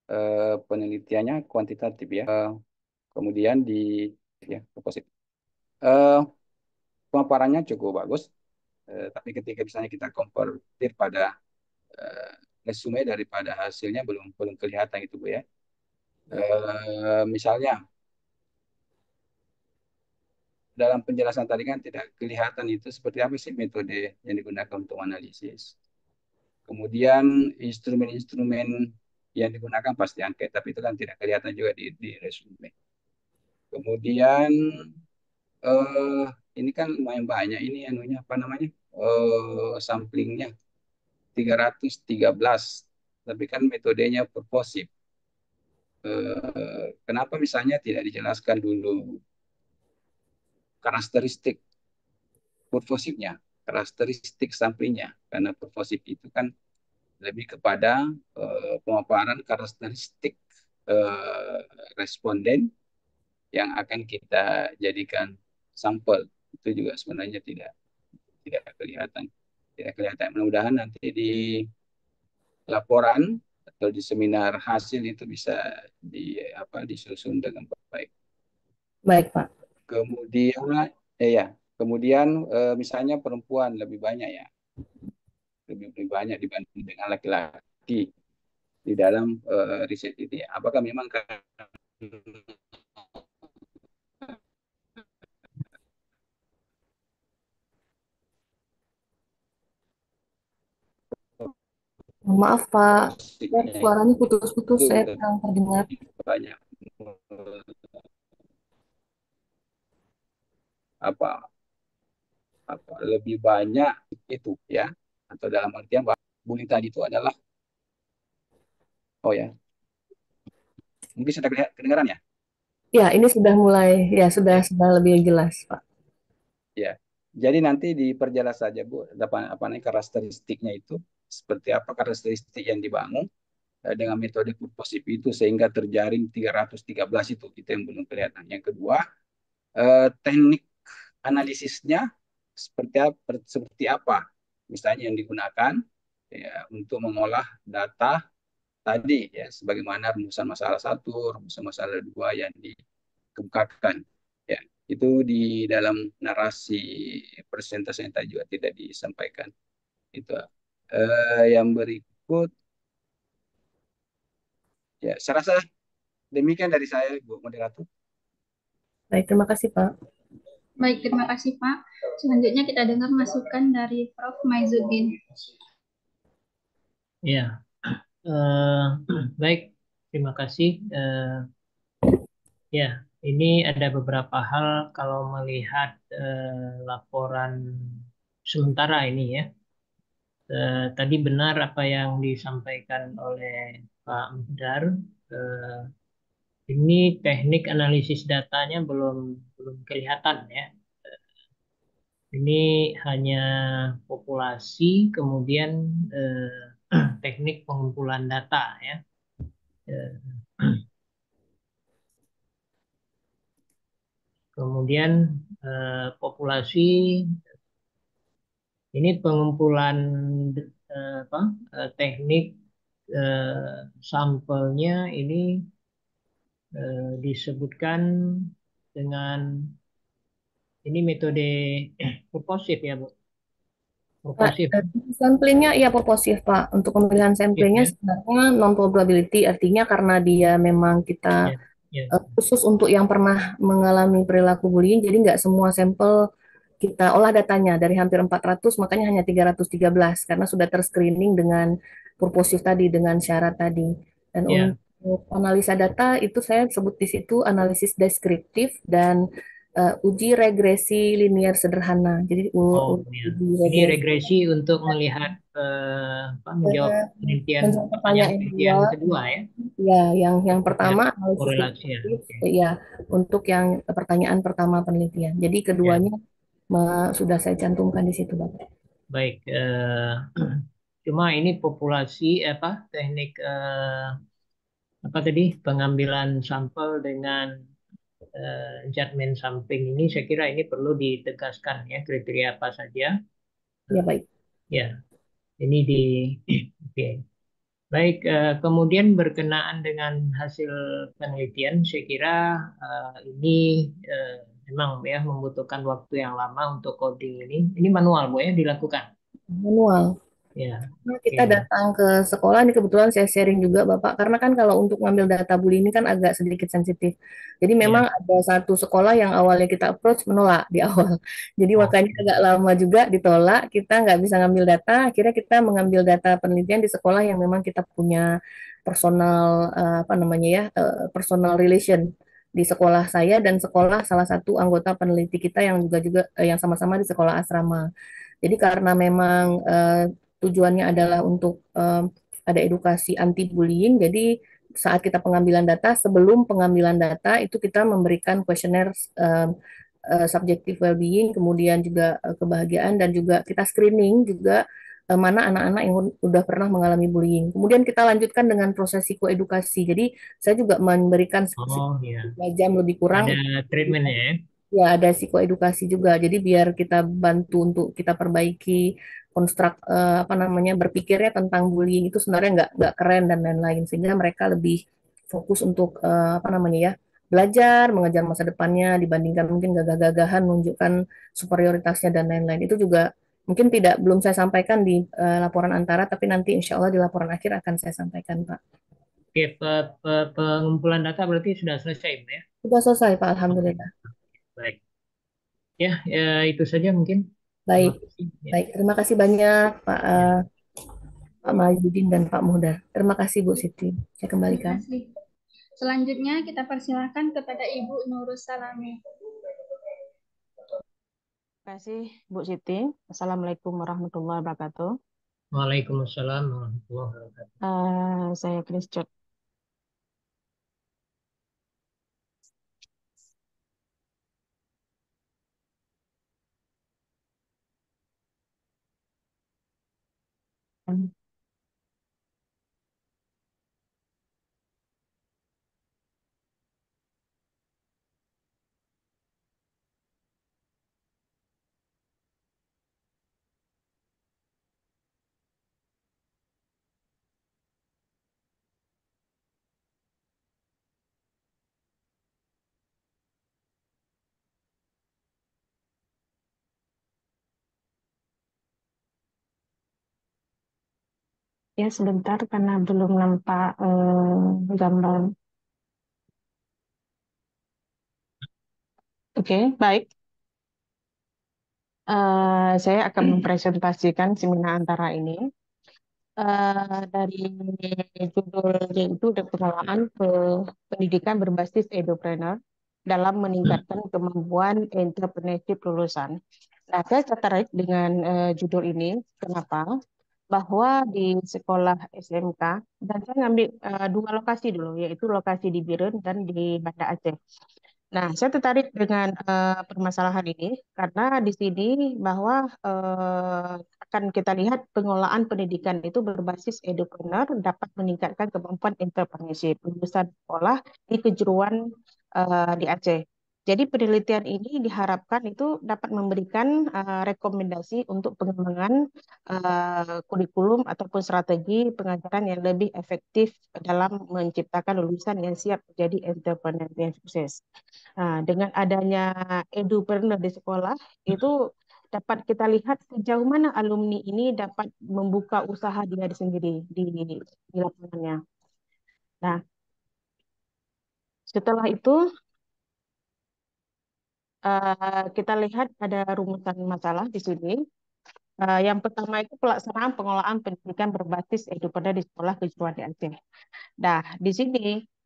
Uh, eh, penelitiannya kuantitatif ya. Uh, kemudian di ya deposit uh, pemaparannya cukup bagus uh, tapi ketika misalnya kita konvertir pada uh, resume daripada hasilnya belum belum kelihatan itu bu ya uh, misalnya dalam penjelasan tadi kan tidak kelihatan itu seperti apa sih metode yang digunakan untuk analisis kemudian instrumen-instrumen yang digunakan pasti angket tapi itu kan tidak kelihatan juga di, di resume Kemudian eh, ini kan lumayan banyak ini anunya apa namanya eh, samplingnya 313, tapi kan metodenya purposif. Eh, kenapa misalnya tidak dijelaskan dulu karakteristik purposifnya, karakteristik samplingnya, karena purposif itu kan lebih kepada uh, pemaparan karakteristik uh, responden yang akan kita jadikan sampel itu juga sebenarnya tidak tidak kelihatan tidak kelihatan mudah-mudahan nanti di laporan atau di seminar hasil itu bisa di apa disusun dengan baik baik pak kemudian eh ya kemudian eh, misalnya perempuan lebih banyak ya lebih lebih banyak dibanding dengan laki-laki di dalam eh, riset ini apakah memang karena Maaf Pak, iya. suaranya putus-putus, saya kurang terdengar. Banyak apa apa lebih banyak itu ya atau dalam artian bahwa bunyi tadi itu adalah oh ya mungkin sudah kedengaran ya ya ini sudah mulai ya sudah sudah lebih jelas pak ya jadi nanti diperjelas saja bu apa apa karakteristiknya itu seperti apa karakteristik yang dibangun eh, dengan metode kurposif itu sehingga terjaring 313 itu kita yang belum kelihatan. Yang kedua, eh, teknik analisisnya seperti apa, seperti apa misalnya yang digunakan ya, untuk mengolah data tadi ya sebagaimana rumusan masalah satu, rumusan masalah dua yang dikemukakan ya itu di dalam narasi presentasi yang tadi juga tidak disampaikan itu Uh, yang berikut ya saya rasa demikian dari saya Bu moderator baik terima kasih Pak baik terima kasih Pak selanjutnya kita dengar masukan dari Prof Maizuddin ya uh, baik terima kasih uh, ya ini ada beberapa hal kalau melihat uh, laporan sementara ini ya eh, tadi benar apa yang disampaikan oleh Pak Mudar. Eh, ini teknik analisis datanya belum belum kelihatan ya. Eh, ini hanya populasi, kemudian eh, teknik pengumpulan data ya. Eh, Kemudian eh, populasi ini pengumpulan eh, apa, eh, teknik eh, sampelnya ini eh, disebutkan dengan ini metode purposif ya Bu. Purposif. Eh, samplingnya ya purposif Pak. Untuk pemilihan samplingnya yeah, sebenarnya non probability artinya karena dia memang kita yeah. Ya, ya. Uh, khusus untuk yang pernah mengalami perilaku bullying jadi nggak semua sampel kita olah datanya dari hampir 400 makanya hanya 313 karena sudah terscreening dengan purposif tadi dengan syarat tadi. Dan yeah. untuk analisa data itu saya sebut di situ analisis deskriptif dan uh, uji regresi linear sederhana. Jadi oh, uji, iya. uji regresi. Ini regresi untuk melihat uh, menjawab uh, penelitian pertanyaan kedua, kedua ya. Ya, yang yang pertama analisis Ya, okay. ya, untuk yang pertanyaan pertama penelitian. Jadi keduanya yeah sudah saya cantumkan di situ, Bapak. Baik, eh, cuma ini populasi eh, apa teknik eh, apa tadi pengambilan sampel dengan eh, jadmen sampling ini saya kira ini perlu ditegaskan ya kriteria apa saja. Ya baik. Ya, ini di oke. Okay. Baik, eh, kemudian berkenaan dengan hasil penelitian, saya kira eh, ini memang ya membutuhkan waktu yang lama untuk coding ini. Ini manual Bu ya dilakukan? Manual. Ya. Nah, kita datang ke sekolah ini kebetulan saya sharing juga Bapak karena kan kalau untuk ngambil data bully ini kan agak sedikit sensitif. Jadi iya. memang ya. ada satu sekolah yang awalnya kita approach menolak di awal. Jadi oh. makanya agak lama juga ditolak, kita nggak bisa ngambil data, akhirnya kita mengambil data penelitian di sekolah yang memang kita punya personal eh, apa namanya ya eh, personal relation di sekolah saya dan sekolah salah satu anggota peneliti kita yang juga juga eh, yang sama-sama di sekolah asrama. Jadi karena memang uh, tujuannya adalah untuk eh, ada edukasi anti bullying, jadi saat kita pengambilan data, sebelum pengambilan data itu kita memberikan kuesioner um, uh, subjective well-being, kemudian juga kebahagiaan dan juga kita screening juga Eh, mana anak-anak yang sudah pernah mengalami bullying. Kemudian kita lanjutkan dengan proses psikoedukasi. Jadi saya juga memberikan oh, yeah. jam lebih kurang. Ada treatment ya? Ya ada psikoedukasi juga. Jadi biar kita bantu untuk kita perbaiki konstruk eh, apa namanya berpikirnya tentang bullying itu sebenarnya nggak nggak keren dan lain-lain sehingga mereka lebih fokus untuk eh, apa namanya ya belajar, mengejar masa depannya dibandingkan mungkin gagah-gagahan menunjukkan superioritasnya dan lain-lain. Itu juga Mungkin tidak belum saya sampaikan di uh, laporan antara, tapi nanti insya Allah di laporan akhir akan saya sampaikan, Pak. Oke, pe pe pengumpulan data berarti sudah selesai, Pak ya? Sudah selesai, Pak. Alhamdulillah. Baik. Ya, ya itu saja mungkin. Baik, terima ya. baik. Terima kasih banyak, Pak. Uh, Pak Mahyudin dan Pak Muda. Terima kasih Bu Siti. Saya kembalikan. Selanjutnya kita persilahkan kepada Ibu Nurus Salami kasih Bu Siti. Assalamualaikum warahmatullahi wabarakatuh. Waalaikumsalam warahmatullahi wabarakatuh. Uh, saya Chris Chot. Hmm. Ya, sebentar karena belum nampak eh, gambar. Oke, baik. Uh, saya akan hmm. mempresentasikan seminar antara ini Uh, dari judul yaitu pengelolaan ke pendidikan berbasis edupreneur dalam meningkatkan kemampuan entrepreneurship lulusan. Nah, saya tertarik dengan uh, judul ini. Kenapa? bahwa di sekolah SMK dan saya ngambil uh, dua lokasi dulu yaitu lokasi di Biren dan di Banda Aceh. Nah, saya tertarik dengan uh, permasalahan ini karena di sini bahwa uh, akan kita lihat pengelolaan pendidikan itu berbasis edupreneur dapat meningkatkan kemampuan entrepreneurship lulusan sekolah di kejuruan uh, di Aceh. Jadi penelitian ini diharapkan itu dapat memberikan uh, rekomendasi untuk pengembangan uh, kurikulum ataupun strategi pengajaran yang lebih efektif dalam menciptakan lulusan yang siap menjadi entrepreneur yang sukses. Uh, dengan adanya edupreneur di sekolah itu dapat kita lihat sejauh mana alumni ini dapat membuka usaha dia sendiri di, di lapangannya. Nah, setelah itu Eh, kita lihat ada rumusan masalah di sini. Uh, yang pertama itu pelaksanaan pengelolaan pendidikan berbasis edukasi di sekolah kejuruan di Aceh. Nah, di sini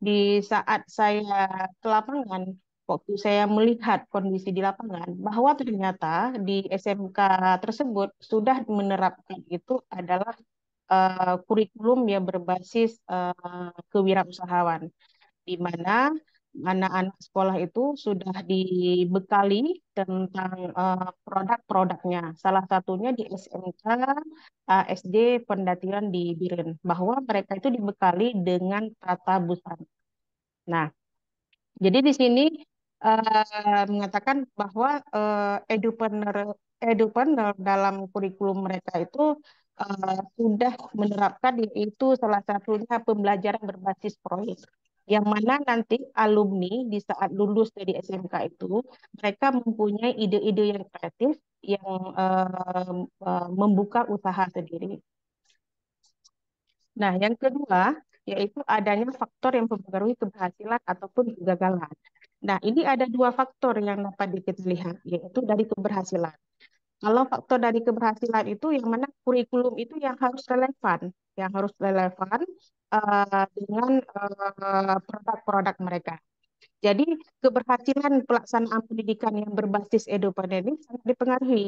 di saat saya ke lapangan waktu saya melihat kondisi di lapangan bahwa ternyata di SMK tersebut sudah menerapkan itu adalah uh, kurikulum yang berbasis uh, kewirausahaan di mana anak-anak sekolah itu sudah dibekali tentang uh, produk-produknya. Salah satunya di SMK uh, eh, SD Pendatiran di Biren, bahwa mereka itu dibekali dengan tata busana. Nah, jadi di sini uh, mengatakan bahwa uh, edupreneur edupreneur dalam kurikulum mereka itu uh, sudah menerapkan yaitu salah satunya pembelajaran berbasis proyek yang mana nanti alumni di saat lulus dari SMK itu mereka mempunyai ide-ide yang kreatif yang uh, uh, membuka usaha sendiri. Nah, yang kedua yaitu adanya faktor yang mempengaruhi keberhasilan ataupun kegagalan. Nah, ini ada dua faktor yang dapat kita lihat, yaitu dari keberhasilan. Kalau faktor dari keberhasilan itu yang mana kurikulum itu yang harus relevan, yang harus relevan Eh, dengan eh, produk-produk mereka. Jadi keberhasilan pelaksanaan pendidikan yang berbasis edukasi ini sangat dipengaruhi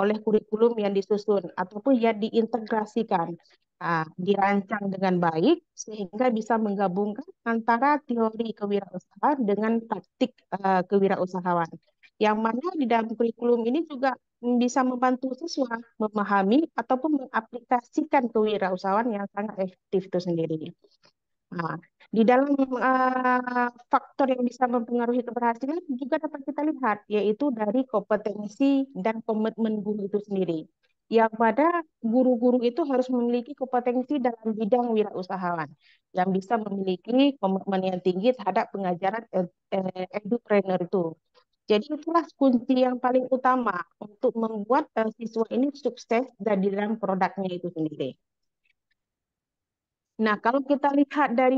oleh kurikulum yang disusun ataupun yang diintegrasikan, ah, dirancang dengan baik sehingga bisa menggabungkan antara teori kewirausahaan dengan praktik eh, kewirausahaan. Yang mana di dalam kurikulum ini juga bisa membantu siswa memahami ataupun mengaplikasikan kewirausahaan yang sangat efektif itu sendiri. Nah, di dalam uh, faktor yang bisa mempengaruhi keberhasilan juga dapat kita lihat yaitu dari kompetensi dan komitmen guru itu sendiri. Yang pada guru-guru itu harus memiliki kompetensi dalam bidang wirausahawan yang bisa memiliki komitmen yang tinggi terhadap pengajaran edupreneur eh, eh, itu jadi itulah kunci yang paling utama untuk membuat uh, siswa ini sukses dari dalam produknya itu sendiri. Nah, kalau kita lihat dari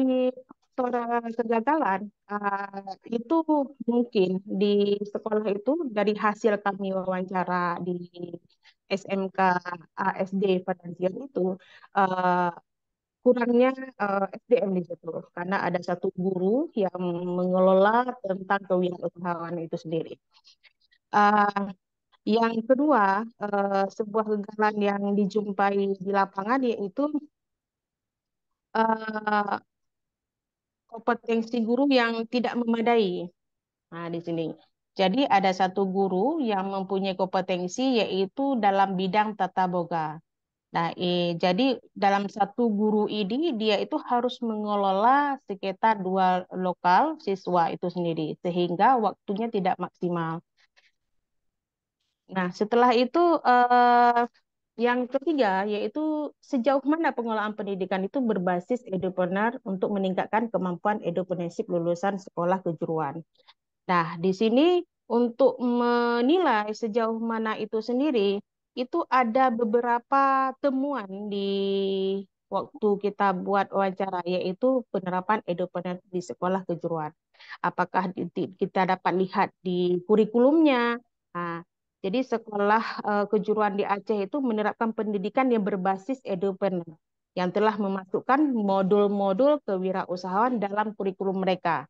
faktor eh, kegagalan, uh, itu mungkin di sekolah itu dari hasil kami wawancara di SMK ASD Finansial itu, uh, kurangnya uh, eh, SDM di situ karena ada satu guru yang mengelola tentang kewirausahaan itu sendiri. Uh, yang kedua, uh, sebuah kegagalan yang dijumpai di lapangan yaitu uh, kompetensi guru yang tidak memadai. Nah, di sini. Jadi ada satu guru yang mempunyai kompetensi yaitu dalam bidang tata boga Nah, eh, jadi dalam satu guru ini dia itu harus mengelola sekitar dua lokal siswa itu sendiri sehingga waktunya tidak maksimal. Nah, setelah itu eh, yang ketiga yaitu sejauh mana pengelolaan pendidikan itu berbasis edupreneur untuk meningkatkan kemampuan edupreneurship lulusan sekolah kejuruan. Nah, di sini untuk menilai sejauh mana itu sendiri itu ada beberapa temuan di waktu kita buat wawancara yaitu penerapan edukasi di sekolah kejuruan. Apakah kita dapat lihat di kurikulumnya? Nah, jadi sekolah eh, kejuruan di Aceh itu menerapkan pendidikan yang berbasis edupreneur yang telah memasukkan modul-modul kewirausahaan dalam kurikulum mereka.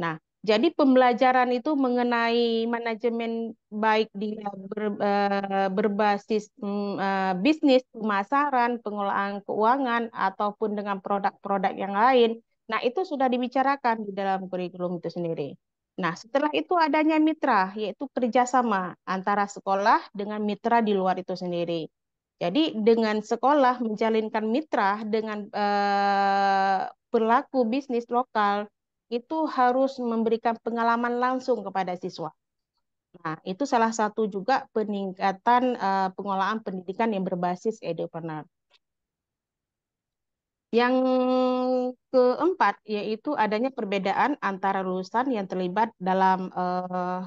Nah, jadi pembelajaran itu mengenai manajemen baik dia ber, eh, berbasis mm, eh, bisnis, pemasaran, pengelolaan keuangan ataupun dengan produk-produk yang lain. Nah, itu sudah dibicarakan di dalam kurikulum itu sendiri. Nah, setelah itu adanya mitra, yaitu kerjasama antara sekolah dengan mitra di luar itu sendiri. Jadi dengan sekolah menjalinkan mitra dengan eh, pelaku bisnis lokal itu harus memberikan pengalaman langsung kepada siswa. Nah, itu salah satu juga peningkatan uh, pengolahan pendidikan yang berbasis edupreneur. Yang keempat yaitu adanya perbedaan antara lulusan yang terlibat dalam uh,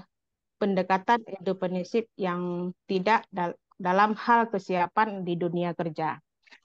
pendekatan edupreneurship yang tidak dal dalam hal kesiapan di dunia kerja.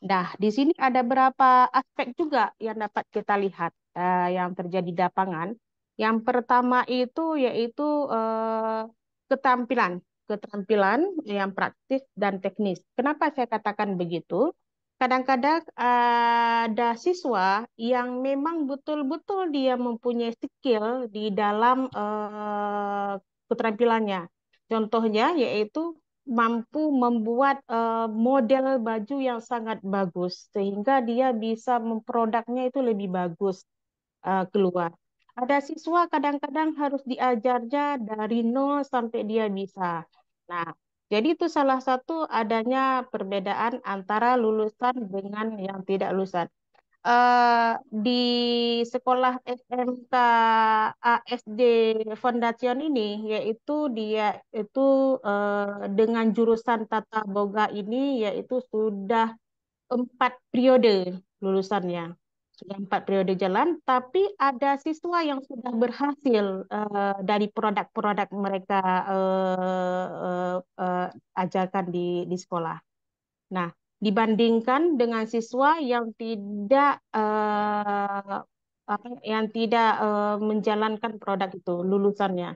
Nah, di sini ada beberapa aspek juga yang dapat kita lihat uh, yang terjadi di lapangan. Yang pertama itu yaitu uh, eh, ketampilan, keterampilan yang praktis dan teknis. Kenapa saya katakan begitu? Kadang-kadang eh, ada siswa yang memang betul-betul dia mempunyai skill di dalam uh, keterampilannya. Contohnya yaitu mampu membuat uh, model baju yang sangat bagus sehingga dia bisa memproduknya itu lebih bagus uh, keluar. Ada siswa kadang-kadang harus diajarnya dari nol sampai dia bisa. Nah, jadi itu salah satu adanya perbedaan antara lulusan dengan yang tidak lulusan. Uh, di sekolah SMK ASD foundation ini yaitu dia itu uh, dengan jurusan tata boga ini yaitu sudah empat periode lulusannya sudah empat periode jalan, tapi ada siswa yang sudah berhasil uh, dari produk-produk mereka uh, uh, uh, ajarkan di, di sekolah. Nah, dibandingkan dengan siswa yang tidak uh, yang tidak uh, menjalankan produk itu lulusannya.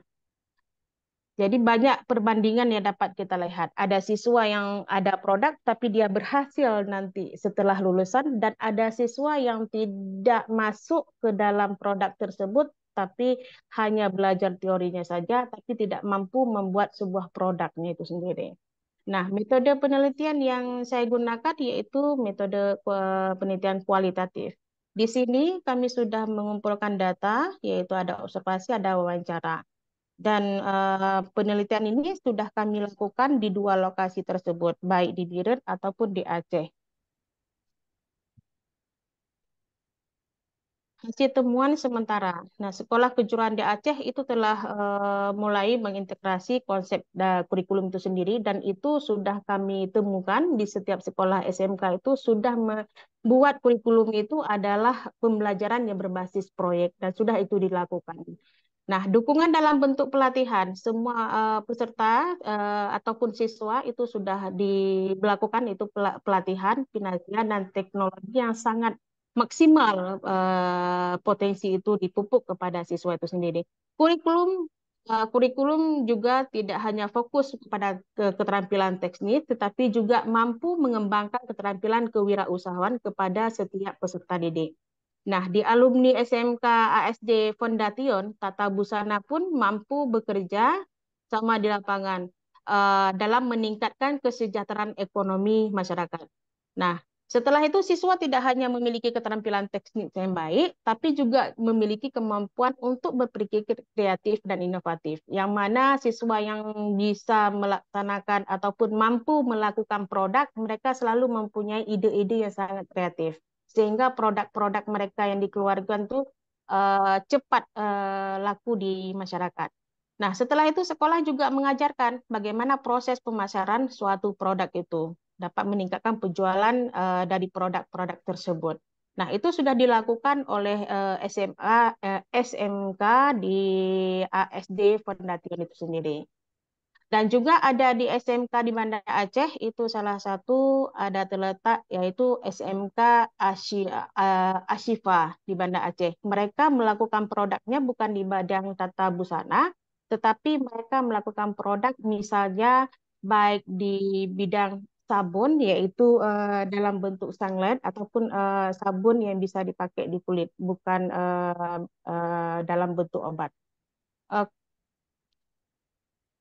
Jadi banyak perbandingan yang dapat kita lihat. Ada siswa yang ada produk tapi dia berhasil nanti setelah lulusan dan ada siswa yang tidak masuk ke dalam produk tersebut tapi hanya belajar teorinya saja tapi tidak mampu membuat sebuah produknya itu sendiri. Nah, metode penelitian yang saya gunakan yaitu metode eh, penelitian kualitatif. Di sini kami sudah mengumpulkan data yaitu ada observasi, ada wawancara. Dan uh, penelitian ini sudah kami lakukan di dua lokasi tersebut, baik di Biren ataupun di Aceh. hasil temuan sementara. Nah, sekolah kejuruan di Aceh itu telah uh, mulai mengintegrasi konsep uh, kurikulum itu sendiri dan itu sudah kami temukan di setiap sekolah SMK itu sudah membuat kurikulum itu adalah pembelajaran yang berbasis proyek dan sudah itu dilakukan. Nah, dukungan dalam bentuk pelatihan semua uh, peserta uh, ataupun siswa itu sudah dilakukan itu pelatihan finansial dan teknologi yang sangat maksimal uh, potensi itu dipupuk kepada siswa itu sendiri. Kurikulum uh, kurikulum juga tidak hanya fokus kepada ke keterampilan teknis tetapi juga mampu mengembangkan keterampilan kewirausahaan kepada setiap peserta didik. Nah, di alumni SMK ASJ Fondation, Tata Busana pun mampu bekerja sama di lapangan uh, dalam meningkatkan kesejahteraan ekonomi masyarakat. Nah, setelah itu siswa tidak hanya memiliki keterampilan teknik yang baik, tapi juga memiliki kemampuan untuk berpikir kreatif dan inovatif. Yang mana siswa yang bisa melaksanakan ataupun mampu melakukan produk, mereka selalu mempunyai ide-ide yang sangat kreatif sehingga produk-produk mereka yang dikeluarkan tuh uh, cepat uh, laku di masyarakat. Nah, setelah itu sekolah juga mengajarkan bagaimana proses pemasaran suatu produk itu dapat meningkatkan penjualan uh, dari produk-produk tersebut. Nah, itu sudah dilakukan oleh uh, SMA uh, SMK di ASD Fondation itu sendiri. Dan juga ada di SMK di Banda Aceh itu salah satu ada terletak yaitu SMK Asyifa eh, di Banda Aceh. Mereka melakukan produknya bukan di badang tata busana, tetapi mereka melakukan produk misalnya baik di bidang sabun yaitu eh, dalam bentuk sanglet ataupun eh, sabun yang bisa dipakai di kulit bukan dalam bentuk obat.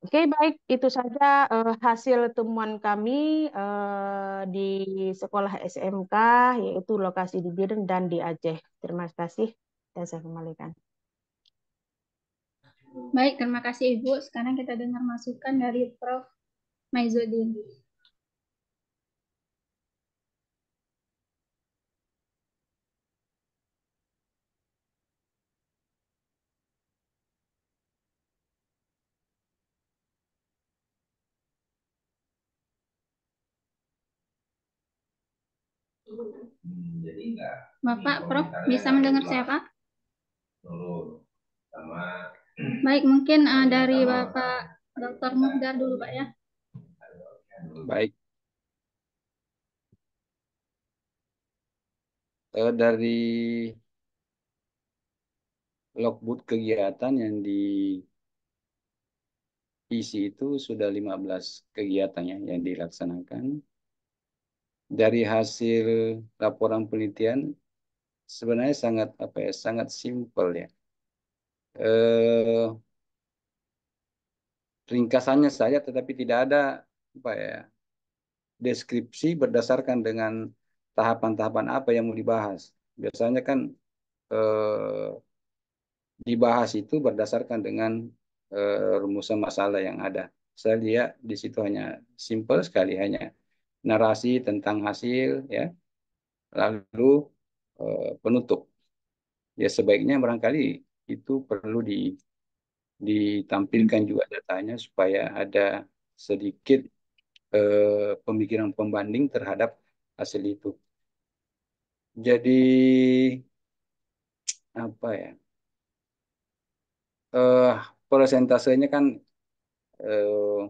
Oke, baik. Itu saja uh, hasil temuan kami uh, di sekolah SMK, yaitu lokasi di Biren dan di Aceh. Terima kasih dan saya kembalikan. Baik, terima kasih Ibu. Sekarang kita dengar masukan dari Prof. Maizuddin. jadi enggak. Bapak, Prof, bisa mendengar saya, Pak? sama. Baik, mungkin uh, dari Bapak Dr. Mugdar dulu, Pak ya. Baik. Uh, dari logbook kegiatan yang di isi itu sudah 15 kegiatannya yang dilaksanakan dari hasil laporan penelitian sebenarnya sangat apa ya sangat simpel ya eh, ringkasannya saja tetapi tidak ada apa ya deskripsi berdasarkan dengan tahapan-tahapan apa yang mau dibahas biasanya kan eh, dibahas itu berdasarkan dengan eh, rumusan masalah yang ada saya lihat di situ hanya simpel sekali hanya narasi tentang hasil ya lalu e, penutup ya sebaiknya barangkali itu perlu di ditampilkan juga datanya supaya ada sedikit e, pemikiran pembanding terhadap hasil itu. Jadi apa ya? Eh, persentasenya kan eh,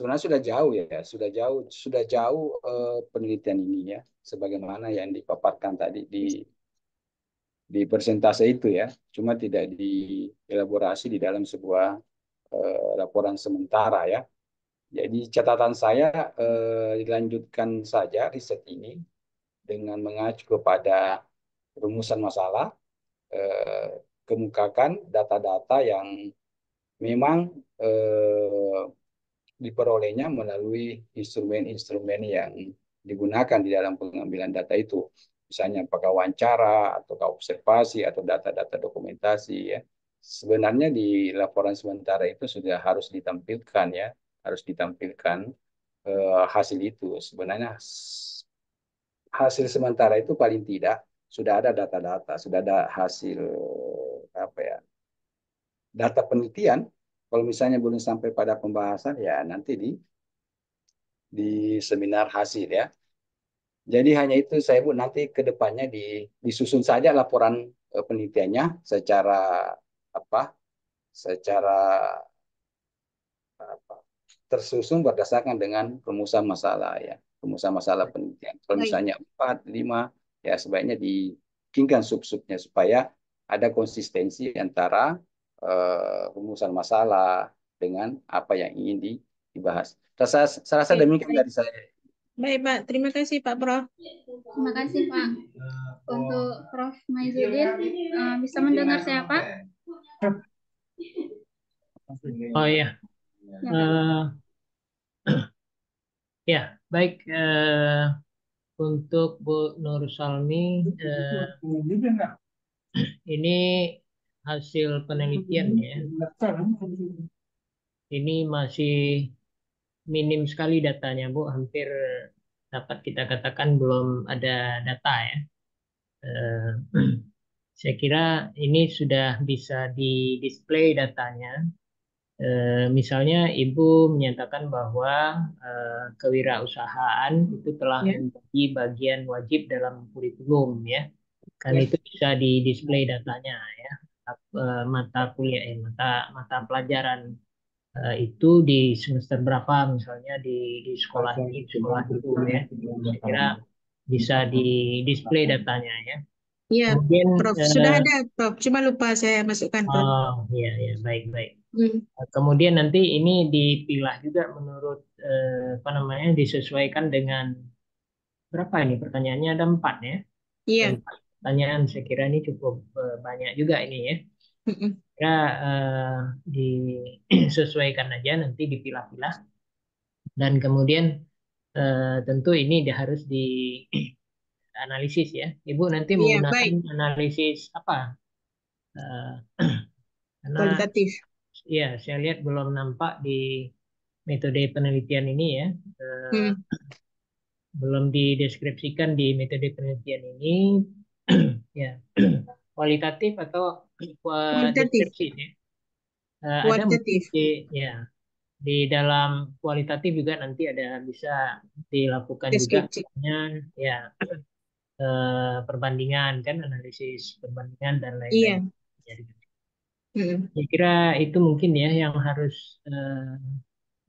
sebenarnya sudah jauh ya, sudah jauh, sudah jauh eh, penelitian ini ya, sebagaimana yang dipaparkan tadi di di persentase itu ya, cuma tidak dielaborasi di dalam sebuah eh, laporan sementara ya. Jadi catatan saya eh, dilanjutkan saja riset ini dengan mengacu kepada rumusan masalah, eh, kemukakan data-data yang memang eh, diperolehnya melalui instrumen-instrumen yang digunakan di dalam pengambilan data itu. Misalnya apakah wawancara atau observasi atau data-data dokumentasi ya. Sebenarnya di laporan sementara itu sudah harus ditampilkan ya, harus ditampilkan eh, hasil itu. Sebenarnya hasil sementara itu paling tidak sudah ada data-data, sudah ada hasil apa ya? data penelitian kalau misalnya belum sampai pada pembahasan, ya nanti di di seminar hasil ya. Jadi hanya itu saya Bu nanti kedepannya di, disusun saja laporan eh, penelitiannya secara apa? secara apa, tersusun berdasarkan dengan perumusan masalah ya. Perumusan masalah penelitian. Kalau misalnya empat, lima, ya sebaiknya dibikinkan sub-subnya supaya ada konsistensi antara uh, rumusan masalah dengan apa yang ingin dibahas. Rasa, saya rasa demikian dari saya. Baik Pak, terima kasih Pak Prof. Terima kasih Pak. Untuk Prof. Maizudin, eh, bisa mendengar saya Pak? Oh iya. Ya, uh, ya baik. Uh, untuk Bu Nur Salmi, uh, ini hasil penelitiannya hmm. ini masih minim sekali datanya Bu, hampir dapat kita katakan belum ada data ya. Eh, saya kira ini sudah bisa di-display datanya. Eh, misalnya Ibu menyatakan bahwa eh, kewirausahaan itu telah ya. menjadi bagian wajib dalam kurikulum ya. Kan ya. itu bisa di-display datanya ya. Eh, mata kuliah eh, mata mata pelajaran uh, itu di semester berapa misalnya di di sekolah ini di sekolah itu ya saya kira bisa di display datanya ya Iya, Prof. Uh, sudah ada, Prof. Cuma lupa saya masukkan, Prof. Oh, iya, iya, baik, baik. Hmm. Kemudian nanti ini dipilah juga menurut eh, apa namanya disesuaikan dengan berapa ini pertanyaannya ada empat ya? Iya pertanyaan. Saya kira ini cukup eh, banyak juga ini ya. Kira uh, eh, disesuaikan aja nanti dipilah-pilah dan kemudian uh, tentu ini harus dianalisis ya. Ibu nanti ya, menggunakan baik. analisis apa? Uh, kualitatif. Iya, saya lihat belum nampak di metode penelitian ini ya. Uh, hmm belum dideskripsikan di metode penelitian ini ya. Kualitatif atau kuantitatif ya. Uh, eh, kualitatif. Ada ya. Di dalam kualitatif juga nanti ada bisa dilakukan Deskripsi. juga ya uh, perbandingan kan analisis perbandingan dan lain-lain. Iya. Jadi, ya, gitu. Mm. Saya kira itu mungkin ya yang harus uh,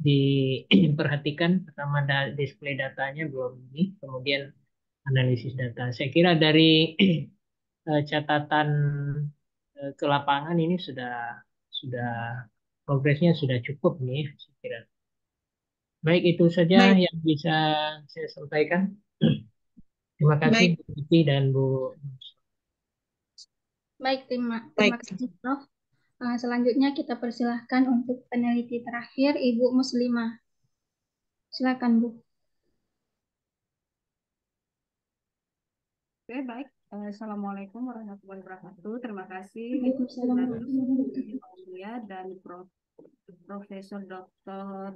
diperhatikan pertama display datanya belum ini, kemudian analisis data. Saya kira dari eh, catatan eh, ke lapangan ini sudah sudah progresnya sudah cukup nih saya kira. Baik itu saja Baik. yang bisa saya sampaikan. Terima kasih Baik. Bu Titi dan Bu. Baik terima terima Baik. kasih Prof. Eh, selanjutnya kita persilahkan untuk peneliti terakhir Ibu Muslimah. Silakan Bu. Oke, okay, baik. Eh, Assalamualaikum warahmatullahi wabarakatuh. Terima kasih Mulia dan Prof. Profesor Dr.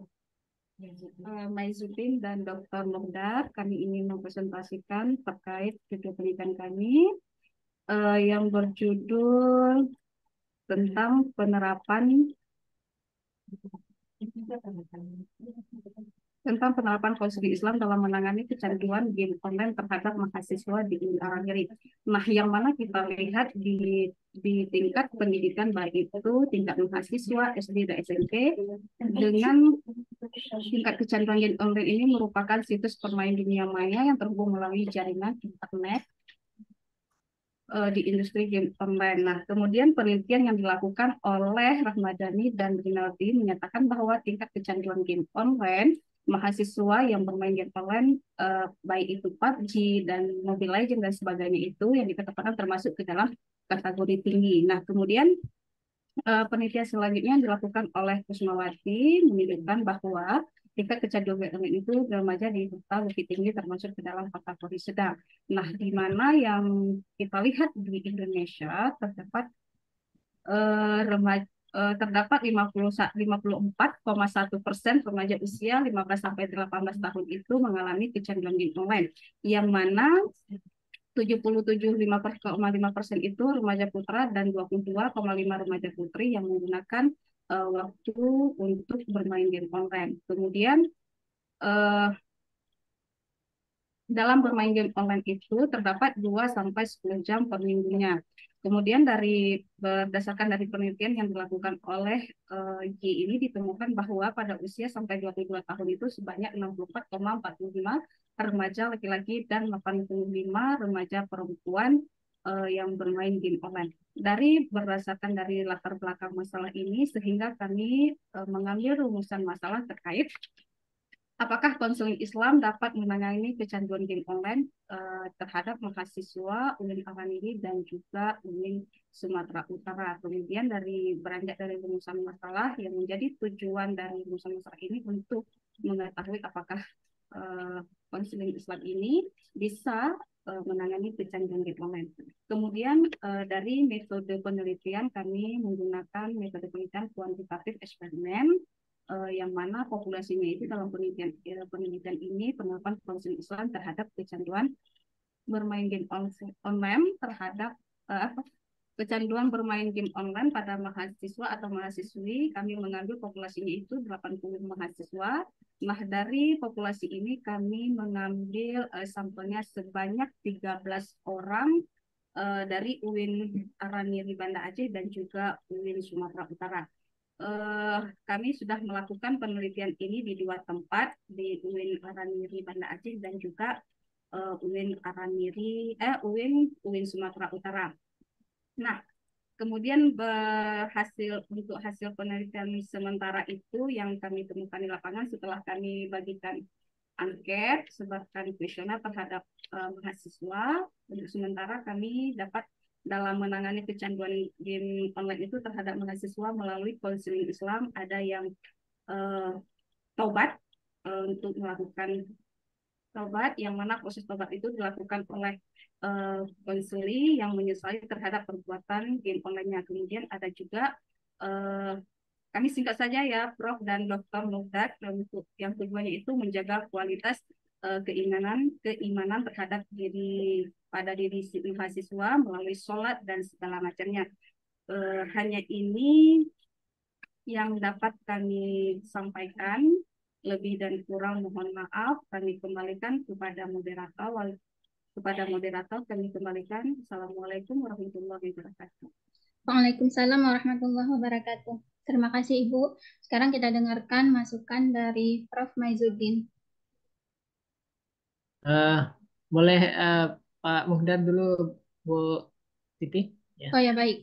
Maizuddin eh, dan Dr. Muhdar. Kami ingin mempresentasikan terkait judul penelitian kami uh, yang berjudul tentang penerapan tentang penerapan konsumsi Islam dalam menangani kecanduan game online terhadap mahasiswa di Indonesia. Negeri. Nah, yang mana kita lihat di di tingkat pendidikan baik itu tingkat mahasiswa SD dan SMP dengan tingkat kecanduan game online ini merupakan situs permain dunia maya yang terhubung melalui jaringan internet eh, di industri game online. Nah, kemudian penelitian yang dilakukan oleh Rahmadani dan Rinaldi menyatakan bahwa tingkat kecanduan game online mahasiswa yang bermain game online uh, baik itu PUBG dan Mobile Legends dan sebagainya itu yang dikatakan termasuk ke dalam kategori tinggi. Nah, kemudian uh, penelitian selanjutnya yang dilakukan oleh Kusmawati menunjukkan bahwa tingkat kecanduan itu remaja di total lebih tinggi termasuk ke dalam kategori sedang. Nah, di mana yang kita lihat di Indonesia terdapat uh, remaja Eh, terdapat 54,1 persen remaja usia 15 sampai 18 tahun itu mengalami kecanduan game online, yang mana 77,5 persen itu remaja putra dan 22,5 remaja putri yang menggunakan uh, waktu untuk bermain game online. Kemudian uh, dalam bermain game online itu terdapat 2 sampai 10 jam per minggunya. Kemudian dari berdasarkan dari penelitian yang dilakukan oleh uh, G ini ditemukan bahwa pada usia sampai 22 tahun itu sebanyak 64,45 remaja laki-laki dan 85 remaja perempuan uh, yang bermain game online. Dari berdasarkan dari latar belakang masalah ini sehingga kami uh, mengambil rumusan masalah terkait Apakah konseling Islam dapat menangani kecanduan game online uh, terhadap mahasiswa UIN Karangiri dan juga UIN Sumatera Utara? Kemudian dari beranjak dari rumusan masalah yang menjadi tujuan dari rumusan masalah ini untuk mengetahui apakah eh, konseling uh, Islam ini bisa uh, menangani kecanduan game online. Kemudian uh, dari metode penelitian kami menggunakan metode penelitian kuantitatif eksperimen uh, yang mana populasinya itu dalam penelitian eh, penelitian ini penerapan konsumsi Islam terhadap kecanduan bermain game on online terhadap uh, kecanduan bermain game online pada mahasiswa atau mahasiswi kami mengambil populasinya itu 80 mahasiswa nah dari populasi ini kami mengambil uh, sampelnya sebanyak 13 orang uh, dari UIN Araniri Banda Aceh dan juga UIN Sumatera Utara eh, kami sudah melakukan penelitian ini di dua tempat di UIN Araniri Banda Aceh dan juga eh, UIN Araniri eh UIN UIN Sumatera Utara. Nah, kemudian berhasil untuk hasil penelitian sementara itu yang kami temukan di lapangan setelah kami bagikan angket sebarkan kuesioner terhadap eh, mahasiswa untuk sementara kami dapat dalam menangani kecanduan game online itu terhadap mahasiswa melalui konseling Islam ada yang uh, taubat uh, untuk melakukan taubat yang mana proses taubat itu dilakukan oleh uh, eh, konsili yang menyesuaikan terhadap perbuatan game onlinenya Kemudian ada juga uh, kami singkat saja ya Prof dan Dr. Mudat untuk yang tujuannya itu menjaga kualitas uh, keimanan keimanan terhadap diri pada diri mahasiswa melalui sholat dan segala macamnya. Uh, hanya ini yang dapat kami sampaikan lebih dan kurang mohon maaf kami kembalikan kepada moderator wali, kepada moderator kami kembalikan assalamualaikum warahmatullahi wabarakatuh Waalaikumsalam warahmatullahi wabarakatuh terima kasih Ibu sekarang kita dengarkan masukan dari Prof Maizuddin Uh, boleh uh, Pak Muhdar dulu, Bu Siti Ya. Oh ya baik,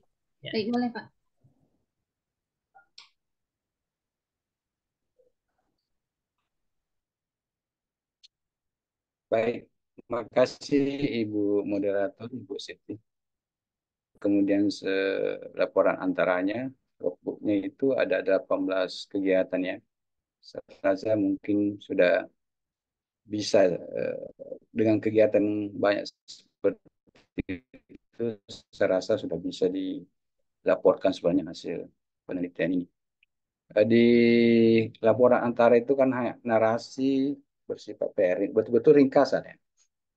ya. baik boleh Pak. Baik, makasih Ibu moderator, Ibu Siti. Kemudian laporan antaranya, workbooknya itu ada 18 kegiatan ya. Saya rasa mungkin sudah bisa uh, dengan kegiatan banyak seperti itu saya rasa sudah bisa dilaporkan sebanyak hasil penelitian ini. Uh, di laporan antara itu kan narasi bersifat perin, betul-betul ringkasan ya.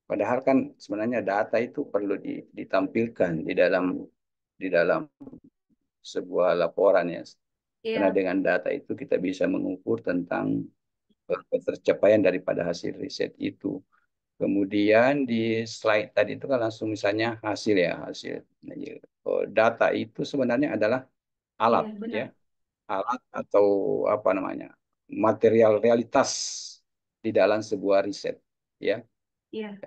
Padahal kan sebenarnya data itu perlu ditampilkan di dalam di dalam sebuah laporan ya. Yeah. Karena dengan data itu kita bisa mengukur tentang tercapaian daripada hasil riset itu. Kemudian di slide tadi itu kan langsung misalnya hasil ya hasil nah, iya. oh, data itu sebenarnya adalah alat ya, ya alat atau apa namanya material realitas di dalam sebuah riset ya. Iya.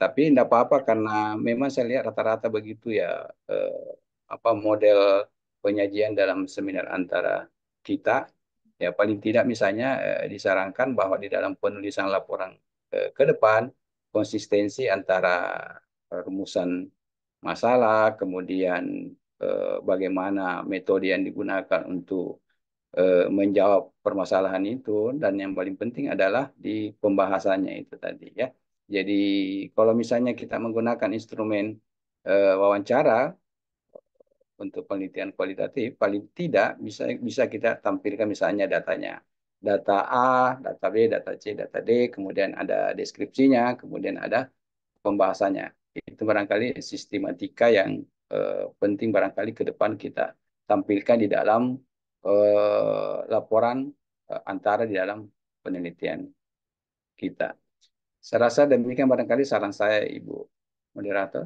Tapi tidak apa-apa karena memang saya lihat rata-rata begitu ya eh, apa model penyajian dalam seminar antara kita ya paling tidak misalnya eh, disarankan bahwa di dalam penulisan laporan eh, ke depan konsistensi antara rumusan masalah kemudian eh, bagaimana metode yang digunakan untuk eh, menjawab permasalahan itu dan yang paling penting adalah di pembahasannya itu tadi ya jadi kalau misalnya kita menggunakan instrumen eh, wawancara untuk penelitian kualitatif paling tidak bisa bisa kita tampilkan misalnya datanya data A, data B, data C, data D, kemudian ada deskripsinya, kemudian ada pembahasannya. Itu barangkali sistematika yang eh, penting barangkali ke depan kita tampilkan di dalam eh, laporan eh, antara di dalam penelitian kita. Saya rasa demikian barangkali saran saya Ibu moderator.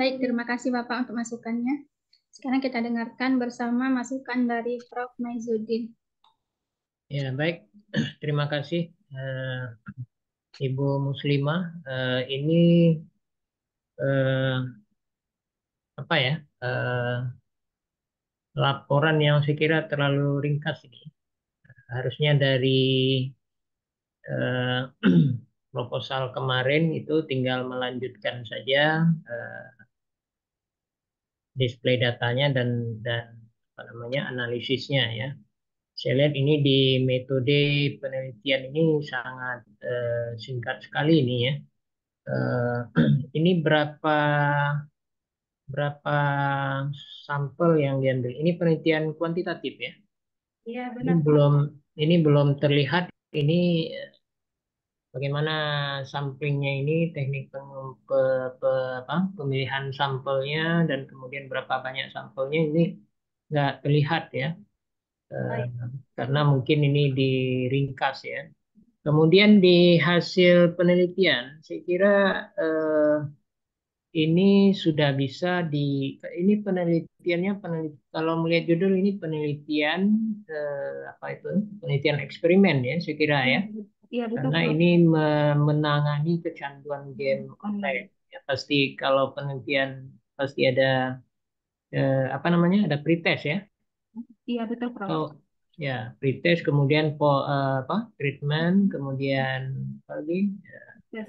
Baik, terima kasih Bapak untuk masukannya. Sekarang kita dengarkan bersama masukan dari Prof. Maizuddin. Ya, baik. Terima kasih uh, Ibu Muslimah. Uh, ini uh, apa ya? Uh, laporan yang saya kira terlalu ringkas ini. Harusnya dari uh, proposal kemarin itu tinggal melanjutkan saja uh, display datanya dan dan apa namanya analisisnya ya. Saya lihat ini di metode penelitian ini sangat uh, singkat sekali ini ya. Uh, ini berapa berapa sampel yang diambil? Ini penelitian kuantitatif ya? Iya benar. Ini belum ini belum terlihat ini bagaimana samplingnya ini, teknik pe, pe, apa, pemilihan sampelnya, dan kemudian berapa banyak sampelnya ini nggak terlihat ya, eh, karena mungkin ini diringkas ya. Kemudian di hasil penelitian, saya kira eh, ini sudah bisa di, ini penelitiannya penelit, kalau melihat judul ini penelitian eh, apa itu penelitian eksperimen ya, saya kira ya. Iya, Iya, betul. Karena ini menangani kecanduan hmm, game online. Ya, pasti kalau penelitian pasti ada eh, apa namanya? Ada pretest ya. Iya, betul, Prof. So, ya, pretest kemudian po, uh, apa? treatment, kemudian apa lagi? Ya,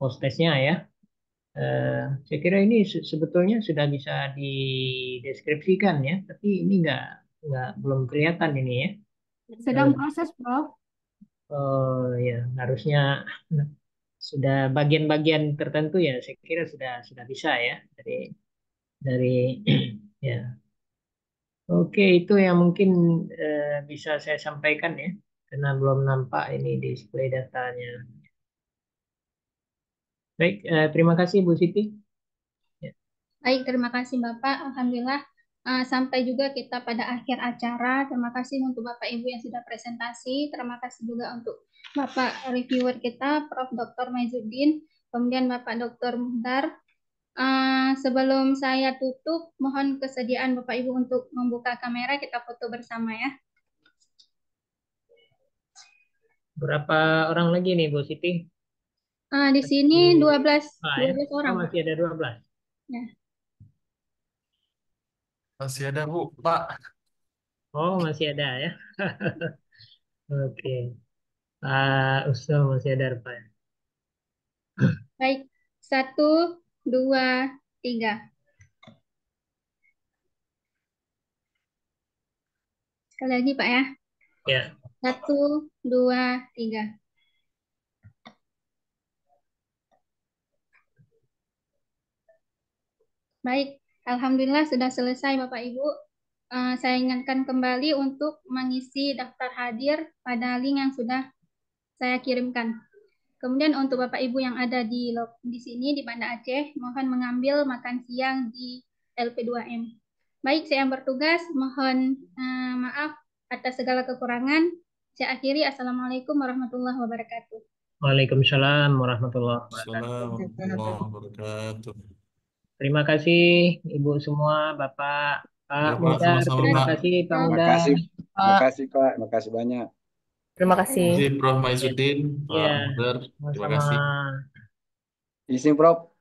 post testnya ya. Uh, saya kira ini sebetulnya sudah bisa dideskripsikan ya, tapi ini nggak nggak belum kelihatan ini ya. Sedang proses, Prof. Oh ya harusnya sudah bagian-bagian tertentu ya saya kira sudah sudah bisa ya dari dari ya oke itu yang mungkin eh, bisa saya sampaikan ya karena belum nampak ini display datanya baik eh, terima kasih Bu Siti ya. baik terima kasih Bapak Alhamdulillah Ah, sampai juga kita pada akhir acara. Terima kasih untuk Bapak Ibu yang sudah presentasi. Terima kasih juga untuk Bapak reviewer kita, Prof. Dr. Maizuddin, kemudian Bapak Dr. Muhtar. Uh, sebelum saya tutup, mohon kesediaan Bapak Ibu untuk membuka kamera, kita foto bersama ya. Berapa orang lagi nih, Bu Siti? Uh, di sini 12, belas, 12 ya? orang. Oh, masih ada 12. Ya. Masih ada, Bu, Pak. Oh, masih ada ya. Oke. Pak Usul masih ada, Pak. Baik. Satu, dua, tiga. Sekali lagi, Pak ya. Ya. Satu, dua, tiga. Baik, Alhamdulillah sudah selesai Bapak Ibu. Eh, saya ingatkan kembali untuk mengisi daftar hadir pada link yang sudah saya kirimkan. Kemudian untuk Bapak Ibu yang ada di di sini di Banda Aceh, mohon mengambil makan siang di LP2M. Baik, saya yang bertugas, mohon eh, maaf atas segala kekurangan. Saya akhiri. Assalamualaikum warahmatullahi wabarakatuh. Waalaikumsalam warahmatullahi wabarakatuh. Waalaikumsalam warahmatullahi wabarakatuh. Terima kasih Ibu semua, Bapak, Pak ya, Muda. Sama -sama, terima kasih Pak Muda. Terima kasih, terima kasih Pak, terima kasih banyak. Terima kasih. Izin Prof. Maizuddin, Pak ya, Muda, terima kasih. Izin Prof.